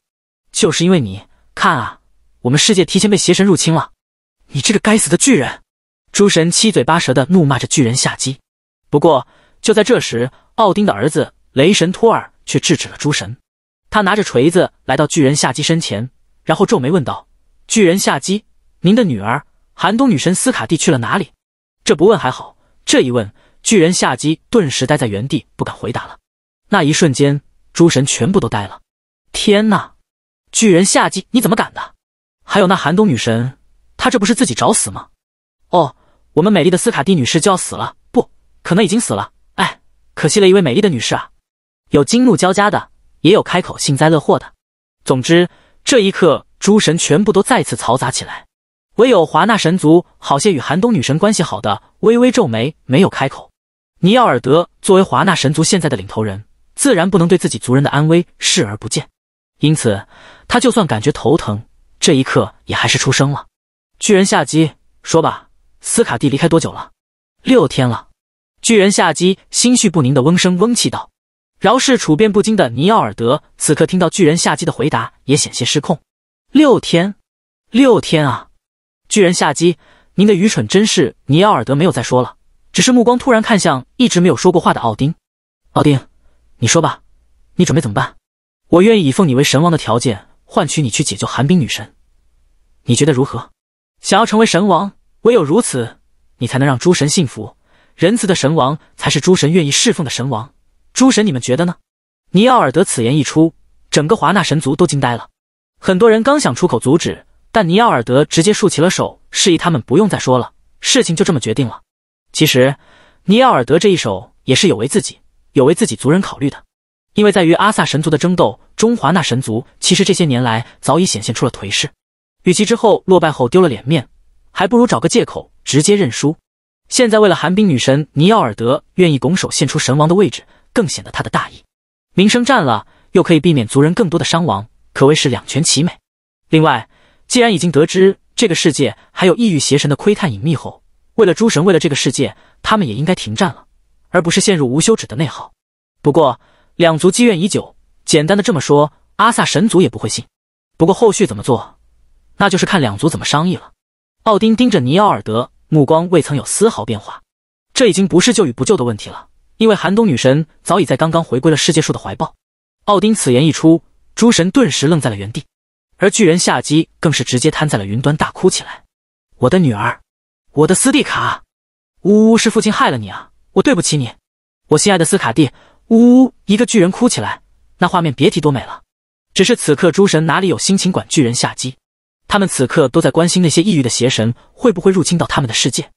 就是因为你，看啊，我们世界提前被邪神入侵了。你这个该死的巨人！诸神七嘴八舌的怒骂着巨人下机。不过就在这时，奥丁的儿子。雷神托尔却制止了诸神。他拿着锤子来到巨人夏基身前，然后皱眉问道：“巨人夏基，您的女儿寒冬女神斯卡蒂去了哪里？”这不问还好，这一问，巨人夏基顿时呆在原地，不敢回答了。那一瞬间，诸神全部都呆了。天哪！巨人夏基，你怎么敢的？还有那寒冬女神，她这不是自己找死吗？哦，我们美丽的斯卡蒂女士就要死了，不可能已经死了。哎，可惜了一位美丽的女士啊！有惊怒交加的，也有开口幸灾乐祸的。总之，这一刻，诸神全部都再次嘈杂起来。唯有华纳神族，好些与寒冬女神关系好的微微皱眉，没有开口。尼奥尔德作为华纳神族现在的领头人，自然不能对自己族人的安危视而不见，因此他就算感觉头疼，这一刻也还是出声了。巨人夏姬，说吧，斯卡蒂离开多久了？六天了。巨人夏姬心绪不宁的嗡声嗡气道。饶是处变不惊的尼奥尔德，此刻听到巨人夏机的回答，也险些失控。六天，六天啊！巨人夏机，您的愚蠢真是……尼奥尔德没有再说了，只是目光突然看向一直没有说过话的奥丁。奥丁，你说吧，你准备怎么办？我愿意以奉你为神王的条件，换取你去解救寒冰女神。你觉得如何？想要成为神王，唯有如此，你才能让诸神信服。仁慈的神王，才是诸神愿意侍奉的神王。诸神，你们觉得呢？尼奥尔德此言一出，整个华纳神族都惊呆了。很多人刚想出口阻止，但尼奥尔德直接竖起了手，示意他们不用再说了，事情就这么决定了。其实，尼奥尔德这一手也是有为自己、有为自己族人考虑的。因为在与阿萨神族的争斗中，华纳神族其实这些年来早已显现出了颓势。与其之后落败后丢了脸面，还不如找个借口直接认输。现在为了寒冰女神尼奥尔德，愿意拱手献出神王的位置。更显得他的大义，名声占了又可以避免族人更多的伤亡，可谓是两全其美。另外，既然已经得知这个世界还有异域邪神的窥探隐秘后，为了诸神，为了这个世界，他们也应该停战了，而不是陷入无休止的内耗。不过，两族积怨已久，简单的这么说，阿萨神族也不会信。不过后续怎么做，那就是看两族怎么商议了。奥丁盯着尼奥尔德，目光未曾有丝毫变化。这已经不是救与不救的问题了。因为寒冬女神早已在刚刚回归了世界树的怀抱。奥丁此言一出，诸神顿时愣在了原地，而巨人夏机更是直接瘫在了云端，大哭起来：“我的女儿，我的斯蒂卡，呜呜，是父亲害了你啊！我对不起你，我心爱的斯卡蒂。”呜呜，一个巨人哭起来，那画面别提多美了。只是此刻诸神哪里有心情管巨人夏机，他们此刻都在关心那些抑郁的邪神会不会入侵到他们的世界。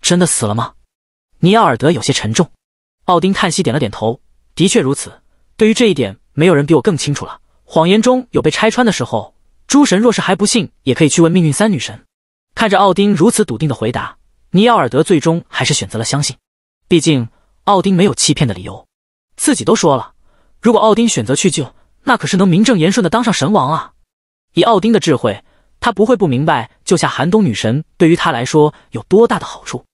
真的死了吗？尼奥尔德有些沉重。奥丁叹息，点了点头。的确如此，对于这一点，没有人比我更清楚了。谎言中有被拆穿的时候，诸神若是还不信，也可以去问命运三女神。看着奥丁如此笃定的回答，尼奥尔德最终还是选择了相信。毕竟奥丁没有欺骗的理由，自己都说了，如果奥丁选择去救，那可是能名正言顺的当上神王啊！以奥丁的智慧，他不会不明白救下寒冬女神对于他来说有多大的好处。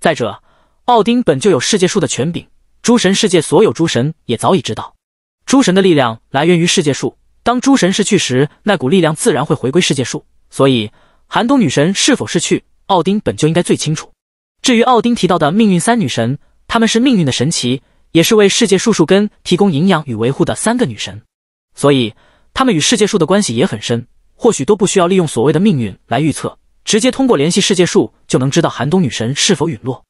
再者，奥丁本就有世界树的权柄。诸神世界所有诸神也早已知道，诸神的力量来源于世界树。当诸神逝去时，那股力量自然会回归世界树。所以，寒冬女神是否逝去，奥丁本就应该最清楚。至于奥丁提到的命运三女神，她们是命运的神奇，也是为世界树树根提供营养与维护的三个女神。所以，她们与世界树的关系也很深。或许都不需要利用所谓的命运来预测，直接通过联系世界树就能知道寒冬女神是否陨落。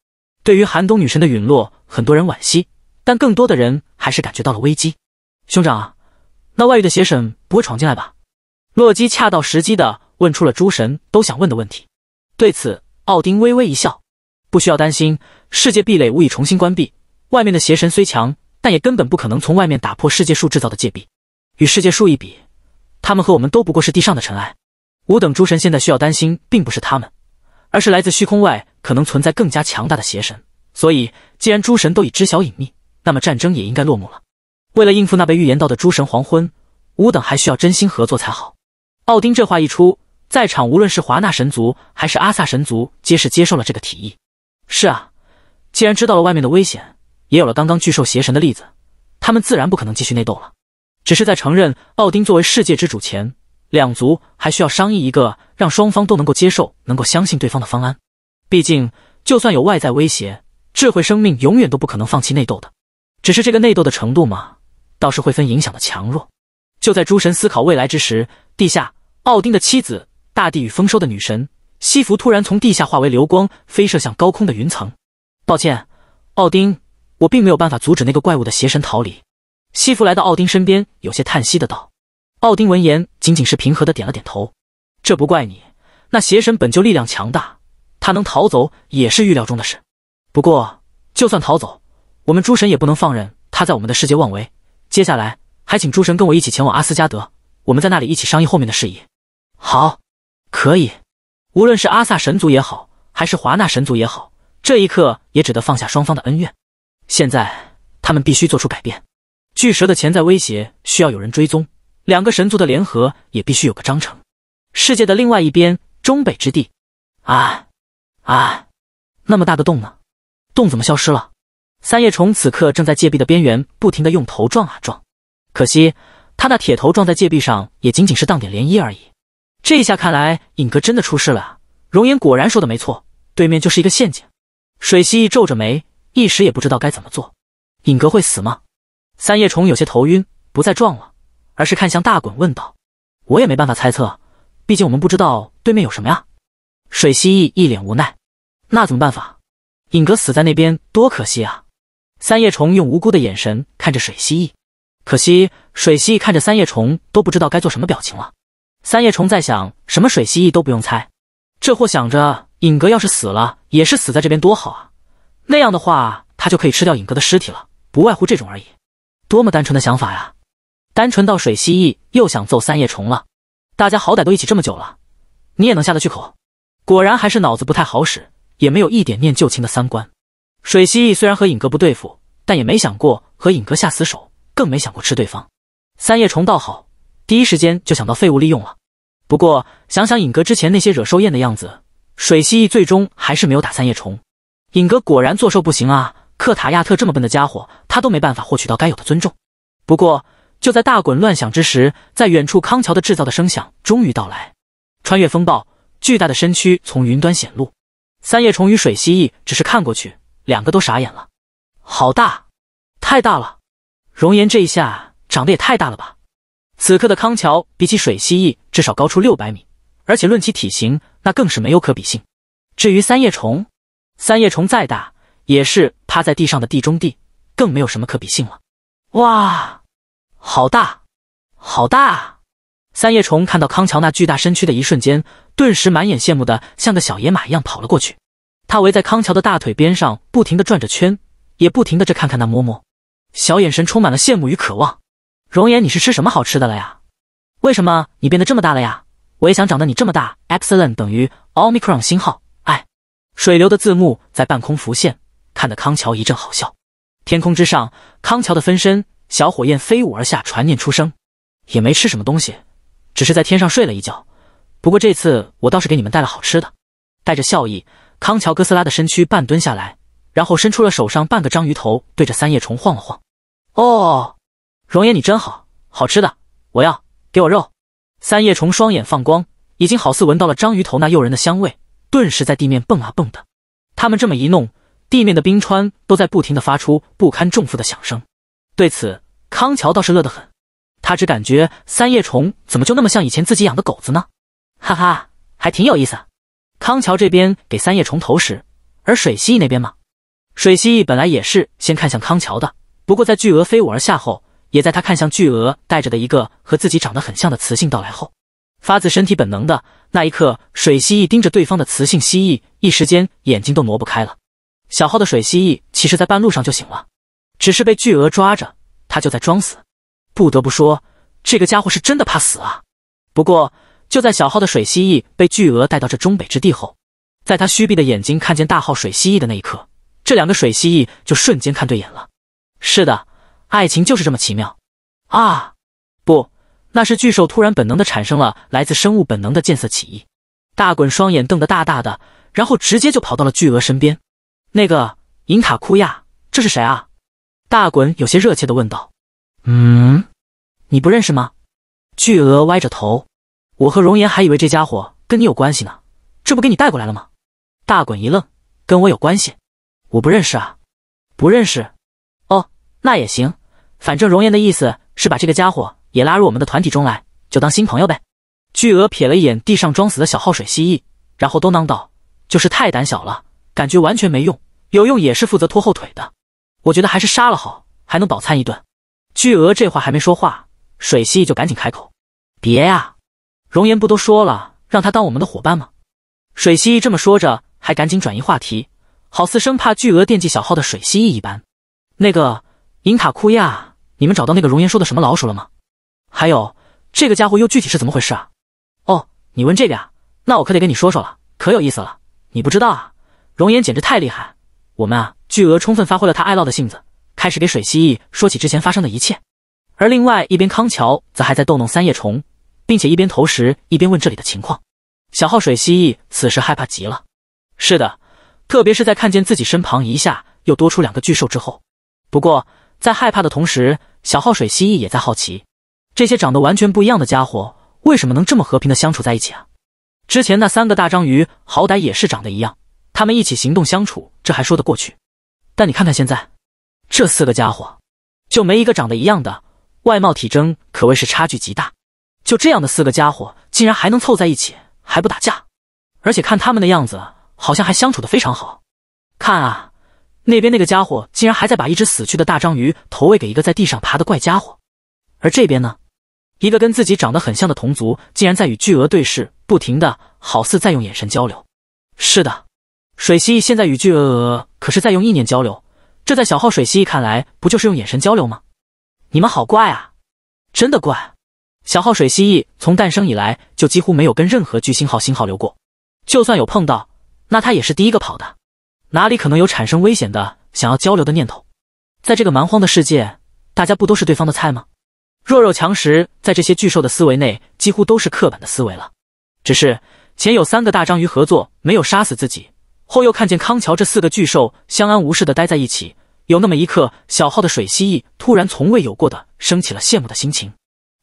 对于寒冬女神的陨落，很多人惋惜，但更多的人还是感觉到了危机。兄长，那外域的邪神不会闯进来吧？洛基恰到时机的问出了诸神都想问的问题。对此，奥丁微微一笑，不需要担心，世界壁垒无以重新关闭。外面的邪神虽强，但也根本不可能从外面打破世界树制造的界壁。与世界树一比，他们和我们都不过是地上的尘埃。吾等诸神现在需要担心，并不是他们，而是来自虚空外。可能存在更加强大的邪神，所以既然诸神都已知晓隐秘，那么战争也应该落幕了。为了应付那被预言到的诸神黄昏，吾等还需要真心合作才好。奥丁这话一出，在场无论是华纳神族还是阿萨神族，皆是接受了这个提议。是啊，既然知道了外面的危险，也有了刚刚巨兽邪神的例子，他们自然不可能继续内斗了。只是在承认奥丁作为世界之主前，两族还需要商议一个让双方都能够接受、能够相信对方的方案。毕竟，就算有外在威胁，智慧生命永远都不可能放弃内斗的。只是这个内斗的程度嘛，倒是会分影响的强弱。就在诸神思考未来之时，地下奥丁的妻子、大地与丰收的女神西弗突然从地下化为流光，飞射向高空的云层。抱歉，奥丁，我并没有办法阻止那个怪物的邪神逃离。西弗来到奥丁身边，有些叹息的道。奥丁闻言，仅仅是平和的点了点头。这不怪你，那邪神本就力量强大。他能逃走也是预料中的事，不过就算逃走，我们诸神也不能放任他在我们的世界妄为。接下来还请诸神跟我一起前往阿斯加德，我们在那里一起商议后面的事宜。好，可以。无论是阿萨神族也好，还是华纳神族也好，这一刻也只得放下双方的恩怨。现在他们必须做出改变。巨蛇的潜在威胁需要有人追踪，两个神族的联合也必须有个章程。世界的另外一边，中北之地，啊。哎，那么大的洞呢？洞怎么消失了？三叶虫此刻正在界壁的边缘，不停的用头撞啊撞，可惜他那铁头撞在界壁上，也仅仅是荡点涟漪而已。这一下看来，尹哥真的出事了。容岩果然说的没错，对面就是一个陷阱。水蜥蜴皱着眉，一时也不知道该怎么做。尹哥会死吗？三叶虫有些头晕，不再撞了，而是看向大滚问道：“我也没办法猜测，毕竟我们不知道对面有什么呀。”水蜥蜴一脸无奈。那怎么办法？尹格死在那边多可惜啊！三叶虫用无辜的眼神看着水蜥蜴，可惜水蜥蜴看着三叶虫都不知道该做什么表情了。三叶虫在想什么？水蜥蜴都不用猜，这货想着尹阁要是死了，也是死在这边多好啊！那样的话，他就可以吃掉尹阁的尸体了，不外乎这种而已。多么单纯的想法呀！单纯到水蜥蜴又想揍三叶虫了。大家好歹都一起这么久了，你也能下得去口？果然还是脑子不太好使。也没有一点念旧情的三观。水蜥蜴虽然和尹阁不对付，但也没想过和尹阁下死手，更没想过吃对方。三叶虫倒好，第一时间就想到废物利用了。不过想想尹阁之前那些惹兽宴的样子，水蜥蜴最终还是没有打三叶虫。尹阁果然做兽不行啊！克塔亚特这么笨的家伙，他都没办法获取到该有的尊重。不过就在大滚乱响之时，在远处康桥的制造的声响终于到来，穿越风暴，巨大的身躯从云端显露。三叶虫与水蜥蜴只是看过去，两个都傻眼了。好大，太大了！熔岩这一下长得也太大了吧！此刻的康桥比起水蜥蜴至少高出六百米，而且论其体型，那更是没有可比性。至于三叶虫，三叶虫再大也是趴在地上的地中地，更没有什么可比性了。哇，好大，好大！三叶虫看到康桥那巨大身躯的一瞬间，顿时满眼羡慕的像个小野马一样跑了过去。他围在康桥的大腿边上，不停的转着圈，也不停的这看看那摸摸，小眼神充满了羡慕与渴望。容颜，你是吃什么好吃的了呀？为什么你变得这么大了呀？我也想长得你这么大。Excellent 等于 omicron 星号。哎，水流的字幕在半空浮现，看得康桥一阵好笑。天空之上，康桥的分身小火焰飞舞而下，传念出声，也没吃什么东西。只是在天上睡了一觉，不过这次我倒是给你们带了好吃的。带着笑意，康乔哥斯拉的身躯半蹲下来，然后伸出了手上半个章鱼头，对着三叶虫晃了晃。哦，荣爷你真好，好吃的我要给我肉。三叶虫双眼放光，已经好似闻到了章鱼头那诱人的香味，顿时在地面蹦啊蹦的。他们这么一弄，地面的冰川都在不停的发出不堪重负的响声。对此，康乔倒是乐得很。他只感觉三叶虫怎么就那么像以前自己养的狗子呢？哈哈，还挺有意思。康桥这边给三叶虫投食，而水蜥蜴那边嘛，水蜥蜴本来也是先看向康桥的，不过在巨蛾飞舞而下后，也在他看向巨蛾带着的一个和自己长得很像的雌性到来后，发自身体本能的那一刻，水蜥蜴盯着对方的雌性蜥蜴，一时间眼睛都挪不开了。小号的水蜥蜴其实，在半路上就醒了，只是被巨蛾抓着，他就在装死。不得不说，这个家伙是真的怕死啊！不过，就在小号的水蜥蜴被巨鹅带到这中北之地后，在他虚闭的眼睛看见大号水蜥蜴的那一刻，这两个水蜥蜴就瞬间看对眼了。是的，爱情就是这么奇妙啊！不，那是巨兽突然本能的产生了来自生物本能的见色起意。大滚双眼瞪得大大的，然后直接就跑到了巨鹅身边。那个银塔库亚，这是谁啊？大滚有些热切的问道。嗯，你不认识吗？巨鹅歪着头，我和容颜还以为这家伙跟你有关系呢，这不给你带过来了吗？大滚一愣，跟我有关系？我不认识啊，不认识。哦，那也行，反正容颜的意思是把这个家伙也拉入我们的团体中来，就当新朋友呗。巨鹅瞥了一眼地上装死的小耗水蜥蜴，然后嘟囔道：“就是太胆小了，感觉完全没用，有用也是负责拖后腿的。我觉得还是杀了好，还能饱餐一顿。”巨鹅这话还没说话，水蜥蜴就赶紧开口：“别呀，容颜不都说了，让他当我们的伙伴吗？”水蜥蜴这么说着，还赶紧转移话题，好似生怕巨鹅惦记小号的水蜥蜴一般。那个银塔库亚，你们找到那个容颜说的什么老鼠了吗？还有这个家伙又具体是怎么回事啊？哦，你问这个啊，那我可得跟你说说了，可有意思了。你不知道啊，容颜简直太厉害，我们啊，巨鹅充分发挥了他爱唠的性子。开始给水蜥蜴说起之前发生的一切，而另外一边，康桥则还在逗弄三叶虫，并且一边投食一边问这里的情况。小号水蜥蜴此时害怕极了，是的，特别是在看见自己身旁一下又多出两个巨兽之后。不过在害怕的同时，小号水蜥蜴也在好奇，这些长得完全不一样的家伙为什么能这么和平的相处在一起啊？之前那三个大章鱼好歹也是长得一样，他们一起行动相处，这还说得过去。但你看看现在。这四个家伙就没一个长得一样的，外貌体征可谓是差距极大。就这样的四个家伙竟然还能凑在一起，还不打架，而且看他们的样子，好像还相处的非常好。看啊，那边那个家伙竟然还在把一只死去的大章鱼投喂给一个在地上爬的怪家伙，而这边呢，一个跟自己长得很像的同族竟然在与巨鹅对视，不停的，好似在用眼神交流。是的，水蜥蜴现在与巨鳄鹅可是在用意念交流。这在小号水蜥蜴看来，不就是用眼神交流吗？你们好怪啊，真的怪！小号水蜥蜴从诞生以来就几乎没有跟任何巨星号、星号流过，就算有碰到，那他也是第一个跑的。哪里可能有产生危险的、想要交流的念头？在这个蛮荒的世界，大家不都是对方的菜吗？弱肉强食，在这些巨兽的思维内几乎都是刻板的思维了。只是前有三个大章鱼合作没有杀死自己，后又看见康桥这四个巨兽相安无事的待在一起。有那么一刻，小号的水蜥蜴突然从未有过的升起了羡慕的心情。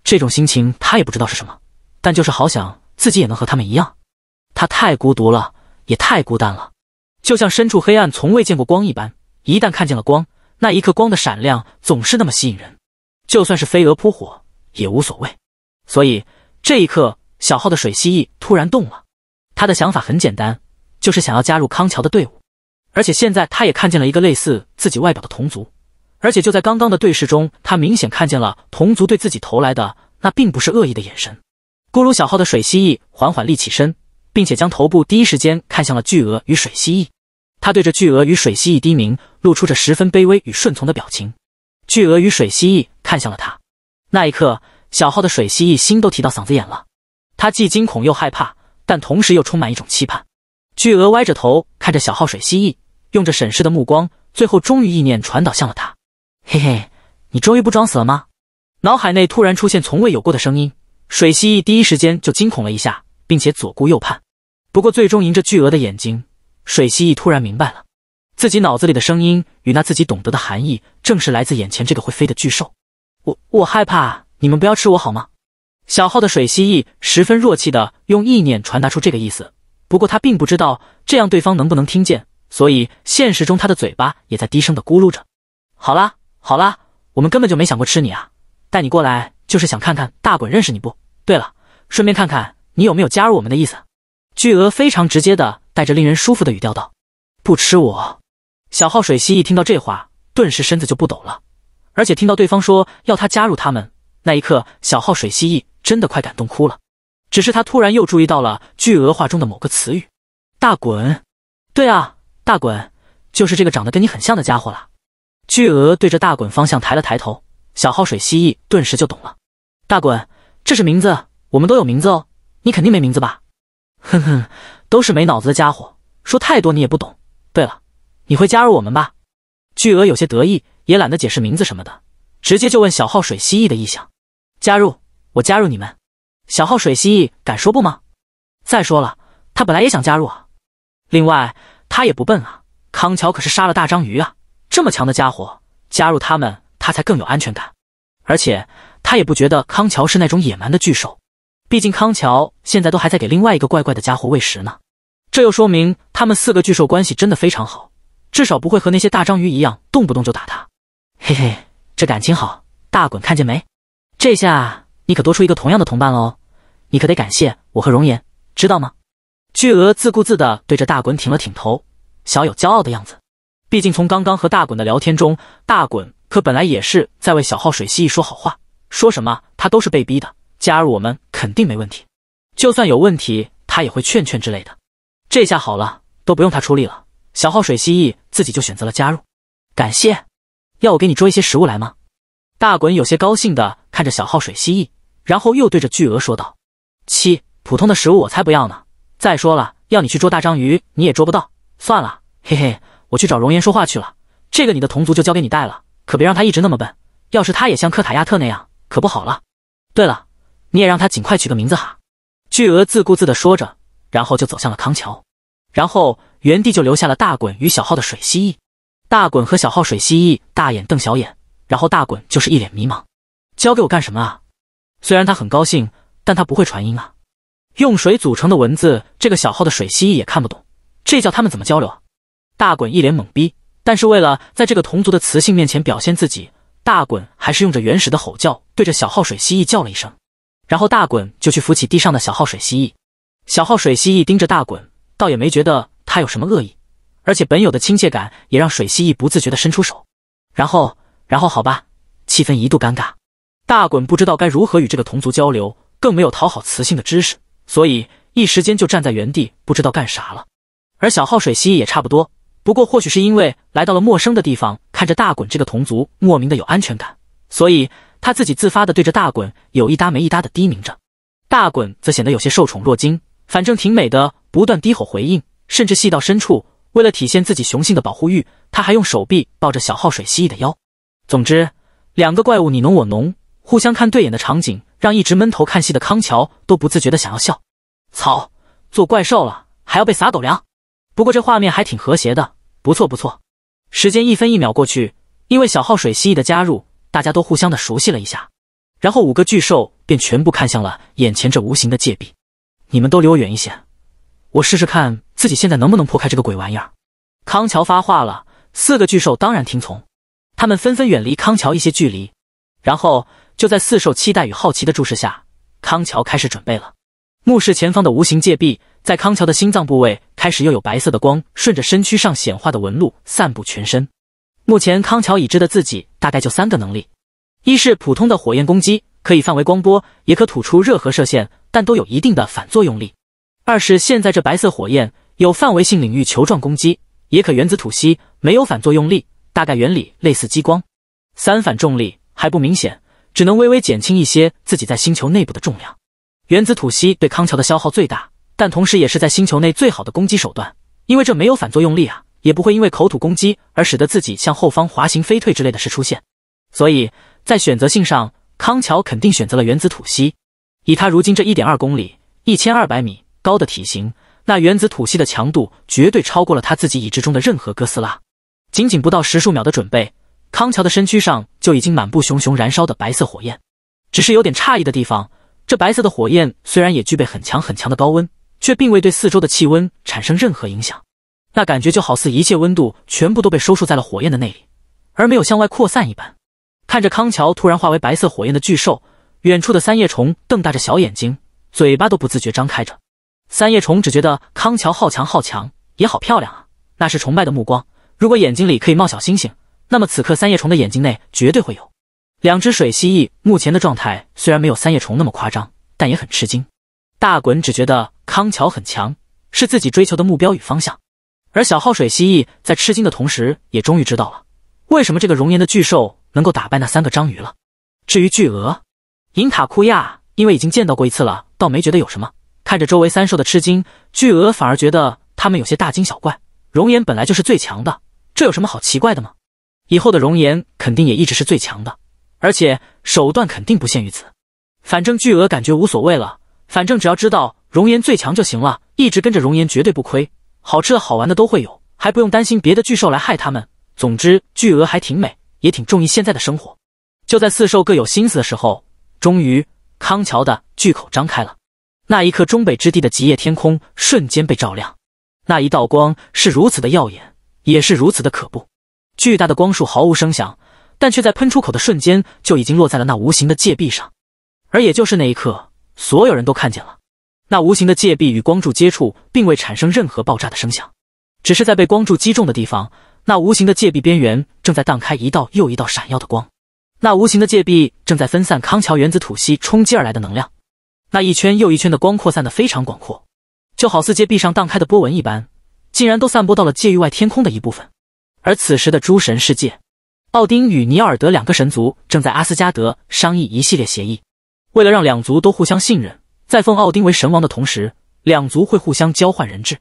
这种心情他也不知道是什么，但就是好想自己也能和他们一样。他太孤独了，也太孤单了，就像身处黑暗，从未见过光一般。一旦看见了光，那一刻光的闪亮总是那么吸引人，就算是飞蛾扑火也无所谓。所以这一刻，小号的水蜥蜴突然动了。他的想法很简单，就是想要加入康桥的队伍。而且现在他也看见了一个类似自己外表的同族，而且就在刚刚的对视中，他明显看见了同族对自己投来的那并不是恶意的眼神。咕噜小号的水蜥蜴缓缓立起身，并且将头部第一时间看向了巨鹅与水蜥蜴。他对着巨鹅与水蜥蜴低鸣，露出着十分卑微与顺从的表情。巨鹅与水蜥蜴看向了他，那一刻，小号的水蜥蜴心都提到嗓子眼了。他既惊恐又害怕，但同时又充满一种期盼。巨鹅歪着头看着小号水蜥蜴。用着审视的目光，最后终于意念传导向了他。嘿嘿，你终于不装死了吗？脑海内突然出现从未有过的声音，水蜥蜴第一时间就惊恐了一下，并且左顾右盼。不过最终迎着巨额的眼睛，水蜥蜴突然明白了，自己脑子里的声音与那自己懂得的含义，正是来自眼前这个会飞的巨兽。我我害怕，你们不要吃我好吗？小号的水蜥蜴十分弱气的用意念传达出这个意思，不过他并不知道这样对方能不能听见。所以现实中，他的嘴巴也在低声的咕噜着。好啦好啦，我们根本就没想过吃你啊，带你过来就是想看看大滚认识你不？对了，顺便看看你有没有加入我们的意思。巨鹅非常直接的带着令人舒服的语调道：“不吃我。”小号水蜥蜴听到这话，顿时身子就不抖了，而且听到对方说要他加入他们那一刻，小号水蜥蜴真的快感动哭了。只是他突然又注意到了巨额话中的某个词语：“大滚。”对啊。大滚就是这个长得跟你很像的家伙了。巨鹅对着大滚方向抬了抬头，小号水蜥蜴顿时就懂了。大滚，这是名字，我们都有名字哦，你肯定没名字吧？哼哼，都是没脑子的家伙，说太多你也不懂。对了，你会加入我们吧？巨鹅有些得意，也懒得解释名字什么的，直接就问小号水蜥蜴的意向。加入，我加入你们。小号水蜥蜴敢说不吗？再说了，他本来也想加入啊。另外。他也不笨啊，康桥可是杀了大章鱼啊，这么强的家伙加入他们，他才更有安全感。而且他也不觉得康桥是那种野蛮的巨兽，毕竟康桥现在都还在给另外一个怪怪的家伙喂食呢。这又说明他们四个巨兽关系真的非常好，至少不会和那些大章鱼一样动不动就打他。嘿嘿，这感情好，大滚看见没？这下你可多出一个同样的同伴喽，你可得感谢我和容颜，知道吗？巨鹅自顾自地对着大滚挺了挺头，小有骄傲的样子。毕竟从刚刚和大滚的聊天中，大滚可本来也是在为小号水蜥蜴说好话，说什么他都是被逼的，加入我们肯定没问题，就算有问题他也会劝劝之类的。这下好了，都不用他出力了，小号水蜥蜴自己就选择了加入。感谢，要我给你捉一些食物来吗？大滚有些高兴地看着小号水蜥蜴，然后又对着巨鹅说道：“七，普通的食物我才不要呢。”再说了，要你去捉大章鱼，你也捉不到。算了，嘿嘿，我去找容颜说话去了。这个你的同族就交给你带了，可别让他一直那么笨。要是他也像克塔亚特那样，可不好了。对了，你也让他尽快取个名字哈。巨鹅自顾自地说着，然后就走向了康桥，然后原地就留下了大滚与小号的水蜥蜴。大滚和小号水蜥蜴大眼瞪小眼，然后大滚就是一脸迷茫，交给我干什么啊？虽然他很高兴，但他不会传音啊。用水组成的文字，这个小号的水蜥蜴也看不懂，这叫他们怎么交流啊？大滚一脸懵逼，但是为了在这个同族的雌性面前表现自己，大滚还是用着原始的吼叫对着小号水蜥蜴叫了一声，然后大滚就去扶起地上的小号水蜥蜴。小号水蜥蜴盯着大滚，倒也没觉得他有什么恶意，而且本有的亲切感也让水蜥蜴不自觉的伸出手，然后，然后好吧，气氛一度尴尬。大滚不知道该如何与这个同族交流，更没有讨好雌性的知识。所以一时间就站在原地不知道干啥了，而小号水蜥蜴也差不多，不过或许是因为来到了陌生的地方，看着大滚这个同族，莫名的有安全感，所以他自己自发的对着大滚有一搭没一搭的低鸣着。大滚则显得有些受宠若惊，反正挺美的，不断低吼回应，甚至细到深处，为了体现自己雄性的保护欲，他还用手臂抱着小号水蜥蜴的腰。总之，两个怪物你侬我侬，互相看对眼的场景。让一直闷头看戏的康桥都不自觉的想要笑，操，做怪兽了还要被撒狗粮，不过这画面还挺和谐的，不错不错。时间一分一秒过去，因为小号水蜥蜴的加入，大家都互相的熟悉了一下，然后五个巨兽便全部看向了眼前这无形的界壁，你们都离我远一些，我试试看自己现在能不能破开这个鬼玩意儿。康桥发话了，四个巨兽当然听从，他们纷纷远离康桥一些距离，然后。就在四兽期待与好奇的注视下，康桥开始准备了。目视前方的无形界壁，在康桥的心脏部位开始又有白色的光顺着身躯上显化的纹路散布全身。目前康桥已知的自己大概就三个能力：一是普通的火焰攻击，可以范围光波，也可吐出热核射线，但都有一定的反作用力；二是现在这白色火焰有范围性领域球状攻击，也可原子吐息，没有反作用力，大概原理类似激光；三反重力还不明显。只能微微减轻一些自己在星球内部的重量。原子吐息对康桥的消耗最大，但同时也是在星球内最好的攻击手段，因为这没有反作用力啊，也不会因为口吐攻击而使得自己向后方滑行、飞退之类的事出现。所以在选择性上，康桥肯定选择了原子吐息。以他如今这一点二公里、一千二百米高的体型，那原子吐息的强度绝对超过了他自己已知中的任何哥斯拉。仅仅不到十数秒的准备，康桥的身躯上。就已经满布熊熊燃烧的白色火焰，只是有点诧异的地方，这白色的火焰虽然也具备很强很强的高温，却并未对四周的气温产生任何影响。那感觉就好似一切温度全部都被收束在了火焰的内里，而没有向外扩散一般。看着康桥突然化为白色火焰的巨兽，远处的三叶虫瞪大着小眼睛，嘴巴都不自觉张开着。三叶虫只觉得康桥好强好强，也好漂亮啊，那是崇拜的目光。如果眼睛里可以冒小星星。那么此刻，三叶虫的眼睛内绝对会有两只水蜥蜴。目前的状态虽然没有三叶虫那么夸张，但也很吃惊。大滚只觉得康桥很强，是自己追求的目标与方向。而小号水蜥蜴在吃惊的同时，也终于知道了为什么这个熔岩的巨兽能够打败那三个章鱼了。至于巨鹅银塔库亚，因为已经见到过一次了，倒没觉得有什么。看着周围三兽的吃惊，巨鹅反而觉得他们有些大惊小怪。熔岩本来就是最强的，这有什么好奇怪的吗？以后的容颜肯定也一直是最强的，而且手段肯定不限于此。反正巨鹅感觉无所谓了，反正只要知道容颜最强就行了。一直跟着容颜绝对不亏，好吃的好玩的都会有，还不用担心别的巨兽来害他们。总之，巨鹅还挺美，也挺中意现在的生活。就在四兽各有心思的时候，终于康桥的巨口张开了。那一刻，中北之地的极夜天空瞬间被照亮，那一道光是如此的耀眼，也是如此的可怖。巨大的光束毫无声响，但却在喷出口的瞬间就已经落在了那无形的界壁上。而也就是那一刻，所有人都看见了，那无形的界壁与光柱接触，并未产生任何爆炸的声响，只是在被光柱击中的地方，那无形的界壁边缘正在荡开一道又一道闪耀的光。那无形的界壁正在分散康桥原子吐息冲击而来的能量，那一圈又一圈的光扩散的非常广阔，就好似界壁上荡开的波纹一般，竟然都散播到了界域外天空的一部分。而此时的诸神世界，奥丁与尼奥尔德两个神族正在阿斯加德商议一系列协议，为了让两族都互相信任，在奉奥丁为神王的同时，两族会互相交换人质。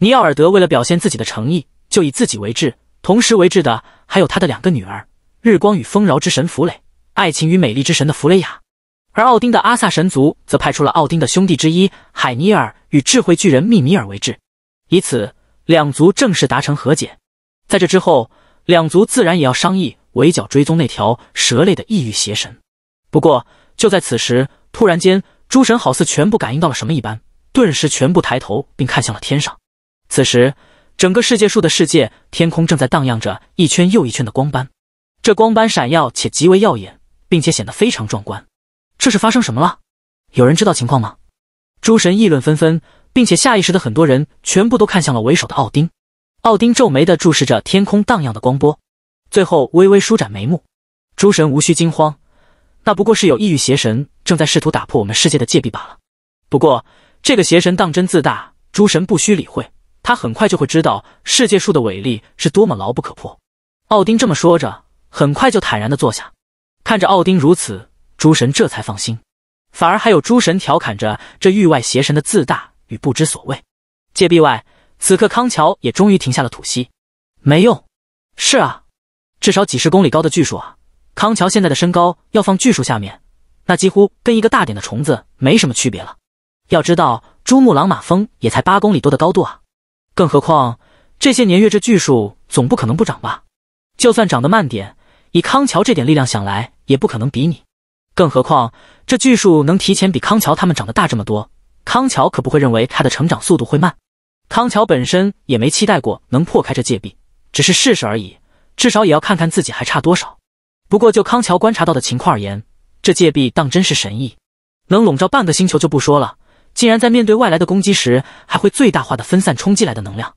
尼奥尔德为了表现自己的诚意，就以自己为质，同时为质的还有他的两个女儿，日光与丰饶之神弗雷，爱情与美丽之神的弗雷亚。而奥丁的阿萨神族则派出了奥丁的兄弟之一海尼尔与智慧巨人密米尔为质，以此两族正式达成和解。在这之后，两族自然也要商议围剿追踪那条蛇类的异域邪神。不过，就在此时，突然间，诸神好似全部感应到了什么一般，顿时全部抬头并看向了天上。此时，整个世界树的世界天空正在荡漾着一圈又一圈的光斑，这光斑闪耀且极为耀眼，并且显得非常壮观。这是发生什么了？有人知道情况吗？诸神议论纷纷，并且下意识的很多人全部都看向了为首的奥丁。奥丁皱眉地注视着天空荡漾的光波，最后微微舒展眉目。诸神无需惊慌，那不过是有异域邪神正在试图打破我们世界的界壁罢了。不过这个邪神当真自大，诸神不需理会，他很快就会知道世界树的伟力是多么牢不可破。奥丁这么说着，很快就坦然地坐下。看着奥丁如此，诸神这才放心。反而还有诸神调侃着这域外邪神的自大与不知所谓。界壁外。此刻康桥也终于停下了吐息，没用。是啊，至少几十公里高的巨树啊！康桥现在的身高要放巨树下面，那几乎跟一个大点的虫子没什么区别了。要知道，珠穆朗玛峰也才八公里多的高度啊！更何况这些年月，这巨树总不可能不长吧？就算长得慢点，以康桥这点力量想来也不可能比拟。更何况这巨树能提前比康桥他们长得大这么多，康桥可不会认为它的成长速度会慢。康桥本身也没期待过能破开这界壁，只是试试而已。至少也要看看自己还差多少。不过就康桥观察到的情况而言，这界壁当真是神异，能笼罩半个星球就不说了，竟然在面对外来的攻击时，还会最大化的分散冲击来的能量，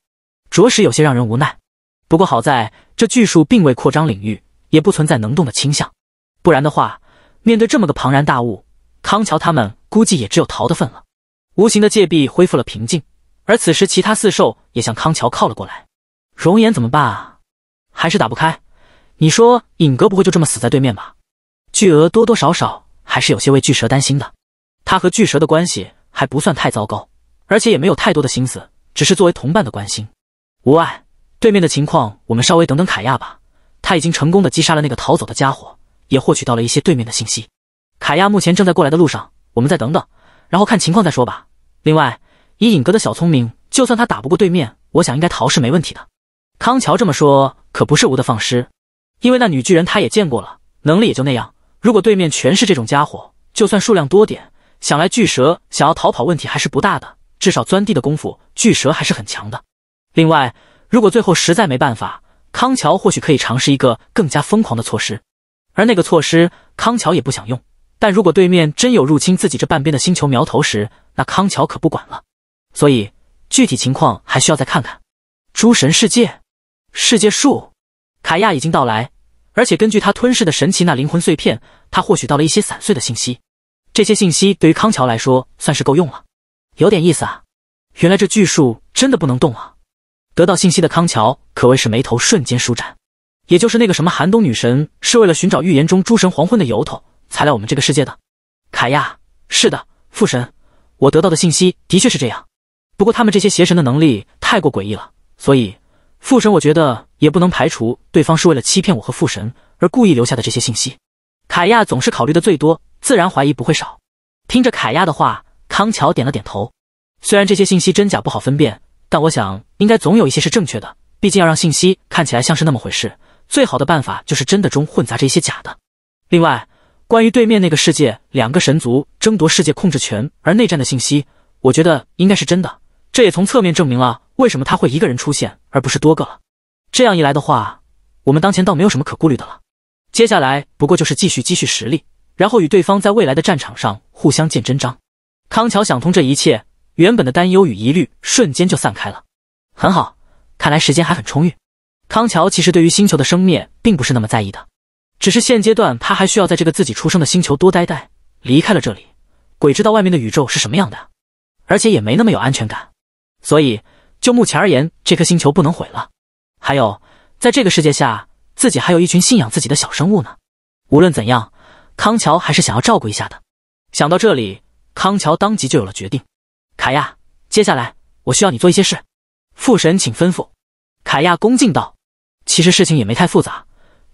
着实有些让人无奈。不过好在这巨树并未扩张领域，也不存在能动的倾向，不然的话，面对这么个庞然大物，康桥他们估计也只有逃的份了。无形的界壁恢复了平静。而此时，其他四兽也向康桥靠了过来。容颜怎么办啊？还是打不开？你说影哥不会就这么死在对面吧？巨鹅多多少少还是有些为巨蛇担心的。他和巨蛇的关系还不算太糟糕，而且也没有太多的心思，只是作为同伴的关心，无碍。对面的情况，我们稍微等等凯亚吧。他已经成功的击杀了那个逃走的家伙，也获取到了一些对面的信息。凯亚目前正在过来的路上，我们再等等，然后看情况再说吧。另外。以尹哥的小聪明，就算他打不过对面，我想应该逃是没问题的。康桥这么说可不是无的放矢，因为那女巨人他也见过了，能力也就那样。如果对面全是这种家伙，就算数量多点，想来巨蛇想要逃跑问题还是不大的。至少钻地的功夫，巨蛇还是很强的。另外，如果最后实在没办法，康桥或许可以尝试一个更加疯狂的措施。而那个措施，康桥也不想用。但如果对面真有入侵自己这半边的星球苗头时，那康桥可不管了。所以具体情况还需要再看看。诸神世界，世界树，凯亚已经到来，而且根据他吞噬的神奇那灵魂碎片，他获取到了一些散碎的信息。这些信息对于康桥来说算是够用了。有点意思啊，原来这巨树真的不能动啊！得到信息的康桥可谓是眉头瞬间舒展。也就是那个什么寒冬女神是为了寻找预言中诸神黄昏的由头才来我们这个世界的。凯亚，是的，父神，我得到的信息的确是这样。不过他们这些邪神的能力太过诡异了，所以父神，我觉得也不能排除对方是为了欺骗我和父神而故意留下的这些信息。凯亚总是考虑的最多，自然怀疑不会少。听着凯亚的话，康乔点了点头。虽然这些信息真假不好分辨，但我想应该总有一些是正确的。毕竟要让信息看起来像是那么回事，最好的办法就是真的中混杂着一些假的。另外，关于对面那个世界两个神族争夺世界控制权而内战的信息，我觉得应该是真的。这也从侧面证明了为什么他会一个人出现，而不是多个了。这样一来的话，我们当前倒没有什么可顾虑的了。接下来不过就是继续积蓄实力，然后与对方在未来的战场上互相见真章。康桥想通这一切，原本的担忧与疑虑瞬间就散开了。很好，看来时间还很充裕。康桥其实对于星球的生灭并不是那么在意的，只是现阶段他还需要在这个自己出生的星球多待待。离开了这里，鬼知道外面的宇宙是什么样的，而且也没那么有安全感。所以，就目前而言，这颗星球不能毁了。还有，在这个世界下，自己还有一群信仰自己的小生物呢。无论怎样，康乔还是想要照顾一下的。想到这里，康乔当即就有了决定。凯亚，接下来我需要你做一些事。父神，请吩咐。凯亚恭敬道：“其实事情也没太复杂，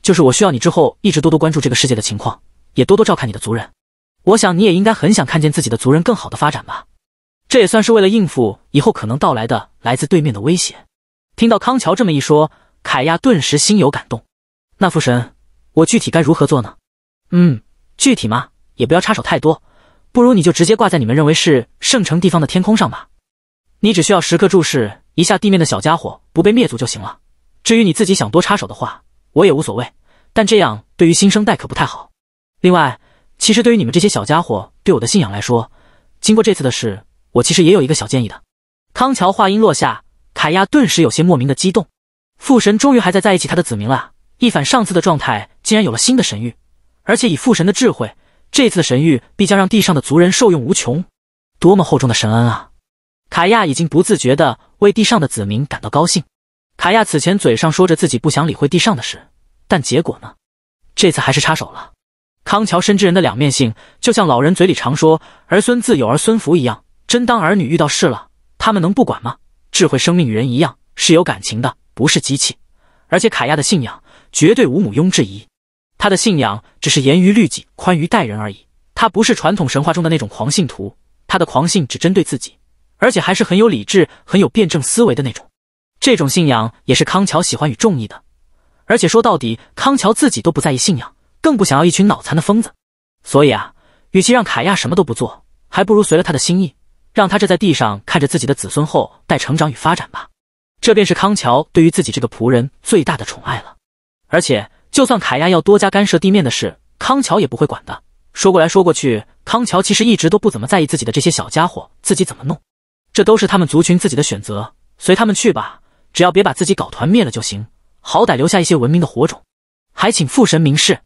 就是我需要你之后一直多多关注这个世界的情况，也多多照看你的族人。我想你也应该很想看见自己的族人更好的发展吧。”这也算是为了应付以后可能到来的来自对面的威胁。听到康桥这么一说，凯亚顿时心有感动。那父神，我具体该如何做呢？嗯，具体嘛，也不要插手太多。不如你就直接挂在你们认为是圣城地方的天空上吧。你只需要时刻注视一下地面的小家伙，不被灭族就行了。至于你自己想多插手的话，我也无所谓。但这样对于新生代可不太好。另外，其实对于你们这些小家伙对我的信仰来说，经过这次的事。我其实也有一个小建议的。康乔话音落下，凯亚顿时有些莫名的激动。父神终于还在在意起他的子民了，一反上次的状态，竟然有了新的神谕，而且以父神的智慧，这次神谕必将让地上的族人受用无穷。多么厚重的神恩啊！凯亚已经不自觉的为地上的子民感到高兴。凯亚此前嘴上说着自己不想理会地上的事，但结果呢？这次还是插手了。康乔深知人的两面性，就像老人嘴里常说“儿孙自有儿孙福”一样。真当儿女遇到事了，他们能不管吗？智慧生命与人一样是有感情的，不是机器。而且凯亚的信仰绝对无母庸质疑，他的信仰只是严于律己、宽于待人而已。他不是传统神话中的那种狂信徒，他的狂信只针对自己，而且还是很有理智、很有辩证思维的那种。这种信仰也是康桥喜欢与中意的。而且说到底，康桥自己都不在意信仰，更不想要一群脑残的疯子。所以啊，与其让凯亚什么都不做，还不如随了他的心意。让他这在地上看着自己的子孙后代成长与发展吧，这便是康乔对于自己这个仆人最大的宠爱了。而且，就算凯亚要多加干涉地面的事，康乔也不会管的。说过来说过去，康乔其实一直都不怎么在意自己的这些小家伙自己怎么弄，这都是他们族群自己的选择，随他们去吧，只要别把自己搞团灭了就行。好歹留下一些文明的火种，还请父神明示。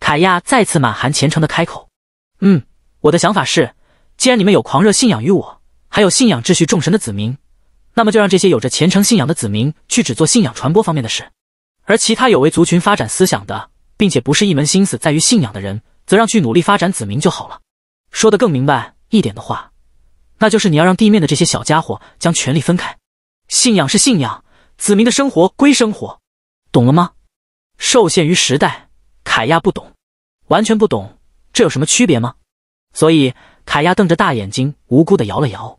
凯亚再次满含虔诚的开口：“嗯，我的想法是。”既然你们有狂热信仰于我，还有信仰秩序众神的子民，那么就让这些有着虔诚信仰的子民去只做信仰传播方面的事，而其他有为族群发展思想的，并且不是一门心思在于信仰的人，则让去努力发展子民就好了。说得更明白一点的话，那就是你要让地面的这些小家伙将权力分开，信仰是信仰，子民的生活归生活，懂了吗？受限于时代，凯亚不懂，完全不懂，这有什么区别吗？所以。凯亚瞪着大眼睛，无辜的摇了摇。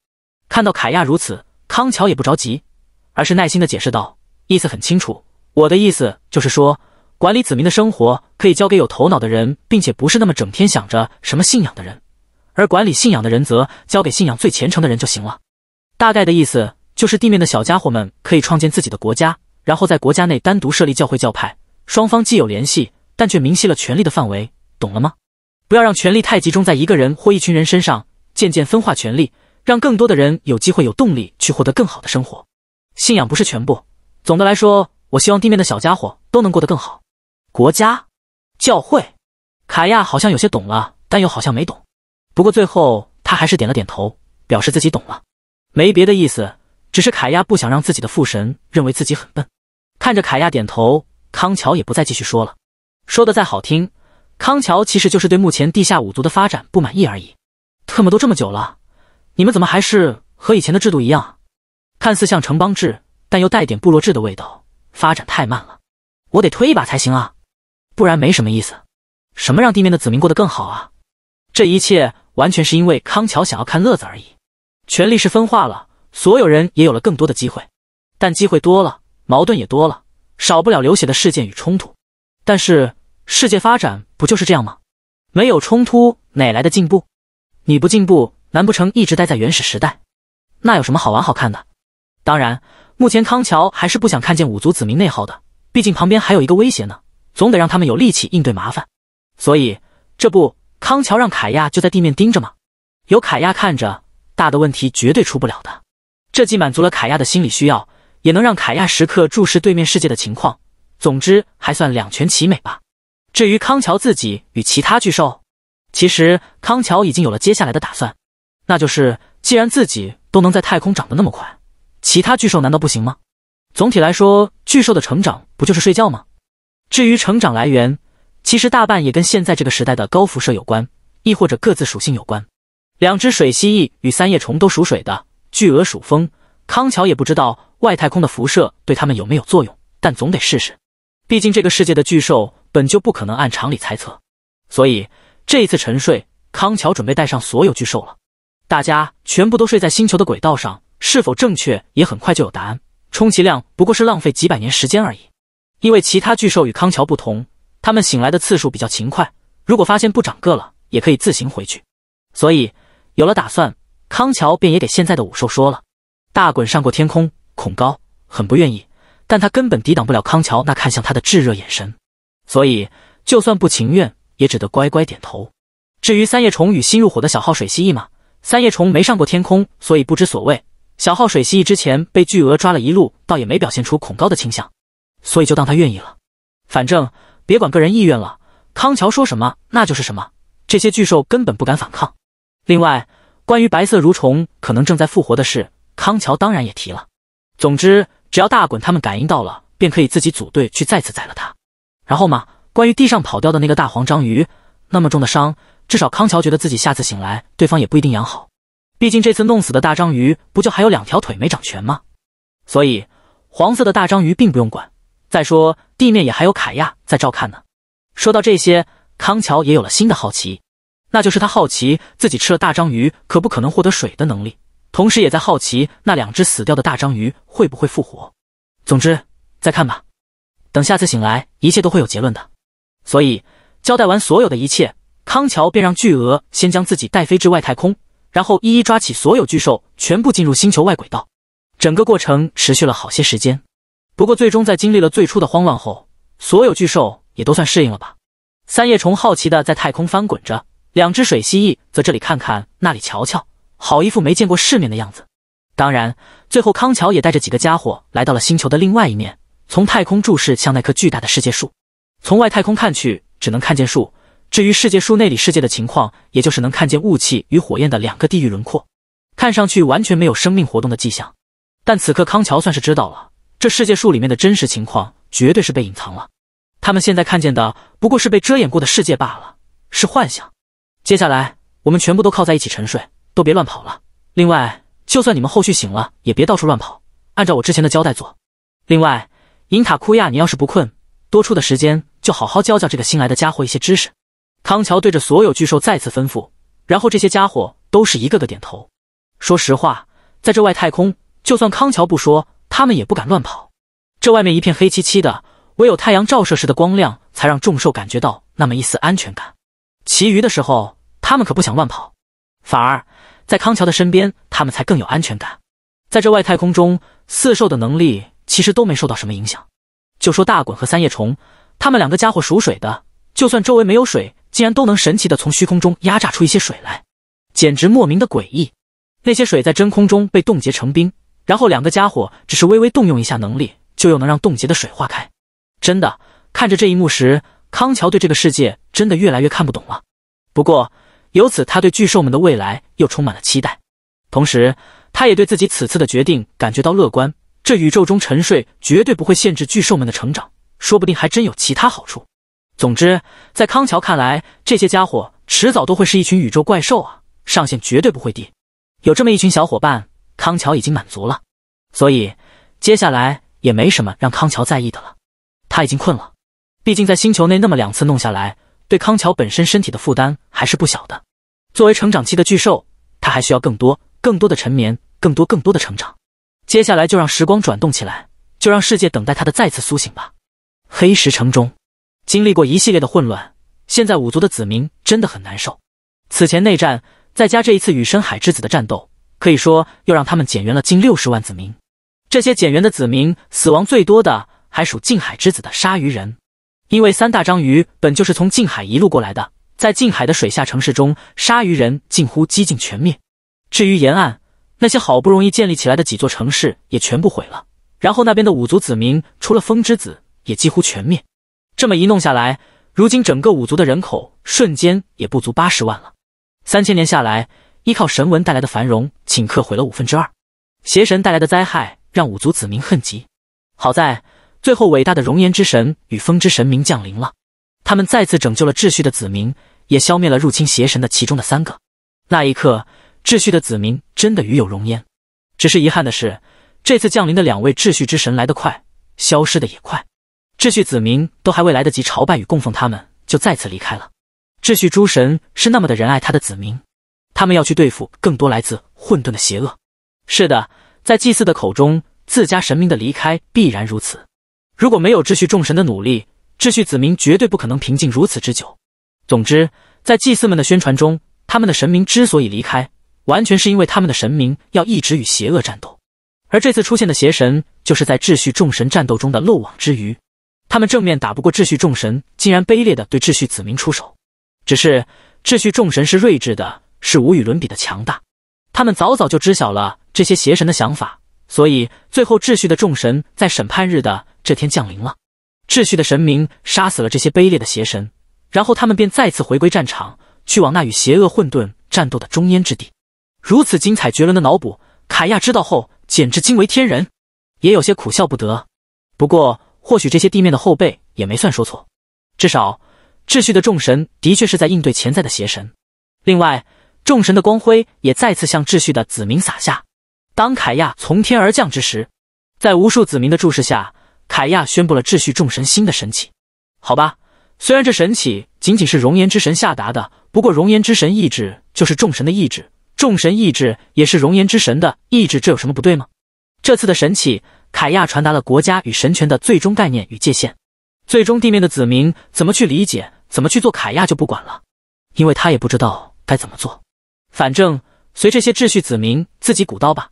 看到凯亚如此，康乔也不着急，而是耐心的解释道：“意思很清楚，我的意思就是说，管理子民的生活可以交给有头脑的人，并且不是那么整天想着什么信仰的人；而管理信仰的人，则交给信仰最虔诚的人就行了。大概的意思就是，地面的小家伙们可以创建自己的国家，然后在国家内单独设立教会教派，双方既有联系，但却明晰了权力的范围。懂了吗？”不要让权力太集中在一个人或一群人身上，渐渐分化权力，让更多的人有机会有动力去获得更好的生活。信仰不是全部。总的来说，我希望地面的小家伙都能过得更好。国家，教会，凯亚好像有些懂了，但又好像没懂。不过最后他还是点了点头，表示自己懂了。没别的意思，只是凯亚不想让自己的父神认为自己很笨。看着凯亚点头，康乔也不再继续说了。说的再好听。康桥其实就是对目前地下五族的发展不满意而已。特么都这么久了，你们怎么还是和以前的制度一样？看似像城邦制，但又带点部落制的味道，发展太慢了。我得推一把才行啊，不然没什么意思。什么让地面的子民过得更好啊？这一切完全是因为康桥想要看乐子而已。权力是分化了，所有人也有了更多的机会，但机会多了，矛盾也多了，少不了流血的事件与冲突。但是。世界发展不就是这样吗？没有冲突哪来的进步？你不进步，难不成一直待在原始时代？那有什么好玩好看的？当然，目前康桥还是不想看见五族子民内耗的，毕竟旁边还有一个威胁呢，总得让他们有力气应对麻烦。所以这不，康桥让凯亚就在地面盯着吗？有凯亚看着，大的问题绝对出不了的。这既满足了凯亚的心理需要，也能让凯亚时刻注视对面世界的情况。总之，还算两全其美吧。至于康桥自己与其他巨兽，其实康桥已经有了接下来的打算，那就是既然自己都能在太空长得那么快，其他巨兽难道不行吗？总体来说，巨兽的成长不就是睡觉吗？至于成长来源，其实大半也跟现在这个时代的高辐射有关，亦或者各自属性有关。两只水蜥蜴与三叶虫都属水的，巨额属风。康桥也不知道外太空的辐射对他们有没有作用，但总得试试，毕竟这个世界的巨兽。本就不可能按常理猜测，所以这一次沉睡，康桥准备带上所有巨兽了。大家全部都睡在星球的轨道上，是否正确也很快就有答案。充其量不过是浪费几百年时间而已。因为其他巨兽与康桥不同，他们醒来的次数比较勤快，如果发现不长个了，也可以自行回去。所以有了打算，康桥便也给现在的五兽说了。大滚上过天空，恐高，很不愿意，但他根本抵挡不了康桥那看向他的炙热眼神。所以，就算不情愿，也只得乖乖点头。至于三叶虫与新入伙的小号水蜥蜴嘛，三叶虫没上过天空，所以不知所谓。小号水蜥蜴之前被巨蛾抓了一路，倒也没表现出恐高的倾向，所以就当他愿意了。反正别管个人意愿了，康桥说什么那就是什么。这些巨兽根本不敢反抗。另外，关于白色蠕虫可能正在复活的事，康桥当然也提了。总之，只要大滚他们感应到了，便可以自己组队去再次宰了它。然后嘛，关于地上跑掉的那个大黄章鱼，那么重的伤，至少康桥觉得自己下次醒来，对方也不一定养好。毕竟这次弄死的大章鱼不就还有两条腿没长全吗？所以黄色的大章鱼并不用管。再说地面也还有凯亚在照看呢。说到这些，康桥也有了新的好奇，那就是他好奇自己吃了大章鱼可不可能获得水的能力，同时也在好奇那两只死掉的大章鱼会不会复活。总之，再看吧。等下次醒来，一切都会有结论的。所以，交代完所有的一切，康桥便让巨蛾先将自己带飞至外太空，然后一一抓起所有巨兽，全部进入星球外轨道。整个过程持续了好些时间。不过，最终在经历了最初的慌乱后，所有巨兽也都算适应了吧。三叶虫好奇的在太空翻滚着，两只水蜥蜴则这里看看那里瞧瞧，好一副没见过世面的样子。当然，最后康桥也带着几个家伙来到了星球的另外一面。从太空注视向那棵巨大的世界树，从外太空看去只能看见树。至于世界树内里世界的情况，也就是能看见雾气与火焰的两个地域轮廓，看上去完全没有生命活动的迹象。但此刻康桥算是知道了，这世界树里面的真实情况绝对是被隐藏了。他们现在看见的不过是被遮掩过的世界罢了，是幻想。接下来我们全部都靠在一起沉睡，都别乱跑了。另外，就算你们后续醒了，也别到处乱跑，按照我之前的交代做。另外。银塔库亚，你要是不困，多出的时间就好好教教这个新来的家伙一些知识。康桥对着所有巨兽再次吩咐，然后这些家伙都是一个个点头。说实话，在这外太空，就算康桥不说，他们也不敢乱跑。这外面一片黑漆漆的，唯有太阳照射时的光亮才让众兽感觉到那么一丝安全感。其余的时候，他们可不想乱跑，反而在康桥的身边，他们才更有安全感。在这外太空中，四兽的能力。其实都没受到什么影响。就说大滚和三叶虫，他们两个家伙属水的，就算周围没有水，竟然都能神奇的从虚空中压榨出一些水来，简直莫名的诡异。那些水在真空中被冻结成冰，然后两个家伙只是微微动用一下能力，就又能让冻结的水化开。真的，看着这一幕时，康桥对这个世界真的越来越看不懂了。不过，由此他对巨兽们的未来又充满了期待，同时，他也对自己此次的决定感觉到乐观。这宇宙中沉睡绝对不会限制巨兽们的成长，说不定还真有其他好处。总之，在康桥看来，这些家伙迟早都会是一群宇宙怪兽啊，上限绝对不会低。有这么一群小伙伴，康桥已经满足了，所以接下来也没什么让康桥在意的了。他已经困了，毕竟在星球内那么两次弄下来，对康桥本身身体的负担还是不小的。作为成长期的巨兽，他还需要更多、更多的沉眠，更多、更多的成长。接下来就让时光转动起来，就让世界等待他的再次苏醒吧。黑石城中经历过一系列的混乱，现在五族的子民真的很难受。此前内战，再加这一次与深海之子的战斗，可以说又让他们减员了近六十万子民。这些减员的子民，死亡最多的还属近海之子的鲨鱼人，因为三大章鱼本就是从近海一路过来的，在近海的水下城市中，鲨鱼人近乎几近全灭。至于沿岸，那些好不容易建立起来的几座城市也全部毁了，然后那边的五族子民除了风之子，也几乎全灭。这么一弄下来，如今整个五族的人口瞬间也不足八十万了。三千年下来，依靠神文带来的繁荣顷刻毁了五分之二，邪神带来的灾害让五族子民恨极。好在最后，伟大的熔岩之神与风之神明降临了，他们再次拯救了秩序的子民，也消灭了入侵邪神的其中的三个。那一刻。秩序的子民真的与有荣焉，只是遗憾的是，这次降临的两位秩序之神来得快，消失的也快。秩序子民都还未来得及朝拜与供奉，他们就再次离开了。秩序诸神是那么的仁爱他的子民，他们要去对付更多来自混沌的邪恶。是的，在祭祀的口中，自家神明的离开必然如此。如果没有秩序众神的努力，秩序子民绝对不可能平静如此之久。总之，在祭祀们的宣传中，他们的神明之所以离开。完全是因为他们的神明要一直与邪恶战斗，而这次出现的邪神就是在秩序众神战斗中的漏网之鱼。他们正面打不过秩序众神，竟然卑劣的对秩序子民出手。只是秩序众神是睿智的，是无与伦比的强大。他们早早就知晓了这些邪神的想法，所以最后秩序的众神在审判日的这天降临了。秩序的神明杀死了这些卑劣的邪神，然后他们便再次回归战场，去往那与邪恶混沌战斗的终焉之地。如此精彩绝伦的脑补，凯亚知道后简直惊为天人，也有些苦笑不得。不过，或许这些地面的后辈也没算说错，至少秩序的众神的确是在应对潜在的邪神。另外，众神的光辉也再次向秩序的子民洒下。当凯亚从天而降之时，在无数子民的注视下，凯亚宣布了秩序众神新的神启。好吧，虽然这神启仅仅是熔岩之神下达的，不过熔岩之神意志就是众神的意志。众神意志也是熔岩之神的意志，这有什么不对吗？这次的神启，凯亚传达了国家与神权的最终概念与界限。最终地面的子民怎么去理解，怎么去做，凯亚就不管了，因为他也不知道该怎么做。反正随这些秩序子民自己鼓捣吧。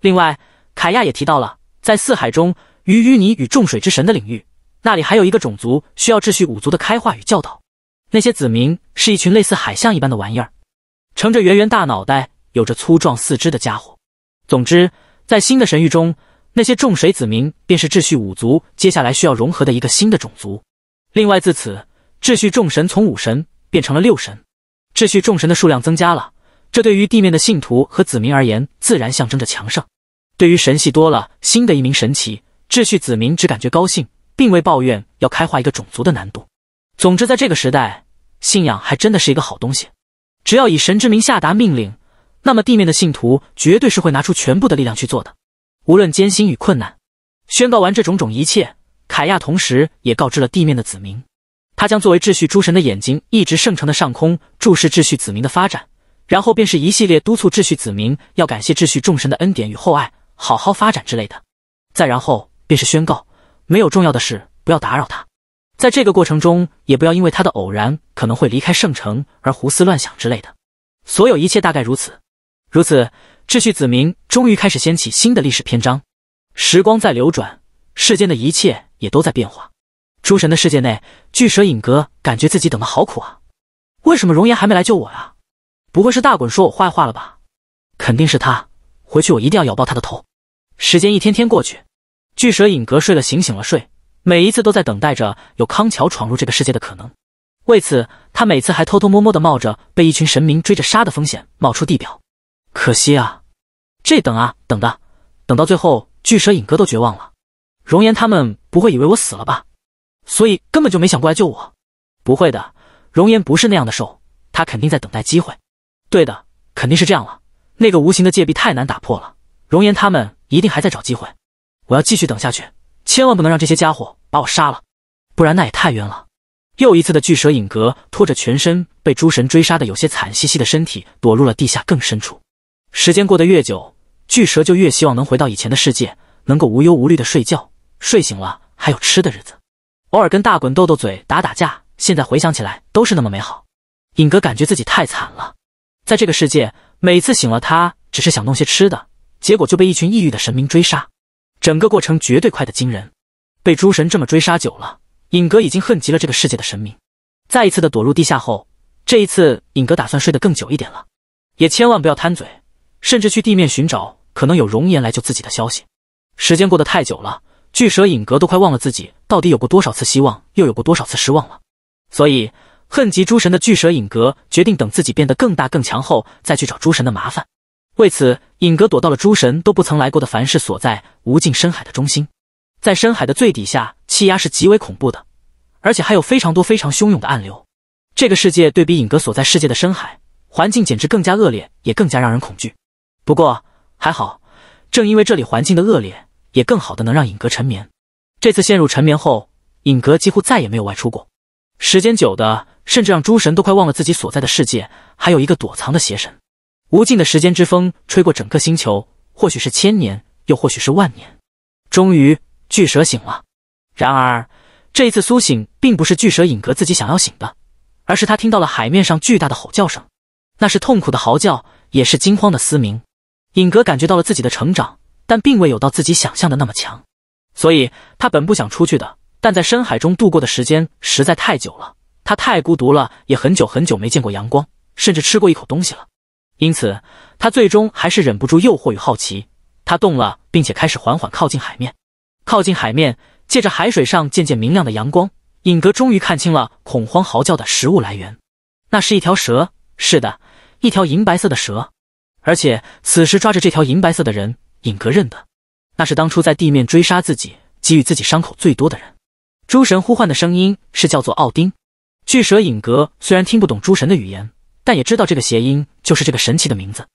另外，凯亚也提到了，在四海中于淤泥与众水之神的领域，那里还有一个种族需要秩序五族的开化与教导。那些子民是一群类似海象一般的玩意儿。乘着圆圆大脑袋、有着粗壮四肢的家伙。总之，在新的神域中，那些众水子民便是秩序五族接下来需要融合的一个新的种族。另外，自此秩序众神从五神变成了六神，秩序众神的数量增加了。这对于地面的信徒和子民而言，自然象征着强盛。对于神系多了新的一名神祇，秩序子民只感觉高兴，并未抱怨要开化一个种族的难度。总之，在这个时代，信仰还真的是一个好东西。只要以神之名下达命令，那么地面的信徒绝对是会拿出全部的力量去做的，无论艰辛与困难。宣告完这种种一切，凯亚同时也告知了地面的子民，他将作为秩序诸神的眼睛，一直圣城的上空注视秩序子民的发展，然后便是一系列督促秩序子民要感谢秩序众神的恩典与厚爱，好好发展之类的。再然后便是宣告，没有重要的事不要打扰他。在这个过程中，也不要因为他的偶然可能会离开圣城而胡思乱想之类的。所有一切大概如此。如此，秩序子民终于开始掀起新的历史篇章。时光在流转，世间的一切也都在变化。诸神的世界内，巨蛇影阁感觉自己等得好苦啊！为什么容颜还没来救我啊？不会是大滚说我坏话了吧？肯定是他！回去我一定要咬爆他的头！时间一天天过去，巨蛇影阁睡了，醒醒了睡。每一次都在等待着有康桥闯入这个世界的可能，为此他每次还偷偷摸摸的冒着被一群神明追着杀的风险冒出地表。可惜啊，这等啊等的，等到最后巨蛇影哥都绝望了。容颜他们不会以为我死了吧？所以根本就没想过来救我。不会的，容颜不是那样的兽，他肯定在等待机会。对的，肯定是这样了。那个无形的界壁太难打破了，容颜他们一定还在找机会。我要继续等下去。千万不能让这些家伙把我杀了，不然那也太冤了。又一次的巨蛇隐格拖着全身被诸神追杀的有些惨兮兮的身体，躲入了地下更深处。时间过得越久，巨蛇就越希望能回到以前的世界，能够无忧无虑的睡觉，睡醒了还有吃的日子，偶尔跟大滚斗斗嘴、打打架。现在回想起来都是那么美好。隐格感觉自己太惨了，在这个世界，每次醒了他只是想弄些吃的，结果就被一群抑郁的神明追杀。整个过程绝对快的惊人，被诸神这么追杀久了，尹格已经恨极了这个世界的神明。再一次的躲入地下后，这一次尹格打算睡得更久一点了，也千万不要贪嘴，甚至去地面寻找可能有容颜来救自己的消息。时间过得太久了，巨蛇尹格都快忘了自己到底有过多少次希望，又有过多少次失望了。所以，恨极诸神的巨蛇尹格决定等自己变得更大更强后再去找诸神的麻烦。为此，影格躲到了诸神都不曾来过的凡世所在无尽深海的中心。在深海的最底下，气压是极为恐怖的，而且还有非常多非常汹涌的暗流。这个世界对比影格所在世界的深海环境，简直更加恶劣，也更加让人恐惧。不过还好，正因为这里环境的恶劣，也更好的能让影格沉眠。这次陷入沉眠后，影格几乎再也没有外出过。时间久的，甚至让诸神都快忘了自己所在的世界还有一个躲藏的邪神。无尽的时间之风吹过整个星球，或许是千年，又或许是万年，终于巨蛇醒了。然而，这一次苏醒并不是巨蛇影格自己想要醒的，而是他听到了海面上巨大的吼叫声，那是痛苦的嚎叫，也是惊慌的嘶鸣。影格感觉到了自己的成长，但并未有到自己想象的那么强，所以他本不想出去的。但在深海中度过的时间实在太久了，他太孤独了，也很久很久没见过阳光，甚至吃过一口东西了。因此，他最终还是忍不住诱惑与好奇，他动了，并且开始缓缓靠近海面，靠近海面，借着海水上渐渐明亮的阳光，尹格终于看清了恐慌嚎叫的食物来源，那是一条蛇，是的，一条银白色的蛇，而且此时抓着这条银白色的人，尹格认得，那是当初在地面追杀自己、给予自己伤口最多的人。诸神呼唤的声音是叫做奥丁，巨蛇隐格虽然听不懂诸神的语言。但也知道这个谐音就是这个神奇的名字。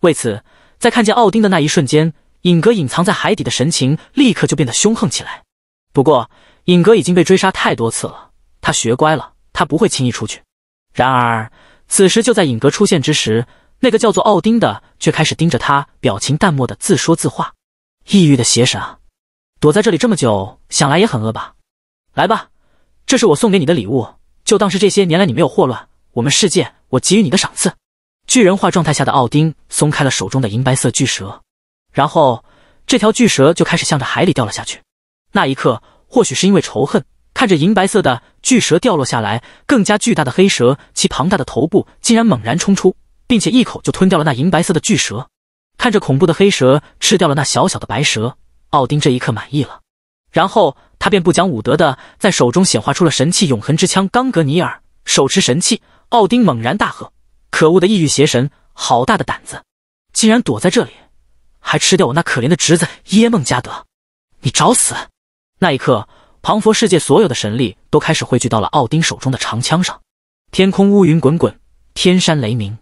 为此，在看见奥丁的那一瞬间，影格隐藏在海底的神情立刻就变得凶横起来。不过，影格已经被追杀太多次了，他学乖了，他不会轻易出去。然而，此时就在影格出现之时，那个叫做奥丁的却开始盯着他，表情淡漠的自说自话：“抑郁的邪神啊，躲在这里这么久，想来也很饿吧？来吧，这是我送给你的礼物，就当是这些年来你没有祸乱我们世界。”我给予你的赏赐。巨人化状态下的奥丁松开了手中的银白色巨蛇，然后这条巨蛇就开始向着海里掉了下去。那一刻，或许是因为仇恨，看着银白色的巨蛇掉落下来，更加巨大的黑蛇其庞大的头部竟然猛然冲出，并且一口就吞掉了那银白色的巨蛇。看着恐怖的黑蛇吃掉了那小小的白蛇，奥丁这一刻满意了。然后他便不讲武德的在手中显化出了神器永恒之枪冈格尼尔，手持神器。奥丁猛然大喝：“可恶的异域邪神，好大的胆子，竟然躲在这里，还吃掉我那可怜的侄子耶梦加德！你找死！”那一刻，庞佛世界所有的神力都开始汇聚到了奥丁手中的长枪上。天空乌云滚滚，天山雷鸣，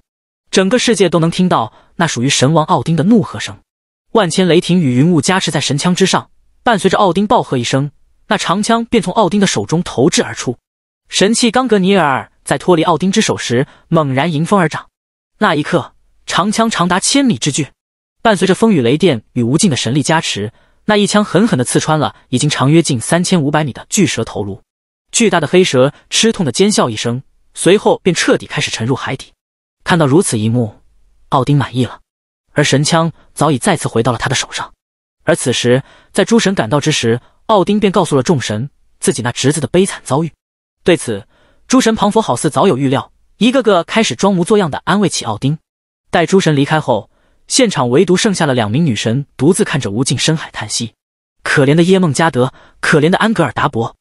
整个世界都能听到那属于神王奥丁的怒喝声。万千雷霆与云雾加持在神枪之上，伴随着奥丁暴喝一声，那长枪便从奥丁的手中投掷而出。神器冈格尼尔。在脱离奥丁之手时，猛然迎风而长。那一刻，长枪长达千米之巨，伴随着风雨雷电与无尽的神力加持，那一枪狠狠地刺穿了已经长约近三千五百米的巨蛇头颅。巨大的黑蛇吃痛的尖笑一声，随后便彻底开始沉入海底。看到如此一幕，奥丁满意了，而神枪早已再次回到了他的手上。而此时，在诸神赶到之时，奥丁便告诉了众神自己那侄子的悲惨遭遇。对此。诸神庞佛好似早有预料，一个个开始装模作样的安慰起奥丁。待诸神离开后，现场唯独剩下了两名女神，独自看着无尽深海叹息。可怜的耶梦加德，可怜的安格尔达伯。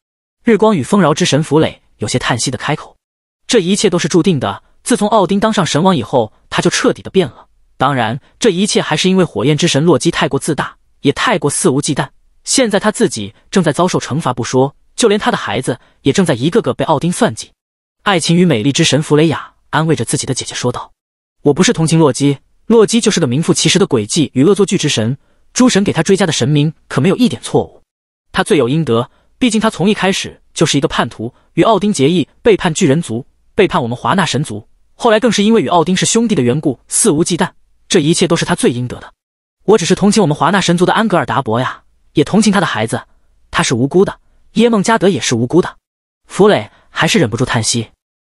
日光与丰饶之神弗雷有些叹息的开口：“这一切都是注定的。自从奥丁当上神王以后，他就彻底的变了。当然，这一切还是因为火焰之神洛基太过自大，也太过肆无忌惮。现在他自己正在遭受惩罚不说，就连他的孩子也正在一个个被奥丁算计。”爱情与美丽之神弗雷亚安慰着自己的姐姐说道：“我不是同情洛基，洛基就是个名副其实的诡计与恶作剧之神。诸神给他追加的神明可没有一点错误，他罪有应得。毕竟他从一开始就是一个叛徒，与奥丁结义背叛巨人族，背叛我们华纳神族。后来更是因为与奥丁是兄弟的缘故肆无忌惮，这一切都是他最应得的。我只是同情我们华纳神族的安格尔达伯呀，也同情他的孩子，他是无辜的，耶梦加德也是无辜的。”弗雷。还是忍不住叹息，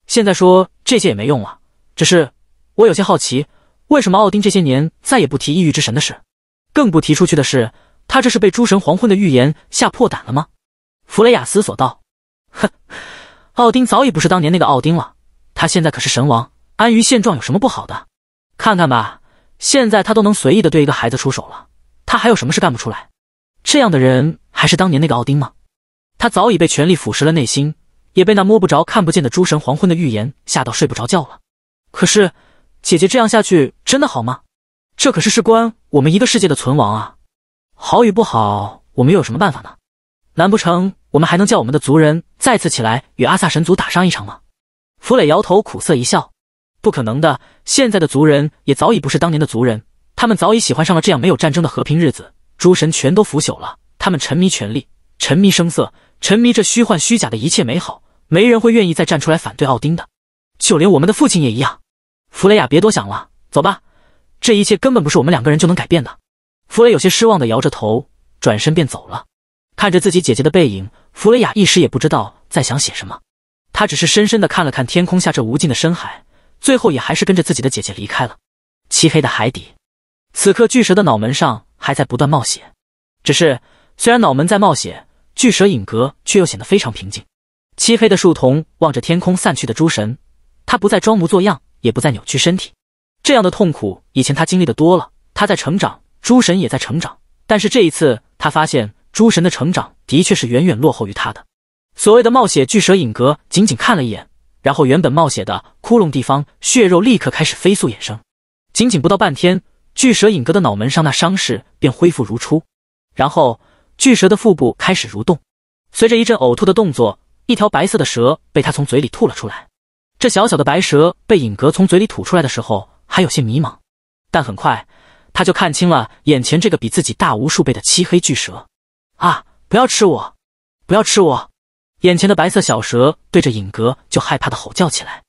现在说这些也没用了。只是我有些好奇，为什么奥丁这些年再也不提异域之神的事，更不提出去的是，他这是被诸神黄昏的预言吓破胆了吗？弗雷亚思索道：“哼，奥丁早已不是当年那个奥丁了，他现在可是神王，安于现状有什么不好的？看看吧，现在他都能随意的对一个孩子出手了，他还有什么事干不出来？这样的人还是当年那个奥丁吗？他早已被权力腐蚀了内心。”也被那摸不着、看不见的诸神黄昏的预言吓到睡不着觉了。可是，姐姐这样下去真的好吗？这可是事关我们一个世界的存亡啊！好与不好，我们又有什么办法呢？难不成我们还能叫我们的族人再次起来与阿萨神族打上一场吗？弗雷摇头，苦涩一笑：“不可能的。现在的族人也早已不是当年的族人，他们早已喜欢上了这样没有战争的和平日子。诸神全都腐朽了，他们沉迷权力，沉迷声色。”沉迷这虚幻虚假的一切美好，没人会愿意再站出来反对奥丁的，就连我们的父亲也一样。弗雷雅，别多想了，走吧。这一切根本不是我们两个人就能改变的。弗雷有些失望的摇着头，转身便走了。看着自己姐姐的背影，弗雷雅一时也不知道在想写什么。他只是深深的看了看天空下这无尽的深海，最后也还是跟着自己的姐姐离开了。漆黑的海底，此刻巨蛇的脑门上还在不断冒血，只是虽然脑门在冒血。巨蛇影阁却又显得非常平静，漆黑的树瞳望着天空散去的诸神，他不再装模作样，也不再扭曲身体。这样的痛苦，以前他经历的多了。他在成长，诸神也在成长，但是这一次，他发现诸神的成长的确是远远落后于他的。所谓的冒血，巨蛇影阁仅仅看了一眼，然后原本冒血的窟窿地方，血肉立刻开始飞速衍生。仅仅不到半天，巨蛇影阁的脑门上那伤势便恢复如初，然后。巨蛇的腹部开始蠕动，随着一阵呕吐的动作，一条白色的蛇被它从嘴里吐了出来。这小小的白蛇被尹格从嘴里吐出来的时候还有些迷茫，但很快他就看清了眼前这个比自己大无数倍的漆黑巨蛇。啊！不要吃我！不要吃我！眼前的白色小蛇对着尹格就害怕的吼叫起来，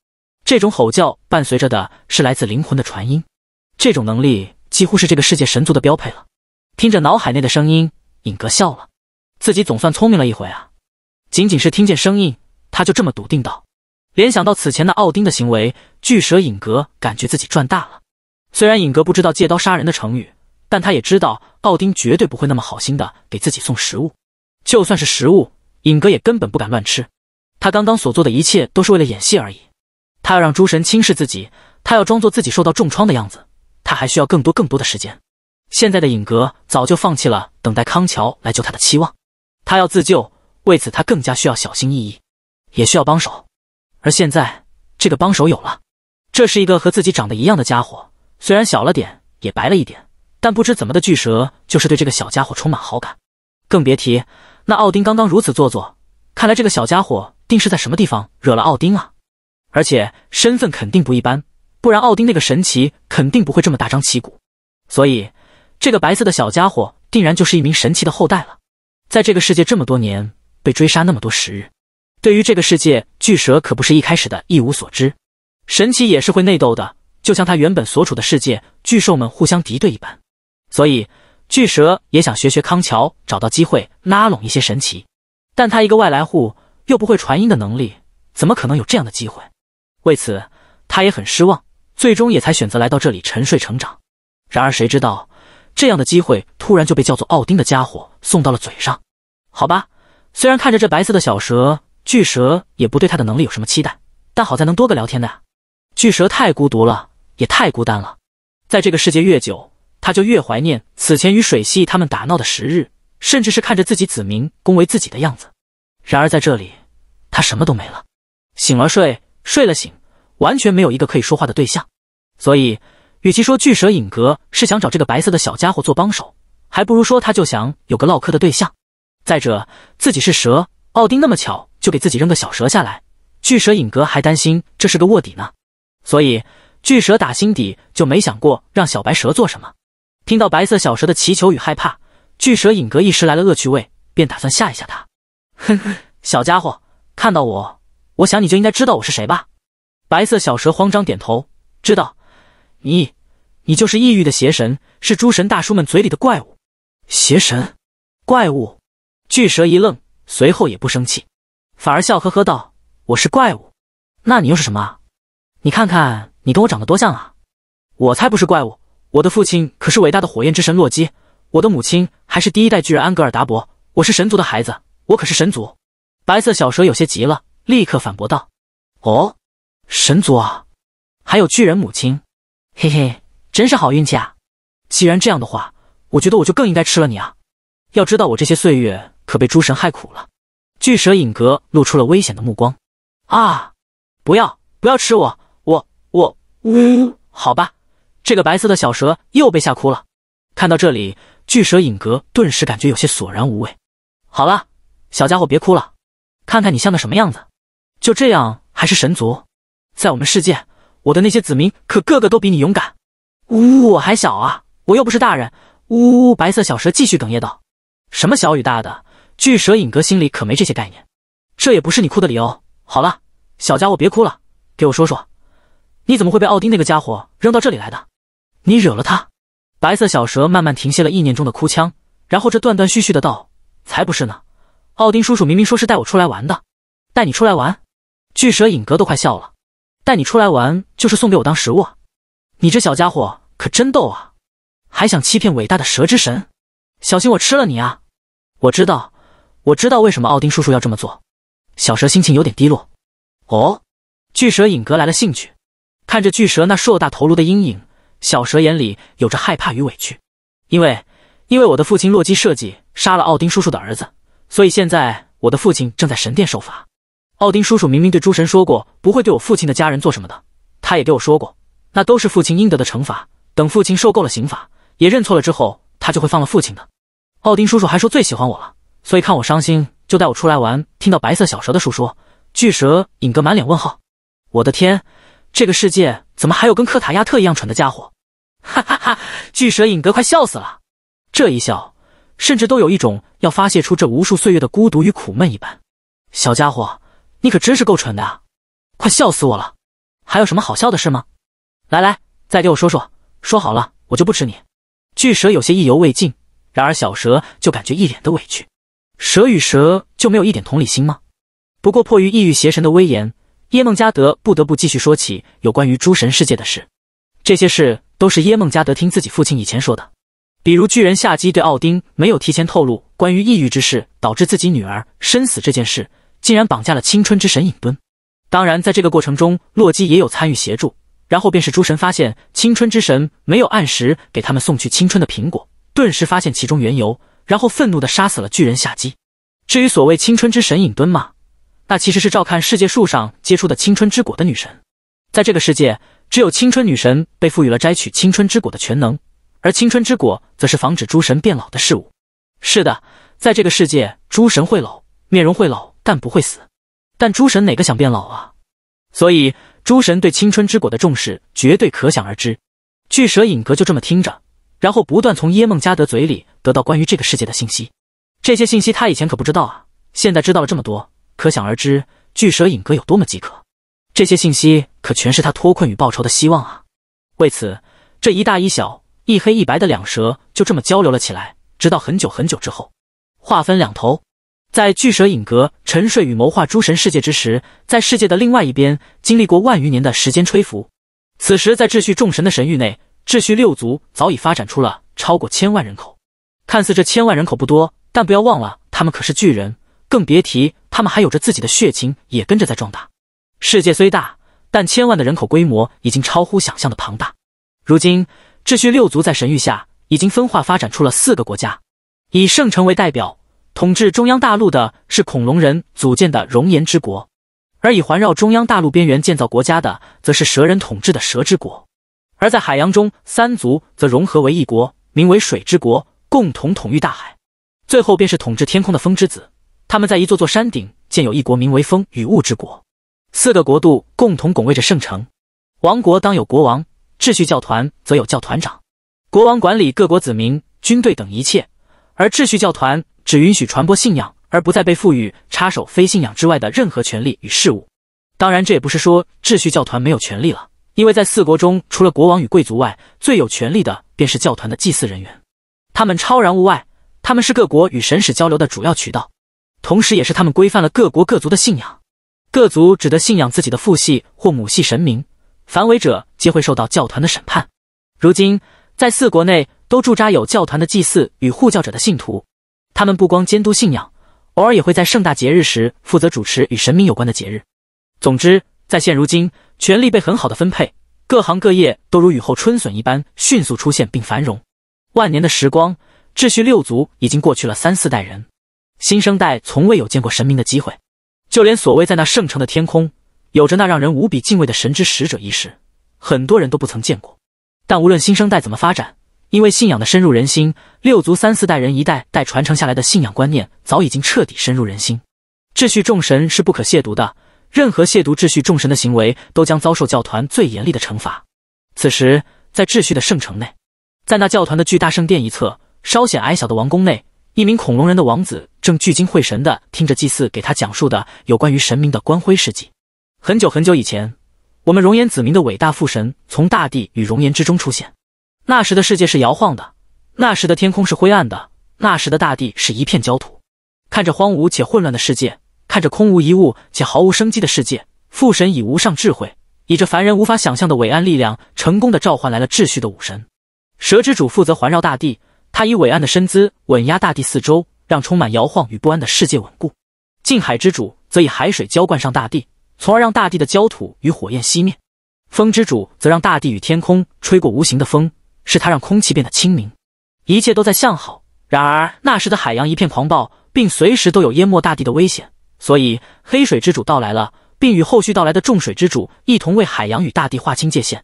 这种吼叫伴随着的是来自灵魂的传音，这种能力几乎是这个世界神族的标配了。听着脑海内的声音。尹格笑了，自己总算聪明了一回啊！仅仅是听见声音，他就这么笃定道。联想到此前那奥丁的行为，巨蛇尹格感觉自己赚大了。虽然尹格不知道“借刀杀人”的成语，但他也知道奥丁绝对不会那么好心的给自己送食物。就算是食物，尹格也根本不敢乱吃。他刚刚所做的一切都是为了演戏而已。他要让诸神轻视自己，他要装作自己受到重创的样子，他还需要更多更多的时间。现在的影格早就放弃了等待康乔来救他的期望，他要自救，为此他更加需要小心翼翼，也需要帮手。而现在这个帮手有了，这是一个和自己长得一样的家伙，虽然小了点，也白了一点，但不知怎么的巨蛇就是对这个小家伙充满好感。更别提那奥丁刚刚如此做作，看来这个小家伙定是在什么地方惹了奥丁啊，而且身份肯定不一般，不然奥丁那个神奇肯定不会这么大张旗鼓，所以。这个白色的小家伙定然就是一名神奇的后代了。在这个世界这么多年，被追杀那么多时日，对于这个世界巨蛇可不是一开始的一无所知。神奇也是会内斗的，就像他原本所处的世界巨兽们互相敌对一般，所以巨蛇也想学学康桥，找到机会拉拢一些神奇。但他一个外来户，又不会传音的能力，怎么可能有这样的机会？为此，他也很失望，最终也才选择来到这里沉睡成长。然而，谁知道？这样的机会突然就被叫做奥丁的家伙送到了嘴上，好吧，虽然看着这白色的小蛇巨蛇也不对他的能力有什么期待，但好在能多个聊天的啊。巨蛇太孤独了，也太孤单了，在这个世界越久，他就越怀念此前与水蜥蜴他们打闹的时日，甚至是看着自己子民恭维自己的样子。然而在这里，他什么都没了，醒了睡，睡了醒，完全没有一个可以说话的对象，所以。与其说巨蛇影格是想找这个白色的小家伙做帮手，还不如说他就想有个唠嗑的对象。再者，自己是蛇，奥丁那么巧就给自己扔个小蛇下来，巨蛇影格还担心这是个卧底呢。所以，巨蛇打心底就没想过让小白蛇做什么。听到白色小蛇的祈求与害怕，巨蛇影格一时来了恶趣味，便打算吓一吓他。哼哼，小家伙，看到我，我想你就应该知道我是谁吧？白色小蛇慌张点头，知道。你，你就是异域的邪神，是诸神大叔们嘴里的怪物。邪神，怪物？巨蛇一愣，随后也不生气，反而笑呵呵道：“我是怪物，那你又是什么啊？你看看，你跟我长得多像啊！我才不是怪物，我的父亲可是伟大的火焰之神洛基，我的母亲还是第一代巨人安格尔达伯，我是神族的孩子，我可是神族。”白色小蛇有些急了，立刻反驳道：“哦，神族啊，还有巨人母亲。”嘿嘿，真是好运气啊！既然这样的话，我觉得我就更应该吃了你啊！要知道我这些岁月可被诸神害苦了。巨蛇影格露出了危险的目光。啊！不要不要吃我！我我呜！好吧，这个白色的小蛇又被吓哭了。看到这里，巨蛇影格顿时感觉有些索然无味。好了，小家伙别哭了，看看你像个什么样子，就这样还是神族，在我们世界。我的那些子民可个个都比你勇敢。呜，我还小啊，我又不是大人。呜呜，白色小蛇继续哽咽道：“什么小与大的，巨蛇影阁心里可没这些概念。这也不是你哭的理由。好了，小家伙，别哭了，给我说说，你怎么会被奥丁那个家伙扔到这里来的？你惹了他？”白色小蛇慢慢停歇了意念中的哭腔，然后这断断续续的道：“才不是呢，奥丁叔叔明明说是带我出来玩的，带你出来玩。”巨蛇影阁都快笑了。带你出来玩就是送给我当食物啊！你这小家伙可真逗啊，还想欺骗伟大的蛇之神，小心我吃了你啊！我知道，我知道为什么奥丁叔叔要这么做。小蛇心情有点低落。哦，巨蛇影格来了兴趣，看着巨蛇那硕大头颅的阴影，小蛇眼里有着害怕与委屈，因为，因为我的父亲洛基设计杀了奥丁叔叔的儿子，所以现在我的父亲正在神殿受罚。奥丁叔叔明明对诸神说过不会对我父亲的家人做什么的，他也给我说过，那都是父亲应得的惩罚。等父亲受够了刑罚，也认错了之后，他就会放了父亲的。奥丁叔叔还说最喜欢我了，所以看我伤心就带我出来玩。听到白色小蛇的叔说，巨蛇影哥满脸问号。我的天，这个世界怎么还有跟克塔亚特一样蠢的家伙？哈哈哈！巨蛇影哥快笑死了，这一笑甚至都有一种要发泄出这无数岁月的孤独与苦闷一般。小家伙。你可真是够蠢的啊！快笑死我了！还有什么好笑的事吗？来来，再给我说说。说好了，我就不吃你。巨蛇有些意犹未尽，然而小蛇就感觉一脸的委屈。蛇与蛇就没有一点同理心吗？不过迫于异域邪神的威严，耶梦加德不得不继续说起有关于诸神世界的事。这些事都是耶梦加德听自己父亲以前说的，比如巨人夏基对奥丁没有提前透露关于异域之事，导致自己女儿身死这件事。竟然绑架了青春之神隐敦，当然，在这个过程中，洛基也有参与协助。然后便是诸神发现青春之神没有按时给他们送去青春的苹果，顿时发现其中缘由，然后愤怒地杀死了巨人夏姬。至于所谓青春之神隐敦嘛，那其实是照看世界树上结出的青春之果的女神。在这个世界，只有青春女神被赋予了摘取青春之果的全能，而青春之果则是防止诸神变老的事物。是的，在这个世界，诸神会老，面容会老。但不会死，但诸神哪个想变老啊？所以诸神对青春之果的重视绝对可想而知。巨蛇影格就这么听着，然后不断从耶梦加德嘴里得到关于这个世界的信息。这些信息他以前可不知道啊，现在知道了这么多，可想而知巨蛇影格有多么饥渴。这些信息可全是他脱困与报仇的希望啊。为此，这一大一小、一黑一白的两蛇就这么交流了起来，直到很久很久之后，话分两头。在巨蛇隐阁沉睡与谋划诸神世界之时，在世界的另外一边，经历过万余年的时间吹拂。此时，在秩序众神的神域内，秩序六族早已发展出了超过千万人口。看似这千万人口不多，但不要忘了，他们可是巨人，更别提他们还有着自己的血亲，也跟着在壮大。世界虽大，但千万的人口规模已经超乎想象的庞大。如今，秩序六族在神域下已经分化发展出了四个国家，以圣城为代表。统治中央大陆的是恐龙人组建的熔岩之国，而以环绕中央大陆边缘建造国家的，则是蛇人统治的蛇之国。而在海洋中，三族则融合为一国，名为水之国，共同统御大海。最后便是统治天空的风之子，他们在一座座山顶建有一国，名为风与雾之国。四个国度共同拱卫着圣城。王国当有国王，秩序教团则有教团长。国王管理各国子民、军队等一切，而秩序教团。只允许传播信仰，而不再被赋予插手非信仰之外的任何权利与事务。当然，这也不是说秩序教团没有权利了，因为在四国中，除了国王与贵族外，最有权利的便是教团的祭祀人员。他们超然物外，他们是各国与神使交流的主要渠道，同时也是他们规范了各国各族的信仰。各族只得信仰自己的父系或母系神明，凡违者皆会受到教团的审判。如今，在四国内都驻扎有教团的祭祀与护教者的信徒。他们不光监督信仰，偶尔也会在盛大节日时负责主持与神明有关的节日。总之，在现如今，权力被很好的分配，各行各业都如雨后春笋一般迅速出现并繁荣。万年的时光，秩序六族已经过去了三四代人，新生代从未有见过神明的机会，就连所谓在那圣城的天空，有着那让人无比敬畏的神之使者一事，很多人都不曾见过。但无论新生代怎么发展，因为信仰的深入人心，六族三四代人一代代传承下来的信仰观念早已经彻底深入人心。秩序众神是不可亵渎的，任何亵渎秩序众神的行为都将遭受教团最严厉的惩罚。此时，在秩序的圣城内，在那教团的巨大圣殿一侧，稍显矮小的王宫内，一名恐龙人的王子正聚精会神地听着祭祀给他讲述的有关于神明的光辉事迹。很久很久以前，我们熔岩子民的伟大父神从大地与熔岩之中出现。那时的世界是摇晃的，那时的天空是灰暗的，那时的大地是一片焦土。看着荒芜且混乱的世界，看着空无一物且毫无生机的世界，父神以无上智慧，以这凡人无法想象的伟岸力量，成功的召唤来了秩序的武神。蛇之主负责环绕大地，他以伟岸的身姿稳压大地四周，让充满摇晃与不安的世界稳固。近海之主则以海水浇灌上大地，从而让大地的焦土与火焰熄灭。风之主则让大地与天空吹过无形的风。是它让空气变得清明，一切都在向好。然而那时的海洋一片狂暴，并随时都有淹没大地的危险。所以黑水之主到来了，并与后续到来的众水之主一同为海洋与大地划清界限。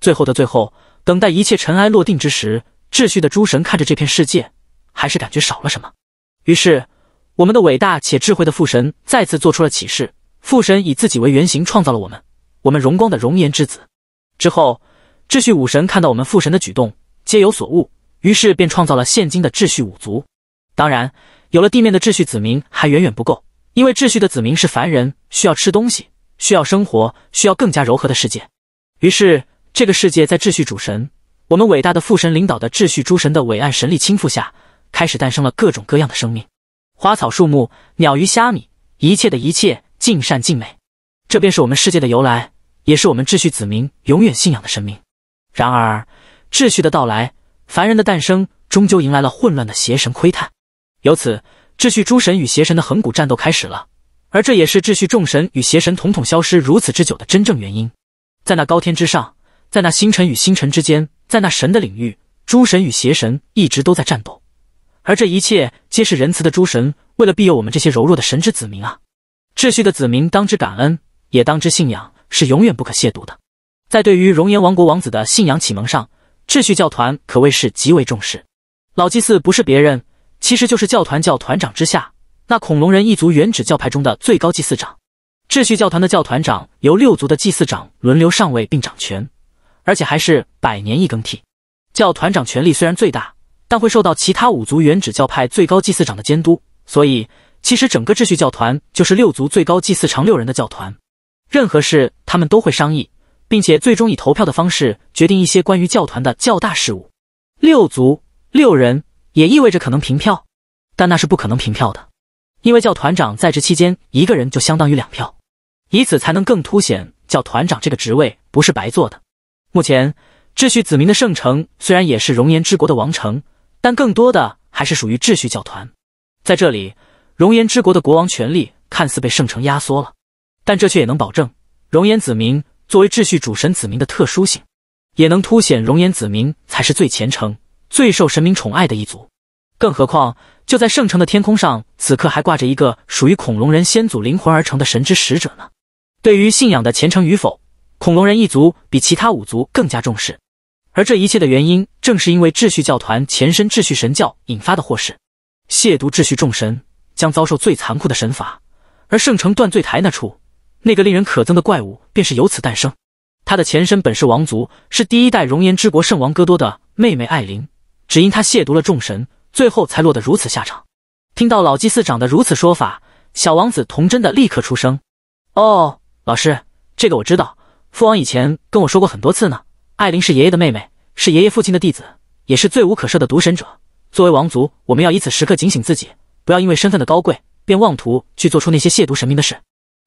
最后的最后，等待一切尘埃落定之时，秩序的诸神看着这片世界，还是感觉少了什么。于是，我们的伟大且智慧的父神再次做出了启示：父神以自己为原型创造了我们，我们荣光的容颜之子。之后。秩序武神看到我们父神的举动，皆有所悟，于是便创造了现今的秩序五族。当然，有了地面的秩序子民还远远不够，因为秩序的子民是凡人，需要吃东西，需要生活，需要更加柔和的世界。于是，这个世界在秩序主神、我们伟大的父神领导的秩序诸神的伟岸神力倾覆下，开始诞生了各种各样的生命：花草树木、鸟鱼虾米，一切的一切尽善尽美。这便是我们世界的由来，也是我们秩序子民永远信仰的神明。然而，秩序的到来，凡人的诞生，终究迎来了混乱的邪神窥探。由此，秩序诸神与邪神的恒古战斗开始了，而这也是秩序众神与邪神统统消失如此之久的真正原因。在那高天之上，在那星辰与星辰之间，在那神的领域，诸神与邪神一直都在战斗，而这一切皆是仁慈的诸神为了庇佑我们这些柔弱的神之子民啊！秩序的子民当之感恩，也当之信仰是永远不可亵渎的。在对于熔岩王国王子的信仰启蒙上，秩序教团可谓是极为重视。老祭祀不是别人，其实就是教团教团长之下那恐龙人一族原址教派中的最高祭祀长。秩序教团的教团长由六族的祭祀长轮流上位并掌权，而且还是百年一更替。教团长权力虽然最大，但会受到其他五族原址教派最高祭祀长的监督，所以其实整个秩序教团就是六族最高祭祀长六人的教团，任何事他们都会商议。并且最终以投票的方式决定一些关于教团的较大事务。六族六人也意味着可能平票，但那是不可能平票的，因为教团长在职期间一个人就相当于两票，以此才能更凸显教团长这个职位不是白做的。目前秩序子民的圣城虽然也是熔岩之国的王城，但更多的还是属于秩序教团。在这里，熔岩之国的国王权力看似被圣城压缩了，但这却也能保证熔岩子民。作为秩序主神子民的特殊性，也能凸显熔岩子民才是最虔诚、最受神明宠爱的一族。更何况，就在圣城的天空上，此刻还挂着一个属于恐龙人先祖灵魂而成的神之使者呢。对于信仰的虔诚与否，恐龙人一族比其他五族更加重视。而这一切的原因，正是因为秩序教团前身秩序神教引发的祸事。亵渎秩序众神，将遭受最残酷的神罚。而圣城断罪台那处。那个令人可憎的怪物便是由此诞生。他的前身本是王族，是第一代熔岩之国圣王戈多的妹妹艾琳，只因他亵渎了众神，最后才落得如此下场。听到老祭司长的如此说法，小王子童真的立刻出声：“哦，老师，这个我知道。父王以前跟我说过很多次呢。艾琳是爷爷的妹妹，是爷爷父亲的弟子，也是罪无可赦的毒神者。作为王族，我们要以此时刻警醒自己，不要因为身份的高贵，便妄图去做出那些亵渎神明的事。”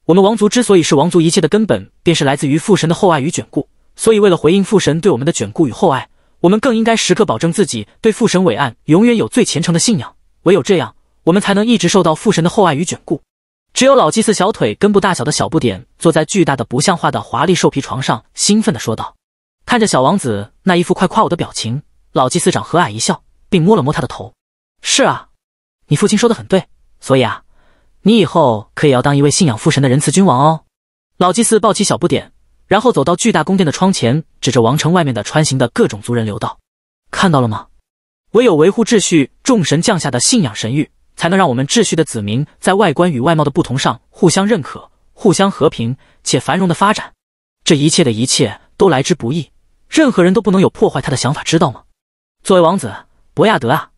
我们王族之所以是王族，一切的根本便是来自于父神的厚爱与眷顾。所以，为了回应父神对我们的眷顾与厚爱，我们更应该时刻保证自己对父神伟岸永远有最虔诚的信仰。唯有这样，我们才能一直受到父神的厚爱与眷顾。只有老祭司小腿根部大小的小不点坐在巨大的不像话的华丽兽皮床上，兴奋地说道：“看着小王子那一副快夸我的表情，老祭司长和蔼一笑，并摸了摸他的头。是啊，你父亲说的很对，所以啊。”你以后可也要当一位信仰父神的仁慈君王哦。老祭司抱起小不点，然后走到巨大宫殿的窗前，指着王城外面的穿行的各种族人流道：“看到了吗？唯有维护秩序，众神降下的信仰神谕，才能让我们秩序的子民在外观与外貌的不同上互相认可、互相和平且繁荣的发展。这一切的一切都来之不易，任何人都不能有破坏他的想法，知道吗？作为王子博亚德啊，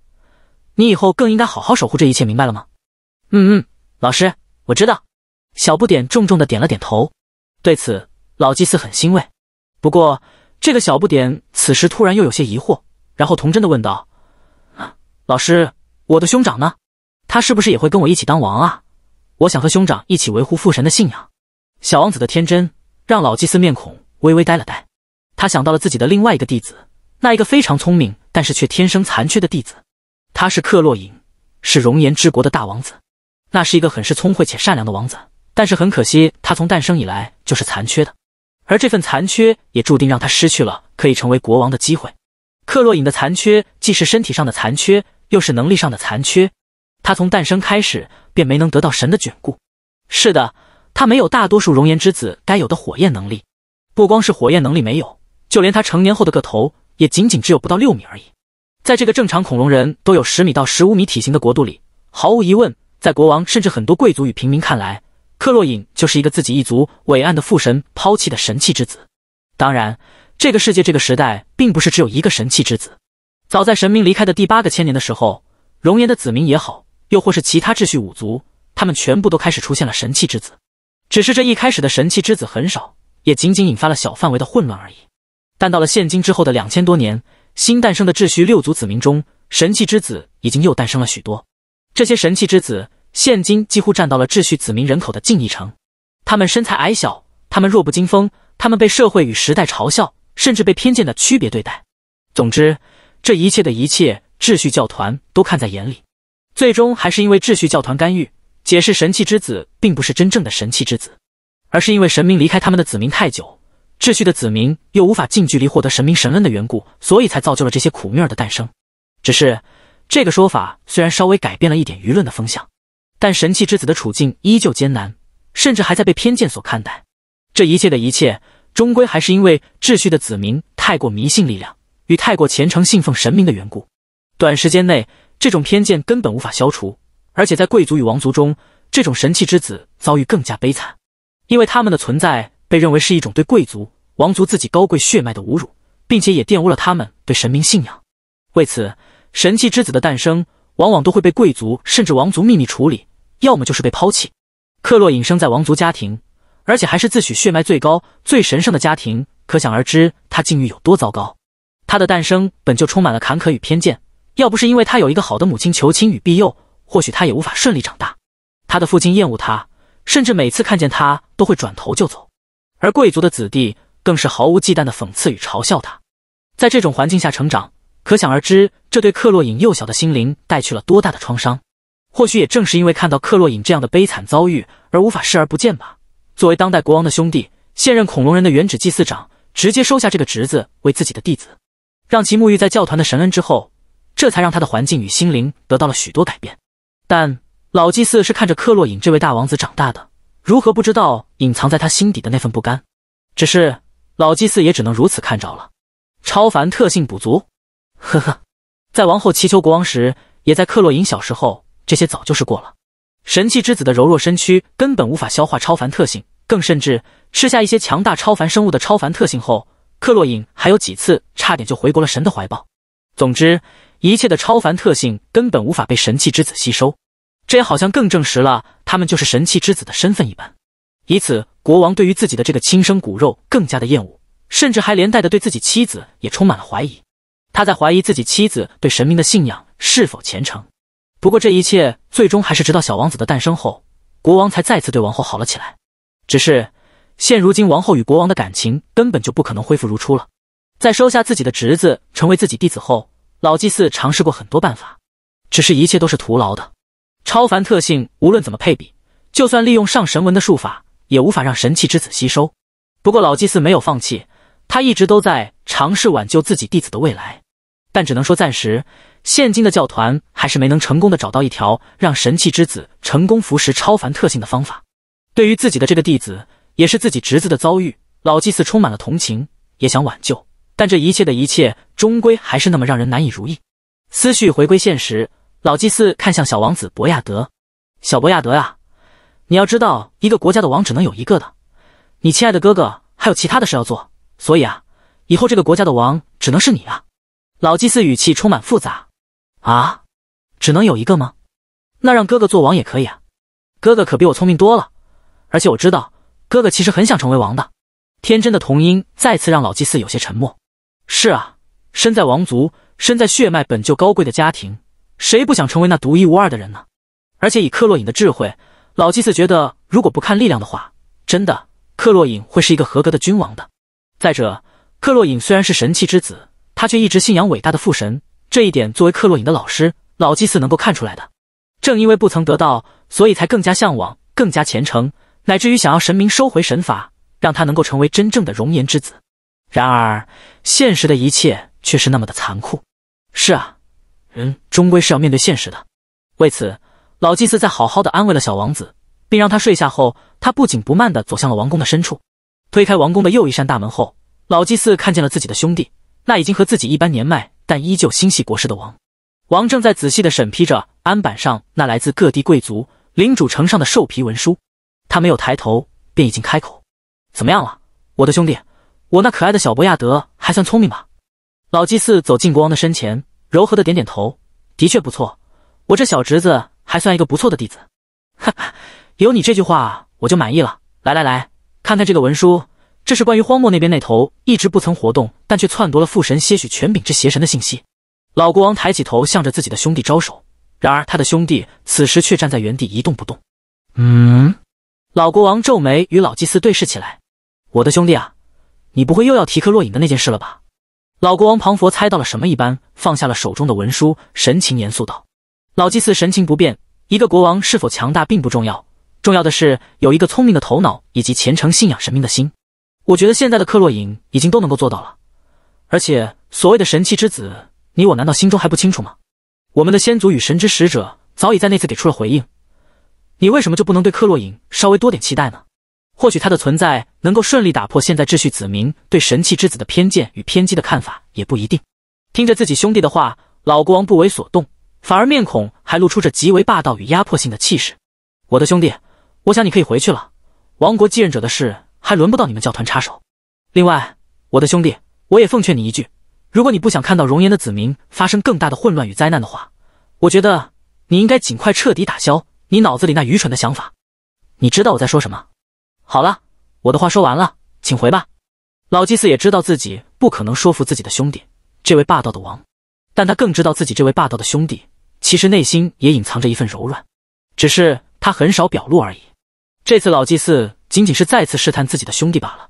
你以后更应该好好守护这一切，明白了吗？”嗯嗯。老师，我知道。小不点重重的点了点头。对此，老祭司很欣慰。不过，这个小不点此时突然又有些疑惑，然后童真的问道：“老师，我的兄长呢？他是不是也会跟我一起当王啊？我想和兄长一起维护父神的信仰。”小王子的天真让老祭司面孔微微呆了呆。他想到了自己的另外一个弟子，那一个非常聪明但是却天生残缺的弟子。他是克洛尹，是熔岩之国的大王子。那是一个很是聪慧且善良的王子，但是很可惜，他从诞生以来就是残缺的，而这份残缺也注定让他失去了可以成为国王的机会。克洛伊的残缺既是身体上的残缺，又是能力上的残缺。他从诞生开始便没能得到神的眷顾。是的，他没有大多数熔岩之子该有的火焰能力。不光是火焰能力没有，就连他成年后的个头也仅仅只有不到六米而已。在这个正常恐龙人都有十米到十五米体型的国度里，毫无疑问。在国王甚至很多贵族与平民看来，克洛伊就是一个自己一族伟岸的父神抛弃的神器之子。当然，这个世界这个时代并不是只有一个神器之子。早在神明离开的第八个千年的时候，熔岩的子民也好，又或是其他秩序五族，他们全部都开始出现了神器之子。只是这一开始的神器之子很少，也仅仅引发了小范围的混乱而已。但到了现今之后的两千多年，新诞生的秩序六族子民中，神器之子已经又诞生了许多。这些神器之子，现今几乎占到了秩序子民人口的近一成。他们身材矮小，他们弱不禁风，他们被社会与时代嘲笑，甚至被偏见的区别对待。总之，这一切的一切，秩序教团都看在眼里。最终，还是因为秩序教团干预，解释神器之子并不是真正的神器之子，而是因为神明离开他们的子民太久，秩序的子民又无法近距离获得神明神恩的缘故，所以才造就了这些苦命儿的诞生。只是。这个说法虽然稍微改变了一点舆论的风向，但神器之子的处境依旧艰难，甚至还在被偏见所看待。这一切的一切，终归还是因为秩序的子民太过迷信力量与太过虔诚信奉神明的缘故。短时间内，这种偏见根本无法消除，而且在贵族与王族中，这种神器之子遭遇更加悲惨，因为他们的存在被认为是一种对贵族、王族自己高贵血脉的侮辱，并且也玷污了他们对神明信仰。为此。神器之子的诞生，往往都会被贵族甚至王族秘密处理，要么就是被抛弃。克洛隐生在王族家庭，而且还是自诩血脉最高、最神圣的家庭，可想而知他境遇有多糟糕。他的诞生本就充满了坎坷与偏见，要不是因为他有一个好的母亲求亲与庇佑，或许他也无法顺利长大。他的父亲厌恶他，甚至每次看见他都会转头就走；而贵族的子弟更是毫无忌惮的讽刺与嘲笑他。在这种环境下成长，可想而知。这对克洛伊幼小的心灵带去了多大的创伤？或许也正是因为看到克洛伊这样的悲惨遭遇而无法视而不见吧。作为当代国王的兄弟，现任恐龙人的原址祭祀长直接收下这个侄子为自己的弟子，让其沐浴在教团的神恩之后，这才让他的环境与心灵得到了许多改变。但老祭司是看着克洛伊这位大王子长大的，如何不知道隐藏在他心底的那份不甘？只是老祭司也只能如此看着了。超凡特性补足，呵呵。在王后祈求国王时，也在克洛伊小时候，这些早就是过了。神器之子的柔弱身躯根本无法消化超凡特性，更甚至吃下一些强大超凡生物的超凡特性后，克洛伊还有几次差点就回国了神的怀抱。总之，一切的超凡特性根本无法被神器之子吸收，这也好像更证实了他们就是神器之子的身份一般。以此，国王对于自己的这个亲生骨肉更加的厌恶，甚至还连带的对自己妻子也充满了怀疑。他在怀疑自己妻子对神明的信仰是否虔诚，不过这一切最终还是直到小王子的诞生后，国王才再次对王后好了起来。只是现如今王后与国王的感情根本就不可能恢复如初了。在收下自己的侄子成为自己弟子后，老祭司尝试过很多办法，只是一切都是徒劳的。超凡特性无论怎么配比，就算利用上神文的术法，也无法让神器之子吸收。不过老祭司没有放弃，他一直都在尝试挽救自己弟子的未来。但只能说，暂时，现今的教团还是没能成功的找到一条让神器之子成功服食超凡特性的方法。对于自己的这个弟子，也是自己侄子的遭遇，老祭司充满了同情，也想挽救，但这一切的一切，终归还是那么让人难以如意。思绪回归现实，老祭司看向小王子博亚德：“小博亚德啊，你要知道，一个国家的王只能有一个的。你亲爱的哥哥还有其他的事要做，所以啊，以后这个国家的王只能是你啊。”老祭司语气充满复杂，啊，只能有一个吗？那让哥哥做王也可以啊。哥哥可比我聪明多了，而且我知道哥哥其实很想成为王的。天真的童音再次让老祭司有些沉默。是啊，身在王族，身在血脉本就高贵的家庭，谁不想成为那独一无二的人呢？而且以克洛隐的智慧，老祭司觉得如果不看力量的话，真的克洛隐会是一个合格的君王的。再者，克洛隐虽然是神器之子。他却一直信仰伟大的父神，这一点作为克洛伊的老师老祭司能够看出来的。正因为不曾得到，所以才更加向往，更加虔诚，乃至于想要神明收回神罚，让他能够成为真正的熔岩之子。然而现实的一切却是那么的残酷。是啊，人终归是要面对现实的。为此，老祭司在好好的安慰了小王子，并让他睡下后，他不紧不慢的走向了王宫的深处，推开王宫的又一扇大门后，老祭司看见了自己的兄弟。那已经和自己一般年迈，但依旧心系国事的王，王正在仔细的审批着案板上那来自各地贵族领主呈上的兽皮文书。他没有抬头，便已经开口：“怎么样了，我的兄弟？我那可爱的小博亚德还算聪明吧？”老祭司走进国王的身前，柔和的点点头：“的确不错，我这小侄子还算一个不错的弟子。”哈哈，有你这句话我就满意了。来来来，看看这个文书。这是关于荒漠那边那头一直不曾活动，但却篡夺了父神些许权柄之邪神的信息。老国王抬起头，向着自己的兄弟招手，然而他的兄弟此时却站在原地一动不动。嗯，老国王皱眉，与老祭司对视起来。我的兄弟啊，你不会又要提克洛隐的那件事了吧？老国王庞佛猜到了什么一般，放下了手中的文书，神情严肃道。老祭司神情不变。一个国王是否强大并不重要，重要的是有一个聪明的头脑以及虔诚信仰神明的心。我觉得现在的克洛影已经都能够做到了，而且所谓的神器之子，你我难道心中还不清楚吗？我们的先祖与神之使者早已在那次给出了回应，你为什么就不能对克洛影稍微多点期待呢？或许他的存在能够顺利打破现在秩序子民对神器之子的偏见与偏激的看法，也不一定。听着自己兄弟的话，老国王不为所动，反而面孔还露出着极为霸道与压迫性的气势。我的兄弟，我想你可以回去了。王国继任者的事。还轮不到你们教团插手。另外，我的兄弟，我也奉劝你一句：如果你不想看到熔岩的子民发生更大的混乱与灾难的话，我觉得你应该尽快彻底打消你脑子里那愚蠢的想法。你知道我在说什么。好了，我的话说完了，请回吧。老祭司也知道自己不可能说服自己的兄弟这位霸道的王，但他更知道自己这位霸道的兄弟其实内心也隐藏着一份柔软，只是他很少表露而已。这次老祭司。仅仅是再次试探自己的兄弟罢了。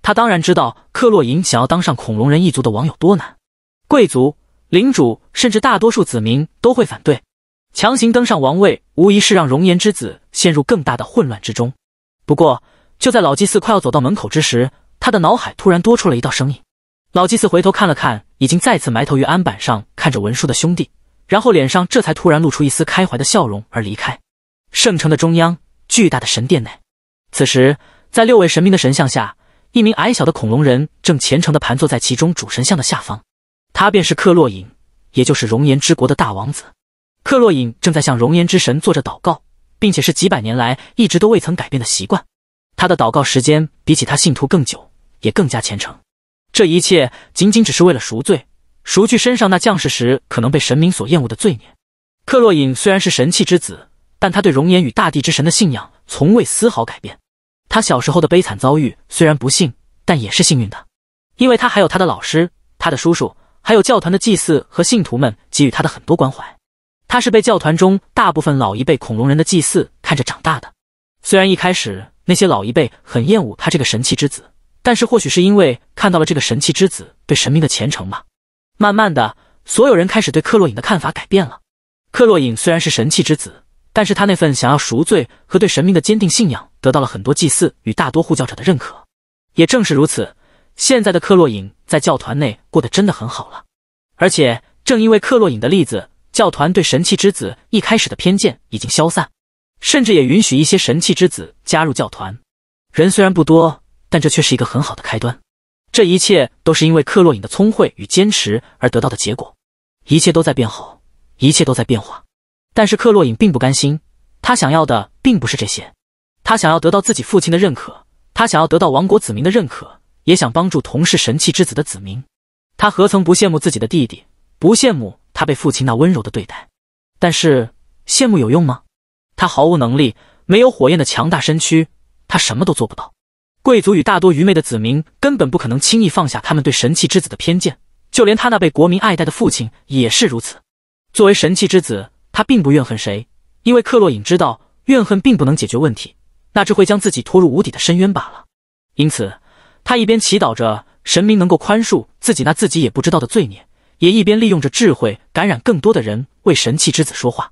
他当然知道克洛银想要当上恐龙人一族的王有多难，贵族、领主甚至大多数子民都会反对。强行登上王位，无疑是让熔岩之子陷入更大的混乱之中。不过，就在老祭司快要走到门口之时，他的脑海突然多出了一道声音。老祭司回头看了看已经再次埋头于案板上看着文书的兄弟，然后脸上这才突然露出一丝开怀的笑容，而离开圣城的中央巨大的神殿内。此时，在六位神明的神像下，一名矮小的恐龙人正虔诚地盘坐在其中主神像的下方。他便是克洛隐，也就是熔岩之国的大王子。克洛隐正在向熔岩之神做着祷告，并且是几百年来一直都未曾改变的习惯。他的祷告时间比起他信徒更久，也更加虔诚。这一切仅仅只是为了赎罪，赎去身上那将士时可能被神明所厌恶的罪孽。克洛隐虽然是神器之子，但他对熔岩与大地之神的信仰。从未丝毫改变。他小时候的悲惨遭遇虽然不幸，但也是幸运的，因为他还有他的老师、他的叔叔，还有教团的祭祀和信徒们给予他的很多关怀。他是被教团中大部分老一辈恐龙人的祭祀看着长大的。虽然一开始那些老一辈很厌恶他这个神器之子，但是或许是因为看到了这个神器之子对神明的虔诚吧。慢慢的，所有人开始对克洛伊的看法改变了。克洛伊虽然是神器之子。但是他那份想要赎罪和对神明的坚定信仰，得到了很多祭祀与大多护教者的认可。也正是如此，现在的克洛尹在教团内过得真的很好了。而且，正因为克洛尹的例子，教团对神器之子一开始的偏见已经消散，甚至也允许一些神器之子加入教团。人虽然不多，但这却是一个很好的开端。这一切都是因为克洛尹的聪慧与坚持而得到的结果。一切都在变好，一切都在变化。但是克洛饮并不甘心，他想要的并不是这些，他想要得到自己父亲的认可，他想要得到王国子民的认可，也想帮助同是神器之子的子民。他何曾不羡慕自己的弟弟，不羡慕他被父亲那温柔的对待？但是羡慕有用吗？他毫无能力，没有火焰的强大身躯，他什么都做不到。贵族与大多愚昧的子民根本不可能轻易放下他们对神器之子的偏见，就连他那被国民爱戴的父亲也是如此。作为神器之子。他并不怨恨谁，因为克洛尹知道怨恨并不能解决问题，那只会将自己拖入无底的深渊罢了。因此，他一边祈祷着神明能够宽恕自己那自己也不知道的罪孽，也一边利用着智慧感染更多的人为神器之子说话，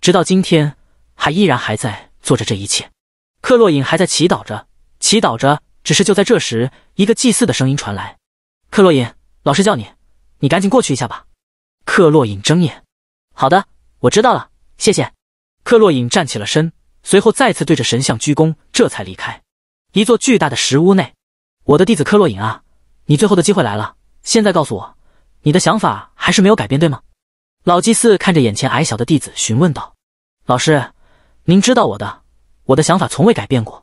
直到今天还依然还在做着这一切。克洛尹还在祈祷着，祈祷着。只是就在这时，一个祭祀的声音传来：“克洛尹老师叫你，你赶紧过去一下吧。”克洛尹睁眼，好的。我知道了，谢谢。克洛隐站起了身，随后再次对着神像鞠躬，这才离开。一座巨大的石屋内，我的弟子克洛隐啊，你最后的机会来了，现在告诉我，你的想法还是没有改变，对吗？老祭司看着眼前矮小的弟子询问道：“老师，您知道我的，我的想法从未改变过。”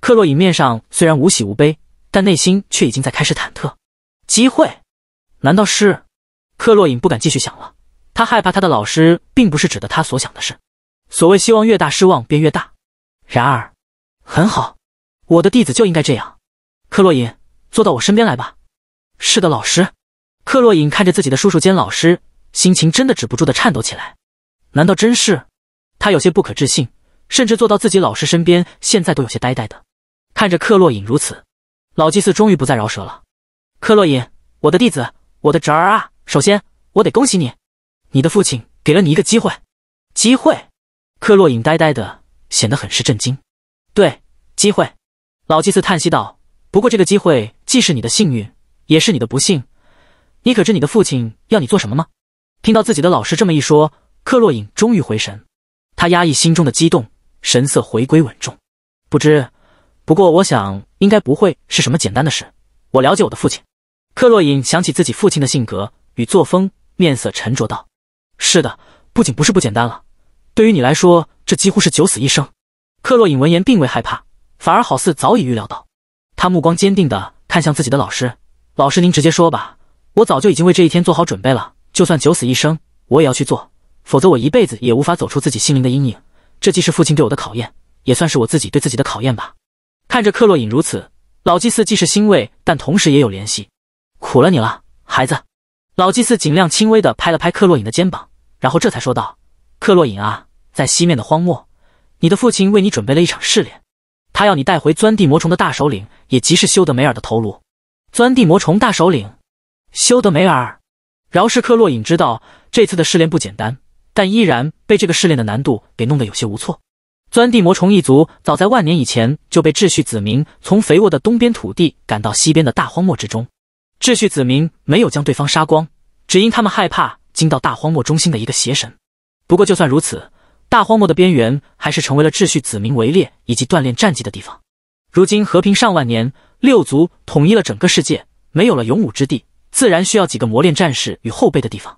克洛隐面上虽然无喜无悲，但内心却已经在开始忐忑。机会？难道是？克洛隐不敢继续想了。他害怕他的老师并不是指的他所想的事，所谓希望越大，失望便越大。然而，很好，我的弟子就应该这样。克洛隐，坐到我身边来吧。是的，老师。克洛隐看着自己的叔叔兼老师，心情真的止不住的颤抖起来。难道真是？他有些不可置信，甚至坐到自己老师身边，现在都有些呆呆的看着克洛隐如此，老祭司终于不再饶舌了。克洛隐，我的弟子，我的侄儿啊。首先，我得恭喜你。你的父亲给了你一个机会，机会。克洛尹呆呆的，显得很是震惊。对，机会。老祭司叹息道：“不过这个机会既是你的幸运，也是你的不幸。你可知你的父亲要你做什么吗？”听到自己的老师这么一说，克洛尹终于回神，他压抑心中的激动，神色回归稳重。不知，不过我想应该不会是什么简单的事。我了解我的父亲。克洛尹想起自己父亲的性格与作风，面色沉着道。是的，不仅不是不简单了，对于你来说，这几乎是九死一生。克洛尹闻言并未害怕，反而好似早已预料到。他目光坚定地看向自己的老师：“老师，您直接说吧，我早就已经为这一天做好准备了。就算九死一生，我也要去做，否则我一辈子也无法走出自己心灵的阴影。这既是父亲对我的考验，也算是我自己对自己的考验吧。”看着克洛尹如此，老祭司既是欣慰，但同时也有怜惜。苦了你了，孩子。老祭司尽量轻微地拍了拍克洛尹的肩膀。然后这才说道：“克洛隐啊，在西面的荒漠，你的父亲为你准备了一场试炼，他要你带回钻地魔虫的大首领，也即是修德梅尔的头颅。钻地魔虫大首领，修德梅尔。饶是克洛隐知道这次的试炼不简单，但依然被这个试炼的难度给弄得有些无措。钻地魔虫一族早在万年以前就被秩序子民从肥沃的东边土地赶到西边的大荒漠之中，秩序子民没有将对方杀光，只因他们害怕。”惊到大荒漠中心的一个邪神，不过就算如此，大荒漠的边缘还是成为了秩序子民围猎以及锻炼战绩的地方。如今和平上万年，六族统一了整个世界，没有了勇武之地，自然需要几个磨练战士与后辈的地方。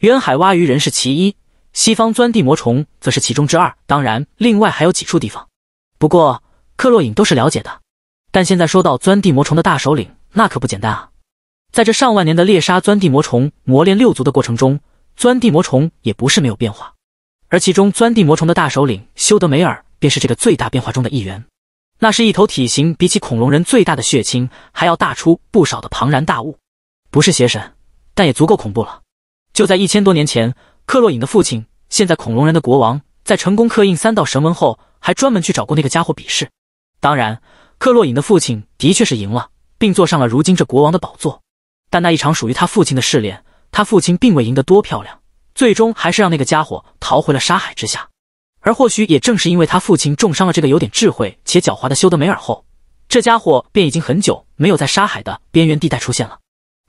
渊海挖鱼人是其一，西方钻地魔虫则是其中之二。当然，另外还有几处地方。不过克洛隐都是了解的，但现在说到钻地魔虫的大首领，那可不简单啊。在这上万年的猎杀钻地魔虫、磨练六族的过程中，钻地魔虫也不是没有变化，而其中钻地魔虫的大首领修德梅尔便是这个最大变化中的一员。那是一头体型比起恐龙人最大的血亲还要大出不少的庞然大物，不是邪神，但也足够恐怖了。就在一千多年前，克洛尹的父亲，现在恐龙人的国王，在成功刻印三道神纹后，还专门去找过那个家伙比试。当然，克洛尹的父亲的确是赢了，并坐上了如今这国王的宝座。但那一场属于他父亲的试炼，他父亲并未赢得多漂亮，最终还是让那个家伙逃回了沙海之下。而或许也正是因为他父亲重伤了这个有点智慧且狡猾的修德梅尔后，这家伙便已经很久没有在沙海的边缘地带出现了。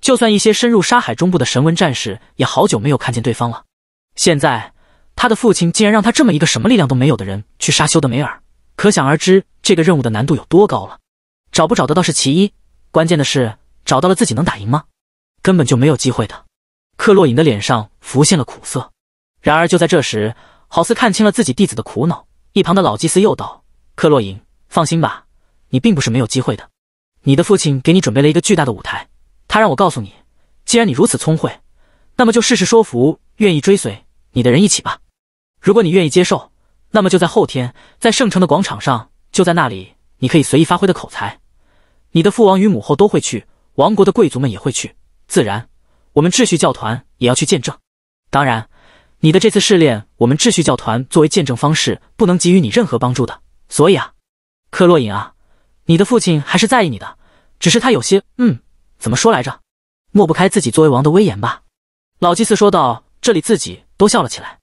就算一些深入沙海中部的神文战士也好久没有看见对方了。现在他的父亲竟然让他这么一个什么力量都没有的人去杀修德梅尔，可想而知这个任务的难度有多高了。找不找得到是其一，关键的是找到了自己能打赢吗？根本就没有机会的，克洛隐的脸上浮现了苦涩。然而就在这时，好似看清了自己弟子的苦恼，一旁的老祭司又道：“克洛隐，放心吧，你并不是没有机会的。你的父亲给你准备了一个巨大的舞台，他让我告诉你，既然你如此聪慧，那么就试试说服愿意追随你的人一起吧。如果你愿意接受，那么就在后天，在圣城的广场上，就在那里，你可以随意发挥的口才。你的父王与母后都会去，王国的贵族们也会去。”自然，我们秩序教团也要去见证。当然，你的这次试炼，我们秩序教团作为见证方式，不能给予你任何帮助的。所以啊，克洛伊啊，你的父亲还是在意你的，只是他有些……嗯，怎么说来着？抹不开自己作为王的威严吧？老祭司说道。这里，自己都笑了起来。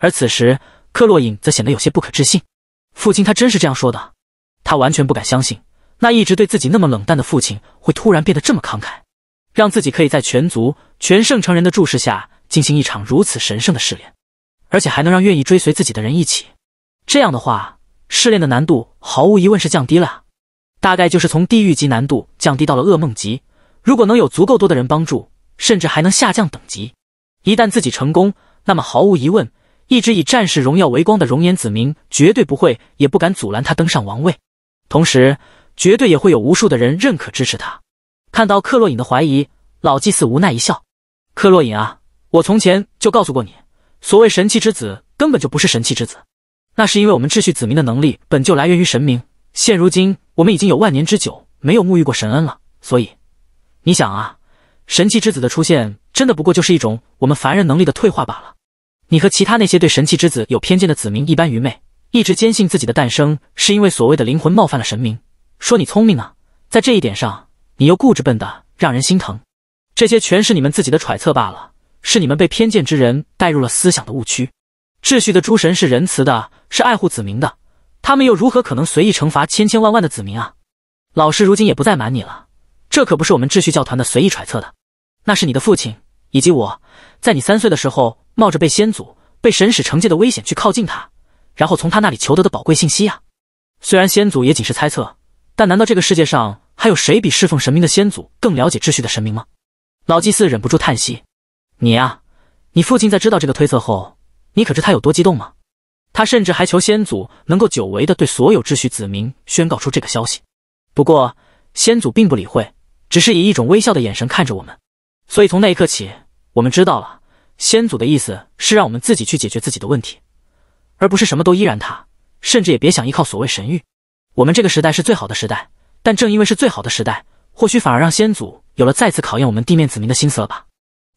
而此时，克洛伊则显得有些不可置信：父亲，他真是这样说的？他完全不敢相信，那一直对自己那么冷淡的父亲，会突然变得这么慷慨。让自己可以在全族全圣城人的注视下进行一场如此神圣的试炼，而且还能让愿意追随自己的人一起。这样的话，试炼的难度毫无疑问是降低了，大概就是从地狱级难度降低到了噩梦级。如果能有足够多的人帮助，甚至还能下降等级。一旦自己成功，那么毫无疑问，一直以战士荣耀为光的熔岩子民绝对不会也不敢阻拦他登上王位，同时绝对也会有无数的人认可支持他。看到克洛隐的怀疑，老祭司无奈一笑：“克洛隐啊，我从前就告诉过你，所谓神器之子根本就不是神器之子。那是因为我们秩序子民的能力本就来源于神明，现如今我们已经有万年之久没有沐浴过神恩了。所以，你想啊，神器之子的出现，真的不过就是一种我们凡人能力的退化罢了。你和其他那些对神器之子有偏见的子民一般愚昧，一直坚信自己的诞生是因为所谓的灵魂冒犯了神明。说你聪明呢，在这一点上。”你又固执笨的让人心疼，这些全是你们自己的揣测罢了，是你们被偏见之人带入了思想的误区。秩序的诸神是仁慈的，是爱护子民的，他们又如何可能随意惩罚千千万万的子民啊？老师如今也不再瞒你了，这可不是我们秩序教团的随意揣测的，那是你的父亲以及我在你三岁的时候冒着被先祖、被神使惩戒的危险去靠近他，然后从他那里求得的宝贵信息呀。虽然先祖也仅是猜测，但难道这个世界上？还有谁比侍奉神明的先祖更了解秩序的神明吗？老祭司忍不住叹息：“你呀，你父亲在知道这个推测后，你可知他有多激动吗？他甚至还求先祖能够久违的对所有秩序子民宣告出这个消息。不过先祖并不理会，只是以一种微笑的眼神看着我们。所以从那一刻起，我们知道了先祖的意思是让我们自己去解决自己的问题，而不是什么都依然他，甚至也别想依靠所谓神谕。我们这个时代是最好的时代。”但正因为是最好的时代，或许反而让先祖有了再次考验我们地面子民的心思了吧？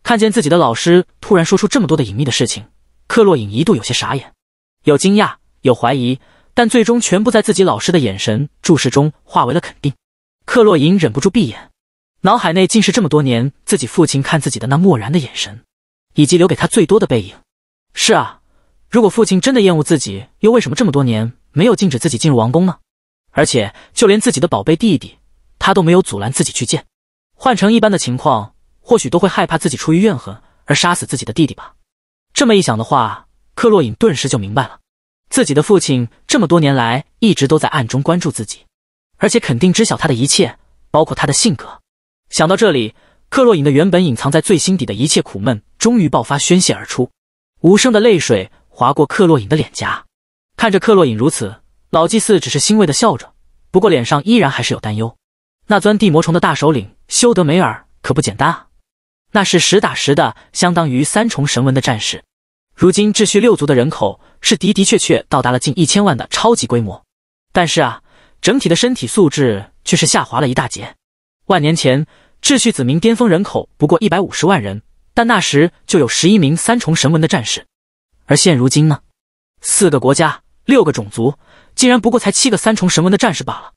看见自己的老师突然说出这么多的隐秘的事情，克洛尹一度有些傻眼，有惊讶，有怀疑，但最终全部在自己老师的眼神注视中化为了肯定。克洛尹忍不住闭眼，脑海内尽是这么多年自己父亲看自己的那漠然的眼神，以及留给他最多的背影。是啊，如果父亲真的厌恶自己，又为什么这么多年没有禁止自己进入王宫呢？而且，就连自己的宝贝弟弟，他都没有阻拦自己去见。换成一般的情况，或许都会害怕自己出于怨恨而杀死自己的弟弟吧。这么一想的话，克洛尹顿时就明白了，自己的父亲这么多年来一直都在暗中关注自己，而且肯定知晓他的一切，包括他的性格。想到这里，克洛尹的原本隐藏在最心底的一切苦闷终于爆发，宣泄而出，无声的泪水划过克洛尹的脸颊。看着克洛尹如此。老祭司只是欣慰的笑着，不过脸上依然还是有担忧。那钻地魔虫的大首领修德梅尔可不简单啊，那是实打实的相当于三重神文的战士。如今秩序六族的人口是的的确确到达了近一千万的超级规模，但是啊，整体的身体素质却是下滑了一大截。万年前秩序子民巅峰人口不过一百五十万人，但那时就有十一名三重神文的战士，而现如今呢，四个国家六个种族。竟然不过才七个三重神文的战士罢了，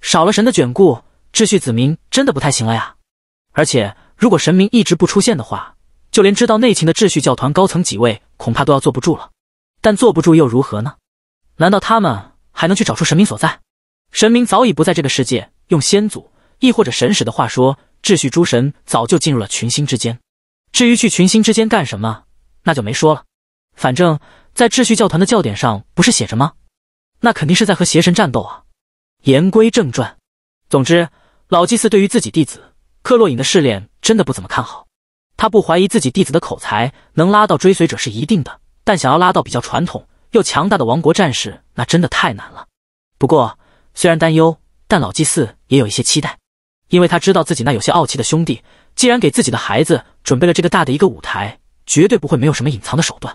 少了神的眷顾，秩序子民真的不太行了呀。而且如果神明一直不出现的话，就连知道内情的秩序教团高层几位恐怕都要坐不住了。但坐不住又如何呢？难道他们还能去找出神明所在？神明早已不在这个世界。用先祖亦或者神使的话说，秩序诸神早就进入了群星之间。至于去群星之间干什么，那就没说了。反正，在秩序教团的教典上不是写着吗？那肯定是在和邪神战斗啊！言归正传，总之，老祭司对于自己弟子克洛隐的试炼真的不怎么看好。他不怀疑自己弟子的口才，能拉到追随者是一定的，但想要拉到比较传统又强大的王国战士，那真的太难了。不过，虽然担忧，但老祭司也有一些期待，因为他知道自己那有些傲气的兄弟，既然给自己的孩子准备了这个大的一个舞台，绝对不会没有什么隐藏的手段。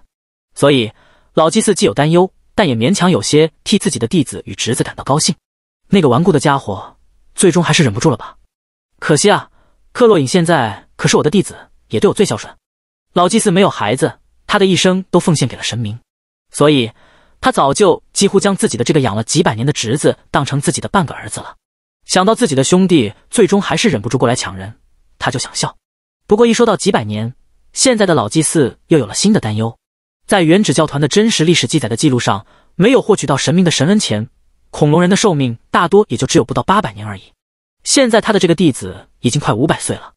所以，老祭司既有担忧。但也勉强有些替自己的弟子与侄子感到高兴。那个顽固的家伙，最终还是忍不住了吧？可惜啊，克洛隐现在可是我的弟子，也对我最孝顺。老祭司没有孩子，他的一生都奉献给了神明，所以他早就几乎将自己的这个养了几百年的侄子当成自己的半个儿子了。想到自己的兄弟最终还是忍不住过来抢人，他就想笑。不过一说到几百年，现在的老祭司又有了新的担忧。在原始教团的真实历史记载的记录上，没有获取到神明的神恩前，恐龙人的寿命大多也就只有不到八百年而已。现在他的这个弟子已经快五百岁了，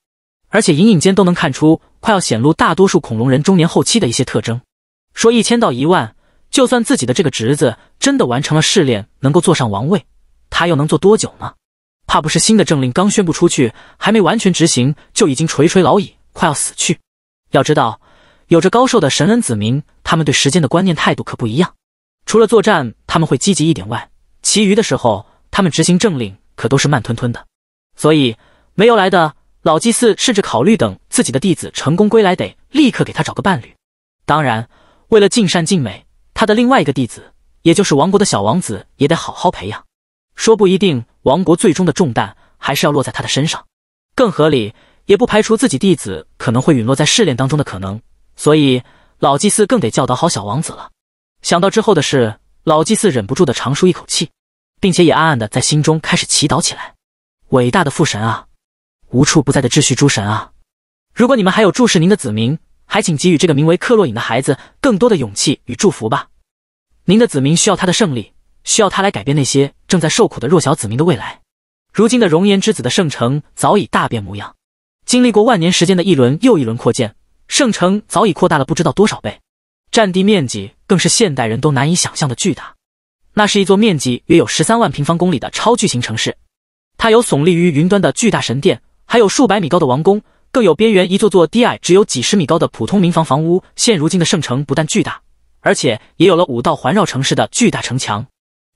而且隐隐间都能看出快要显露大多数恐龙人中年后期的一些特征。说一千到一万，就算自己的这个侄子真的完成了试炼，能够坐上王位，他又能坐多久呢？怕不是新的政令刚宣布出去，还没完全执行，就已经垂垂老矣，快要死去。要知道。有着高寿的神恩子民，他们对时间的观念态度可不一样。除了作战，他们会积极一点外，其余的时候，他们执行政令可都是慢吞吞的。所以，没有来的老祭司甚至考虑等自己的弟子成功归来，得立刻给他找个伴侣。当然，为了尽善尽美，他的另外一个弟子，也就是王国的小王子，也得好好培养。说不一定，王国最终的重担还是要落在他的身上。更合理，也不排除自己弟子可能会陨落在试炼当中的可能。所以，老祭司更得教导好小王子了。想到之后的事，老祭司忍不住的长舒一口气，并且也暗暗的在心中开始祈祷起来：“伟大的父神啊，无处不在的秩序诸神啊！如果你们还有注视您的子民，还请给予这个名为克洛伊的孩子更多的勇气与祝福吧。您的子民需要他的胜利，需要他来改变那些正在受苦的弱小子民的未来。如今的熔岩之子的圣城早已大变模样，经历过万年时间的一轮又一轮扩建。”圣城早已扩大了不知道多少倍，占地面积更是现代人都难以想象的巨大。那是一座面积约有十三万平方公里的超巨型城市，它有耸立于云端的巨大神殿，还有数百米高的王宫，更有边缘一座座低矮只有几十米高的普通民房房屋。现如今的圣城不但巨大，而且也有了五道环绕城市的巨大城墙。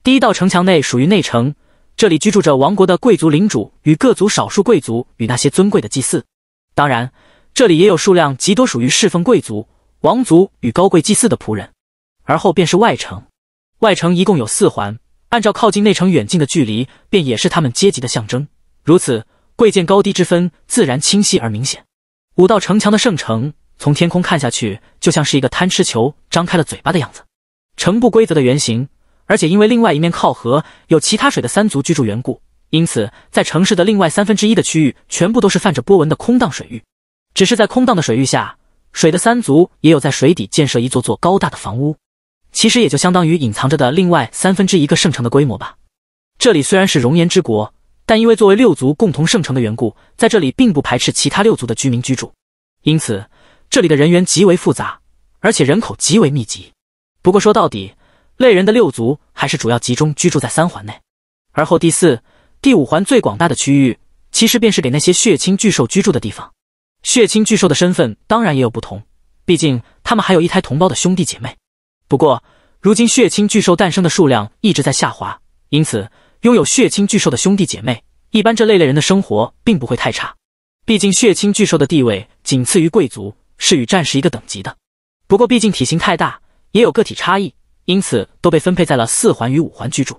第一道城墙内属于内城，这里居住着王国的贵族领主与各族少数贵族与那些尊贵的祭祀，当然。这里也有数量极多，属于侍奉贵族、王族与高贵祭祀的仆人，而后便是外城。外城一共有四环，按照靠近内城远近的距离，便也是他们阶级的象征。如此贵贱高低之分，自然清晰而明显。五道城墙的圣城，从天空看下去，就像是一个贪吃球张开了嘴巴的样子，呈不规则的圆形。而且因为另外一面靠河，有其他水的三族居住缘故，因此在城市的另外三分之一的区域，全部都是泛着波纹的空荡水域。只是在空荡的水域下，水的三族也有在水底建设一座座高大的房屋，其实也就相当于隐藏着的另外三分之一个圣城的规模吧。这里虽然是熔岩之国，但因为作为六族共同圣城的缘故，在这里并不排斥其他六族的居民居住，因此这里的人员极为复杂，而且人口极为密集。不过说到底，类人的六族还是主要集中居住在三环内，而后第四、第五环最广大的区域，其实便是给那些血亲巨兽居住的地方。血亲巨兽的身份当然也有不同，毕竟他们还有一胎同胞的兄弟姐妹。不过，如今血亲巨兽诞生的数量一直在下滑，因此拥有血亲巨兽的兄弟姐妹，一般这类类人的生活并不会太差。毕竟血亲巨兽的地位仅次于贵族，是与战士一个等级的。不过，毕竟体型太大，也有个体差异，因此都被分配在了四环与五环居住。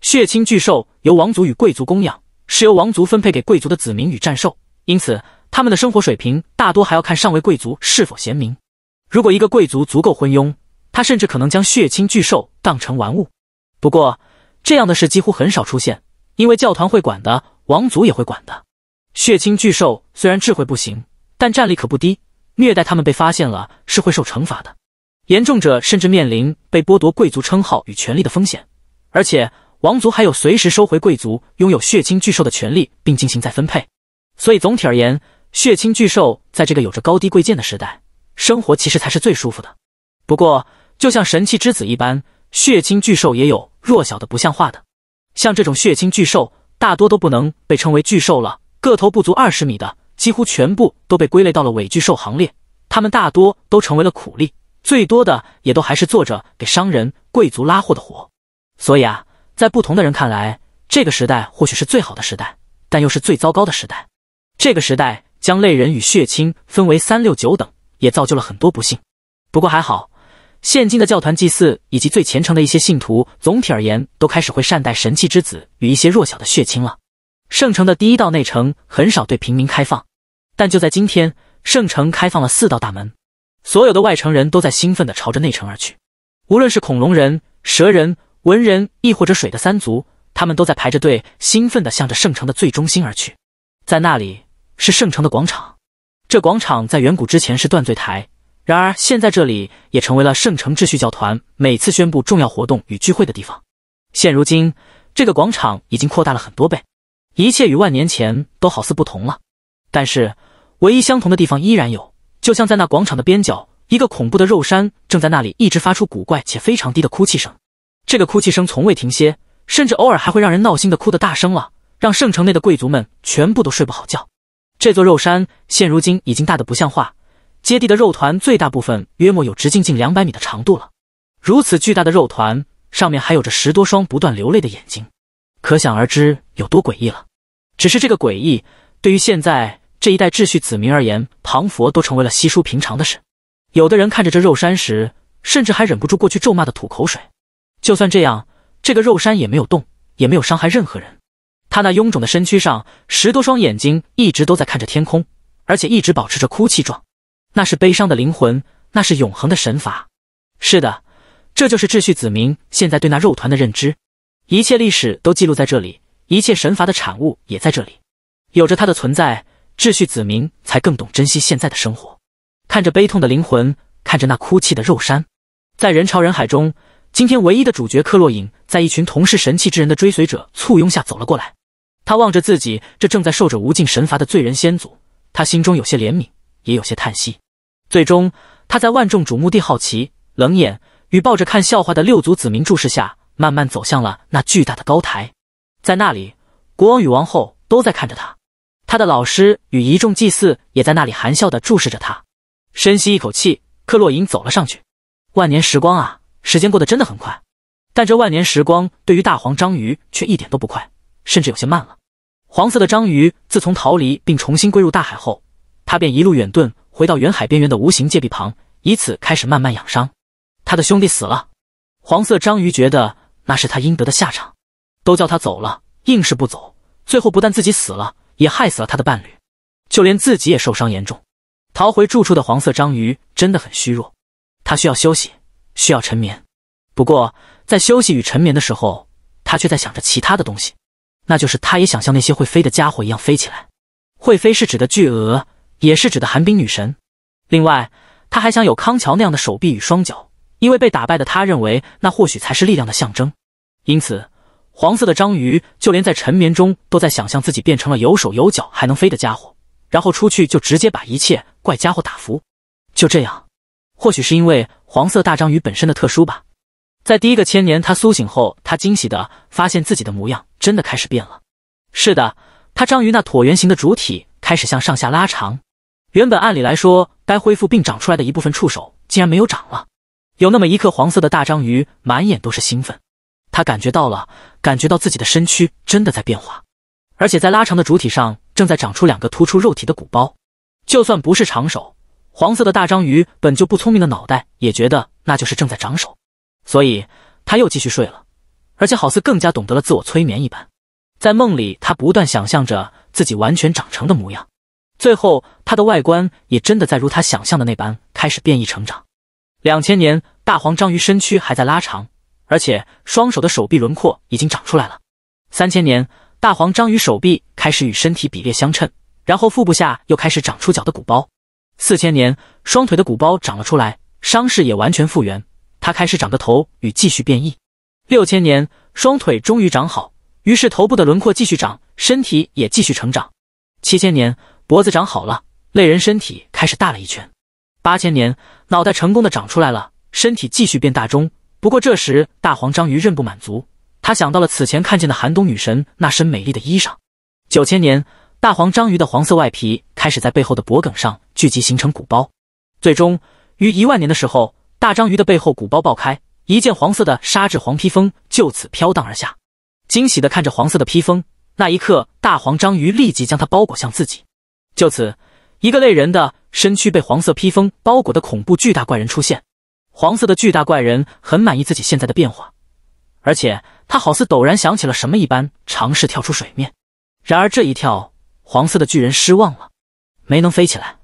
血亲巨兽由王族与贵族供养，是由王族分配给贵族的子民与战兽，因此。他们的生活水平大多还要看上位贵族是否贤明。如果一个贵族足够昏庸，他甚至可能将血亲巨兽当成玩物。不过这样的事几乎很少出现，因为教团会管的，王族也会管的。血亲巨兽虽然智慧不行，但战力可不低。虐待他们被发现了是会受惩罚的，严重者甚至面临被剥夺贵族称号与权力的风险。而且王族还有随时收回贵族拥有血亲巨兽的权利，并进行再分配。所以总体而言。血清巨兽在这个有着高低贵贱的时代，生活其实才是最舒服的。不过，就像神器之子一般，血清巨兽也有弱小的不像话的。像这种血清巨兽，大多都不能被称为巨兽了，个头不足二十米的，几乎全部都被归类到了伪巨兽行列。他们大多都成为了苦力，最多的也都还是做着给商人、贵族拉货的活。所以啊，在不同的人看来，这个时代或许是最好的时代，但又是最糟糕的时代。这个时代。将类人与血亲分为三六九等，也造就了很多不幸。不过还好，现今的教团祭祀以及最虔诚的一些信徒，总体而言都开始会善待神器之子与一些弱小的血亲了。圣城的第一道内城很少对平民开放，但就在今天，圣城开放了四道大门，所有的外城人都在兴奋地朝着内城而去。无论是恐龙人、蛇人、文人，亦或者水的三族，他们都在排着队，兴奋地向着圣城的最中心而去，在那里。是圣城的广场，这广场在远古之前是断罪台，然而现在这里也成为了圣城秩序教团每次宣布重要活动与聚会的地方。现如今，这个广场已经扩大了很多倍，一切与万年前都好似不同了。但是，唯一相同的地方依然有，就像在那广场的边角，一个恐怖的肉山正在那里一直发出古怪且非常低的哭泣声。这个哭泣声从未停歇，甚至偶尔还会让人闹心的哭得大声了，让圣城内的贵族们全部都睡不好觉。这座肉山现如今已经大得不像话，接地的肉团最大部分约莫有直径近两百米的长度了。如此巨大的肉团上面还有着十多双不断流泪的眼睛，可想而知有多诡异了。只是这个诡异对于现在这一代秩序子民而言，庞佛都成为了稀疏平常的事。有的人看着这肉山时，甚至还忍不住过去咒骂的吐口水。就算这样，这个肉山也没有动，也没有伤害任何人。他那臃肿的身躯上，十多双眼睛一直都在看着天空，而且一直保持着哭泣状。那是悲伤的灵魂，那是永恒的神罚。是的，这就是秩序子民现在对那肉团的认知。一切历史都记录在这里，一切神罚的产物也在这里。有着他的存在，秩序子民才更懂珍惜现在的生活。看着悲痛的灵魂，看着那哭泣的肉山，在人潮人海中，今天唯一的主角克洛伊在一群同是神器之人的追随者簇拥下走了过来。他望着自己这正在受着无尽神罚的罪人先祖，他心中有些怜悯，也有些叹息。最终，他在万众瞩目的好奇、冷眼与抱着看笑话的六族子民注视下，慢慢走向了那巨大的高台。在那里，国王与王后都在看着他，他的老师与一众祭祀也在那里含笑地注视着他。深吸一口气，克洛伊走了上去。万年时光啊，时间过得真的很快，但这万年时光对于大黄章鱼却一点都不快。甚至有些慢了。黄色的章鱼自从逃离并重新归入大海后，它便一路远遁，回到远海边缘的无形界壁旁，以此开始慢慢养伤。他的兄弟死了，黄色章鱼觉得那是他应得的下场。都叫他走了，硬是不走，最后不但自己死了，也害死了他的伴侣，就连自己也受伤严重。逃回住处的黄色章鱼真的很虚弱，他需要休息，需要沉眠。不过在休息与沉眠的时候，他却在想着其他的东西。那就是他也想像那些会飞的家伙一样飞起来，会飞是指的巨鹅，也是指的寒冰女神。另外，他还想有康桥那样的手臂与双脚，因为被打败的他认为那或许才是力量的象征。因此，黄色的章鱼就连在沉眠中都在想象自己变成了有手有脚还能飞的家伙，然后出去就直接把一切怪家伙打服。就这样，或许是因为黄色大章鱼本身的特殊吧。在第一个千年，他苏醒后，他惊喜地发现自己的模样真的开始变了。是的，他章鱼那椭圆形的主体开始向上下拉长。原本按理来说该恢复并长出来的一部分触手，竟然没有长了。有那么一刻，黄色的大章鱼满眼都是兴奋，他感觉到了，感觉到自己的身躯真的在变化，而且在拉长的主体上正在长出两个突出肉体的鼓包。就算不是长手，黄色的大章鱼本就不聪明的脑袋也觉得那就是正在长手。所以他又继续睡了，而且好似更加懂得了自我催眠一般。在梦里，他不断想象着自己完全长成的模样。最后，他的外观也真的在如他想象的那般开始变异成长。两千年，大黄章鱼身躯还在拉长，而且双手的手臂轮廓已经长出来了。三千年，大黄章鱼手臂开始与身体比例相称，然后腹部下又开始长出脚的骨包。四千年，双腿的骨包长了出来，伤势也完全复原。它开始长个头与继续变异，六千年双腿终于长好，于是头部的轮廓继续长，身体也继续成长。七千年脖子长好了，类人身体开始大了一圈。八千年脑袋成功的长出来了，身体继续变大中。不过这时大黄章鱼仍不满足，他想到了此前看见的寒冬女神那身美丽的衣裳。九千年大黄章鱼的黄色外皮开始在背后的脖梗上聚集形成鼓包，最终于一万年的时候。大章鱼的背后鼓包爆开，一件黄色的纱质黄披风就此飘荡而下。惊喜的看着黄色的披风，那一刻，大黄章鱼立即将它包裹向自己。就此，一个类人的身躯被黄色披风包裹的恐怖巨大怪人出现。黄色的巨大怪人很满意自己现在的变化，而且他好似陡然想起了什么一般，尝试跳出水面。然而这一跳，黄色的巨人失望了，没能飞起来。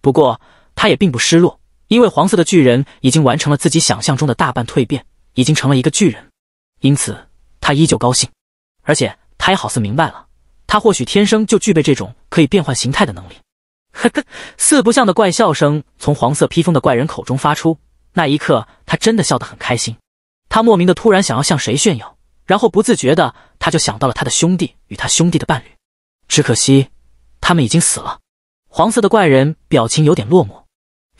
不过他也并不失落。因为黄色的巨人已经完成了自己想象中的大半蜕变，已经成了一个巨人，因此他依旧高兴，而且他也好似明白了，他或许天生就具备这种可以变换形态的能力。呵呵，四不像的怪笑声从黄色披风的怪人口中发出，那一刻他真的笑得很开心，他莫名的突然想要向谁炫耀，然后不自觉的他就想到了他的兄弟与他兄弟的伴侣，只可惜，他们已经死了。黄色的怪人表情有点落寞。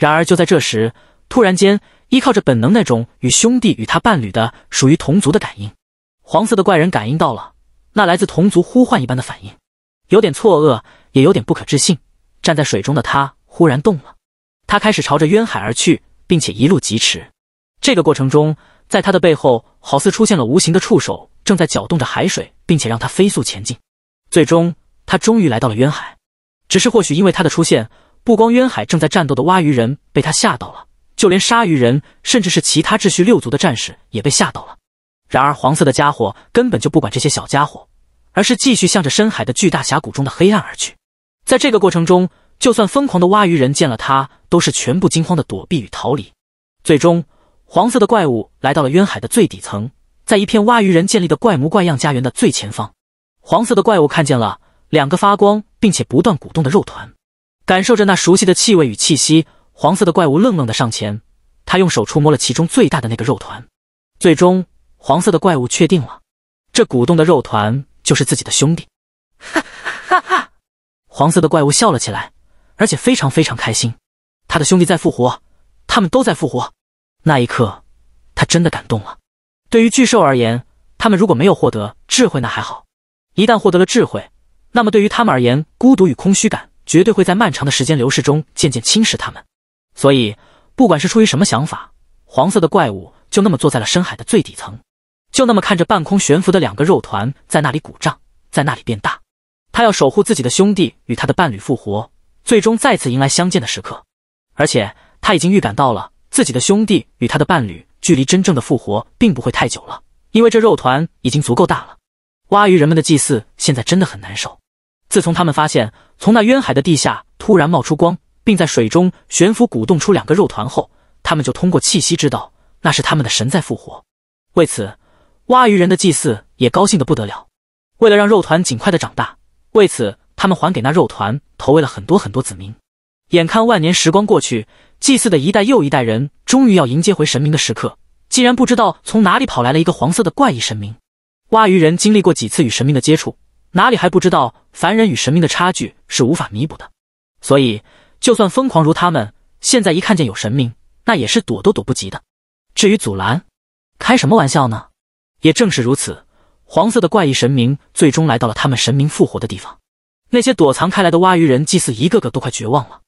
然而，就在这时，突然间，依靠着本能，那种与兄弟、与他伴侣的属于同族的感应，黄色的怪人感应到了那来自同族呼唤一般的反应，有点错愕，也有点不可置信。站在水中的他忽然动了，他开始朝着渊海而去，并且一路疾驰。这个过程中，在他的背后，好似出现了无形的触手，正在搅动着海水，并且让他飞速前进。最终，他终于来到了渊海，只是或许因为他的出现。不光渊海正在战斗的蛙鱼人被他吓到了，就连鲨鱼人，甚至是其他秩序六族的战士也被吓到了。然而黄色的家伙根本就不管这些小家伙，而是继续向着深海的巨大峡谷中的黑暗而去。在这个过程中，就算疯狂的蛙鱼人见了他，都是全部惊慌的躲避与逃离。最终，黄色的怪物来到了渊海的最底层，在一片蛙鱼人建立的怪模怪样家园的最前方，黄色的怪物看见了两个发光并且不断鼓动的肉团。感受着那熟悉的气味与气息，黄色的怪物愣愣的上前，他用手触摸了其中最大的那个肉团，最终黄色的怪物确定了，这鼓动的肉团就是自己的兄弟。哈哈哈！黄色的怪物笑了起来，而且非常非常开心。他的兄弟在复活，他们都在复活。那一刻，他真的感动了。对于巨兽而言，他们如果没有获得智慧那还好，一旦获得了智慧，那么对于他们而言，孤独与空虚感。绝对会在漫长的时间流逝中渐渐侵蚀他们，所以，不管是出于什么想法，黄色的怪物就那么坐在了深海的最底层，就那么看着半空悬浮的两个肉团在那里鼓胀，在那里变大。他要守护自己的兄弟与他的伴侣复活，最终再次迎来相见的时刻。而且他已经预感到了自己的兄弟与他的伴侣距离真正的复活并不会太久了，因为这肉团已经足够大了。蛙鱼人们的祭祀现在真的很难受。自从他们发现从那渊海的地下突然冒出光，并在水中悬浮鼓动出两个肉团后，他们就通过气息知道那是他们的神在复活。为此，蛙鱼人的祭祀也高兴得不得了。为了让肉团尽快的长大，为此他们还给那肉团投喂了很多很多子民。眼看万年时光过去，祭祀的一代又一代人终于要迎接回神明的时刻，竟然不知道从哪里跑来了一个黄色的怪异神明。蛙鱼人经历过几次与神明的接触。哪里还不知道凡人与神明的差距是无法弥补的，所以就算疯狂如他们，现在一看见有神明，那也是躲都躲不及的。至于阻拦，开什么玩笑呢？也正是如此，黄色的怪异神明最终来到了他们神明复活的地方。那些躲藏开来的蛙鱼人祭祀，一个个都快绝望了。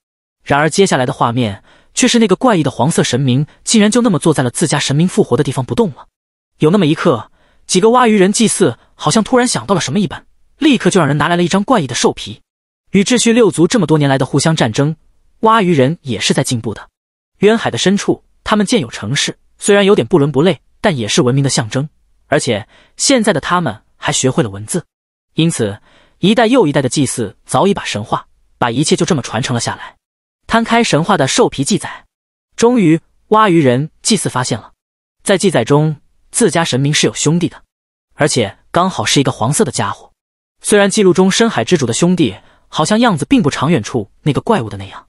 然而接下来的画面却是，那个怪异的黄色神明竟然就那么坐在了自家神明复活的地方不动了。有那么一刻，几个蛙鱼人祭祀好像突然想到了什么一般。立刻就让人拿来了一张怪异的兽皮。与秩序六族这么多年来的互相战争，蛙鱼人也是在进步的。渊海的深处，他们建有城市，虽然有点不伦不类，但也是文明的象征。而且现在的他们还学会了文字，因此一代又一代的祭祀早已把神话、把一切就这么传承了下来。摊开神话的兽皮记载，终于蛙鱼人祭祀发现了，在记载中自家神明是有兄弟的，而且刚好是一个黄色的家伙。虽然记录中深海之主的兄弟好像样子并不长远处那个怪物的那样，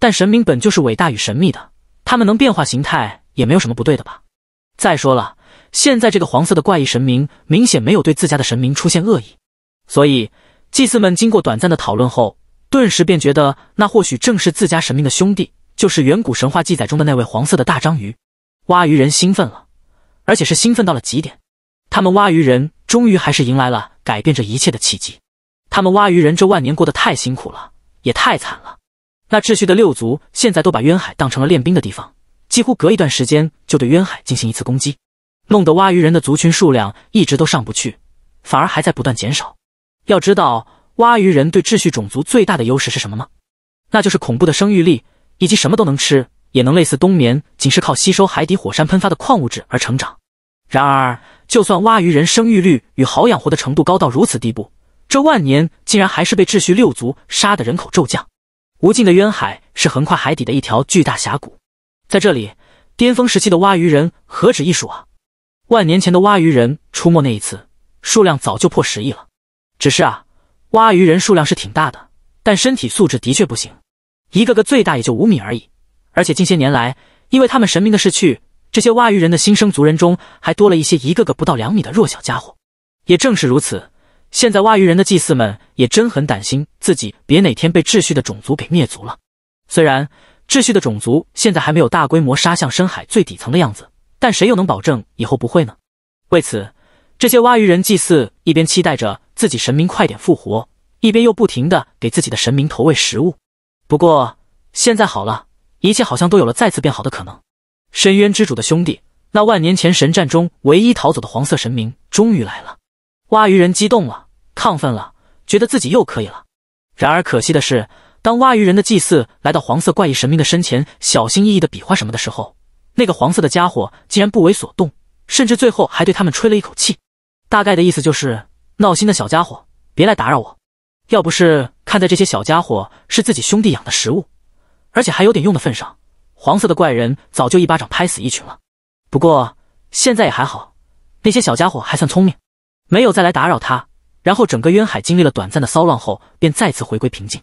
但神明本就是伟大与神秘的，他们能变化形态也没有什么不对的吧。再说了，现在这个黄色的怪异神明明显没有对自家的神明出现恶意，所以祭司们经过短暂的讨论后，顿时便觉得那或许正是自家神明的兄弟，就是远古神话记载中的那位黄色的大章鱼。挖鱼人兴奋了，而且是兴奋到了极点，他们挖鱼人。终于还是迎来了改变这一切的契机。他们挖鱼人这万年过得太辛苦了，也太惨了。那秩序的六族现在都把渊海当成了练兵的地方，几乎隔一段时间就对渊海进行一次攻击，弄得挖鱼人的族群数量一直都上不去，反而还在不断减少。要知道，挖鱼人对秩序种族最大的优势是什么吗？那就是恐怖的生育力，以及什么都能吃，也能类似冬眠，仅是靠吸收海底火山喷发的矿物质而成长。然而。就算蛙鱼人生育率与好养活的程度高到如此地步，这万年竟然还是被秩序六族杀的人口骤降。无尽的渊海是横跨海底的一条巨大峡谷，在这里，巅峰时期的蛙鱼人何止一数啊！万年前的蛙鱼人出没那一次，数量早就破十亿了。只是啊，蛙鱼人数量是挺大的，但身体素质的确不行，一个个最大也就五米而已。而且近些年来，因为他们神明的逝去，这些挖鱼人的新生族人中，还多了一些一个个不到两米的弱小家伙。也正是如此，现在挖鱼人的祭祀们也真很担心自己别哪天被秩序的种族给灭族了。虽然秩序的种族现在还没有大规模杀向深海最底层的样子，但谁又能保证以后不会呢？为此，这些挖鱼人祭祀一边期待着自己神明快点复活，一边又不停的给自己的神明投喂食物。不过现在好了，一切好像都有了再次变好的可能。深渊之主的兄弟，那万年前神战中唯一逃走的黄色神明终于来了。蛙鱼人激动了，亢奋了，觉得自己又可以了。然而可惜的是，当蛙鱼人的祭祀来到黄色怪异神明的身前，小心翼翼的比划什么的时候，那个黄色的家伙竟然不为所动，甚至最后还对他们吹了一口气，大概的意思就是：闹心的小家伙，别来打扰我。要不是看在这些小家伙是自己兄弟养的食物，而且还有点用的份上。黄色的怪人早就一巴掌拍死一群了，不过现在也还好，那些小家伙还算聪明，没有再来打扰他。然后整个渊海经历了短暂的骚乱后，便再次回归平静。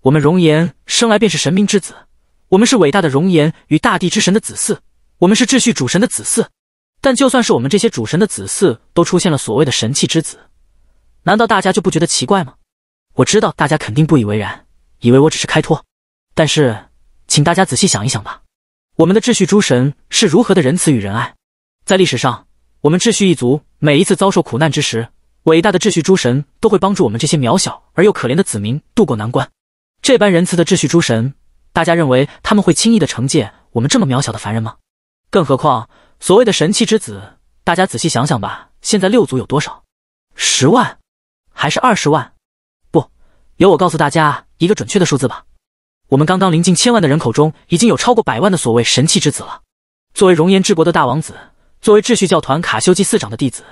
我们熔岩生来便是神明之子，我们是伟大的熔岩与大地之神的子嗣，我们是秩序主神的子嗣。但就算是我们这些主神的子嗣，都出现了所谓的神器之子，难道大家就不觉得奇怪吗？我知道大家肯定不以为然，以为我只是开脱，但是。请大家仔细想一想吧。我们的秩序诸神是如何的仁慈与仁爱？在历史上，我们秩序一族每一次遭受苦难之时，伟大的秩序诸神都会帮助我们这些渺小而又可怜的子民渡过难关。这般仁慈的秩序诸神，大家认为他们会轻易的惩戒我们这么渺小的凡人吗？更何况所谓的神器之子，大家仔细想想吧。现在六族有多少？十万，还是二十万？不，由我告诉大家一个准确的数字吧。我们刚刚临近千万的人口中，已经有超过百万的所谓神器之子了。作为熔岩之国的大王子，作为秩序教团卡修祭司长的弟子，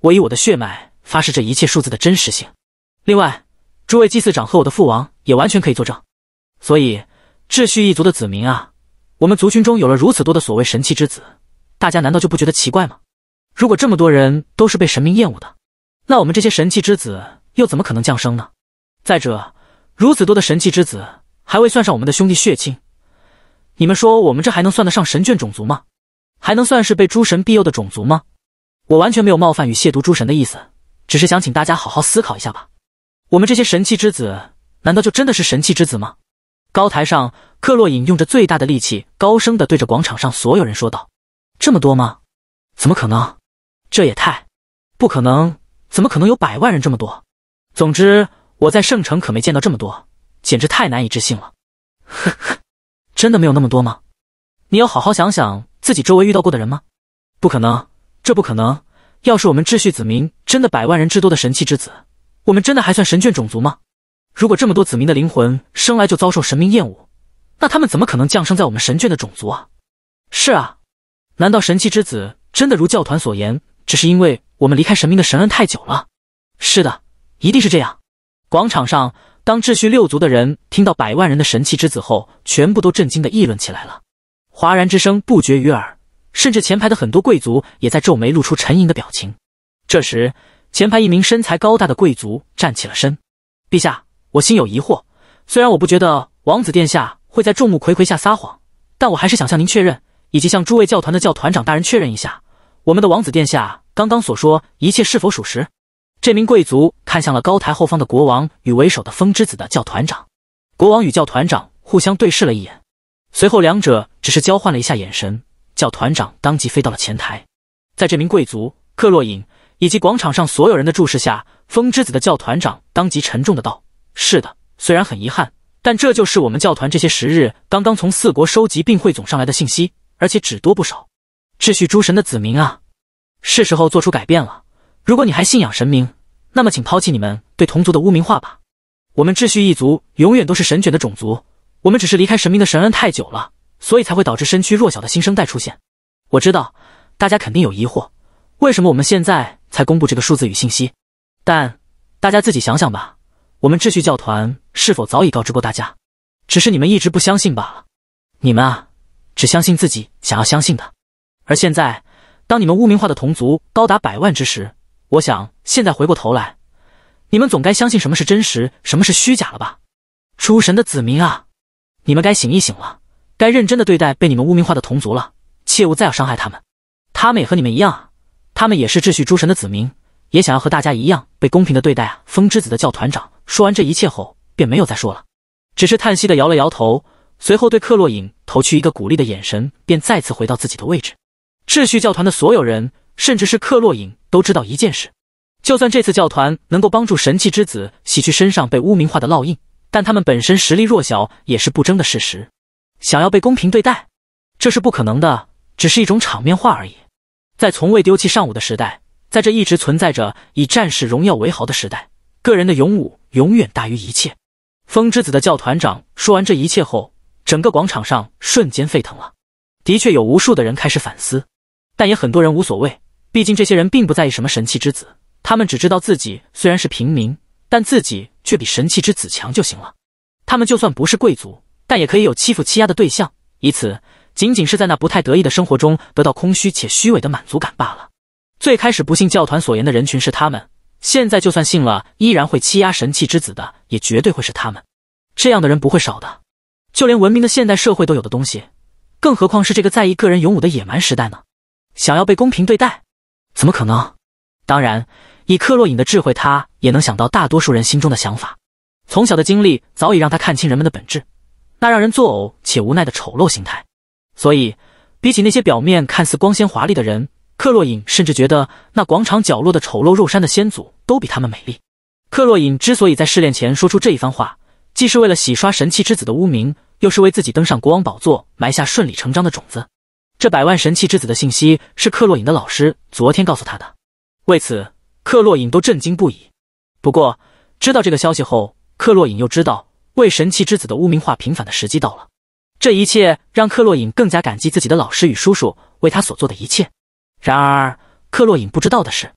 我以我的血脉发誓，这一切数字的真实性。另外，诸位祭司长和我的父王也完全可以作证。所以，秩序一族的子民啊，我们族群中有了如此多的所谓神器之子，大家难道就不觉得奇怪吗？如果这么多人都是被神明厌恶的，那我们这些神器之子又怎么可能降生呢？再者，如此多的神器之子。还未算上我们的兄弟血亲，你们说我们这还能算得上神眷种族吗？还能算是被诸神庇佑的种族吗？我完全没有冒犯与亵渎诸神的意思，只是想请大家好好思考一下吧。我们这些神器之子，难道就真的是神器之子吗？高台上，克洛隐用着最大的力气，高声的对着广场上所有人说道：“这么多吗？怎么可能？这也太不可能！怎么可能有百万人这么多？总之，我在圣城可没见到这么多。”简直太难以置信了，呵呵，真的没有那么多吗？你要好好想想自己周围遇到过的人吗？不可能，这不可能！要是我们秩序子民真的百万人之多的神器之子，我们真的还算神眷种族吗？如果这么多子民的灵魂生来就遭受神明厌恶，那他们怎么可能降生在我们神眷的种族啊？是啊，难道神器之子真的如教团所言，只是因为我们离开神明的神恩太久了？是的，一定是这样。广场上。当秩序六族的人听到百万人的神器之子后，全部都震惊的议论起来了，哗然之声不绝于耳，甚至前排的很多贵族也在皱眉，露出沉吟的表情。这时，前排一名身材高大的贵族站起了身：“陛下，我心有疑惑。虽然我不觉得王子殿下会在众目睽睽下撒谎，但我还是想向您确认，以及向诸位教团的教团长大人确认一下，我们的王子殿下刚刚所说一切是否属实？”这名贵族看向了高台后方的国王与为首的风之子的教团长，国王与教团长互相对视了一眼，随后两者只是交换了一下眼神，教团长当即飞到了前台，在这名贵族克洛隐以及广场上所有人的注视下，风之子的教团长当即沉重的道：“是的，虽然很遗憾，但这就是我们教团这些时日刚刚从四国收集并汇总上来的信息，而且只多不少。秩序诸神的子民啊，是时候做出改变了。如果你还信仰神明。”那么，请抛弃你们对同族的污名化吧！我们秩序一族永远都是神卷的种族，我们只是离开神明的神恩太久了，所以才会导致身躯弱小的新生代出现。我知道大家肯定有疑惑，为什么我们现在才公布这个数字与信息？但大家自己想想吧，我们秩序教团是否早已告知过大家？只是你们一直不相信罢了。你们啊，只相信自己想要相信的。而现在，当你们污名化的同族高达百万之时。我想现在回过头来，你们总该相信什么是真实，什么是虚假了吧？诸神的子民啊，你们该醒一醒了，该认真的对待被你们污名化的同族了，切勿再要伤害他们。他们也和你们一样啊，他们也是秩序诸神的子民，也想要和大家一样被公平的对待啊。风之子的教团长说完这一切后，便没有再说了，只是叹息的摇了摇头，随后对克洛伊投去一个鼓励的眼神，便再次回到自己的位置。秩序教团的所有人。甚至是克洛伊都知道一件事：就算这次教团能够帮助神器之子洗去身上被污名化的烙印，但他们本身实力弱小也是不争的事实。想要被公平对待，这是不可能的，只是一种场面话而已。在从未丢弃尚武的时代，在这一直存在着以战士荣耀为豪的时代，个人的勇武永远大于一切。风之子的教团长说完这一切后，整个广场上瞬间沸腾了。的确，有无数的人开始反思，但也很多人无所谓。毕竟这些人并不在意什么神器之子，他们只知道自己虽然是平民，但自己却比神器之子强就行了。他们就算不是贵族，但也可以有欺负欺压的对象，以此仅仅是在那不太得意的生活中得到空虚且虚伪的满足感罢了。最开始不信教团所言的人群是他们，现在就算信了，依然会欺压神器之子的，也绝对会是他们。这样的人不会少的，就连文明的现代社会都有的东西，更何况是这个在意个人勇武的野蛮时代呢？想要被公平对待？怎么可能？当然，以克洛隐的智慧，他也能想到大多数人心中的想法。从小的经历早已让他看清人们的本质，那让人作呕且无奈的丑陋形态。所以，比起那些表面看似光鲜华丽的人，克洛隐甚至觉得那广场角落的丑陋肉山的先祖都比他们美丽。克洛隐之所以在试炼前说出这一番话，既是为了洗刷神器之子的污名，又是为自己登上国王宝座埋下顺理成章的种子。这百万神器之子的信息是克洛隐的老师昨天告诉他的，为此克洛隐都震惊不已。不过知道这个消息后，克洛隐又知道为神器之子的污名化平反的时机到了。这一切让克洛隐更加感激自己的老师与叔叔为他所做的一切。然而克洛隐不知道的是，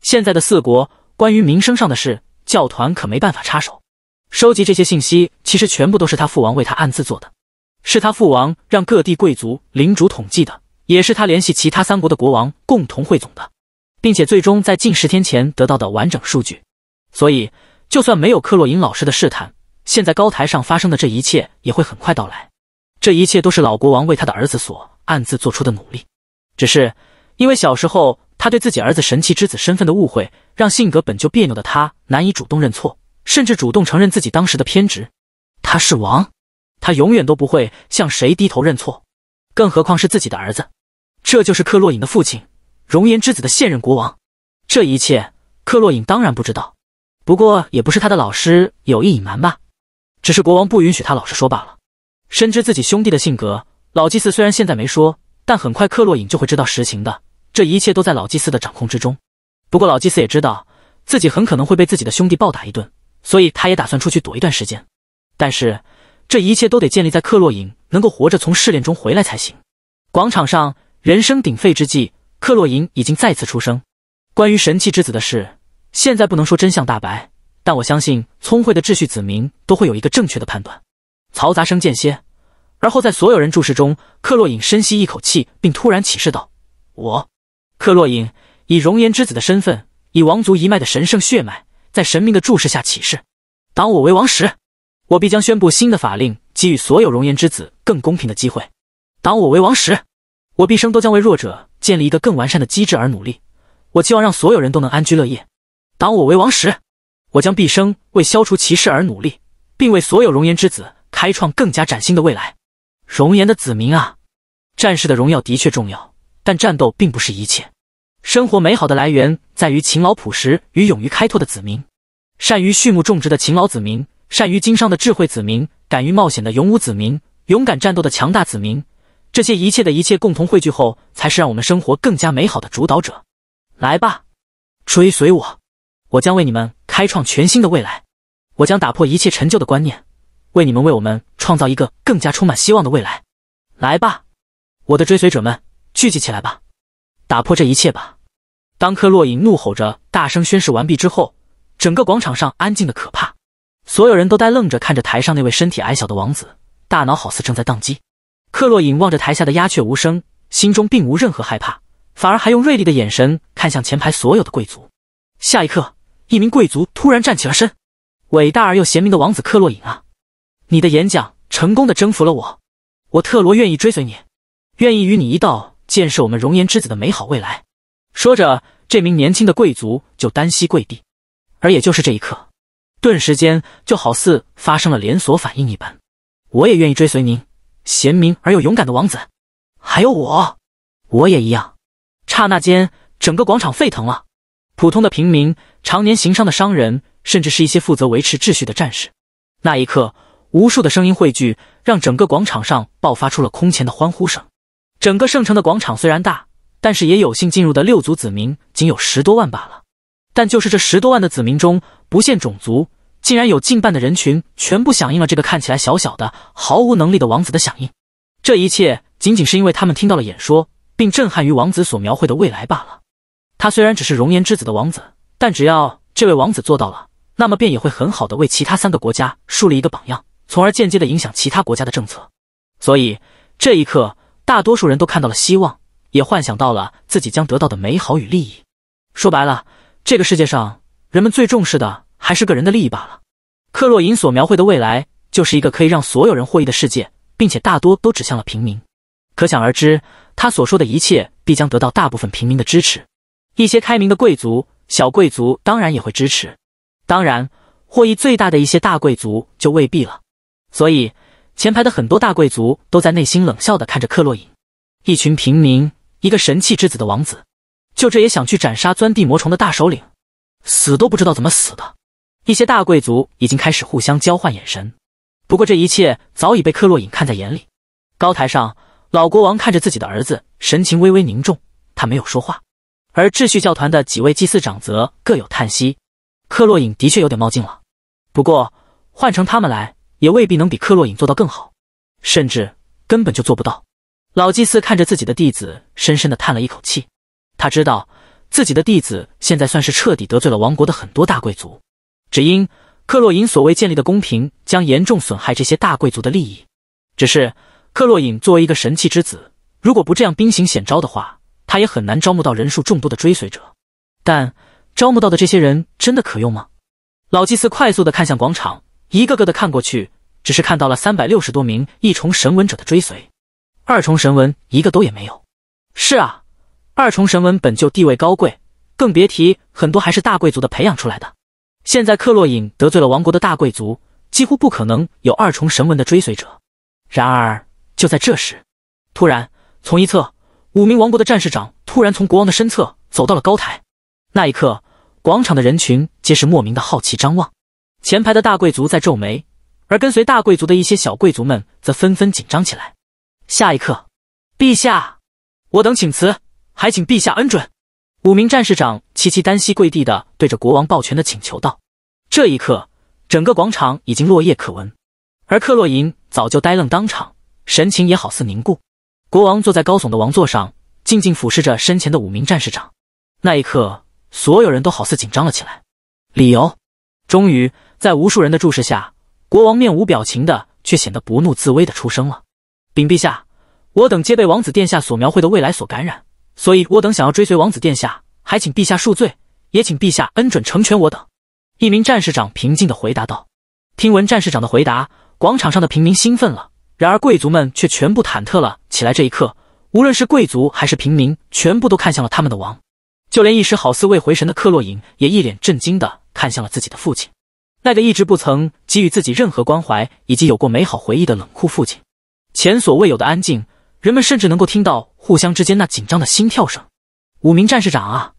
现在的四国关于名声上的事，教团可没办法插手。收集这些信息，其实全部都是他父王为他暗自做的。是他父王让各地贵族领主统计的，也是他联系其他三国的国王共同汇总的，并且最终在近十天前得到的完整数据。所以，就算没有克洛因老师的试探，现在高台上发生的这一切也会很快到来。这一切都是老国王为他的儿子所暗自做出的努力，只是因为小时候他对自己儿子神奇之子身份的误会，让性格本就别扭的他难以主动认错，甚至主动承认自己当时的偏执。他是王。他永远都不会向谁低头认错，更何况是自己的儿子。这就是克洛尹的父亲，熔岩之子的现任国王。这一切，克洛尹当然不知道。不过也不是他的老师有意隐瞒吧？只是国王不允许他老实说罢了。深知自己兄弟的性格，老祭司虽然现在没说，但很快克洛尹就会知道实情的。这一切都在老祭司的掌控之中。不过老祭司也知道，自己很可能会被自己的兄弟暴打一顿，所以他也打算出去躲一段时间。但是。这一切都得建立在克洛尹能够活着从试炼中回来才行。广场上人声鼎沸之际，克洛尹已经再次出声：“关于神器之子的事，现在不能说真相大白，但我相信聪慧的秩序子民都会有一个正确的判断。”嘈杂声间歇，而后在所有人注视中，克洛影深吸一口气，并突然起誓道：“我，克洛影，以熔岩之子的身份，以王族一脉的神圣血脉，在神明的注视下起誓，当我为王时。”我必将宣布新的法令，给予所有熔岩之子更公平的机会。当我为王时，我毕生都将为弱者建立一个更完善的机制而努力。我希望让所有人都能安居乐业。当我为王时，我将毕生为消除歧视而努力，并为所有熔岩之子开创更加崭新的未来。熔岩的子民啊，战士的荣耀的确重要，但战斗并不是一切。生活美好的来源在于勤劳朴实与勇于开拓的子民，善于畜牧种植的勤劳子民。善于经商的智慧子民，敢于冒险的勇武子民，勇敢战斗的强大子民，这些一切的一切共同汇聚后，才是让我们生活更加美好的主导者。来吧，追随我，我将为你们开创全新的未来。我将打破一切陈旧的观念，为你们为我们创造一个更加充满希望的未来。来吧，我的追随者们，聚集起来吧，打破这一切吧。当克洛伊怒吼着大声宣誓完毕之后，整个广场上安静的可怕。所有人都呆愣着看着台上那位身体矮小的王子，大脑好似正在宕机。克洛隐望着台下的鸦雀无声，心中并无任何害怕，反而还用锐利的眼神看向前排所有的贵族。下一刻，一名贵族突然站起了身：“伟大而又贤明的王子克洛隐啊，你的演讲成功的征服了我，我特罗愿意追随你，愿意与你一道建设我们熔岩之子的美好未来。”说着，这名年轻的贵族就单膝跪地。而也就是这一刻。顿时间就好似发生了连锁反应一般，我也愿意追随您，贤明而又勇敢的王子。还有我，我也一样。刹那间，整个广场沸腾了。普通的平民、常年行商的商人，甚至是一些负责维持秩序的战士，那一刻，无数的声音汇聚，让整个广场上爆发出了空前的欢呼声。整个圣城的广场虽然大，但是也有幸进入的六族子民仅有十多万罢了。但就是这十多万的子民中，不限种族。竟然有近半的人群全部响应了这个看起来小小的、毫无能力的王子的响应。这一切仅仅是因为他们听到了演说，并震撼于王子所描绘的未来罢了。他虽然只是熔岩之子的王子，但只要这位王子做到了，那么便也会很好的为其他三个国家树立一个榜样，从而间接的影响其他国家的政策。所以这一刻，大多数人都看到了希望，也幻想到了自己将得到的美好与利益。说白了，这个世界上人们最重视的。还是个人的利益罢了。克洛伊所描绘的未来，就是一个可以让所有人获益的世界，并且大多都指向了平民。可想而知，他所说的一切必将得到大部分平民的支持。一些开明的贵族、小贵族当然也会支持，当然，获益最大的一些大贵族就未必了。所以，前排的很多大贵族都在内心冷笑的看着克洛伊，一群平民，一个神器之子的王子，就这也想去斩杀钻地魔虫的大首领，死都不知道怎么死的。一些大贵族已经开始互相交换眼神，不过这一切早已被克洛隐看在眼里。高台上，老国王看着自己的儿子，神情微微凝重。他没有说话，而秩序教团的几位祭祀长则各有叹息。克洛隐的确有点冒进了，不过换成他们来，也未必能比克洛隐做到更好，甚至根本就做不到。老祭司看着自己的弟子，深深的叹了一口气。他知道自己的弟子现在算是彻底得罪了王国的很多大贵族。只因克洛隐所谓建立的公平将严重损害这些大贵族的利益。只是克洛隐作为一个神器之子，如果不这样兵行险招的话，他也很难招募到人数众多的追随者。但招募到的这些人真的可用吗？老祭司快速的看向广场，一个个的看过去，只是看到了三百六十多名一重神文者的追随，二重神文一个都也没有。是啊，二重神文本就地位高贵，更别提很多还是大贵族的培养出来的。现在克洛隐得罪了王国的大贵族，几乎不可能有二重神文的追随者。然而，就在这时，突然从一侧，五名王国的战士长突然从国王的身侧走到了高台。那一刻，广场的人群皆是莫名的好奇张望。前排的大贵族在皱眉，而跟随大贵族的一些小贵族们则纷纷紧张起来。下一刻，陛下，我等请辞，还请陛下恩准。五名战士长齐齐单膝跪地的，对着国王抱拳的请求道：“这一刻，整个广场已经落叶可闻，而克洛银早就呆愣当场，神情也好似凝固。”国王坐在高耸的王座上，静静俯视着身前的五名战士长。那一刻，所有人都好似紧张了起来。理由，终于在无数人的注视下，国王面无表情的，却显得不怒自威的出声了：“禀陛下，我等皆被王子殿下所描绘的未来所感染。”所以，我等想要追随王子殿下，还请陛下恕罪，也请陛下恩准成全我等。一名战士长平静地回答道。听闻战士长的回答，广场上的平民兴奋了，然而贵族们却全部忐忑了起来。这一刻，无论是贵族还是平民，全部都看向了他们的王。就连一时好似未回神的克洛伊，也一脸震惊地看向了自己的父亲，那个一直不曾给予自己任何关怀，以及有过美好回忆的冷酷父亲。前所未有的安静。人们甚至能够听到互相之间那紧张的心跳声。五名战士长啊，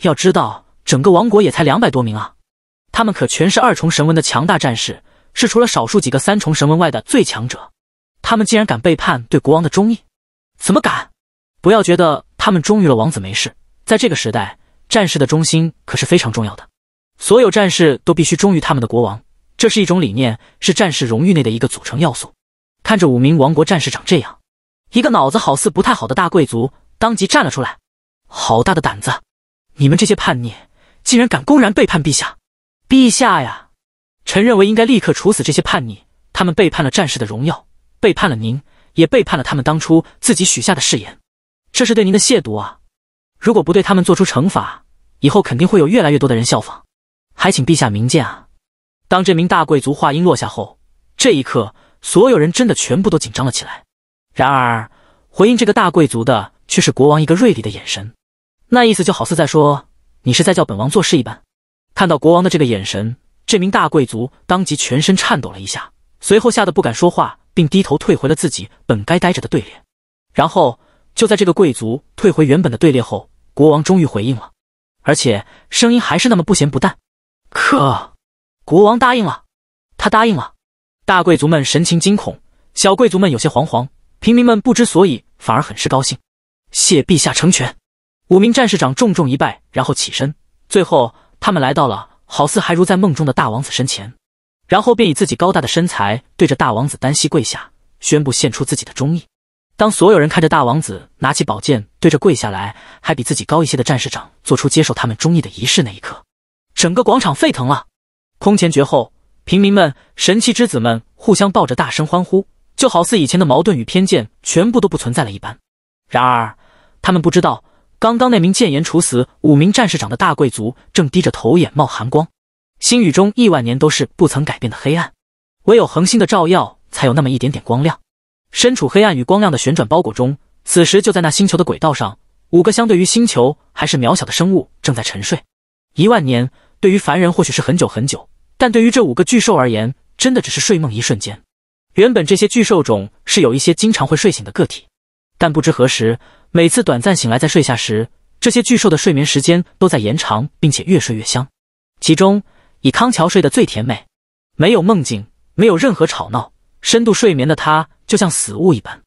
要知道整个王国也才两百多名啊，他们可全是二重神文的强大战士，是除了少数几个三重神文外的最强者。他们竟然敢背叛对国王的忠义，怎么敢？不要觉得他们忠于了王子没事，在这个时代，战士的忠心可是非常重要的。所有战士都必须忠于他们的国王，这是一种理念，是战士荣誉内的一个组成要素。看着五名王国战士长这样。一个脑子好似不太好的大贵族当即站了出来，好大的胆子！你们这些叛逆，竟然敢公然背叛陛下！陛下呀，臣认为应该立刻处死这些叛逆，他们背叛了战士的荣耀，背叛了您，也背叛了他们当初自己许下的誓言，这是对您的亵渎啊！如果不对他们做出惩罚，以后肯定会有越来越多的人效仿，还请陛下明鉴啊！当这名大贵族话音落下后，这一刻，所有人真的全部都紧张了起来。然而，回应这个大贵族的却是国王一个锐利的眼神，那意思就好似在说：“你是在叫本王做事一般。”看到国王的这个眼神，这名大贵族当即全身颤抖了一下，随后吓得不敢说话，并低头退回了自己本该待着的队列。然后，就在这个贵族退回原本的队列后，国王终于回应了，而且声音还是那么不咸不淡。可，国王答应了，他答应了。大贵族们神情惊恐，小贵族们有些惶惶。平民们不知所以，反而很是高兴。谢陛下成全！五名战士长重重一拜，然后起身。最后，他们来到了好似还如在梦中的大王子身前，然后便以自己高大的身材对着大王子单膝跪下，宣布献出自己的忠义。当所有人看着大王子拿起宝剑，对着跪下来还比自己高一些的战士长做出接受他们忠义的仪式那一刻，整个广场沸腾了，空前绝后。平民们、神器之子们互相抱着，大声欢呼。就好似以前的矛盾与偏见全部都不存在了一般，然而他们不知道，刚刚那名谏言处死五名战士长的大贵族正低着头，眼冒寒光。星宇中亿万年都是不曾改变的黑暗，唯有恒星的照耀才有那么一点点光亮。身处黑暗与光亮的旋转包裹中，此时就在那星球的轨道上，五个相对于星球还是渺小的生物正在沉睡。一万年对于凡人或许是很久很久，但对于这五个巨兽而言，真的只是睡梦一瞬间。原本这些巨兽种是有一些经常会睡醒的个体，但不知何时，每次短暂醒来再睡下时，这些巨兽的睡眠时间都在延长，并且越睡越香。其中以康桥睡得最甜美，没有梦境，没有任何吵闹，深度睡眠的他就像死物一般。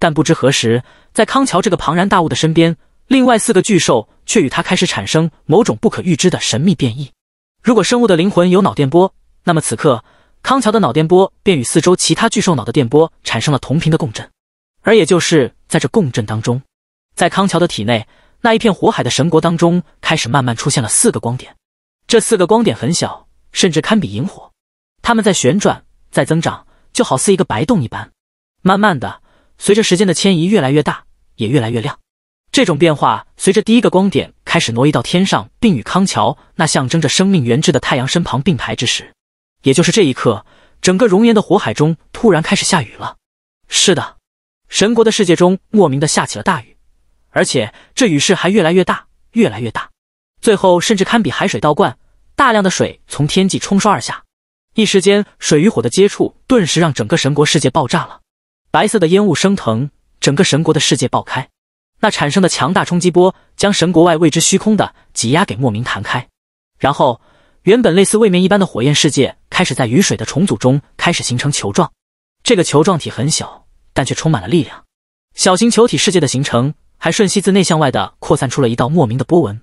但不知何时，在康桥这个庞然大物的身边，另外四个巨兽却与他开始产生某种不可预知的神秘变异。如果生物的灵魂有脑电波，那么此刻。康桥的脑电波便与四周其他巨兽脑的电波产生了同频的共振，而也就是在这共振当中，在康桥的体内那一片火海的神国当中，开始慢慢出现了四个光点。这四个光点很小，甚至堪比萤火，它们在旋转，在增长，就好似一个白洞一般。慢慢的，随着时间的迁移，越来越大，也越来越亮。这种变化随着第一个光点开始挪移到天上，并与康桥那象征着生命源质的太阳身旁并排之时。也就是这一刻，整个熔岩的火海中突然开始下雨了。是的，神国的世界中莫名的下起了大雨，而且这雨势还越来越大，越来越大，最后甚至堪比海水倒灌，大量的水从天际冲刷而下。一时间，水与火的接触顿时让整个神国世界爆炸了，白色的烟雾升腾，整个神国的世界爆开，那产生的强大冲击波将神国外未知虚空的挤压给莫名弹开，然后原本类似位面一般的火焰世界。开始在雨水的重组中开始形成球状，这个球状体很小，但却充满了力量。小型球体世界的形成还瞬息自内向外的扩散出了一道莫名的波纹，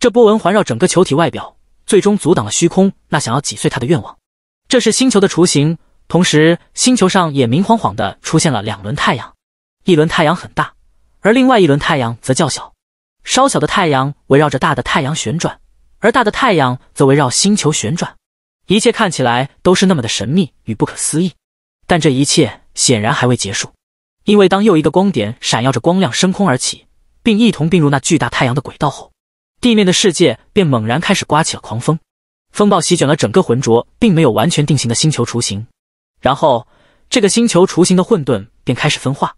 这波纹环绕整个球体外表，最终阻挡了虚空那想要挤碎它的愿望。这是星球的雏形，同时星球上也明晃晃的出现了两轮太阳，一轮太阳很大，而另外一轮太阳则较小。稍小的太阳围绕着大的太阳旋转，而大的太阳则围绕星球旋转。一切看起来都是那么的神秘与不可思议，但这一切显然还未结束，因为当又一个光点闪耀着光亮升空而起，并一同并入那巨大太阳的轨道后，地面的世界便猛然开始刮起了狂风，风暴席卷了整个浑浊并没有完全定型的星球雏形，然后这个星球雏形的混沌便开始分化，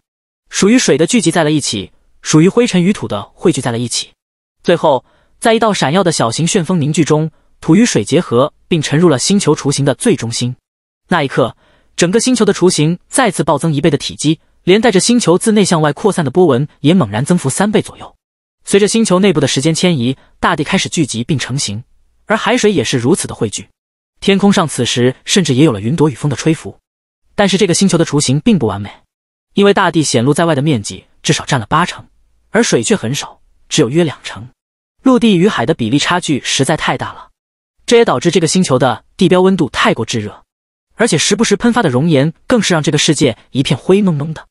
属于水的聚集在了一起，属于灰尘与土的汇聚在了一起，最后在一道闪耀的小型旋风凝聚中，土与水结合。并沉入了星球雏形的最中心。那一刻，整个星球的雏形再次暴增一倍的体积，连带着星球自内向外扩散的波纹也猛然增幅三倍左右。随着星球内部的时间迁移，大地开始聚集并成型，而海水也是如此的汇聚。天空上此时甚至也有了云朵与风的吹拂。但是这个星球的雏形并不完美，因为大地显露在外的面积至少占了八成，而水却很少，只有约两成。陆地与海的比例差距实在太大了。这也导致这个星球的地标温度太过炙热，而且时不时喷发的熔岩更是让这个世界一片灰蒙蒙的。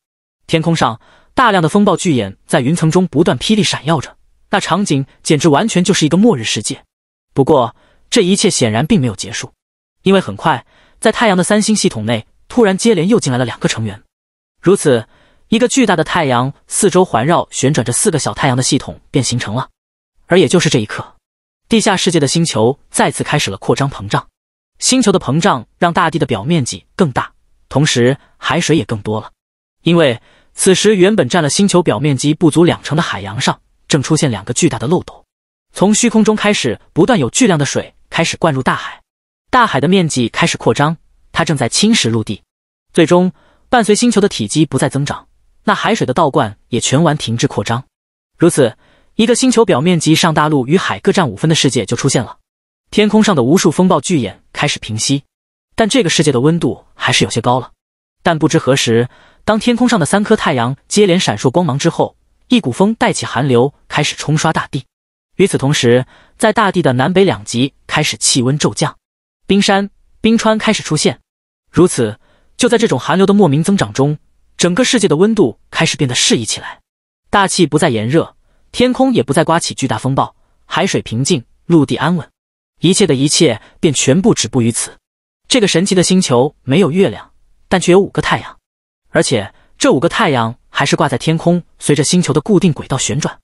天空上大量的风暴巨眼在云层中不断霹雳闪耀着，那场景简直完全就是一个末日世界。不过这一切显然并没有结束，因为很快在太阳的三星系统内突然接连又进来了两个成员，如此一个巨大的太阳四周环绕旋转着四个小太阳的系统便形成了。而也就是这一刻。地下世界的星球再次开始了扩张膨胀，星球的膨胀让大地的表面积更大，同时海水也更多了。因为此时原本占了星球表面积不足两成的海洋上，正出现两个巨大的漏斗，从虚空中开始不断有巨量的水开始灌入大海，大海的面积开始扩张，它正在侵蚀陆地。最终伴随星球的体积不再增长，那海水的倒灌也全完停滞扩张，如此。一个星球表面积上大陆与海各占五分的世界就出现了，天空上的无数风暴巨眼开始平息，但这个世界的温度还是有些高了。但不知何时，当天空上的三颗太阳接连闪烁光芒之后，一股风带起寒流开始冲刷大地。与此同时，在大地的南北两极开始气温骤降，冰山、冰川开始出现。如此，就在这种寒流的莫名增长中，整个世界的温度开始变得适宜起来，大气不再炎热。天空也不再刮起巨大风暴，海水平静，陆地安稳，一切的一切便全部止步于此。这个神奇的星球没有月亮，但却有五个太阳，而且这五个太阳还是挂在天空，随着星球的固定轨道旋转。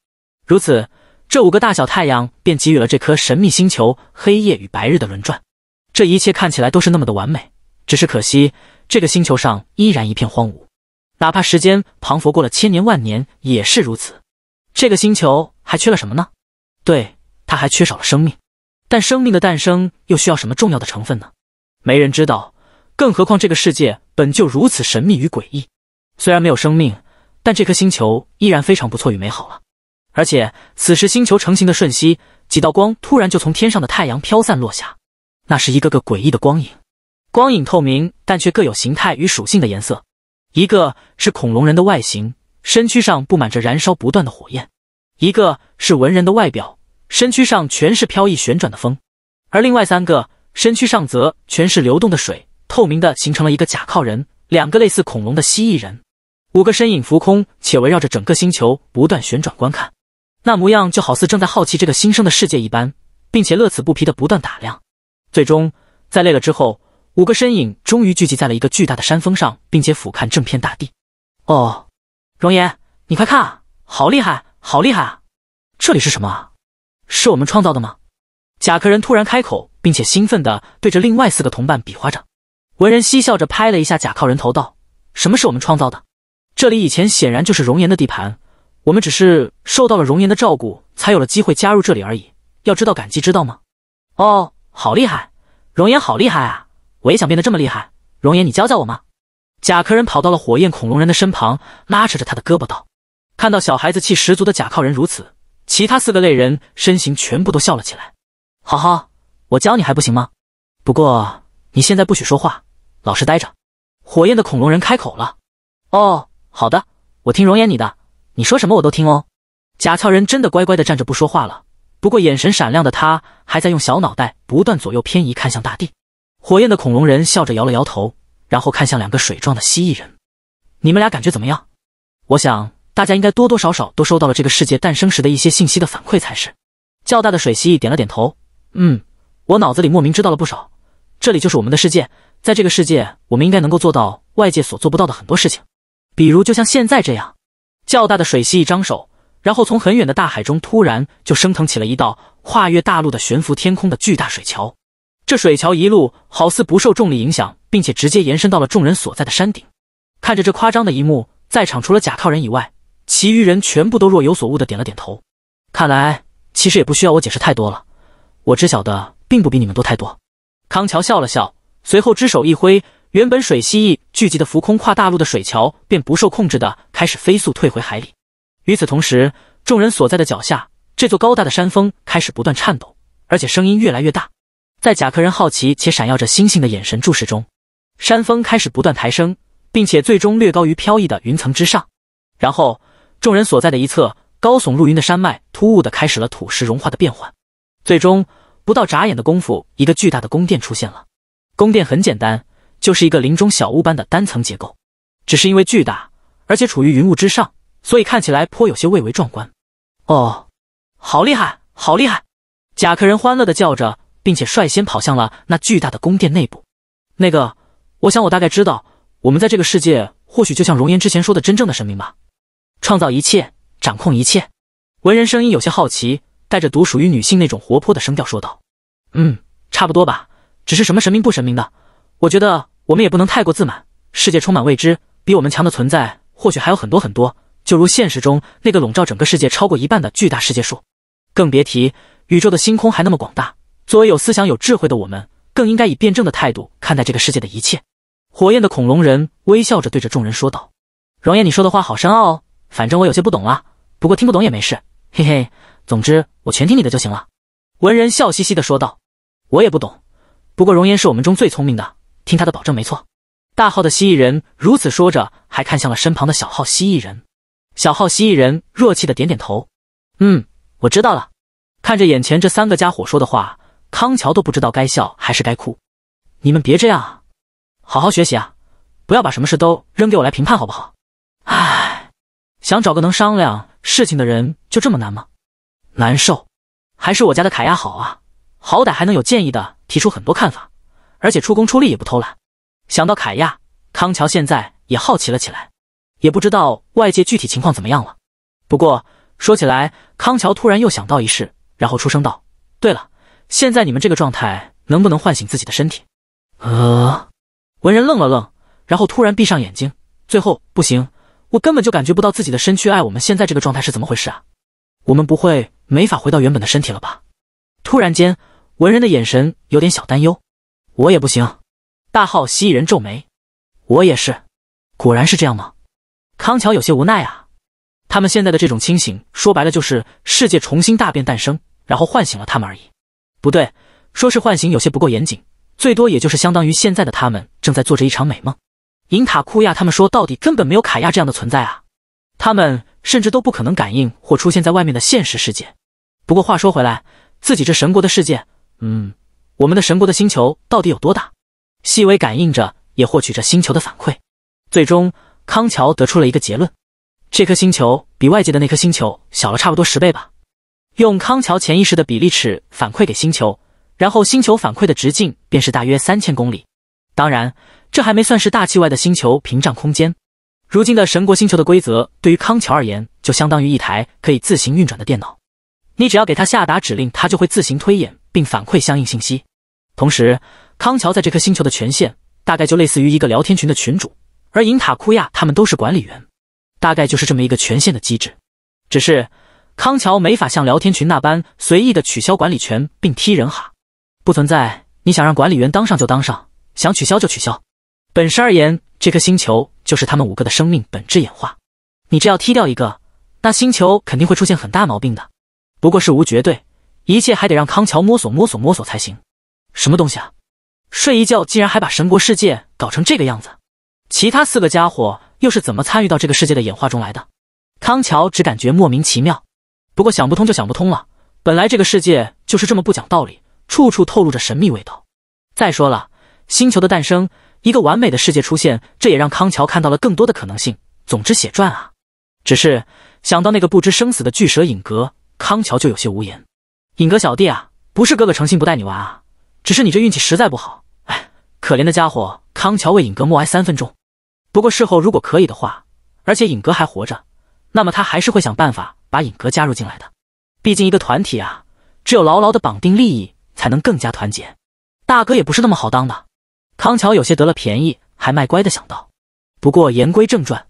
如此，这五个大小太阳便给予了这颗神秘星球黑夜与白日的轮转。这一切看起来都是那么的完美，只是可惜，这个星球上依然一片荒芜，哪怕时间彷佛过了千年万年也是如此。这个星球还缺了什么呢？对，它还缺少了生命。但生命的诞生又需要什么重要的成分呢？没人知道。更何况这个世界本就如此神秘与诡异。虽然没有生命，但这颗星球依然非常不错与美好了。而且此时星球成型的瞬息，几道光突然就从天上的太阳飘散落下。那是一个个诡异的光影，光影透明，但却各有形态与属性的颜色。一个是恐龙人的外形。身躯上布满着燃烧不断的火焰，一个是文人的外表，身躯上全是飘逸旋转的风；而另外三个身躯上则全是流动的水，透明的形成了一个假靠人，两个类似恐龙的蜥蜴人。五个身影浮空且围绕着整个星球不断旋转观看，那模样就好似正在好奇这个新生的世界一般，并且乐此不疲的不断打量。最终在累了之后，五个身影终于聚集在了一个巨大的山峰上，并且俯瞰整片大地。哦。容颜，你快看啊！好厉害，好厉害啊！这里是什么啊？是我们创造的吗？甲壳人突然开口，并且兴奋地对着另外四个同伴比划着。文人嬉笑着拍了一下甲靠人头，道：“什么是我们创造的？这里以前显然就是容颜的地盘，我们只是受到了容颜的照顾，才有了机会加入这里而已。要知道感激知道吗？哦，好厉害，容颜好厉害啊！我也想变得这么厉害，容颜，你教教我吗？”甲壳人跑到了火焰恐龙人的身旁，拉扯着他的胳膊道：“看到小孩子气十足的甲壳人如此，其他四个类人身形全部都笑了起来。好好，我教你还不行吗？不过你现在不许说话，老实待着。”火焰的恐龙人开口了：“哦，好的，我听容颜你的，你说什么我都听哦。”甲壳人真的乖乖的站着不说话了，不过眼神闪亮的他还在用小脑袋不断左右偏移看向大地。火焰的恐龙人笑着摇了摇头。然后看向两个水状的蜥蜴人，你们俩感觉怎么样？我想大家应该多多少少都收到了这个世界诞生时的一些信息的反馈才是。较大的水蜥蜴点了点头，嗯，我脑子里莫名知道了不少。这里就是我们的世界，在这个世界，我们应该能够做到外界所做不到的很多事情，比如就像现在这样。较大的水蜥蜴张手，然后从很远的大海中突然就升腾起了一道跨越大陆的悬浮天空的巨大水桥。这水桥一路好似不受重力影响，并且直接延伸到了众人所在的山顶。看着这夸张的一幕，在场除了甲靠人以外，其余人全部都若有所悟的点了点头。看来其实也不需要我解释太多了，我知晓的并不比你们多太多。康桥笑了笑，随后只手一挥，原本水蜥蜴聚集的浮空跨大陆的水桥便不受控制的开始飞速退回海里。与此同时，众人所在的脚下这座高大的山峰开始不断颤抖，而且声音越来越大。在甲壳人好奇且闪耀着星星的眼神注视中，山峰开始不断抬升，并且最终略高于飘逸的云层之上。然后，众人所在的一侧高耸入云的山脉突兀的开始了土石融化的变换，最终不到眨眼的功夫，一个巨大的宫殿出现了。宫殿很简单，就是一个林中小屋般的单层结构，只是因为巨大，而且处于云雾之上，所以看起来颇有些蔚为壮观。哦，好厉害，好厉害！甲壳人欢乐的叫着。并且率先跑向了那巨大的宫殿内部。那个，我想我大概知道，我们在这个世界或许就像容颜之前说的，真正的神明吧，创造一切，掌控一切。文人声音有些好奇，带着独属于女性那种活泼的声调说道：“嗯，差不多吧。只是什么神明不神明的，我觉得我们也不能太过自满。世界充满未知，比我们强的存在或许还有很多很多。就如现实中那个笼罩整个世界超过一半的巨大世界树，更别提宇宙的星空还那么广大。”作为有思想、有智慧的我们，更应该以辩证的态度看待这个世界的一切。火焰的恐龙人微笑着对着众人说道：“容颜，你说的话好深奥哦，反正我有些不懂了。不过听不懂也没事，嘿嘿。总之，我全听你的就行了。”文人笑嘻嘻地说道：“我也不懂，不过容颜是我们中最聪明的，听他的保证没错。”大号的蜥蜴人如此说着，还看向了身旁的小号蜥蜴人。小号蜥蜴人弱气的点点头：“嗯，我知道了。”看着眼前这三个家伙说的话。康桥都不知道该笑还是该哭，你们别这样啊，好好学习啊，不要把什么事都扔给我来评判好不好？唉，想找个能商量事情的人就这么难吗？难受，还是我家的凯亚好啊，好歹还能有建议的提出很多看法，而且出工出力也不偷懒。想到凯亚，康桥现在也好奇了起来，也不知道外界具体情况怎么样了。不过说起来，康桥突然又想到一事，然后出声道：“对了。”现在你们这个状态能不能唤醒自己的身体？呃，文人愣了愣，然后突然闭上眼睛。最后不行，我根本就感觉不到自己的身躯。爱我们现在这个状态是怎么回事啊？我们不会没法回到原本的身体了吧？突然间，文人的眼神有点小担忧。我也不行。大号蜥蜴人皱眉，我也是。果然是这样吗？康桥有些无奈啊。他们现在的这种清醒，说白了就是世界重新大变诞生，然后唤醒了他们而已。不对，说是唤醒有些不够严谨，最多也就是相当于现在的他们正在做着一场美梦。银塔库亚他们说，到底根本没有卡亚这样的存在啊，他们甚至都不可能感应或出现在外面的现实世界。不过话说回来，自己这神国的世界，嗯，我们的神国的星球到底有多大？细微感应着，也获取着星球的反馈，最终康桥得出了一个结论：这颗星球比外界的那颗星球小了差不多十倍吧。用康桥潜意识的比例尺反馈给星球，然后星球反馈的直径便是大约三千公里。当然，这还没算是大气外的星球屏障空间。如今的神国星球的规则，对于康桥而言，就相当于一台可以自行运转的电脑。你只要给他下达指令，他就会自行推演并反馈相应信息。同时，康桥在这颗星球的权限，大概就类似于一个聊天群的群主，而银塔、库亚他们都是管理员，大概就是这么一个权限的机制。只是。康桥没法像聊天群那般随意的取消管理权并踢人哈，不存在，你想让管理员当上就当上，想取消就取消。本身而言，这颗星球就是他们五个的生命本质演化，你这要踢掉一个，那星球肯定会出现很大毛病的。不过是无绝对，一切还得让康桥摸索摸索摸索才行。什么东西啊？睡一觉竟然还把神国世界搞成这个样子，其他四个家伙又是怎么参与到这个世界的演化中来的？康桥只感觉莫名其妙。不过想不通就想不通了，本来这个世界就是这么不讲道理，处处透露着神秘味道。再说了，星球的诞生，一个完美的世界出现，这也让康桥看到了更多的可能性。总之血赚啊！只是想到那个不知生死的巨蛇影阁，康桥就有些无言。影阁小弟啊，不是哥哥诚心不带你玩啊，只是你这运气实在不好。哎，可怜的家伙，康桥为影阁默哀三分钟。不过事后如果可以的话，而且影阁还活着，那么他还是会想办法。把影哥加入进来的，毕竟一个团体啊，只有牢牢的绑定利益，才能更加团结。大哥也不是那么好当的。康桥有些得了便宜还卖乖的想到。不过言归正传，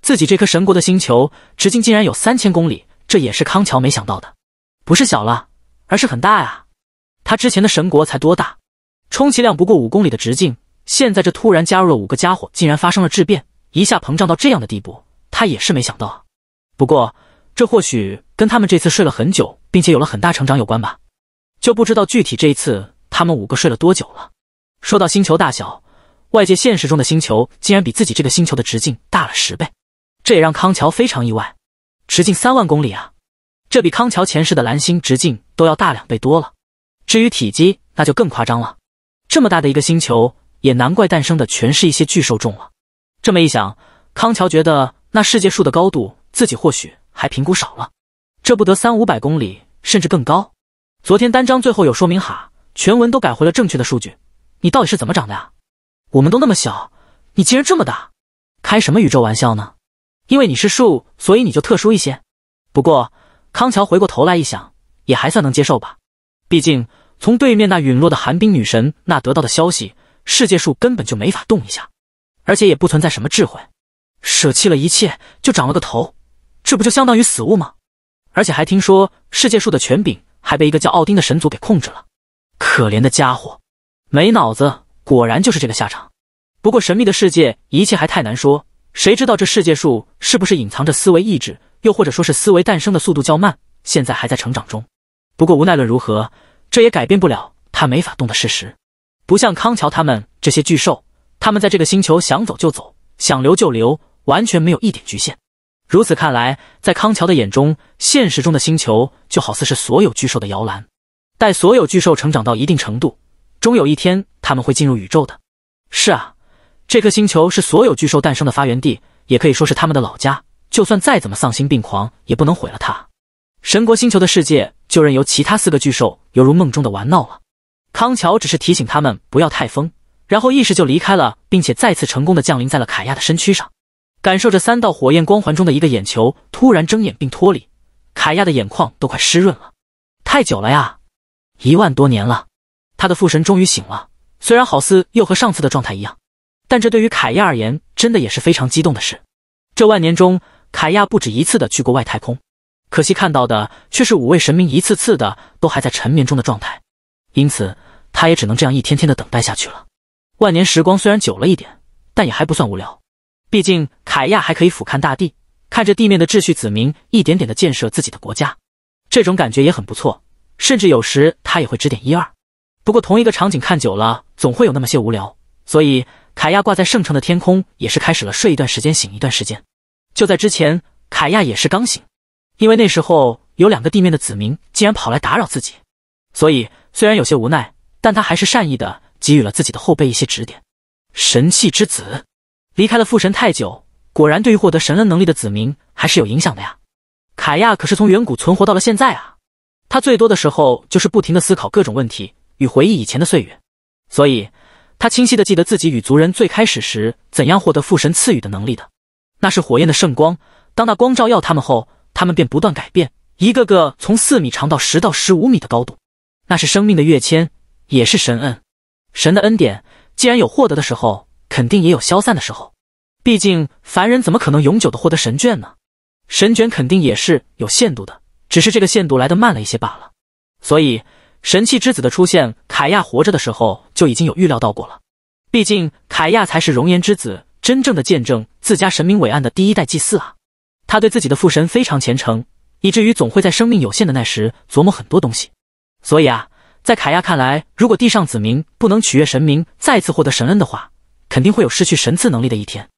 自己这颗神国的星球直径竟然有三千公里，这也是康桥没想到的。不是小了，而是很大啊！他之前的神国才多大？充其量不过五公里的直径。现在这突然加入了五个家伙，竟然发生了质变，一下膨胀到这样的地步，他也是没想到。不过。这或许跟他们这次睡了很久，并且有了很大成长有关吧，就不知道具体这一次他们五个睡了多久了。说到星球大小，外界现实中的星球竟然比自己这个星球的直径大了十倍，这也让康桥非常意外。直径三万公里啊，这比康桥前世的蓝星直径都要大两倍多了。至于体积，那就更夸张了。这么大的一个星球，也难怪诞生的全是一些巨兽种了。这么一想，康桥觉得那世界树的高度，自己或许。还评估少了，这不得三五百公里，甚至更高？昨天单张最后有说明哈，全文都改回了正确的数据。你到底是怎么长的呀？我们都那么小，你竟然这么大，开什么宇宙玩笑呢？因为你是树，所以你就特殊一些。不过康乔回过头来一想，也还算能接受吧。毕竟从对面那陨落的寒冰女神那得到的消息，世界树根本就没法动一下，而且也不存在什么智慧，舍弃了一切就长了个头。这不就相当于死物吗？而且还听说世界树的权柄还被一个叫奥丁的神族给控制了。可怜的家伙，没脑子，果然就是这个下场。不过神秘的世界，一切还太难说，谁知道这世界树是不是隐藏着思维意志，又或者说是思维诞生的速度较慢，现在还在成长中。不过无奈论如何，这也改变不了他没法动的事实。不像康乔他们这些巨兽，他们在这个星球想走就走，想留就留，完全没有一点局限。如此看来，在康桥的眼中，现实中的星球就好似是所有巨兽的摇篮。待所有巨兽成长到一定程度，终有一天他们会进入宇宙的。是啊，这颗星球是所有巨兽诞生的发源地，也可以说是他们的老家。就算再怎么丧心病狂，也不能毁了它。神国星球的世界就任由其他四个巨兽犹如梦中的玩闹了。康桥只是提醒他们不要太疯，然后意识就离开了，并且再次成功的降临在了凯亚的身躯上。感受着三道火焰光环中的一个眼球突然睁眼并脱离，凯亚的眼眶都快湿润了。太久了呀，一万多年了，他的父神终于醒了。虽然好似又和上次的状态一样，但这对于凯亚而言真的也是非常激动的事。这万年中，凯亚不止一次的去过外太空，可惜看到的却是五位神明一次次的都还在沉眠中的状态，因此他也只能这样一天天的等待下去了。万年时光虽然久了一点，但也还不算无聊。毕竟，凯亚还可以俯瞰大地，看着地面的秩序子民一点点的建设自己的国家，这种感觉也很不错。甚至有时他也会指点一二。不过，同一个场景看久了，总会有那么些无聊。所以，凯亚挂在圣城的天空也是开始了睡一段时间，醒一段时间。就在之前，凯亚也是刚醒，因为那时候有两个地面的子民竟然跑来打扰自己，所以虽然有些无奈，但他还是善意的给予了自己的后辈一些指点。神器之子。离开了父神太久，果然对于获得神恩能力的子民还是有影响的呀。凯亚可是从远古存活到了现在啊，他最多的时候就是不停的思考各种问题与回忆以前的岁月，所以他清晰的记得自己与族人最开始时怎样获得父神赐予的能力的。那是火焰的圣光，当那光照耀他们后，他们便不断改变，一个个从四米长到十到十五米的高度。那是生命的跃迁，也是神恩，神的恩典。既然有获得的时候。肯定也有消散的时候，毕竟凡人怎么可能永久的获得神眷呢？神卷肯定也是有限度的，只是这个限度来的慢了一些罢了。所以神器之子的出现，凯亚活着的时候就已经有预料到过了。毕竟凯亚才是熔岩之子真正的见证自家神明伟岸的第一代祭祀啊！他对自己的父神非常虔诚，以至于总会在生命有限的那时琢磨很多东西。所以啊，在凯亚看来，如果地上子民不能取悦神明，再次获得神恩的话，肯定会有失去神赐能力的一天，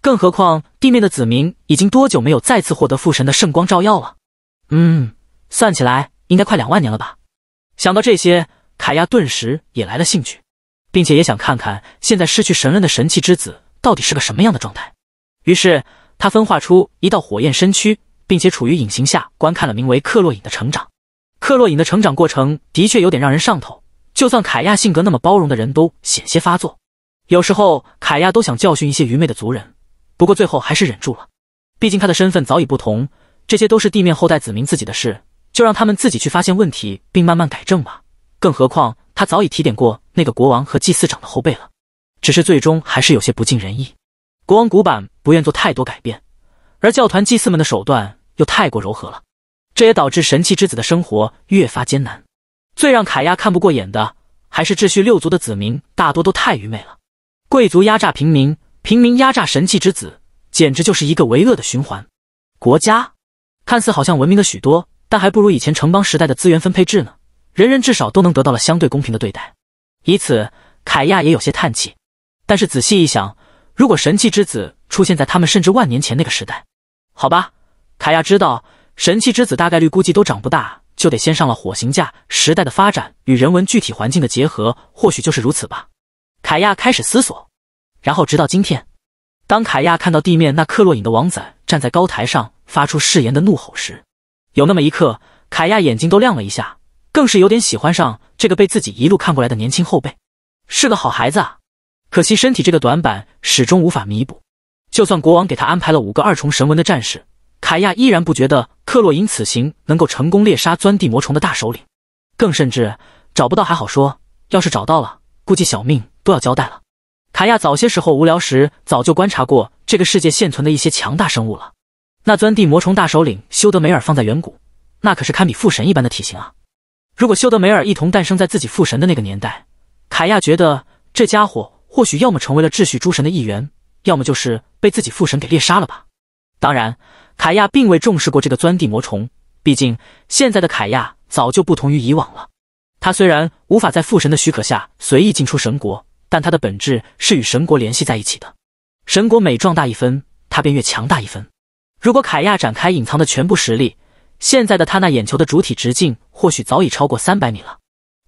更何况地面的子民已经多久没有再次获得父神的圣光照耀了？嗯，算起来应该快两万年了吧。想到这些，凯亚顿时也来了兴趣，并且也想看看现在失去神恩的神器之子到底是个什么样的状态。于是他分化出一道火焰身躯，并且处于隐形下观看了名为克洛隐的成长。克洛隐的成长过程的确有点让人上头，就算凯亚性格那么包容的人都险些发作。有时候凯亚都想教训一些愚昧的族人，不过最后还是忍住了。毕竟他的身份早已不同，这些都是地面后代子民自己的事，就让他们自己去发现问题并慢慢改正吧。更何况他早已提点过那个国王和祭祀长的后辈了，只是最终还是有些不尽人意。国王古板，不愿做太多改变，而教团祭祀们的手段又太过柔和了，这也导致神器之子的生活越发艰难。最让凯亚看不过眼的，还是秩序六族的子民大多都太愚昧了。贵族压榨平民，平民压榨神器之子，简直就是一个为恶的循环。国家看似好像文明了许多，但还不如以前城邦时代的资源分配制呢。人人至少都能得到了相对公平的对待。以此，凯亚也有些叹气。但是仔细一想，如果神器之子出现在他们甚至万年前那个时代，好吧，凯亚知道神器之子大概率估计都长不大，就得先上了火刑架。时代的发展与人文具体环境的结合，或许就是如此吧。凯亚开始思索，然后直到今天，当凯亚看到地面那克洛隐的王子站在高台上发出誓言的怒吼时，有那么一刻，凯亚眼睛都亮了一下，更是有点喜欢上这个被自己一路看过来的年轻后辈，是个好孩子啊！可惜身体这个短板始终无法弥补，就算国王给他安排了五个二重神纹的战士，凯亚依然不觉得克洛隐此行能够成功猎杀钻地魔虫的大首领，更甚至找不到还好说，要是找到了，估计小命。都要交代了。卡亚早些时候无聊时，早就观察过这个世界现存的一些强大生物了。那钻地魔虫大首领修德梅尔放在远古，那可是堪比父神一般的体型啊！如果修德梅尔一同诞生在自己父神的那个年代，卡亚觉得这家伙或许要么成为了秩序诸神的一员，要么就是被自己父神给猎杀了吧。当然，凯亚并未重视过这个钻地魔虫，毕竟现在的凯亚早就不同于以往了。他虽然无法在父神的许可下随意进出神国。但它的本质是与神国联系在一起的，神国每壮大一分，它便越强大一分。如果凯亚展开隐藏的全部实力，现在的他那眼球的主体直径或许早已超过三百米了。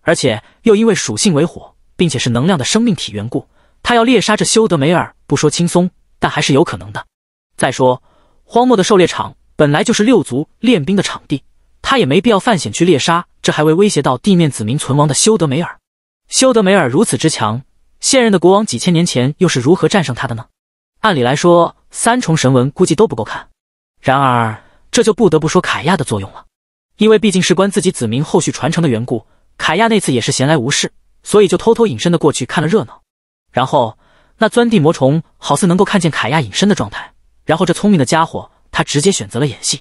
而且又因为属性为火，并且是能量的生命体缘故，他要猎杀这修德梅尔，不说轻松，但还是有可能的。再说，荒漠的狩猎场本来就是六族练兵的场地，他也没必要犯险去猎杀这还未威胁到地面子民存亡的修德梅尔。修德梅尔如此之强。现任的国王几千年前又是如何战胜他的呢？按理来说，三重神文估计都不够看。然而，这就不得不说凯亚的作用了，因为毕竟事关自己子民后续传承的缘故，凯亚那次也是闲来无事，所以就偷偷隐身的过去看了热闹。然后，那钻地魔虫好似能够看见凯亚隐身的状态，然后这聪明的家伙，他直接选择了演戏。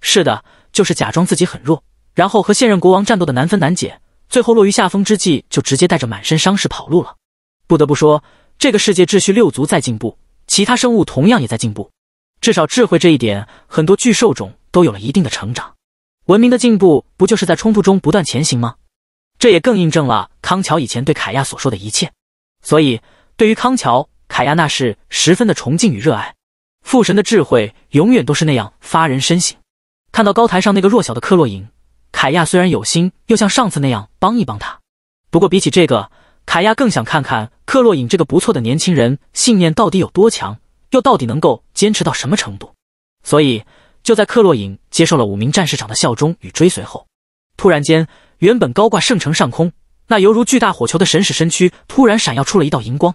是的，就是假装自己很弱，然后和现任国王战斗的难分难解，最后落于下风之际，就直接带着满身伤势跑路了。不得不说，这个世界秩序六族在进步，其他生物同样也在进步。至少智慧这一点，很多巨兽种都有了一定的成长。文明的进步不就是在冲突中不断前行吗？这也更印证了康桥以前对凯亚所说的一切。所以，对于康桥，凯亚那是十分的崇敬与热爱。父神的智慧永远都是那样发人深省。看到高台上那个弱小的克洛伊，凯亚虽然有心又像上次那样帮一帮他，不过比起这个。凯亚更想看看克洛尹这个不错的年轻人信念到底有多强，又到底能够坚持到什么程度。所以，就在克洛尹接受了五名战士长的效忠与追随后，突然间，原本高挂圣城上空那犹如巨大火球的神使身躯，突然闪耀出了一道银光。